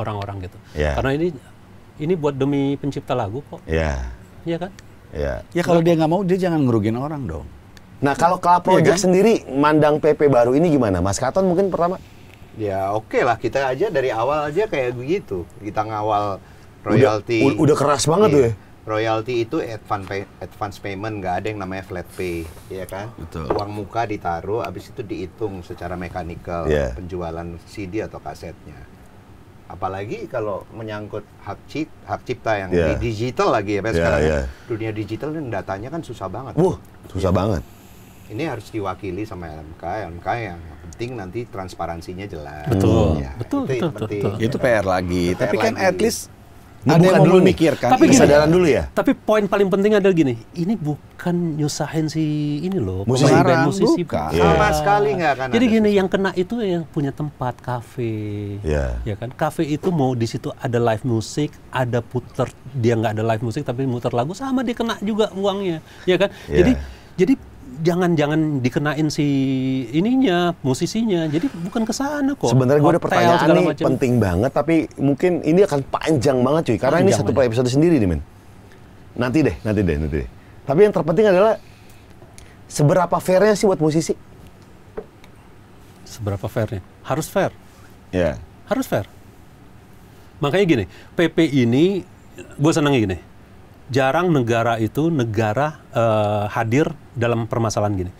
orang-orang gitu. Yeah. Karena ini ini buat demi pencipta lagu kok. Iya. Iya kan? Iya. Ya kalau dia nggak mau dia jangan ngerugin orang dong. Nah kalau Club iya Project ya, kan? sendiri mandang PP baru ini gimana? Mas Katon mungkin pertama? Ya oke okay lah kita aja dari awal aja kayak begitu. Kita ngawal royalty. Udah, udah keras banget iya. tuh ya? royalty itu advance pay, advance payment nggak ada yang namanya flat pay ya kan Betul. uang muka ditaruh habis itu dihitung secara mekanikal yeah. penjualan CD atau kasetnya apalagi kalau menyangkut hak cipta hak cipta yang yeah. di digital lagi ya yeah, sekarang yeah. Iya. dunia digital dan datanya kan susah banget Wah, susah ya. banget ini harus diwakili sama LMK LMK yang penting nanti transparansinya jelas betul ya, betul, itu betul, betul, betul itu PR lagi PR tapi lagi. kan at least Nah, ada yang dulu mikir kan tapi kesadaran gini, dulu ya. Tapi poin paling penting adalah gini, ini bukan nyusahin si ini loh, musisi band musisi bukan. Yeah. Sama sekali nggak akan. Jadi gini, yang kena itu yang punya tempat kafe, yeah. ya iya kan? Kafe itu mau di situ ada live musik, ada puter dia nggak ada live musik tapi muter lagu sama dia kena juga uangnya, ya kan? Yeah. Jadi jadi jangan jangan dikenain si ininya musisinya jadi bukan ke sana kok sebenarnya gue ada pertanyaan nih macam. penting banget tapi mungkin ini akan panjang banget cuy karena panjang ini satu episode sendiri nih men nanti deh nanti deh nanti deh tapi yang terpenting adalah seberapa fairnya sih buat musisi seberapa fairnya harus fair ya yeah. harus fair makanya gini PP ini gue seneng gini jarang negara itu negara uh, hadir dalam permasalahan gini.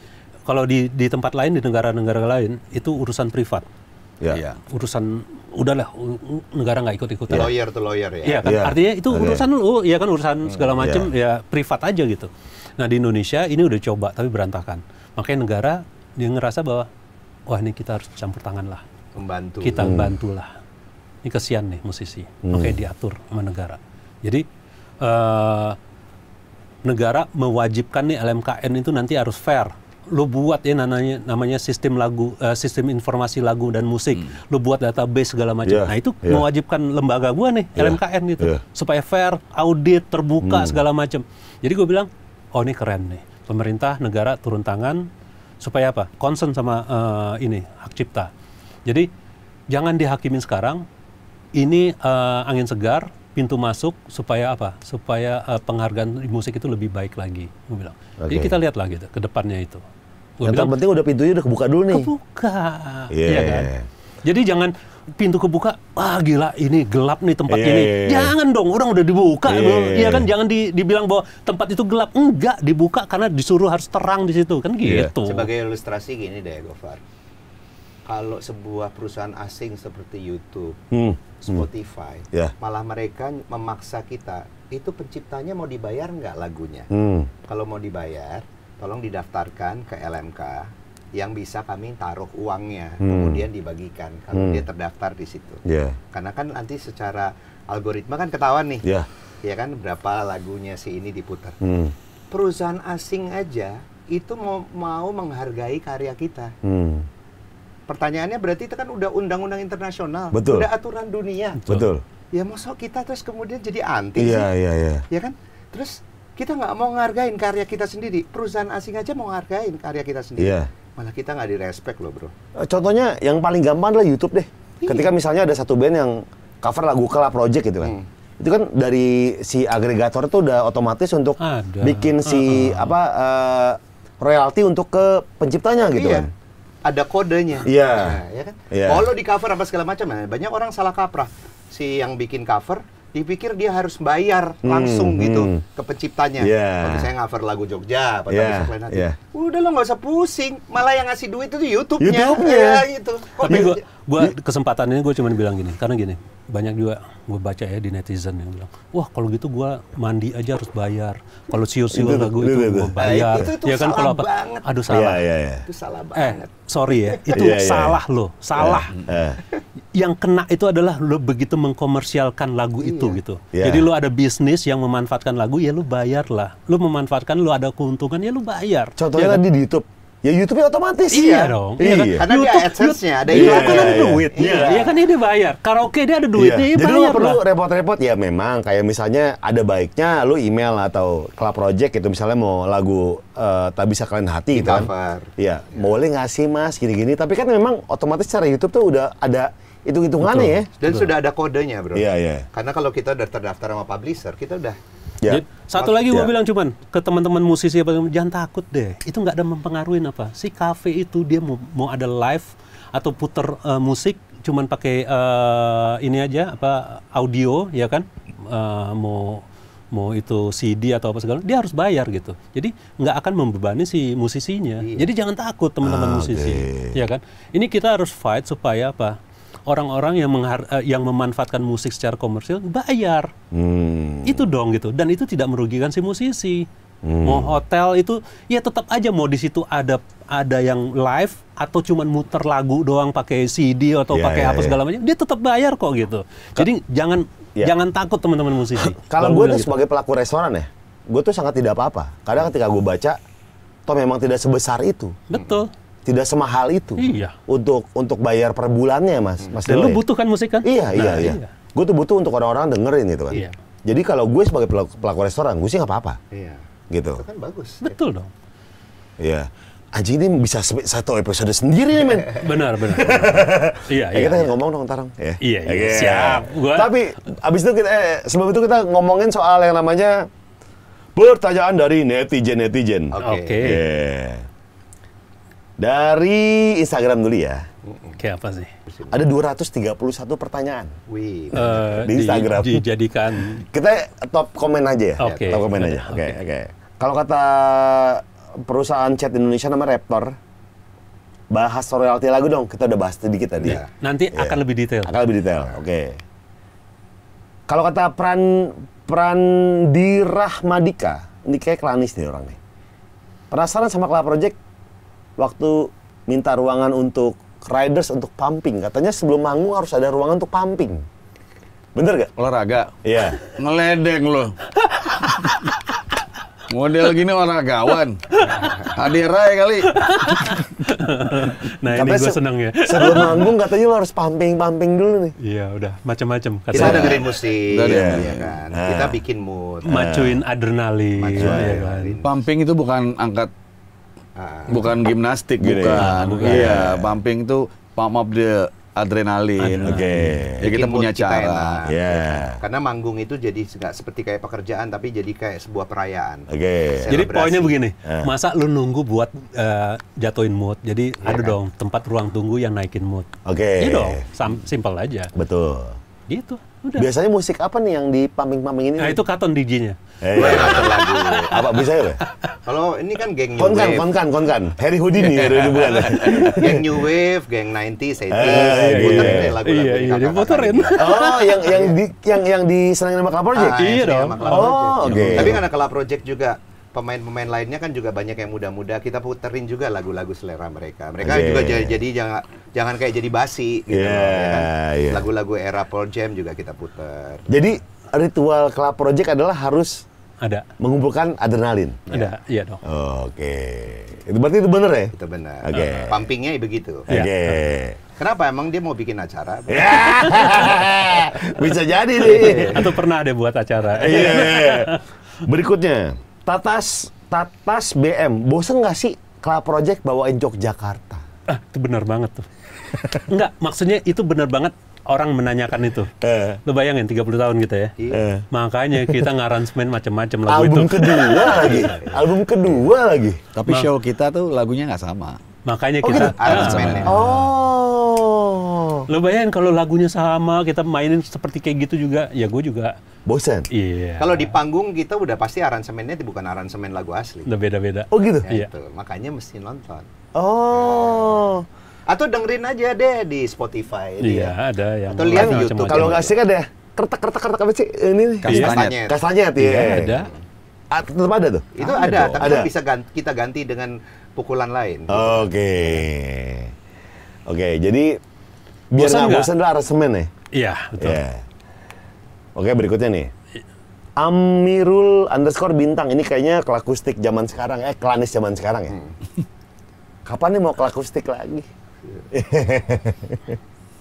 Kalau di, di tempat lain di negara-negara lain itu urusan privat, ya ya. urusan udahlah negara nggak ikut-ikutan. Ya. Lawyer to lawyer ya. ya kan ya. artinya itu urusan lu, ya kan urusan segala hmm. macam ya. ya privat aja gitu. Nah di Indonesia ini udah coba tapi berantakan. Makanya negara dia ngerasa bahwa wah ini kita harus campur tangan lah. Membantu. Kita hmm. bantulah. Ini kesian nih musisi. Hmm. Makanya diatur sama negara. Jadi uh, negara mewajibkan nih LMKN itu nanti harus fair. Lo buat ya namanya namanya sistem lagu uh, sistem informasi lagu dan musik. Hmm. Lo buat database segala macam. Yeah. Nah, itu yeah. mewajibkan lembaga gua nih yeah. LMKN itu yeah. supaya fair, audit, terbuka hmm. segala macam. Jadi gue bilang, "Oh, ini keren nih. Pemerintah negara turun tangan supaya apa? Concern sama uh, ini hak cipta." Jadi jangan dihakimin sekarang. Ini uh, angin segar, pintu masuk supaya apa? Supaya uh, penghargaan musik itu lebih baik lagi. Gue bilang. Okay. Jadi kita lihatlah gitu ke depannya itu. Gua yang bilang, terpenting udah pintunya udah kebuka dulu nih. Kebuka. Iya yeah. kan? Jadi jangan pintu kebuka, wah gila ini gelap nih tempat yeah, ini. Jangan dong, orang udah dibuka, yeah, Iya kan? Jangan di, dibilang bahwa tempat itu gelap. Enggak, dibuka karena disuruh harus terang di situ. Kan gitu. Yeah. Sebagai ilustrasi gini deh, Gofar kalau sebuah perusahaan asing seperti YouTube, hmm. Spotify, hmm. Yeah. malah mereka memaksa kita, itu penciptanya mau dibayar nggak lagunya? Hmm. Kalau mau dibayar, tolong didaftarkan ke LMK yang bisa kami taruh uangnya, hmm. kemudian dibagikan kalau hmm. dia terdaftar di situ. Yeah. Karena kan nanti secara algoritma kan ketahuan nih, yeah. ya kan berapa lagunya si ini diputar. Hmm. Perusahaan asing aja itu mau mau menghargai karya kita. Hmm Pertanyaannya berarti itu kan udah undang-undang internasional, Betul. udah aturan dunia. Betul. Ya masuk kita terus kemudian jadi anti iya, sih? Iya, iya, Ya kan? Terus kita nggak mau ngargain karya kita sendiri. Perusahaan asing aja mau ngargain karya kita sendiri. Iya. Malah kita nggak direspek loh, Bro. Eh, contohnya yang paling gampang adalah YouTube deh. Iya. Ketika misalnya ada satu band yang cover lagu Kala Project gitu kan. Hmm itu kan dari si agregator itu udah otomatis untuk Ada. bikin si uh -uh. apa uh, royalti untuk ke penciptanya gitu iya. kan ada kodenya. Iya. Yeah. Nah, ya kan? Yeah. Kalau di cover apa segala macam, nah, banyak orang salah kaprah. Si yang bikin cover dipikir dia harus bayar hmm, langsung hmm, gitu hmm. ke penciptanya. Yeah. Kalau saya cover lagu Jogja, pada iya, yeah, lain Yeah. Udah lo nggak usah pusing, malah yang ngasih duit itu YouTube-nya. YouTube-nya. ya, gitu. Kok Tapi gua, Gua kesempatan ini gue cuma bilang gini, karena gini, banyak juga gue baca ya di netizen yang bilang, wah kalau gitu gue mandi aja harus bayar, kalau siur-siur lagu itu, itu, itu gue bayar, nah, itu, itu, ya kan kalau apa, banget. aduh salah, ya, ya, ya. itu salah eh, banget. Eh, sorry ya, iya, itu ya, ya, ya. salah loh, eh, salah. Ya, ya. Yang kena itu adalah lo begitu mengkomersialkan lagu iya. itu gitu. Ya. Jadi lo ada bisnis yang memanfaatkan lagu, ya lo bayar lah. Lo memanfaatkan, lo ada keuntungan, ya lo bayar. Contohnya ya, kan? tadi kan? di YouTube Ya YouTube-nya otomatis iya ya. Dong. Iya dong. Iya. iya kan? Kan? Karena YouTube, dia AdSense-nya ada iya, kan iya, ada duit. Iya. iya, iya kan ini bayar. Karaoke dia ada iya. duitnya, iya. Dia Jadi lu perlu repot-repot. Ya memang kayak misalnya ada baiknya lu email atau club project gitu misalnya mau lagu uh, tak bisa kalian hati gitu kan. Iya. Boleh nggak sih Mas gini-gini tapi kan memang otomatis cara YouTube tuh udah ada hitung-hitungannya ya. Dan Betul. sudah ada kodenya, Bro. Iya, iya. Karena kalau kita udah terdaftar sama publisher, kita udah Yeah. Jadi, satu lagi yeah. bilang cuman ke teman-teman musisi apa jangan takut deh. Itu nggak ada mempengaruhi apa. Si cafe itu dia mau, mau ada live atau puter uh, musik cuman pakai uh, ini aja apa audio ya kan uh, mau mau itu CD atau apa segala dia harus bayar gitu jadi nggak akan membebani si musisinya yeah. jadi jangan takut teman-teman ah, musisi ya kan ini kita harus fight supaya apa orang-orang yang eh, yang memanfaatkan musik secara komersil bayar. Hmm. Itu dong gitu. Dan itu tidak merugikan si musisi. Hmm. Mau hotel itu ya tetap aja mau di situ ada ada yang live atau cuman muter lagu doang pakai CD atau yeah, pakai yeah, apa yeah. segala macam, dia tetap bayar kok gitu. Ke- Jadi jangan yeah. jangan takut teman-teman musisi. Kalau gue tuh gitu. sebagai pelaku restoran ya, gue tuh sangat tidak apa-apa. Kadang ketika gue baca, toh memang tidak sebesar itu. Betul tidak semahal itu iya. untuk untuk bayar per bulannya mas mas dan lu butuh kan musik kan iya, iya nah, iya iya, iya. gue tuh butuh untuk orang-orang dengerin itu kan iya. jadi kalau gue sebagai pelaku, pelaku restoran gue sih nggak apa-apa iya. gitu itu kan bagus betul dong iya anjing ini bisa satu episode sendiri nih men benar benar, iya, eh, iya, ya. iya iya kita ngomong dong tarang Iya, iya, iya. Okay. siap gua... tapi abis itu kita eh, sebelum itu kita ngomongin soal yang namanya pertanyaan dari netizen netizen oke okay. okay. yeah. Dari Instagram dulu ya. Oke, apa sih? Ada 231 pertanyaan. Wih. Uh, di Instagram. Di, dijadikan. Kita top komen aja ya. Okay. Top komen aja. Oke, okay, oke. Okay. Okay. Kalau kata perusahaan chat Indonesia nama Raptor, bahas royalti lagu dong. Kita udah bahas sedikit tadi. Ya. Nanti yeah. akan lebih detail. Akan lebih detail. Oke. Okay. Kalau kata peran peran di Madika, ini kayak klanis nih orang nih. Penasaran sama Kelapa Project waktu minta ruangan untuk riders untuk pumping. Katanya sebelum manggung harus ada ruangan untuk pumping. Bener gak? Olahraga. Iya. Yeah. Ngeledeng loh. Model gini olahragawan. Hadirai kali. nah ini gue seneng ya. Sebelum manggung katanya lo harus pumping-pumping dulu nih. Iya udah, macam-macam. Kita ada green musik, ya, ya, ya kan. Nah. Kita bikin mood. Macuin adrenalin. Macuin. Ya, kan? Pumping itu bukan angkat Bukan gimnastik bukan, gitu ya. Bukan. Iya, pumping tuh pump up the adrenalin. Oke. Okay. Ya kita Bikin punya cara. Kita yeah. Karena manggung itu jadi nggak seperti kayak pekerjaan tapi jadi kayak sebuah perayaan. Oke. Okay. Jadi poinnya begini, yeah. masa lu nunggu buat uh, jatuhin mood. Jadi yeah, ada kan? dong tempat ruang tunggu yang naikin mood. Oke. Okay. Iya dong, simpel aja. Betul. Gitu. Udah. Biasanya musik apa nih yang di pamping ini? Nah, itu Katon DJ-nya. Eh, ya, lagu. Apa bisa ya? Kalau ini kan geng New konkan, Wave. Konkan, konkan, Harry Houdini ya dari bulan. geng New Wave, geng 90s, 80s, eh, iya, iya. lagu-lagu iya, iya, Oh, yang yang di yang yang disenangin sama Club Project? Ah, iya dong. Oh, oke. Okay. Tapi ada Club Project juga pemain-pemain lainnya kan juga banyak yang muda-muda kita puterin juga lagu-lagu selera mereka mereka yeah. juga jadi, jadi jangan jangan kayak jadi basi gitu yeah, ya iya, kan? yeah. lagu-lagu era Pearl Jam juga kita puter jadi ritual Club Project adalah harus ada mengumpulkan adrenalin ada iya, iya dong oh, oke okay. itu berarti itu bener ya itu bener oke okay. pumpingnya begitu oke okay. Iya. Kenapa emang dia mau bikin acara? Bisa jadi nih. Atau pernah ada buat acara. Iya. Yeah. Berikutnya, Tatas, Tatas BM, bosen nggak sih Club Project bawain Yogyakarta? Ah, itu benar banget tuh. Enggak, maksudnya itu benar banget orang menanyakan itu. Eh. Lu bayangin 30 tahun gitu ya. Eh. eh. Makanya kita ngaransemen macam-macam lagu Album itu. kedua lagi. Album kedua lagi. Tapi Ma show kita tuh lagunya nggak sama. Makanya oh, kita gitu? uh, Oh lebayan Lo oh. bayangin kalau lagunya sama, kita mainin seperti kayak gitu juga, ya gue juga bosen. Iya. Yeah. Kalau di panggung kita udah pasti aransemennya bukan aransemen lagu asli. Udah beda-beda. Oh gitu. Ya, iya. Yeah. Makanya mesti nonton. Oh. Nah. Atau dengerin aja deh di Spotify. Iya, yeah, ada yang. Atau lihat di YouTube. Kalau nggak asik ada kertek kertek kertek apa sih ini? kastanya Kastanyet, iya. Iya, iya. Ada. A, ah, tetap ada tuh. Itu ada, ada tapi ada. bisa ganti, kita ganti dengan pukulan lain. Oke. Okay. Oke, okay, jadi Biar gak bosan adalah resmen ya? Iya, betul. Yeah. Oke, berikutnya nih. Amirul underscore bintang. Ini kayaknya kelakustik zaman sekarang. Eh, klanis zaman sekarang ya. Hmm. Kapan nih mau kelakustik lagi?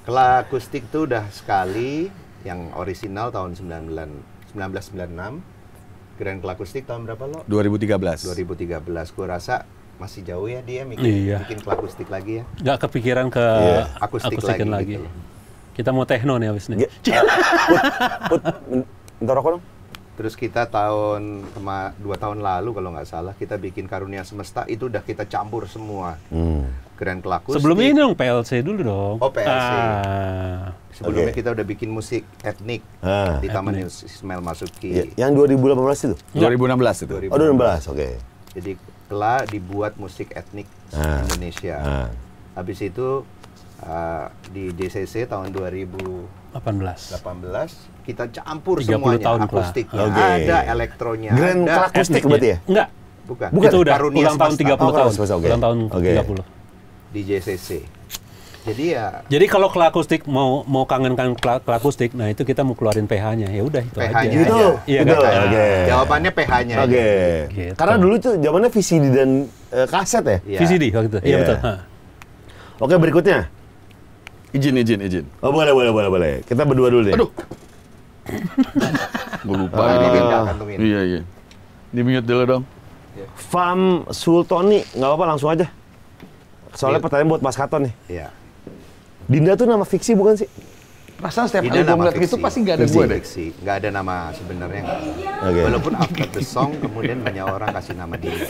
kelakustik tuh udah sekali. Yang original tahun 19, 1996. Grand Kelakustik tahun berapa lo? 2013. 2013. Gue rasa masih jauh ya dia bikin, iya. bikin ke akustik lagi ya. Gak kepikiran ke yeah. akustik, akustik lagi. lagi. Gitu. Kita mau techno nih abis ini. Yeah. Terus kita tahun kema, dua tahun lalu kalau nggak salah kita bikin karunia semesta itu udah kita campur semua. Hmm. Grand Kelakus. Sebelumnya ini dong PLC dulu dong. Oh PLC. Ah. Sebelumnya okay. kita udah bikin musik etnik ah. di Taman Ismail Masuki. Ya, yang 2018 itu? 2016 iya. itu. 2016. 2016, oke. Okay. Jadi Tekla dibuat musik etnik ah. Indonesia. Ah. Habis itu uh, di DCC tahun 2018 18 kita campur semuanya tahun akustiknya ah, okay. ada elektronya Grand ada akustik berarti ya? Enggak. Bukan. Bukan. Itu udah ulang tahun 30 tahun. Ulang tahun 30. Di JCC. Jadi ya. Jadi kalau klakustik mau mau kangen kan klakustik, nah itu kita mau keluarin pH-nya. Ya udah itu pH aja. Gitu. Iya gitu. Kan? Okay. Nah, Jawabannya pH-nya. Oke. Okay. Gitu. Karena dulu itu zamannya VCD dan uh, kaset ya. ya VCD waktu itu. Iya yeah. betul. oke Oke, berikutnya. Izin, izin, izin. Oh, boleh, boleh, boleh, boleh. Kita berdua dulu deh. Aduh. Gue lupa. Uh, ini iya, iya. Di mute dulu dong. Iya. Fam Sultoni, nggak apa-apa langsung aja. Soalnya iya. pertanyaan buat Mas Kato nih. Iya. Dinda tuh nama fiksi bukan sih? Rasanya setiap kali gue ngeliat itu pasti gak ada gue deh. Fiksi, gak ada nama sebenarnya. Okay. Walaupun after the song kemudian banyak orang kasih nama Dinda.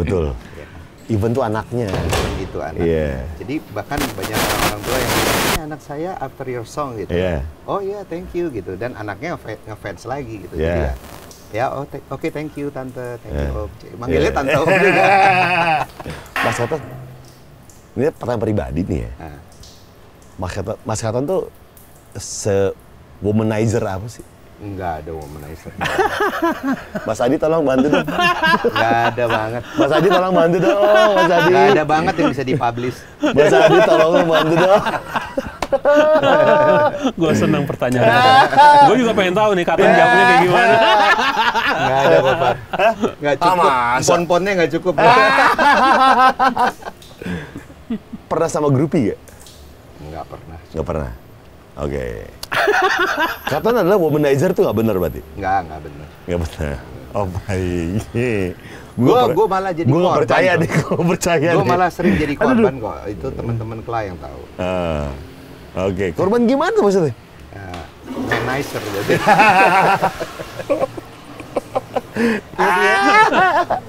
Betul. Yeah. Even tuh anaknya. Even itu anaknya. Yeah. Jadi bahkan banyak orang tua yang ini anak saya after your song gitu. Yeah. Oh iya yeah, thank you gitu. Dan anaknya ngefans lagi gitu. Yeah. Jadi iya. ya, ya oh oke okay, thank you tante thank yeah. you om iya. manggilnya yeah. tante om juga mas kata ini pertanyaan pribadi nih ya uh. Mas Katon tuh se womanizer apa sih? Enggak ada womanizer. Mas Adi tolong bantu dong. Enggak ada banget. Mas Adi tolong bantu dong, Mas Adi. Enggak ada banget yang bisa dipublish. Mas Adi tolong bantu dong. gue seneng pertanyaan gue juga pengen tahu nih kapan jawabnya kayak gimana nggak ada apa-apa nggak ah, cukup pon-ponnya nggak cukup pernah sama grupi gak? Nggak pernah. Nggak pernah. Oke. Okay. Katanya adalah womanizer tuh nggak benar berarti? Nggak, nggak benar. Nggak benar. Oh baik. Gue gue malah jadi gua korban. percaya deh, gue percaya Gue malah sering jadi korban Aduh. kok. Itu teman-teman klien yang tahu. Uh, Oke, okay. korban gimana maksudnya? Uh, womanizer jadi.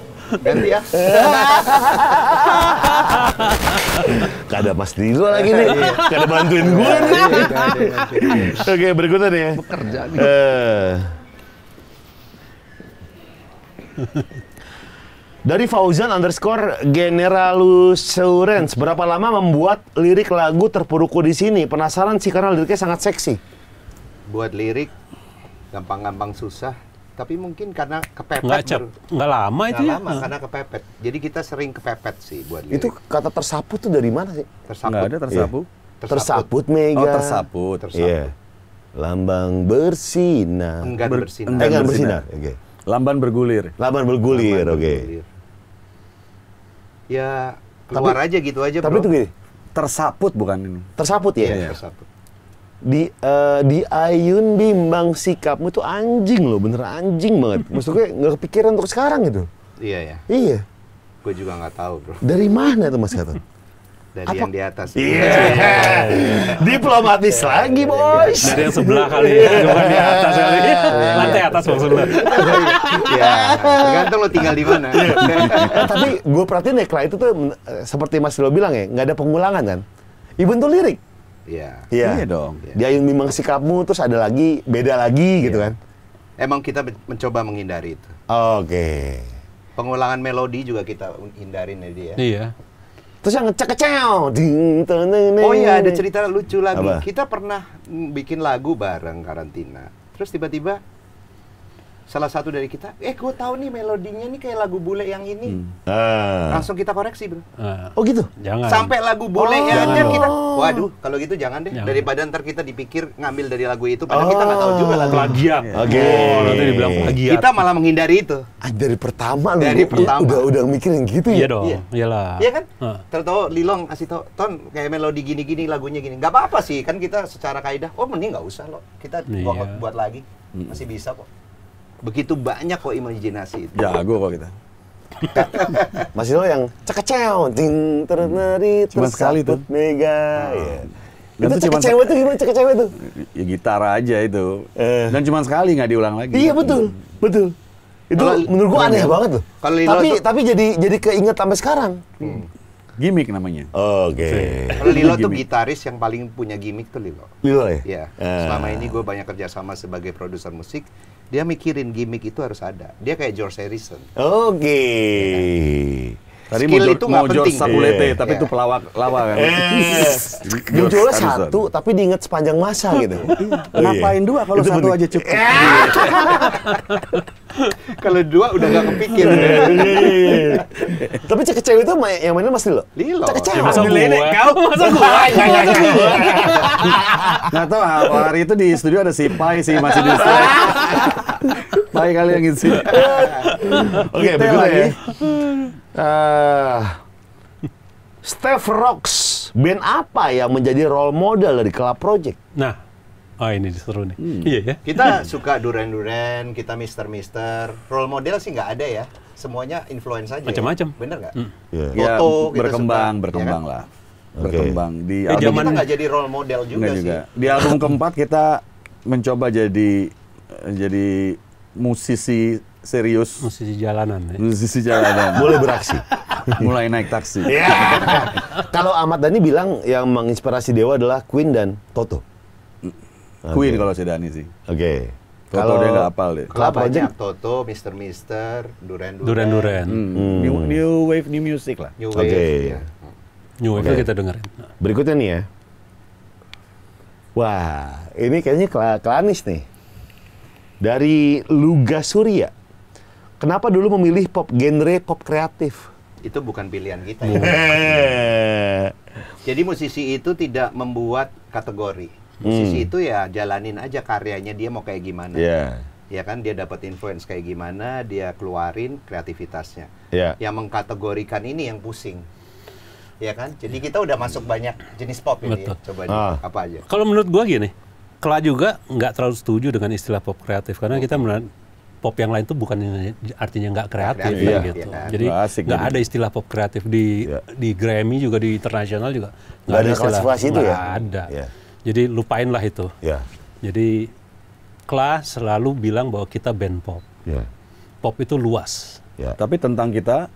Ganti ya. Gak ada Mas Dino lagi nih. Iya. Gak ada bantuin gue iya, nih. Iya, Oke, berikutnya nih. Ya. Bekerja nih. Eh. Dari Fauzan underscore Generalusurance, berapa lama membuat lirik lagu terpuruku di sini? Penasaran sih karena liriknya sangat seksi. Buat lirik gampang-gampang susah, tapi mungkin karena kepepet nggak, cep, nggak lama itu nggak ya? lama nah. karena kepepet jadi kita sering kepepet sih buat lirik. itu kata tersapu tuh dari mana sih tersaput nggak ada tersapu yeah. Iya. tersaput. tersaput Mega oh tersaput tersaput yeah. lambang bersinar enggak Ber bersinar eh, enggak bersinar, oke Okay. lamban bergulir lamban bergulir oke okay. ya keluar tapi, aja gitu aja tapi bro. itu gini tersaput bukan ini tersaput ya, ya, ya. tersaput di uh, di ayun bimbang sikapmu tuh anjing loh bener anjing banget maksudnya gue nggak kepikiran untuk sekarang gitu iya ya iya gue juga nggak tahu bro dari mana tuh mas Gatot dari Apa? yang di atas iya yeah. diplomatis lagi iya, iya, boys iya. dari yang sebelah kali ya bukan di atas kali lantai atas maksudnya ya tergantung lo tinggal di mana eh, tapi gue perhatiin ya itu tuh eh, seperti mas lo bilang ya nggak ada pengulangan kan ibu tuh lirik Iya. iya. Iya dong. Iya. Dia yang bimbang sikapmu terus ada lagi beda lagi yeah. gitu kan. Emang kita mencoba menghindari itu. Oke. Okay. Pengulangan melodi juga kita hindarin ya dia. Ya. Iya. Terus yang ngecek kecil. Oh iya ada cerita lucu lagi. Apa? Kita pernah bikin lagu bareng karantina. Terus tiba-tiba salah satu dari kita, eh gue tahu nih melodinya nih kayak lagu bule yang ini. Hmm. Uh. Langsung kita koreksi bro. Uh. Oh gitu? Jangan. Sampai lagu bule oh. yang kita, waduh kalau gitu jangan deh. Jangan. Daripada ntar kita dipikir ngambil dari lagu itu, padahal oh. kita nggak tahu juga lagu. Plagiat. Oh. Oke. Oh, nanti dibilang plagiat. Kita malah menghindari itu. Ah, dari pertama loh. Dari pertama. Udah, udah mikirin gitu ya? Iya dong, iya. lah Iya kan? terus Tertawa Lilong kasih tau, Ton kayak melodi gini-gini, lagunya gini. Gak apa-apa sih, kan kita secara kaidah, oh mending nggak usah loh. Kita iya. buat, buat lagi, masih bisa kok. Begitu banyak kok imajinasi itu. Ya, gue kok kita. Masih lo yang cekecew, ting ternari, cuma sekali tuh. Mega. Oh. Yeah. Iya. itu tuh gimana cewek itu? Ya gitar aja itu. Eh. Dan cuma sekali nggak diulang lagi. Iya betul, betul. Itu menurut gue aneh banget tuh. tapi tapi jadi jadi keinget sampai sekarang. Hmm. Gimik namanya. Oke. Okay. Kalau Lilo tuh gitaris yang paling punya gimik tuh Lilo. Lilo ya? Iya. Eh. Selama ini gue banyak kerja sama sebagai produser musik dia mikirin gimmick itu harus ada. Dia kayak George Harrison. Oke. Okay. Ya kan? Tadi skill mojo, itu nggak penting. yeah. tapi itu pelawak lawa kan. Yeah. satu, tapi diingat sepanjang masa gitu. Iya. Ngapain dua kalau satu bener. aja cukup? Iya. kalau dua udah nggak kepikir. Iya, tapi cek itu yang mainnya Mas Lilo. Lilo. Cek cewek. Ya, masa gue? Kau masa gue? Nggak tahu. Hari ah, itu di studio ada si Pai sih masih di studio. Pai kali yang ngisi. Oke, begitu ya uh, eh, Steve Rocks, band apa yang menjadi role model dari Club Project? Nah, oh ini seru nih. Hmm. Iya ya. Kita suka duren-duren, kita Mister Mister. Role model sih nggak ada ya. Semuanya influence aja. Ya. Macam-macam. Ya? Bener nggak? Hmm. Yeah. Toto, ya, gitu berkembang, suka, berkembang ya kan? lah. Okay. Berkembang di ya, album kita nggak jadi role model juga, sih. Juga. Di album keempat kita mencoba jadi jadi musisi serius musisi jalanan ya? musisi jalanan boleh beraksi mulai naik taksi yeah. kalau Ahmad Dhani bilang yang menginspirasi Dewa adalah Queen dan Toto Queen kalau si Dhani sih oke okay. Toto kalau dia nggak apal deh. Kalau banyak Toto, Mister Mister, Duren Duren. Duren Duren. Hmm. hmm. New, new wave new music lah. New wave. Okay. Ya. New wave okay. kita dengerin. Berikutnya nih ya. Wah, ini kayaknya kelanis nih. Dari Luga Surya. Kenapa dulu memilih pop genre pop kreatif? Itu bukan pilihan kita. Ya. Jadi musisi itu tidak membuat kategori. Musisi hmm. itu ya jalanin aja karyanya dia mau kayak gimana. Yeah. Ya iya kan dia dapat influence kayak gimana, dia keluarin kreativitasnya. Yeah. Yang mengkategorikan ini yang pusing ya kan? Jadi kita udah masuk banyak jenis pop ini. Ya, Betul. Ya. Coba ah. apa aja? Kalau menurut gua gini, Kela juga nggak terlalu setuju dengan istilah pop kreatif karena oh. kita pop yang lain itu bukan artinya nggak kreatif, kan, kreatif ya, gitu. Ya, Jadi nggak gitu. ada istilah pop kreatif di ya. di Grammy juga di internasional juga nggak ada istilah itu ya. ada. Ya. Jadi lupainlah itu. Ya. Jadi kelas selalu bilang bahwa kita band pop. Ya. Pop itu luas. Ya. Tapi tentang kita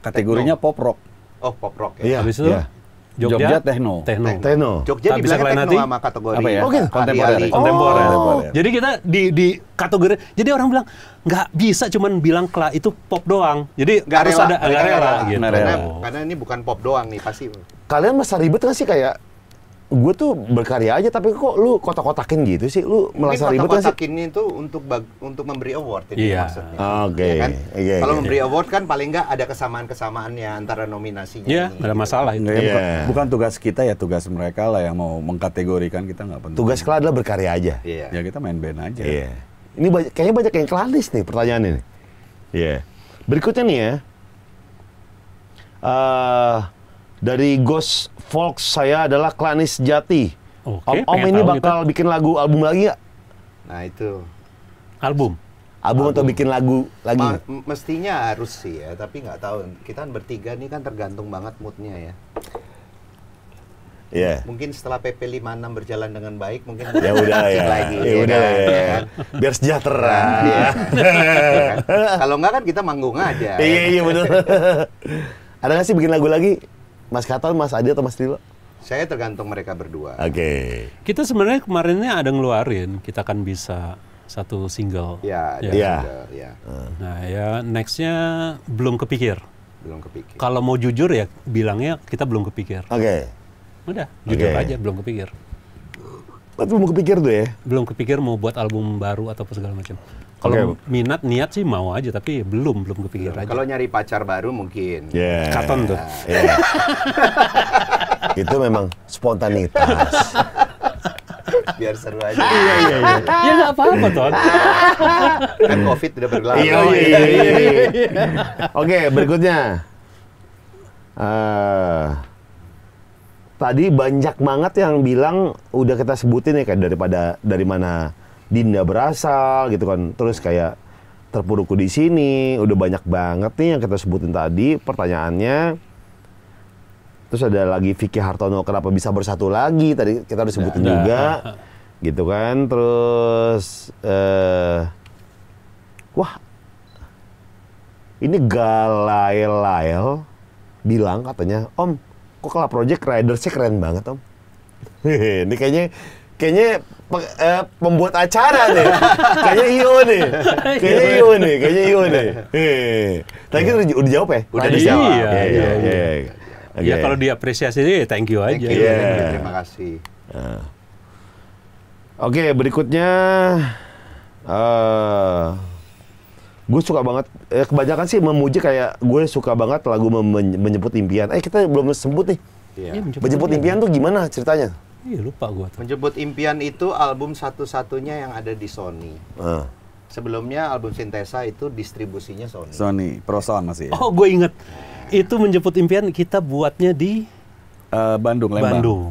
kategorinya Techno. pop rock. Oh pop rock ya. Iya. Habis iya. Jogja, Jogja Techno. Techno. Techno. Jogja Tabisa dibilang techno sama kategori. Apa ya? Oke. Okay. Kontemporer. Kontemporer. Oh. Jadi kita di di kategori. Jadi orang bilang nggak bisa cuman bilang kla itu pop doang. Jadi nggak harus ada area gitu. Karena, karena ini bukan pop doang nih pasti. Kalian masa ribet nggak sih kayak gue tuh berkarya aja tapi kok lu kotak-kotakin gitu sih lu merasa ribet kotak kotakin itu untuk bag, untuk memberi award ini yeah. maksudnya ah, ya oke okay. ya kan? okay, iya, iya, kalau yeah. memberi award kan paling nggak ada kesamaan-kesamaannya antara nominasinya yeah, iya ada gitu. masalah ini yeah. bukan, bukan tugas kita ya tugas mereka lah yang mau mengkategorikan kita nggak penting tugas kita adalah berkarya aja yeah. ya kita main band aja yeah. ini banyak, kayaknya banyak yang keladis nih pertanyaan ini ya yeah. berikutnya nih ya uh, dari Ghost Folk saya adalah Klanis Jati. Okay, om, om ini gitu. bakal kita. bikin lagu album lagi nggak? Nah itu. Album? Album, album. atau bikin lagu lagi? Ma mestinya harus sih ya, tapi nggak tahu. Kita kan bertiga ini kan tergantung banget moodnya ya. Yeah. Mungkin setelah PP 56 berjalan dengan baik, mungkin ya udah ya. lagi. Ya, ya udah kan? ya. ya. Biar sejahtera. ya. Kalau nggak kan kita manggung aja. Iya iya betul. Ada nggak sih bikin lagu lagi? Mas Katal, Mas Adi atau Mas Dilo? Saya tergantung mereka berdua. Oke. Okay. Kita sebenarnya kemarinnya ada ngeluarin, kita akan bisa satu single. Ya, ya. Iya. Ya. Ya. ya. Nah ya nextnya belum kepikir. Belum kepikir. Kalau mau jujur ya bilangnya kita belum kepikir. Oke. Okay. Udah jujur okay. aja belum kepikir. belum kepikir tuh ya? Belum kepikir mau buat album baru atau segala macam. Kalau okay. minat niat sih mau aja tapi belum belum kepikiran. Kalau nyari pacar baru mungkin. Yeah. Katon tuh. Yeah. Itu memang spontanitas. biar seru aja. Iya iya iya. Ya nggak apa-apa ton. kan covid udah berlalu. Iya iya iya. iya, iya. Oke berikutnya. Uh, tadi banyak banget yang bilang udah kita sebutin ya kayak daripada dari mana Dinda berasal gitu kan. Terus kayak terpurukku di sini, udah banyak banget nih yang kita sebutin tadi pertanyaannya. Terus ada lagi Vicky Hartono kenapa bisa bersatu lagi tadi kita udah sebutin nah, juga. Nah. Gitu kan. Terus eh uh, wah ini Galail bilang katanya, "Om, kok kalau Project rider sih keren banget, Om?" ini kayaknya kayaknya pe, eh, pembuat acara nih. kayaknya Iyo nih. Kayaknya iya. Iyo nih, kayaknya Iyo nih. Heeh. Tadi kita udah, udah jawab ya? Udah iya, dijawab. Iya, iya, iya. iya. Okay. Iya, ya iya. kalau diapresiasi sih thank you aja. Thank you, yeah. Terima kasih. Uh. Oke, okay, berikutnya uh, gue suka banget eh, kebanyakan sih memuji kayak gue suka banget lagu menyebut impian. Eh kita belum sebut nih. Yeah. Ya, impian tuh gimana ceritanya? Iya lupa gua. Tuh. Menjemput impian itu album satu-satunya yang ada di Sony. Uh. Sebelumnya album Sintesa itu distribusinya Sony. Sony, Proson masih. Ya? Oh, gue inget. Itu menjemput impian kita buatnya di uh, Bandung, Lembang. Bandung.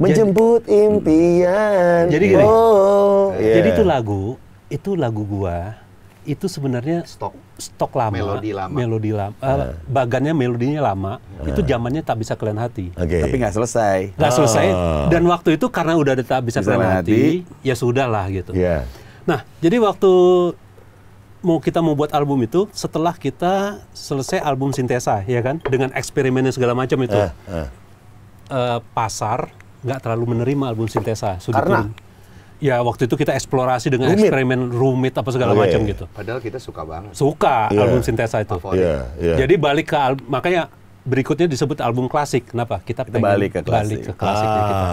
Menjemput impian. Jadi gini. Oh. Yeah. Jadi itu lagu, itu lagu gua itu sebenarnya stok stok lama melodi lama melodi lama uh. bagannya melodinya lama uh. itu zamannya tak bisa kalian hati okay. tapi nggak selesai nggak oh. selesai dan waktu itu karena udah ada tak bisa, bisa kalian hati, ya sudah lah gitu yeah. nah jadi waktu mau kita mau buat album itu setelah kita selesai album sintesa ya kan dengan eksperimennya segala macam itu uh, uh. Uh, pasar nggak terlalu menerima album sintesa sudah karena ya waktu itu kita eksplorasi dengan rumit. eksperimen rumit apa segala okay. Oh, iya, macam iya. gitu. Padahal kita suka banget. Suka yeah. album sintesa itu. Yeah, yeah. Jadi balik ke makanya berikutnya disebut album klasik. Kenapa? Kita, kita balik ke klasik. Balik ke klasik ah, kita.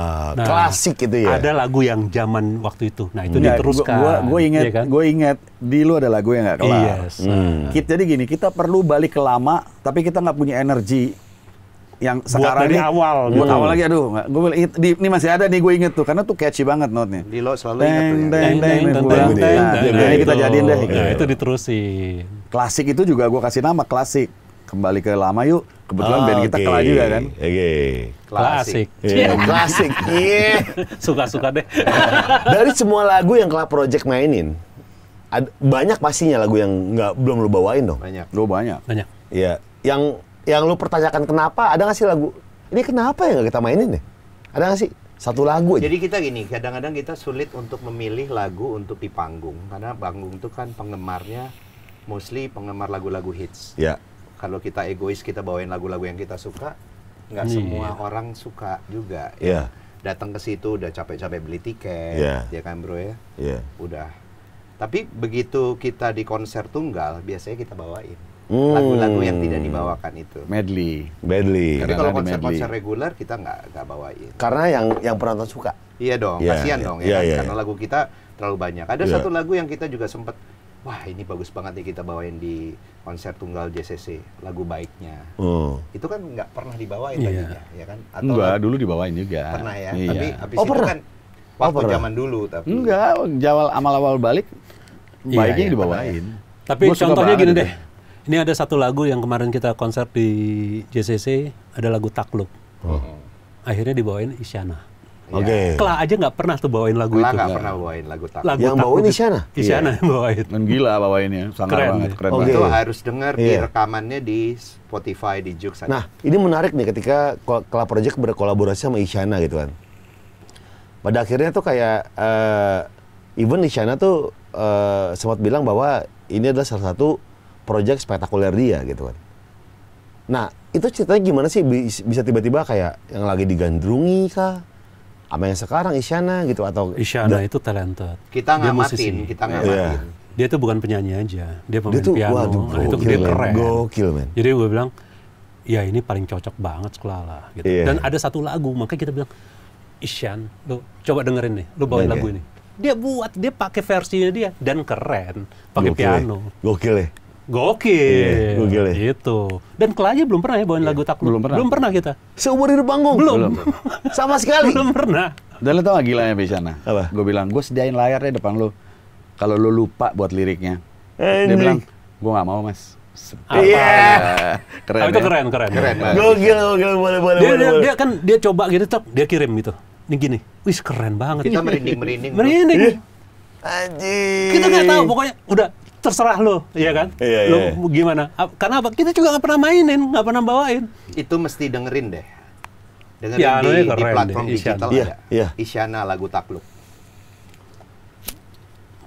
Nah, klasik itu ya. Ada lagu yang zaman waktu itu. Nah, itu hmm. diteruskan. Iya, gua gue ingat ya kan? gue ingat di lu ada lagu yang nggak kelar. Yes. Nah, hmm. Kita, jadi gini, kita perlu balik ke lama tapi kita nggak punya energi yang sekarang buat dari ini, awal buat gitu. awal lagi aduh gue bilang ini masih ada nih gue inget tuh karena tuh catchy banget notnya lo selalu inget tuh ya. deng deng deng deng deng kita jadiin deh gitu. itu diterusin klasik itu juga gue kasih nama klasik kembali ke lama yuk kebetulan oh, band kita okay. kelar juga kan oke okay. klasik klasik iya suka suka deh dari semua lagu yang kelas project mainin banyak pastinya lagu yang nggak belum lu bawain dong banyak lu banyak banyak iya yang yang lu pertanyakan kenapa ada gak sih lagu ini kenapa ya nggak kita mainin nih ya? ada gak sih satu lagu aja. Jadi kita gini, kadang-kadang kita sulit untuk memilih lagu untuk di panggung karena panggung itu kan penggemarnya mostly penggemar lagu-lagu hits. Ya. Kalau kita egois kita bawain lagu-lagu yang kita suka, nggak hmm. semua orang suka juga. Ya. ya. Datang ke situ udah capek-capek beli tiket, yeah. ya kan bro ya. Yeah. Udah. Tapi begitu kita di konser tunggal biasanya kita bawain lagu-lagu yang tidak hmm. dibawakan itu. Medley. Medley. Tapi kalau konser-konser reguler kita nggak nggak bawain. Karena yang yang penonton suka. Iya dong, yeah, kasihan yeah, dong yeah, ya. Yeah, kan? iya, iya. Karena yeah. lagu kita terlalu banyak. Ada yeah. satu lagu yang kita juga sempat wah ini bagus banget nih kita bawain di konser tunggal JCC lagu baiknya oh. itu kan nggak pernah dibawain yeah. tadinya ya kan atau enggak dulu dibawain juga pernah ya yeah. tapi abis oh, itu pernah. kan oh, waktu oh, zaman dulu tapi enggak jawal amal awal balik iya, baiknya iya, dibawain ya. tapi Gua contohnya gini deh, deh ini ada satu lagu yang kemarin kita konser di JCC, ada lagu Takluk. Oh. Akhirnya dibawain Isyana. Oke. Okay. Iya. Kelah aja nggak pernah tuh bawain lagu Kelah itu. nggak pernah bawain lagu Takluk. Lagu yang bawain Isyana. Isyana yeah. yang bawain. Dan gila bawainnya, sangat keren, banget, keren okay. banget. Itu harus dengar yeah. di iya. rekamannya di Spotify, di Jux. Nah, ini menarik nih ketika kelah Project berkolaborasi sama Isyana gitu kan. Pada akhirnya tuh kayak uh, even Isyana tuh uh, sempat bilang bahwa ini adalah salah satu project spektakuler dia gitu kan. Nah, itu ceritanya gimana sih bisa tiba-tiba kayak yang lagi digandrungi kah? Apa yang sekarang Isyana gitu atau Isyana itu talented. Kita dia matiin, musisi. kita iya. ngamatin. Yeah. Dia tuh bukan penyanyi aja, dia pemain dia tuh, piano. Waduh, nah, itu dia keren. Gokil, man. Jadi gue bilang, ya ini paling cocok banget sekolah gitu. Yeah. Dan ada satu lagu, makanya kita bilang, Isyan, lo coba dengerin nih, lo bawain okay. lagu ini. Dia buat, dia pakai versinya dia dan keren, pakai piano. Eh. Gokil ya. Gokil. Iya, gokil ya. Gitu. Dan Kelaja belum pernah ya bawain yeah. lagu takluk. Belum pernah. Belum pernah kita. Seumur hidup panggung. Belum. belum. Sama sekali. belum pernah. Dan lo tau gak gilanya Besana? Apa? Gue bilang, gue sediain layar deh depan lo. Kalau lo lupa buat liriknya. Eh, Dia bilang, gue gak mau mas. Iya. Keren. itu ya? keren, keren. Keren. Gokil, gokil, boleh, boleh, dia, boleh, dia, boleh. kan dia coba gitu, cok, dia kirim gitu. Ini gini, wis keren banget. Kita merinding, merinding. Merinding. Anjing. Iya. Kita nggak tahu, pokoknya udah terserah lo, ya kan? Iya, iya, lo iya. gimana? Karena apa? Kita juga nggak pernah mainin, nggak pernah bawain. Itu mesti dengerin deh. Dengerin ya, di, di platform deh. digital Isyana. ada. Ya, ya. Isyana lagu takluk.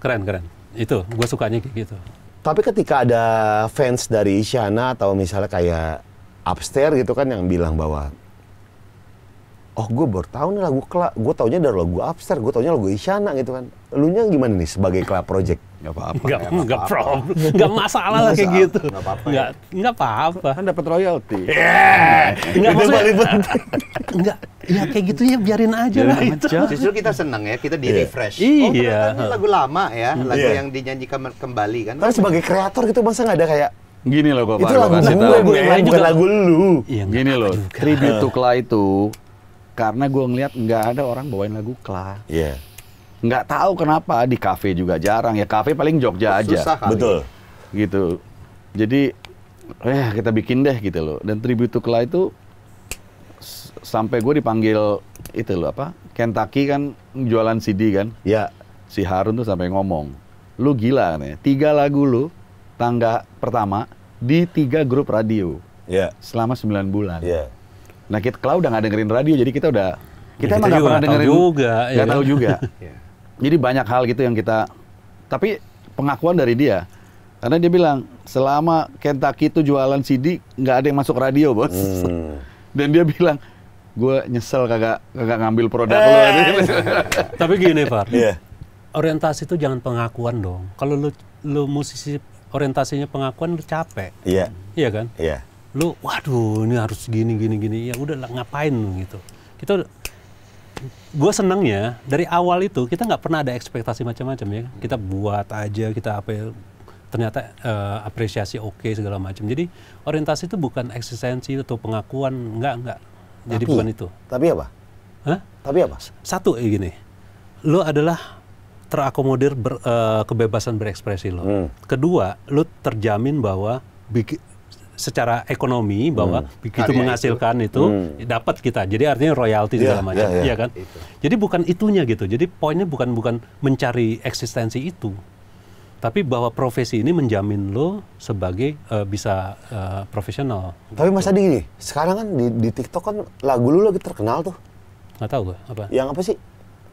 Keren, keren. Itu, gue sukanya kayak gitu. Tapi ketika ada fans dari Isyana atau misalnya kayak Upstairs gitu kan yang bilang bahwa oh gue baru tau nih lagu Kla, gue taunya dari lagu Upstairs, gue taunya lagu Isyana gitu kan. Lu nya gimana nih sebagai Kla Project? gak apa-apa. Gak, ya, -apa. problem. gak masalah lah kayak gitu. gak apa-apa. Gak, ya. apa-apa. Kan dapat royalti. Yeah. Nggak maksudnya. nggak, ya kayak gitu ya biarin aja biarin lah itu. Justru kita seneng ya, kita di-refresh. Iya. Yeah. Oh, iya. ini lagu lama ya, iya. lagu yeah. yang dinyanyikan kembali kan. Tapi sebagai kreator gitu masa nggak ada kayak Gini loh kok itu lagu kasih gue, gue, gue, lagu lu. Ya, Gini loh, tribute to Kla itu karena gue ngeliat nggak ada orang bawain lagu Kla. Iya. Yeah nggak tahu kenapa di kafe juga jarang ya kafe paling Jogja Susah aja kali. Ya. betul gitu jadi eh kita bikin deh gitu loh dan tribute to Clyde itu sampai gue dipanggil itu loh apa Kentucky kan jualan CD kan ya si Harun tuh sampai ngomong lu gila nih tiga lagu lu tangga pertama di tiga grup radio ya selama sembilan bulan ya nah kita kalau udah nggak dengerin radio jadi kita udah ya, kita ya, emang nggak pernah dengerin juga ya nggak kan? ya. tahu juga jadi banyak hal gitu yang kita tapi pengakuan dari dia. Karena dia bilang selama Kentucky itu jualan CD nggak ada yang masuk radio, Bos. Hmm. Dan dia bilang gue nyesel kagak kagak ngambil produk eh. lo. tapi gini, Far, Yeah. Orientasi itu jangan pengakuan dong. Kalau lu lu musisi orientasinya pengakuan lu capek. Iya. Yeah. Iya kan? Iya. Yeah. Lu waduh ini harus gini gini gini. Ya udah ngapain gitu. Kita gue senangnya dari awal itu kita nggak pernah ada ekspektasi macam-macam ya. Kita buat aja kita apa ya, ternyata uh, apresiasi oke okay, segala macam. Jadi orientasi itu bukan eksistensi atau pengakuan, nggak nggak Tapi, Jadi bukan ya? itu. Tapi apa? Hah? Tapi apa? Satu ya gini. Lo adalah terakomodir ber, uh, kebebasan berekspresi lo. Hmm. Kedua, lo terjamin bahwa secara ekonomi bahwa hmm. begitu Karya menghasilkan itu, itu hmm. dapat kita. Jadi artinya royalti yeah, segala ya, macam, yeah, yeah. iya kan? Itu. Jadi bukan itunya gitu. Jadi poinnya bukan bukan mencari eksistensi itu. Tapi bahwa profesi ini menjamin lo sebagai uh, bisa uh, profesional. Tapi gitu. Mas Adi gini, sekarang kan di, di TikTok kan lagu lu lagi terkenal tuh. Nggak tahu gue, apa? Yang apa sih?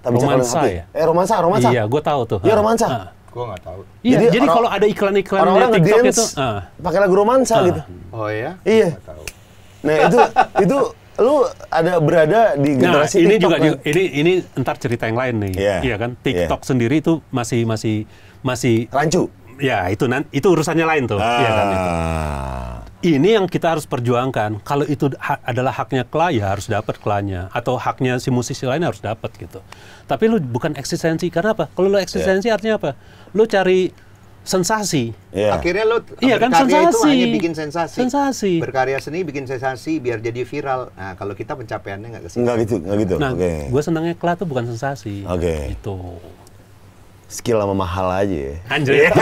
Tapi romansa ya? Eh romansa, romansa. Iya, gue tahu tuh. Iya ah, romansa. Ha. Ah. Gue nggak tahu. Iya, jadi, jadi kalau ada iklan-iklan di TikTok itu uh. pakai lagu romansa uh. gitu. Oh iya. Iya. Nah, itu itu lu ada berada di nah, generasi nah, ini TikTok juga kan? ini ini entar cerita yang lain nih. Iya, iya kan? Iya. TikTok yeah. sendiri itu masih masih masih rancu Ya itu itu urusannya lain tuh. Ah. Ya, kan, itu. Ah. Ini yang kita harus perjuangkan. Kalau itu ha adalah haknya Kla, ya harus dapat Klanya. Atau haknya si musisi lain harus dapat gitu. Tapi lu bukan eksistensi. Karena apa? Kalau lu ya. eksistensi yeah. artinya apa? Lu cari sensasi. Yeah. Akhirnya lu iya kan sensasi. itu hanya bikin sensasi. Sensasi. Berkarya seni bikin sensasi biar jadi viral. Nah, kalau kita pencapaiannya nggak kesini. Nggak gitu, nggak gitu. Nah, okay. gue senangnya kelas tuh bukan sensasi. Oke. Okay. Itu skill sama mahal aja. Ya. Anjir. Yeah.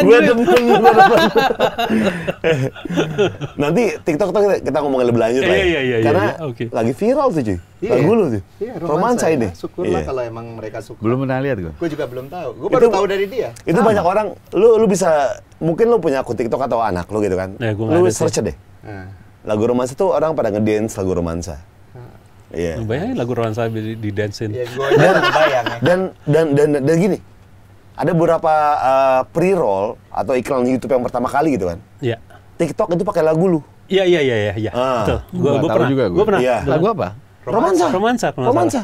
gue demen, gue Nanti TikTok kita, kita ngomongin lebih lanjut lah. Ya. Iya, iya, iya, iya. Karena iya, okay. lagi viral sih. cuy. Iya. Lagu lu sih. Iya, romansa, ini. Syukurlah iya. kalau emang mereka suka. Belum pernah lihat gue. Gue juga belum tahu. Gue baru tahu dari dia. Itu ah. banyak orang, lu lu bisa, mungkin lu punya akun TikTok atau anak lu gitu kan. Ya, gua lu search sih. deh. Ah. Lagu romansa tuh orang pada ngedance lagu romansa. Yeah. Bayangin lagu Rowan Sabi di dancein. Iya, yeah, dan, ya. dan, dan dan dan gini. Ada beberapa uh, pre-roll atau iklan YouTube yang pertama kali gitu kan. Iya. Yeah. TikTok itu pakai lagu lu. Iya iya iya iya iya. Ah. Betul. Gua, pernah juga gue gua pernah. Ya. Lagu apa? Romansa. Romansa. Romansa. Romansa.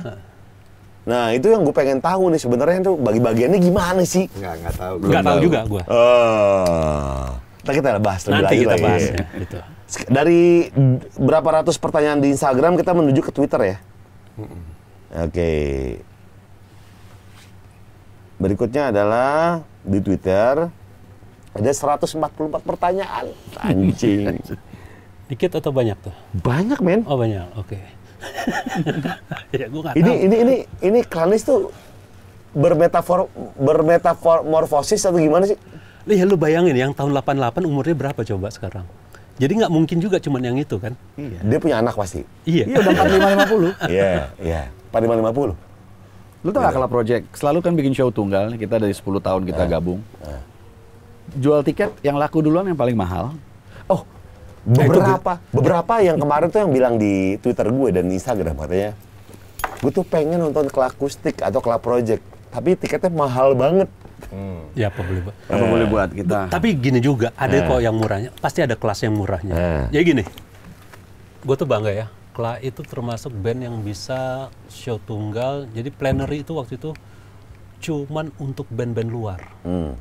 Nah itu yang gue pengen tahu nih sebenarnya tuh bagi-bagiannya gimana sih? Nggak nggak tahu. Nggak tahu juga gue. Uh, kita kita bahas Nanti lagi kita lagi. Bahas, ya, gitu. Dari berapa ratus pertanyaan di Instagram kita menuju ke Twitter ya. Oke. Okay. Berikutnya adalah di Twitter ada 144 pertanyaan. Anjing. Dikit atau banyak tuh? Banyak, men. Oh, banyak. Oke. Okay. ya, gua ini, tahu. ini ini ini Klanis tuh bermetafor bermetamorfosis atau gimana sih? Lihat lu bayangin yang tahun 88 umurnya berapa coba sekarang? Jadi nggak mungkin juga cuman yang itu kan. Iya. Dia punya anak pasti. Iya. Iya udah 4550. Iya, iya. 4550. Lu tau gak iya. kalau project, selalu kan bikin show tunggal, kita dari 10 tahun kita eh. gabung. Eh. Jual tiket yang laku duluan yang paling mahal. Oh, beberapa beberapa yang kemarin tuh yang bilang di Twitter gue dan Instagram katanya, gue tuh pengen nonton Kelakustik atau Kelak Project, tapi tiketnya mahal banget. Hmm. Ya apa boleh buat. Apa eh. boleh buat kita. Tapi gini juga, ada eh. kok yang murahnya. Pasti ada kelas yang murahnya. Eh. Jadi gini, gue tuh bangga ya. Kla itu termasuk band yang bisa show tunggal. Jadi plenary itu waktu itu cuman untuk band-band luar. Hmm.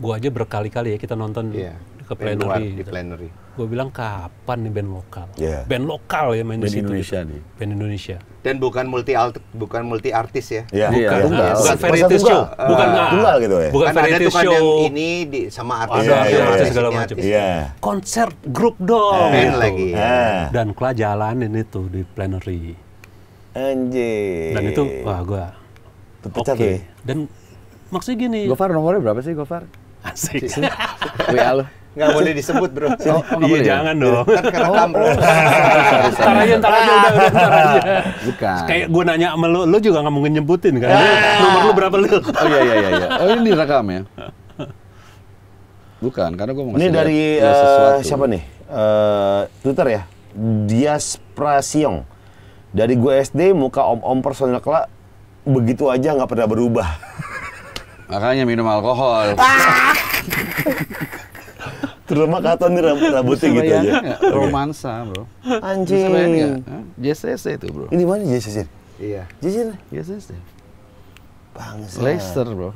Gue aja berkali-kali ya kita nonton yeah. ke plenary. Di plenary. gitu. plenary gue bilang kapan nih band lokal yeah. band lokal ya main band di situ gitu. Indonesia gitu. nih band Indonesia dan bukan multi alt bukan multi artis ya yeah. bukan yeah. Iya. Iya. Tunggal. bukan variety show uh, bukan uh, tunggal gitu ya bukan kan variety kan show yang ini di, sama artis oh, yeah, yeah, yeah, yeah. segala macam yeah. konser grup dong yeah. gitu. lagi yeah. dan kelah jalanin itu di plenary anjir dan itu wah gue oke okay. Ya? dan maksudnya gini Gofar nomornya berapa sih Gofar Asik. WA iya. lo. Nggak boleh disebut bro. Oh, oh, iya ya? jangan dong. Kan kerekam oh. bro. Entar aja, entar aja, udah, udah, entar aja. Ah, bukan. Kayak gue nanya sama lu, lu juga nggak mungkin nyebutin kan? Ah. Nomor lu berapa lu? Oh iya, iya, iya. iya. Oh ini direkam ya? Bukan, karena gue mau Ini dari uh, siapa nih? Uh, Twitter ya? Dias Prasiong. Dari gue SD, muka om-om personal kelak begitu aja nggak pernah berubah. Makanya minum alkohol. Ah! Terutama Katon nih rambut rambutnya gitu ya, aja. Romansa, bro. Anjing. JCC itu, bro. Ini mana JCC? Iya. JCC? JCC. Bangsa. Leicester, bro.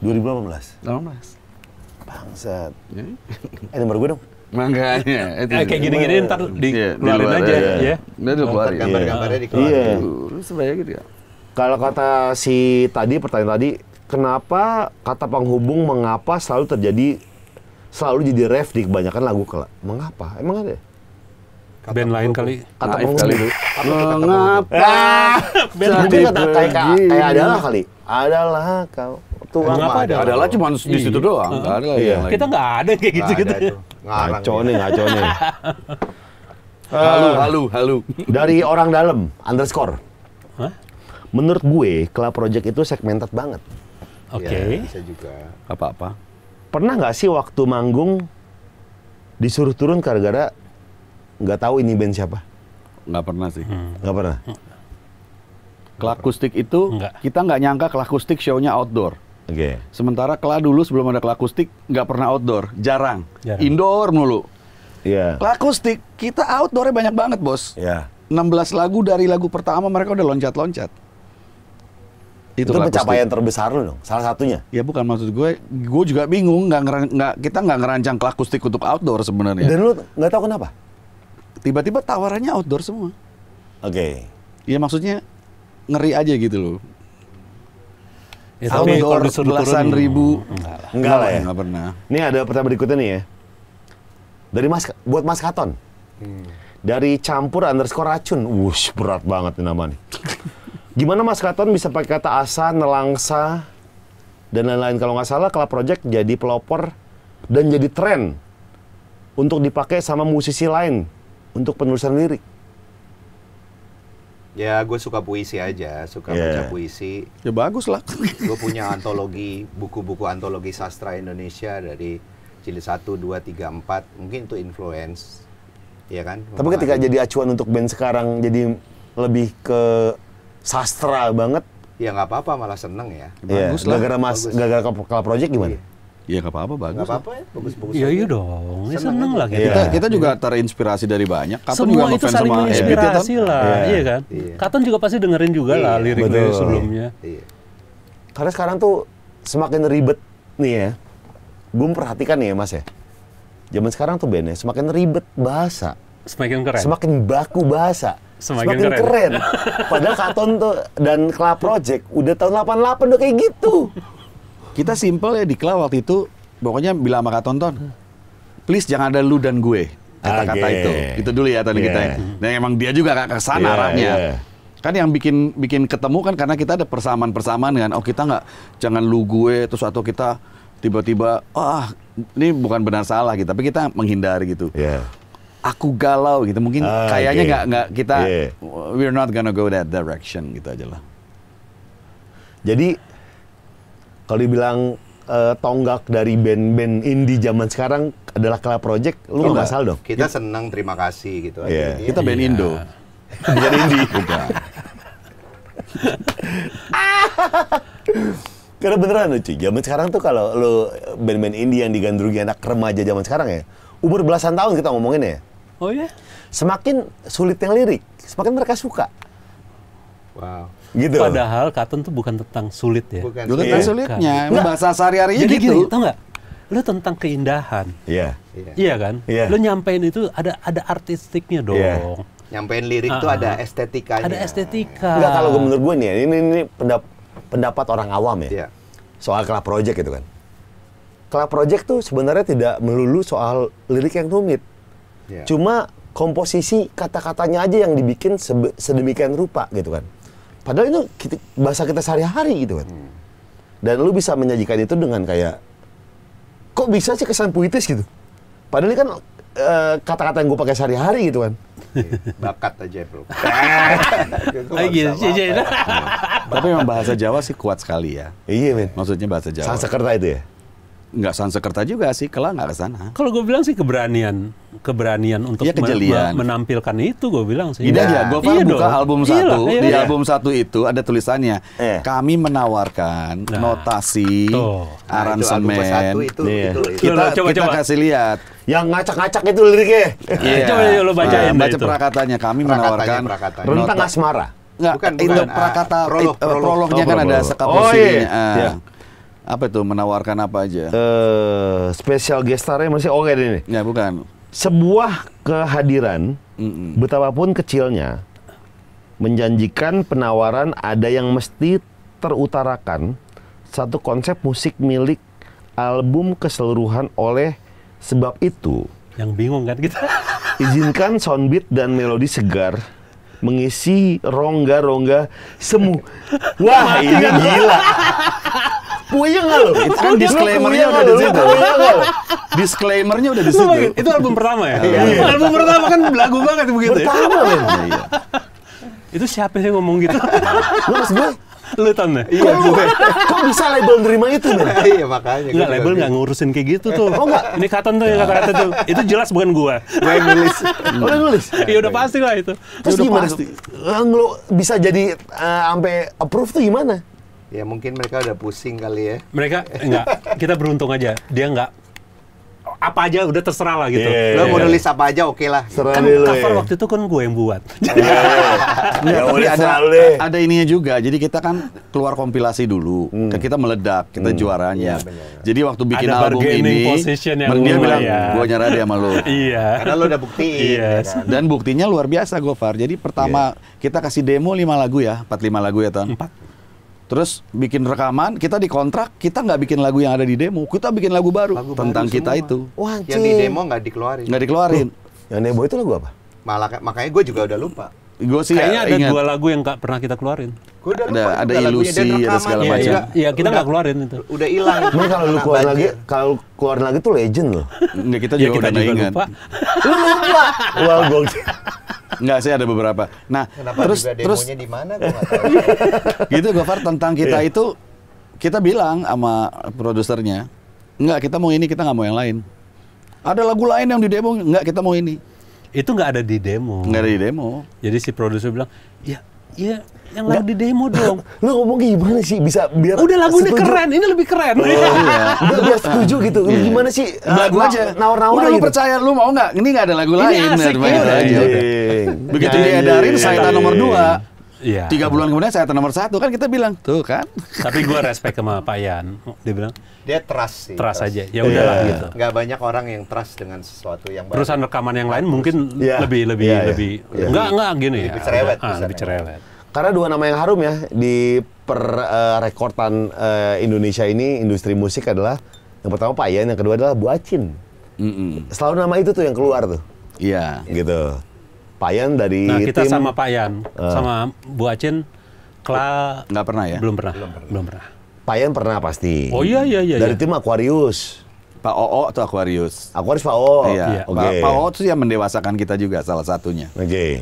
2018? 2018. Bangsat. Ya. eh, nomor gue dong. Makanya. Itu eh, kayak gini-gini ntar dikeluarin iya, keluarin aja. Iya. Ya. Udah dikeluarin. Gambar-gambarnya dikeluarin. Iya. iya. sebaya sebanyak gitu ya? Kalau kata si tadi, pertanyaan tadi, kenapa kata penghubung mengapa selalu terjadi selalu jadi ref di kebanyakan lagu kelak. Mengapa? Emang ada? Ya? Kata band lain kali. Kata Naif kali dulu. Mengapa? band lain kata kayak kayak adalah kali. Adalah kau. Tuh apa ada? Adalah cuma di iya. situ doang. Enggak ada iya. Kita enggak ada kayak gitu-gitu. Ya. Ngaco nih, ngaco nih. Eh, halu, halu, halu. Dari orang dalam underscore. Menurut gue, Club Project itu segmented banget. Oke. Okay. Ya, bisa juga. Apa-apa pernah nggak sih waktu manggung disuruh turun gara-gara nggak tahu ini band siapa? Nggak pernah sih. Hmm. Nggak hmm. pernah. Kelakustik itu Enggak. kita nggak nyangka klakustik show-nya outdoor. Oke. Okay. Sementara kela dulu sebelum ada klakustik nggak pernah outdoor, jarang. jarang. Indoor mulu. Iya. Yeah. Klakustik kita outdoornya banyak banget, Bos. Iya. Yeah. 16 lagu dari lagu pertama mereka udah loncat-loncat itu, itu pencapaian terbesar loh dong salah satunya ya bukan maksud gue gue juga bingung nggak nggak kita nggak ngerancang klakustik untuk outdoor sebenarnya dan lu nggak tahu kenapa tiba-tiba tawarannya outdoor semua oke okay. ya maksudnya ngeri aja gitu loh Ya, tapi kalau belasan hmm. ribu enggak lah. Enggak lah ya. pernah. Ini ada pertanyaan berikutnya nih ya. Dari Mas buat Mas Katon. Hmm. Dari campur underscore racun. Wush, berat banget nih nama nih. Gimana Mas Katon bisa pakai kata asa, nelangsa, dan lain-lain. Kalau nggak salah, Club Project jadi pelopor dan jadi tren untuk dipakai sama musisi lain untuk penulisan lirik. Ya, gue suka puisi aja, suka yeah. baca puisi. Ya bagus lah. gue punya antologi, buku-buku antologi sastra Indonesia dari jilid 1, 2, 3, 4. Mungkin itu influence, ya kan? Tapi ketika jadi acuan untuk band sekarang, jadi lebih ke sastra banget ya nggak apa-apa malah seneng ya iya, bagus yeah. lah gara-gara mas gara-gara kapal project gimana yeah. Iya nggak apa-apa bagus. Nggak apa-apa ya bagus-bagus. Iya iya dong, ya, seneng, seneng lah kita. Gitu. Iya. Kita, kita juga terinspirasi dari banyak. Katon Semua juga itu saling sama menginspirasi ya. lah, iya, iya kan. Iya. Katon juga pasti dengerin juga iya. lah liriknya Betul. sebelumnya. Iya. Karena sekarang tuh semakin ribet nih ya. Gue perhatikan nih ya mas ya. Zaman sekarang tuh bandnya semakin ribet bahasa. Semakin keren. Semakin baku bahasa semakin, semakin keren. keren. Padahal Katon tuh dan Kla Project udah tahun 88 udah kayak gitu. Kita simpel ya di Kla waktu itu pokoknya bila sama Katon ton, please jangan ada lu dan gue kata-kata okay. Ah, itu. Itu dulu ya tadi ya. yeah. kita. Dan emang dia juga gak kesana yeah, arahnya. Yeah. Kan yang bikin bikin ketemu kan karena kita ada persamaan-persamaan kan. Oh kita nggak jangan lu gue terus atau kita tiba-tiba ah ini bukan benar salah gitu tapi kita menghindari gitu yeah aku galau gitu. Mungkin ah, kayaknya nggak okay. nggak kita yeah. we're not gonna go that direction gitu aja lah. Jadi kalau dibilang uh, tonggak dari band-band indie zaman sekarang adalah Kala Project, lu nggak salah dong. Kita iya. senang terima kasih gitu. Yeah. aja, iya. Kita band iya. Indo, bukan indie. Bukan. Karena beneran lucu, zaman sekarang tuh kalau lo eh, band-band indie yang digandrungi anak remaja zaman sekarang ya, umur belasan tahun kita ngomongin ya Oh ya? semakin Semakin sulitnya lirik, semakin mereka suka. Wow. Gitu. Padahal katun tuh bukan tentang sulit ya. Bukan, bukan tentang sulitnya, bukan. Iya, nah, bahasa sehari hari Jadi gitu. Gini, tau nggak? Lu tentang keindahan. Iya. Yeah. Iya kan? Yeah. Lu nyampein itu ada ada artistiknya iya. dong. Yeah. Nyampein lirik uh-huh. ada estetikanya. Ada estetika. Enggak kalau gue menurut gue nih, ya, ini ini pendap, pendapat orang awam ya. Yeah. Soal Club Project itu kan. Club Project tuh sebenarnya tidak melulu soal lirik yang rumit. Yeah. Cuma komposisi kata-katanya aja yang dibikin sedemikian rupa gitu kan. Padahal itu kita, bahasa kita sehari-hari gitu kan. Hmm. Dan lu bisa menyajikan itu dengan kayak kok bisa sih kesan puitis gitu. Padahal ini kan kata eh, kata-kata yang gue pakai sehari-hari gitu kan. Iya, bakat aja bro. gitu Tapi memang bahasa Jawa sih kuat sekali ya. Iya men. Maksudnya bahasa Jawa. Sansekerta itu ya? nggak sansekerta juga sih kelang nggak ke sana kalau gue bilang sih keberanian keberanian untuk ya, kejelian. menampilkan itu gue bilang sih tidak ya, ya. gue iya, iya, iya buka dong. album iya satu iyalah, di iya. album satu itu ada tulisannya eh. kami menawarkan nah, notasi tuh. aransemen nah, itu, itu, yeah. itu, itu. kita, coba, kita coba. kasih lihat yang ngacak-ngacak itu liriknya eh. iya. coba lo bacain nah, baca itu. perakatannya kami menawarkan rentang asmara Enggak, bukan, bukan, itu prakata ah, prolog, eh, prolog, prolognya oh, kan prolog. ada sekap oh, iya. Ah. Apa itu menawarkan apa aja? Eh, spesial gestarnya masih oh, oke okay ini. Ya bukan. Sebuah kehadiran, mm -mm. betapapun kecilnya, menjanjikan penawaran ada yang mesti terutarakan satu konsep musik milik album keseluruhan oleh sebab itu yang bingung kan kita izinkan soundbeat dan melodi segar mengisi rongga-rongga semu wah ini gila Puyeng nggak lo? Itu kan disclaimernya udah di situ. Disclaimernya udah di situ. Itu album pertama ya? Iya. Album pertama kan lagu banget begitu. Ya? Pertama loh. Iya. Itu siapa sih ngomong gitu? Lu harus gue lu tau ya? nggak? Iya, iya gue kok bisa label nerima itu nih iya makanya nggak label gak gitu. ngurusin kayak gitu tuh oh nggak ini katon tuh yang kata-kata tuh itu jelas bukan gue gue yang nulis lo oh, yang nulis iya udah pasti lah itu terus gimana pasti. bisa jadi eh, sampai approve tuh gimana Ya mungkin mereka udah pusing kali ya. Mereka enggak, kita beruntung aja. Dia enggak apa aja udah terserah lah gitu. Yeah, lo iya, mau iya. nulis apa aja oke okay lah. Serah kan cover yeah. waktu itu kan gue yang buat. Jadi yeah. ya, tapi ada, iya. ada ininya juga. Jadi kita kan keluar kompilasi dulu. Hmm. Kita meledak, kita hmm. juaranya. Yeah, Jadi waktu bikin ada album ini, yang dia bilang ya. gue nyerah dia sama lo. iya. Karena lo udah buktiin. Yes. Ya kan? Dan buktinya luar biasa Gofar. Jadi pertama yeah. kita kasih demo 5 lagu ya, lima lagu ya Ton. 4 terus bikin rekaman, kita dikontrak, kita nggak bikin lagu yang ada di demo, kita bikin lagu baru lagu tentang baru kita itu. Wah, yang di demo nggak dikeluarin. Nggak dikeluarin. Loh, yang demo itu lagu apa? Malah makanya gue juga udah lupa. Gue sih kayaknya ya ada ingat. dua lagu yang nggak pernah kita keluarin. Gua udah ada, ada ilusi ada segala macam. Iya, ya, kita nggak keluarin itu. Udah hilang. Nah, kalau lu keluar lagi, ya. kalau keluar lagi tuh legend loh. Nggak kita ya, juga ya, kita udah juga ingat. Lupa. lu lupa. Wah, gue. Enggak, sih ada beberapa. Nah, Kenapa terus juga terus di mana Gitu Gofar tentang kita yeah. itu kita bilang sama produsernya, enggak kita mau ini, kita nggak mau yang lain. Ada lagu lain yang di demo, enggak kita mau ini. Itu enggak ada di demo. Enggak ada di demo. Jadi si produser bilang, ya Ya, yang lagu di demo dong. Lu ngomong gimana sih bisa biar Udah lagunya udah keren, ini lebih keren. Oh, iya. Udah biar setuju gitu. Lu iya. gimana sih? Eh, lagu aja nawar-nawar Udah gitu. percaya lu mau nggak? Ini nggak ada lagu ini lain. Asik, ya. Lagi. Iya. Begitu dia diedarin saya nomor dua. Iya. iya. Tiga bulan kemudian saya nomor satu kan kita bilang tuh kan. Tapi gue respect sama Pak Yan. Dia bilang dia trust sih. Trust, trust. aja. Ya udahlah yeah. gitu. Gak banyak orang yang trust dengan sesuatu yang. Perusahaan rekaman yang lain mungkin lebih lebih lebih yeah. enggak enggak gini. Lebih cerewet. Ya. Ah, lebih cerewet. Karena dua nama yang harum ya di per uh, uh, Indonesia ini industri musik adalah yang pertama Pak Ian, yang kedua adalah Bu Acin. Mm -mm. Selalu nama itu tuh yang keluar tuh. Iya. Yeah. Gitu. Pak Ian dari Nah, kita tim, sama Pak Ian, uh, sama Bu Acin Kla nggak pernah ya? Belum pernah. Belum pernah. Belum pernah. Pak Ian pernah pasti. Oh iya iya iya. Dari iya. tim Aquarius. Pak Oo atau Aquarius? Aquarius Pak Oo. Iya. iya. Okay. Pak, Pak Oo itu yang mendewasakan kita juga salah satunya. Oke. Okay.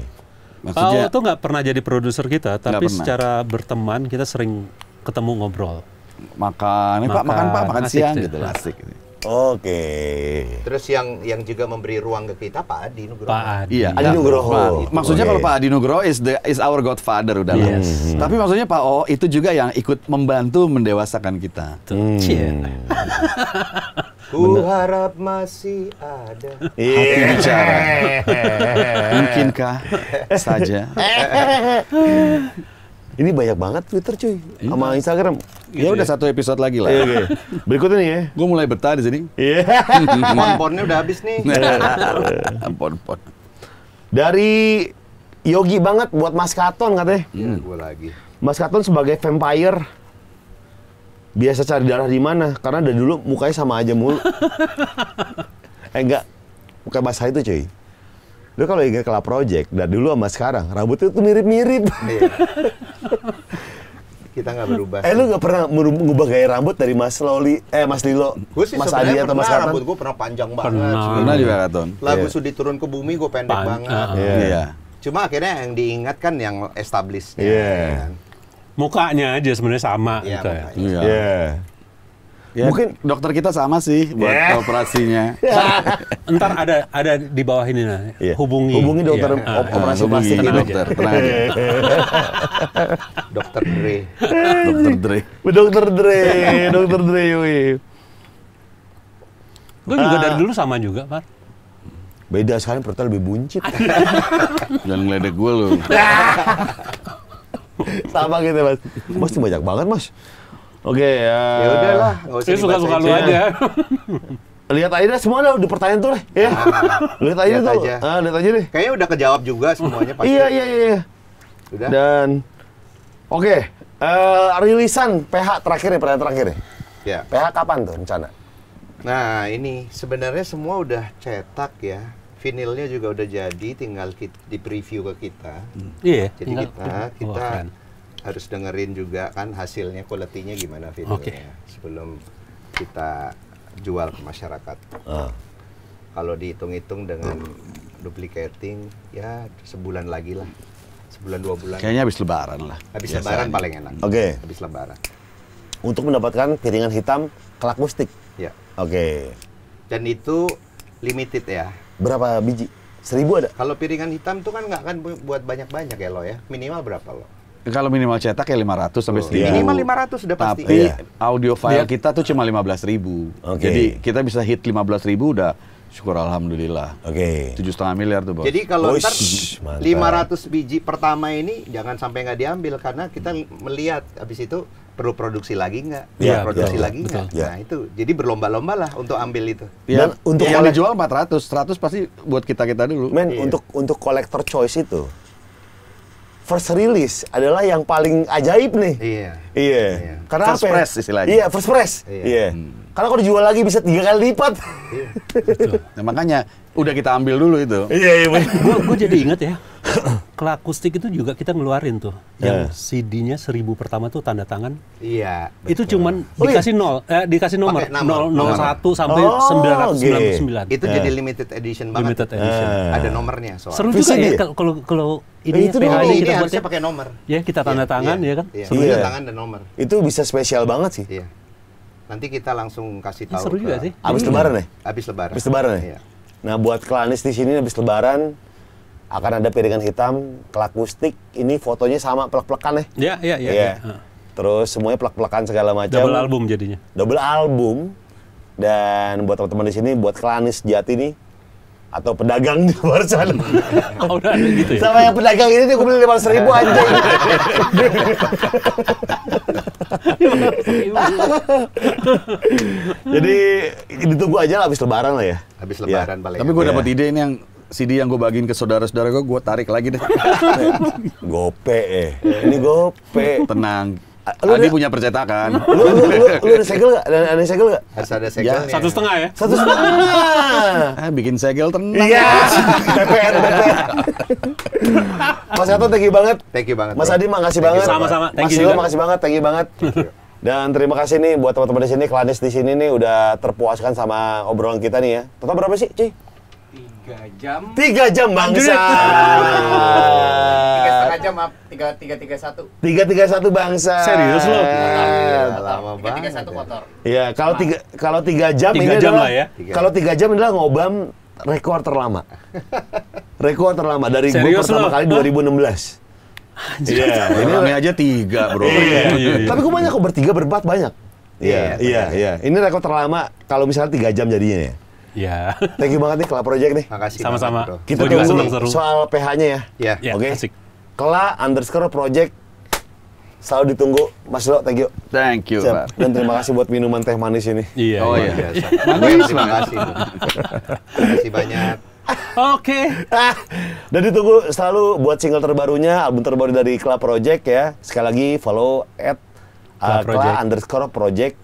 Maksudnya, Pak Oto nggak pernah jadi produser kita, tapi secara berteman kita sering ketemu ngobrol. Makan, makan Pak, makan Pak, makan siang gitu, asik. ini. Gitu. Oke. Okay. Terus yang yang juga memberi ruang ke kita Pak Adi Nugroho. Pak Adi. Iya. Adi iya, Nugroho. Pak, maksudnya okay. kalau Pak Adi Nugroho is the is our godfather udah yes. Hmm. Tapi maksudnya Pak O itu juga yang ikut membantu mendewasakan kita. Hmm. Ku harap masih ada yeah. hati bicara. Mungkinkah saja? Ini banyak banget Twitter cuy, iya. sama Instagram. Gitu ya udah ya. satu episode lagi lah. Okay. Iya, Berikutnya nih ya. Gue mulai betah di sini. Iya. Ponponnya udah habis nih. Ponpon. Dari Yogi banget buat Mas Katon katanya. Iya, hmm. gue lagi. Mas Katon sebagai vampire biasa cari darah di mana? Karena dari dulu mukanya sama aja mulu. eh enggak, muka basah itu cuy. Lu kalau ingat Kala Project, dari dulu sama sekarang, rambutnya tuh mirip-mirip. Iya. Kita nggak berubah. Eh, lu nggak pernah mengubah gaya rambut dari Mas Loli, eh Mas Lilo, Mas Adi atau Mas karan rambut gue pernah panjang banget. Pernah, juga, Katon. Lagu yeah. Sudi Turun ke Bumi gue pendek banget. Ah, ah. Iya. iya. Cuma akhirnya yang diingat iya. ya kan yang established. Mukanya aja sebenarnya sama. Iya, gitu ya. Ya, Mungkin dokter kita sama sih buat yeah. operasinya. nah, ntar ada ada di bawah ini nah. Yeah. Hubungi. Hubungi dokter yeah. op ah, operasi uh, plastik ini dokter. Tenang aja. dokter Dre. dokter Dre. dokter Dre. dokter Dre. Yui. Gue juga uh, dari dulu sama juga, Pak. Beda sekali perutnya lebih buncit. Jangan ngeledek gue loh. sama gitu, Mas. Mas, banyak banget, Mas. Oke, okay, ya. ya udahlah, enggak usah suka-suka lu aja. Iya. lihat aja deh semua udah pertanyaan tuh deh. Ya. lihat aja lihat tuh. Aja. Ah, lihat aja deh. Kayaknya udah kejawab juga semuanya pasti. iya, iya, iya. iya. Udah. Dan oke, okay, uh, eh, rilisan PH terakhir ya, pertanyaan terakhir ya. Ya. PH kapan tuh rencana? Nah, ini sebenarnya semua udah cetak ya. Vinilnya juga udah jadi, tinggal di preview ke kita. Iya. Hmm. Yeah, jadi kita kita, kita harus dengerin juga kan hasilnya kualitinya gimana videonya okay. sebelum kita jual ke masyarakat. Uh. Kalau dihitung-hitung dengan duplicating ya sebulan lagi lah. Sebulan dua bulan. Kayaknya habis lebaran lah. Habis Biasanya. lebaran paling enak. Oke. Okay. Habis lebaran. Untuk mendapatkan piringan hitam kelak mustik. Ya. Oke. Okay. Dan itu limited ya. Berapa biji? Seribu ada? Kalau piringan hitam tuh kan nggak akan buat banyak-banyak ya lo ya. Minimal berapa lo? Kalau minimal cetak ya 500 sampai oh. seribu. Yeah. Minimal 500 sudah pasti. Tapi iya. yeah. audio file yeah. kita tuh cuma 15 ribu. Okay. Jadi kita bisa hit 15 ribu udah syukur alhamdulillah. Oke. Tujuh setengah miliar tuh bos. Jadi kalau lima ntar 500 biji pertama ini jangan sampai nggak diambil karena kita melihat habis itu perlu produksi lagi nggak? Iya, perlu yeah, produksi yeah, lagi nggak? Yeah. Nah itu, jadi berlomba-lomba lah untuk ambil itu. Ya, Dan untuk yang dijual 400, 100 pasti buat kita kita dulu. Men, yeah. untuk untuk kolektor choice itu first release adalah yang paling ajaib nih. Iya. Iya. iya. Karena first apa? Ya? press istilahnya. Iya, first press. Iya. iya. Hmm. Karena kalau dijual lagi bisa tiga kali lipat. Iya. Betul. Nah, makanya udah kita ambil dulu itu. Iya, iya. Eh, gua, gua jadi inget ya. Kelakustik itu juga kita ngeluarin tuh. Iya. Yang yeah. CD-nya seribu pertama tuh tanda tangan. Iya. Betul. Itu cuman oh, iya? dikasih nol, eh, dikasih nomor nol nol satu oh, sampai iya. sembilan ratus sembilan puluh sembilan. Itu yeah. jadi limited edition banget. Limited edition. Yeah. Ada nomornya soalnya. Seru juga ya kalau kalau ini itu PHD ini, kita ini buatnya pakai nomor. Ya, kita tanda yeah, tangan yeah, ya kan. Yeah. Tanda iya, tangan dan nomor. Itu bisa spesial banget sih. Iya. Nanti kita langsung kasih tahu. Seru ke, juga sih. Habis iya. lebaran ya? Habis lebaran. Habis lebaran ya? Iya. Nah, buat klanis di sini habis lebaran akan ada piringan hitam, kelakustik, ini fotonya sama plek-plekan ya. Iya, iya, iya, iya. Terus semuanya plek-plekan segala macam. Double album jadinya. Double album. Dan buat teman-teman di sini buat klanis jati nih atau pedagang di luar sana. Oh, gitu ya? Sama yang pedagang ini gue beli lima ratus ribu iya. anjing. Jadi ditunggu aja lah habis lebaran lah ya. Habis iya. lebaran ya. paling. Tapi gue iya. dapat ide ini yang CD yang gue bagiin ke saudara-saudara gue, gue tarik lagi deh. gope eh. Ini gope. Tenang, lu Adi punya percetakan. Lu lu lu, lu ada segel nggak? Ada, ada segel nggak? Harus ada ya. segel. Ya. Satu setengah ya. Satu setengah. ah, bikin segel tenang. Iya. BPN, BPN. Mas Yato thank you banget. Thank you banget. Mas Adi makasih banget. Sama-sama. Mas Silo makasih banget. Thank you banget. Dan terima kasih nih buat teman-teman di sini, Klanis di sini nih udah terpuaskan sama obrolan kita nih ya. Total berapa sih, Cuy? tiga jam tiga jam bangsa tiga setengah jam maaf tiga tiga tiga satu tiga tiga satu bangsa serius loh? Iya, lama banget tiga satu kotor ya kalau tiga kalau tiga jam tiga ini jam adalah, lah ya kalau tiga jam adalah ngobam rekor terlama rekor terlama dari gue pertama kali 2016 Anjir, yeah, ini rame aja tiga bro. Iya, iya, iya. iya. iya. Tapi gue banyak kok bertiga berempat banyak. Iya, iya, iya. Ini rekor terlama kalau misalnya tiga jam jadinya ya. Iya. Thank you banget nih Kela Project nih. Makasih. Sama-sama. Kita juga senang seru. Soal PH-nya ya. Iya. Yeah. Oke. Okay. Kela underscore project selalu ditunggu Mas Lo, thank you. Thank you, Siap. Pak. Dan terima kasih buat minuman teh manis ini. Iya. Oh iya. Yeah. Iya, iya. iya. Manis, terima kasih. terima kasih banyak. Oke. Okay. Ah. Dan ditunggu selalu buat single terbarunya, album terbaru dari Kela Project ya. Sekali lagi follow at uh, underscore project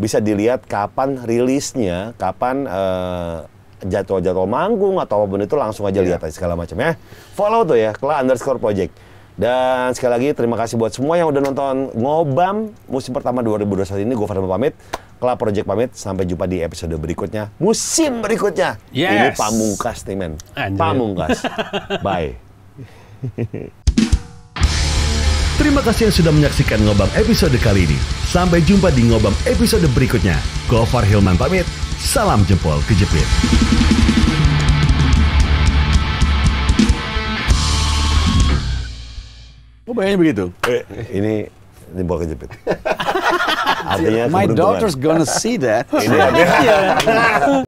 bisa dilihat kapan rilisnya, kapan jadwal eh, jadwal-jadwal manggung atau apapun itu langsung aja yeah. lihat aja segala macam ya. Follow tuh ya, kelas underscore project. Dan sekali lagi terima kasih buat semua yang udah nonton Ngobam musim pertama 2021 ini. Gue Farhan pamit, kelas Project pamit. Sampai jumpa di episode berikutnya, musim berikutnya. Yes. Ini pamungkas nih men, pamungkas. Bye. Terima kasih yang sudah menyaksikan Ngobam episode kali ini. Sampai jumpa di Ngobam episode berikutnya. Gofar Hilman pamit. Salam jempol kejepit. Oh, bayangin begitu. Eh, ini jempol kejepit. Artinya My daughter's gonna see that. Ini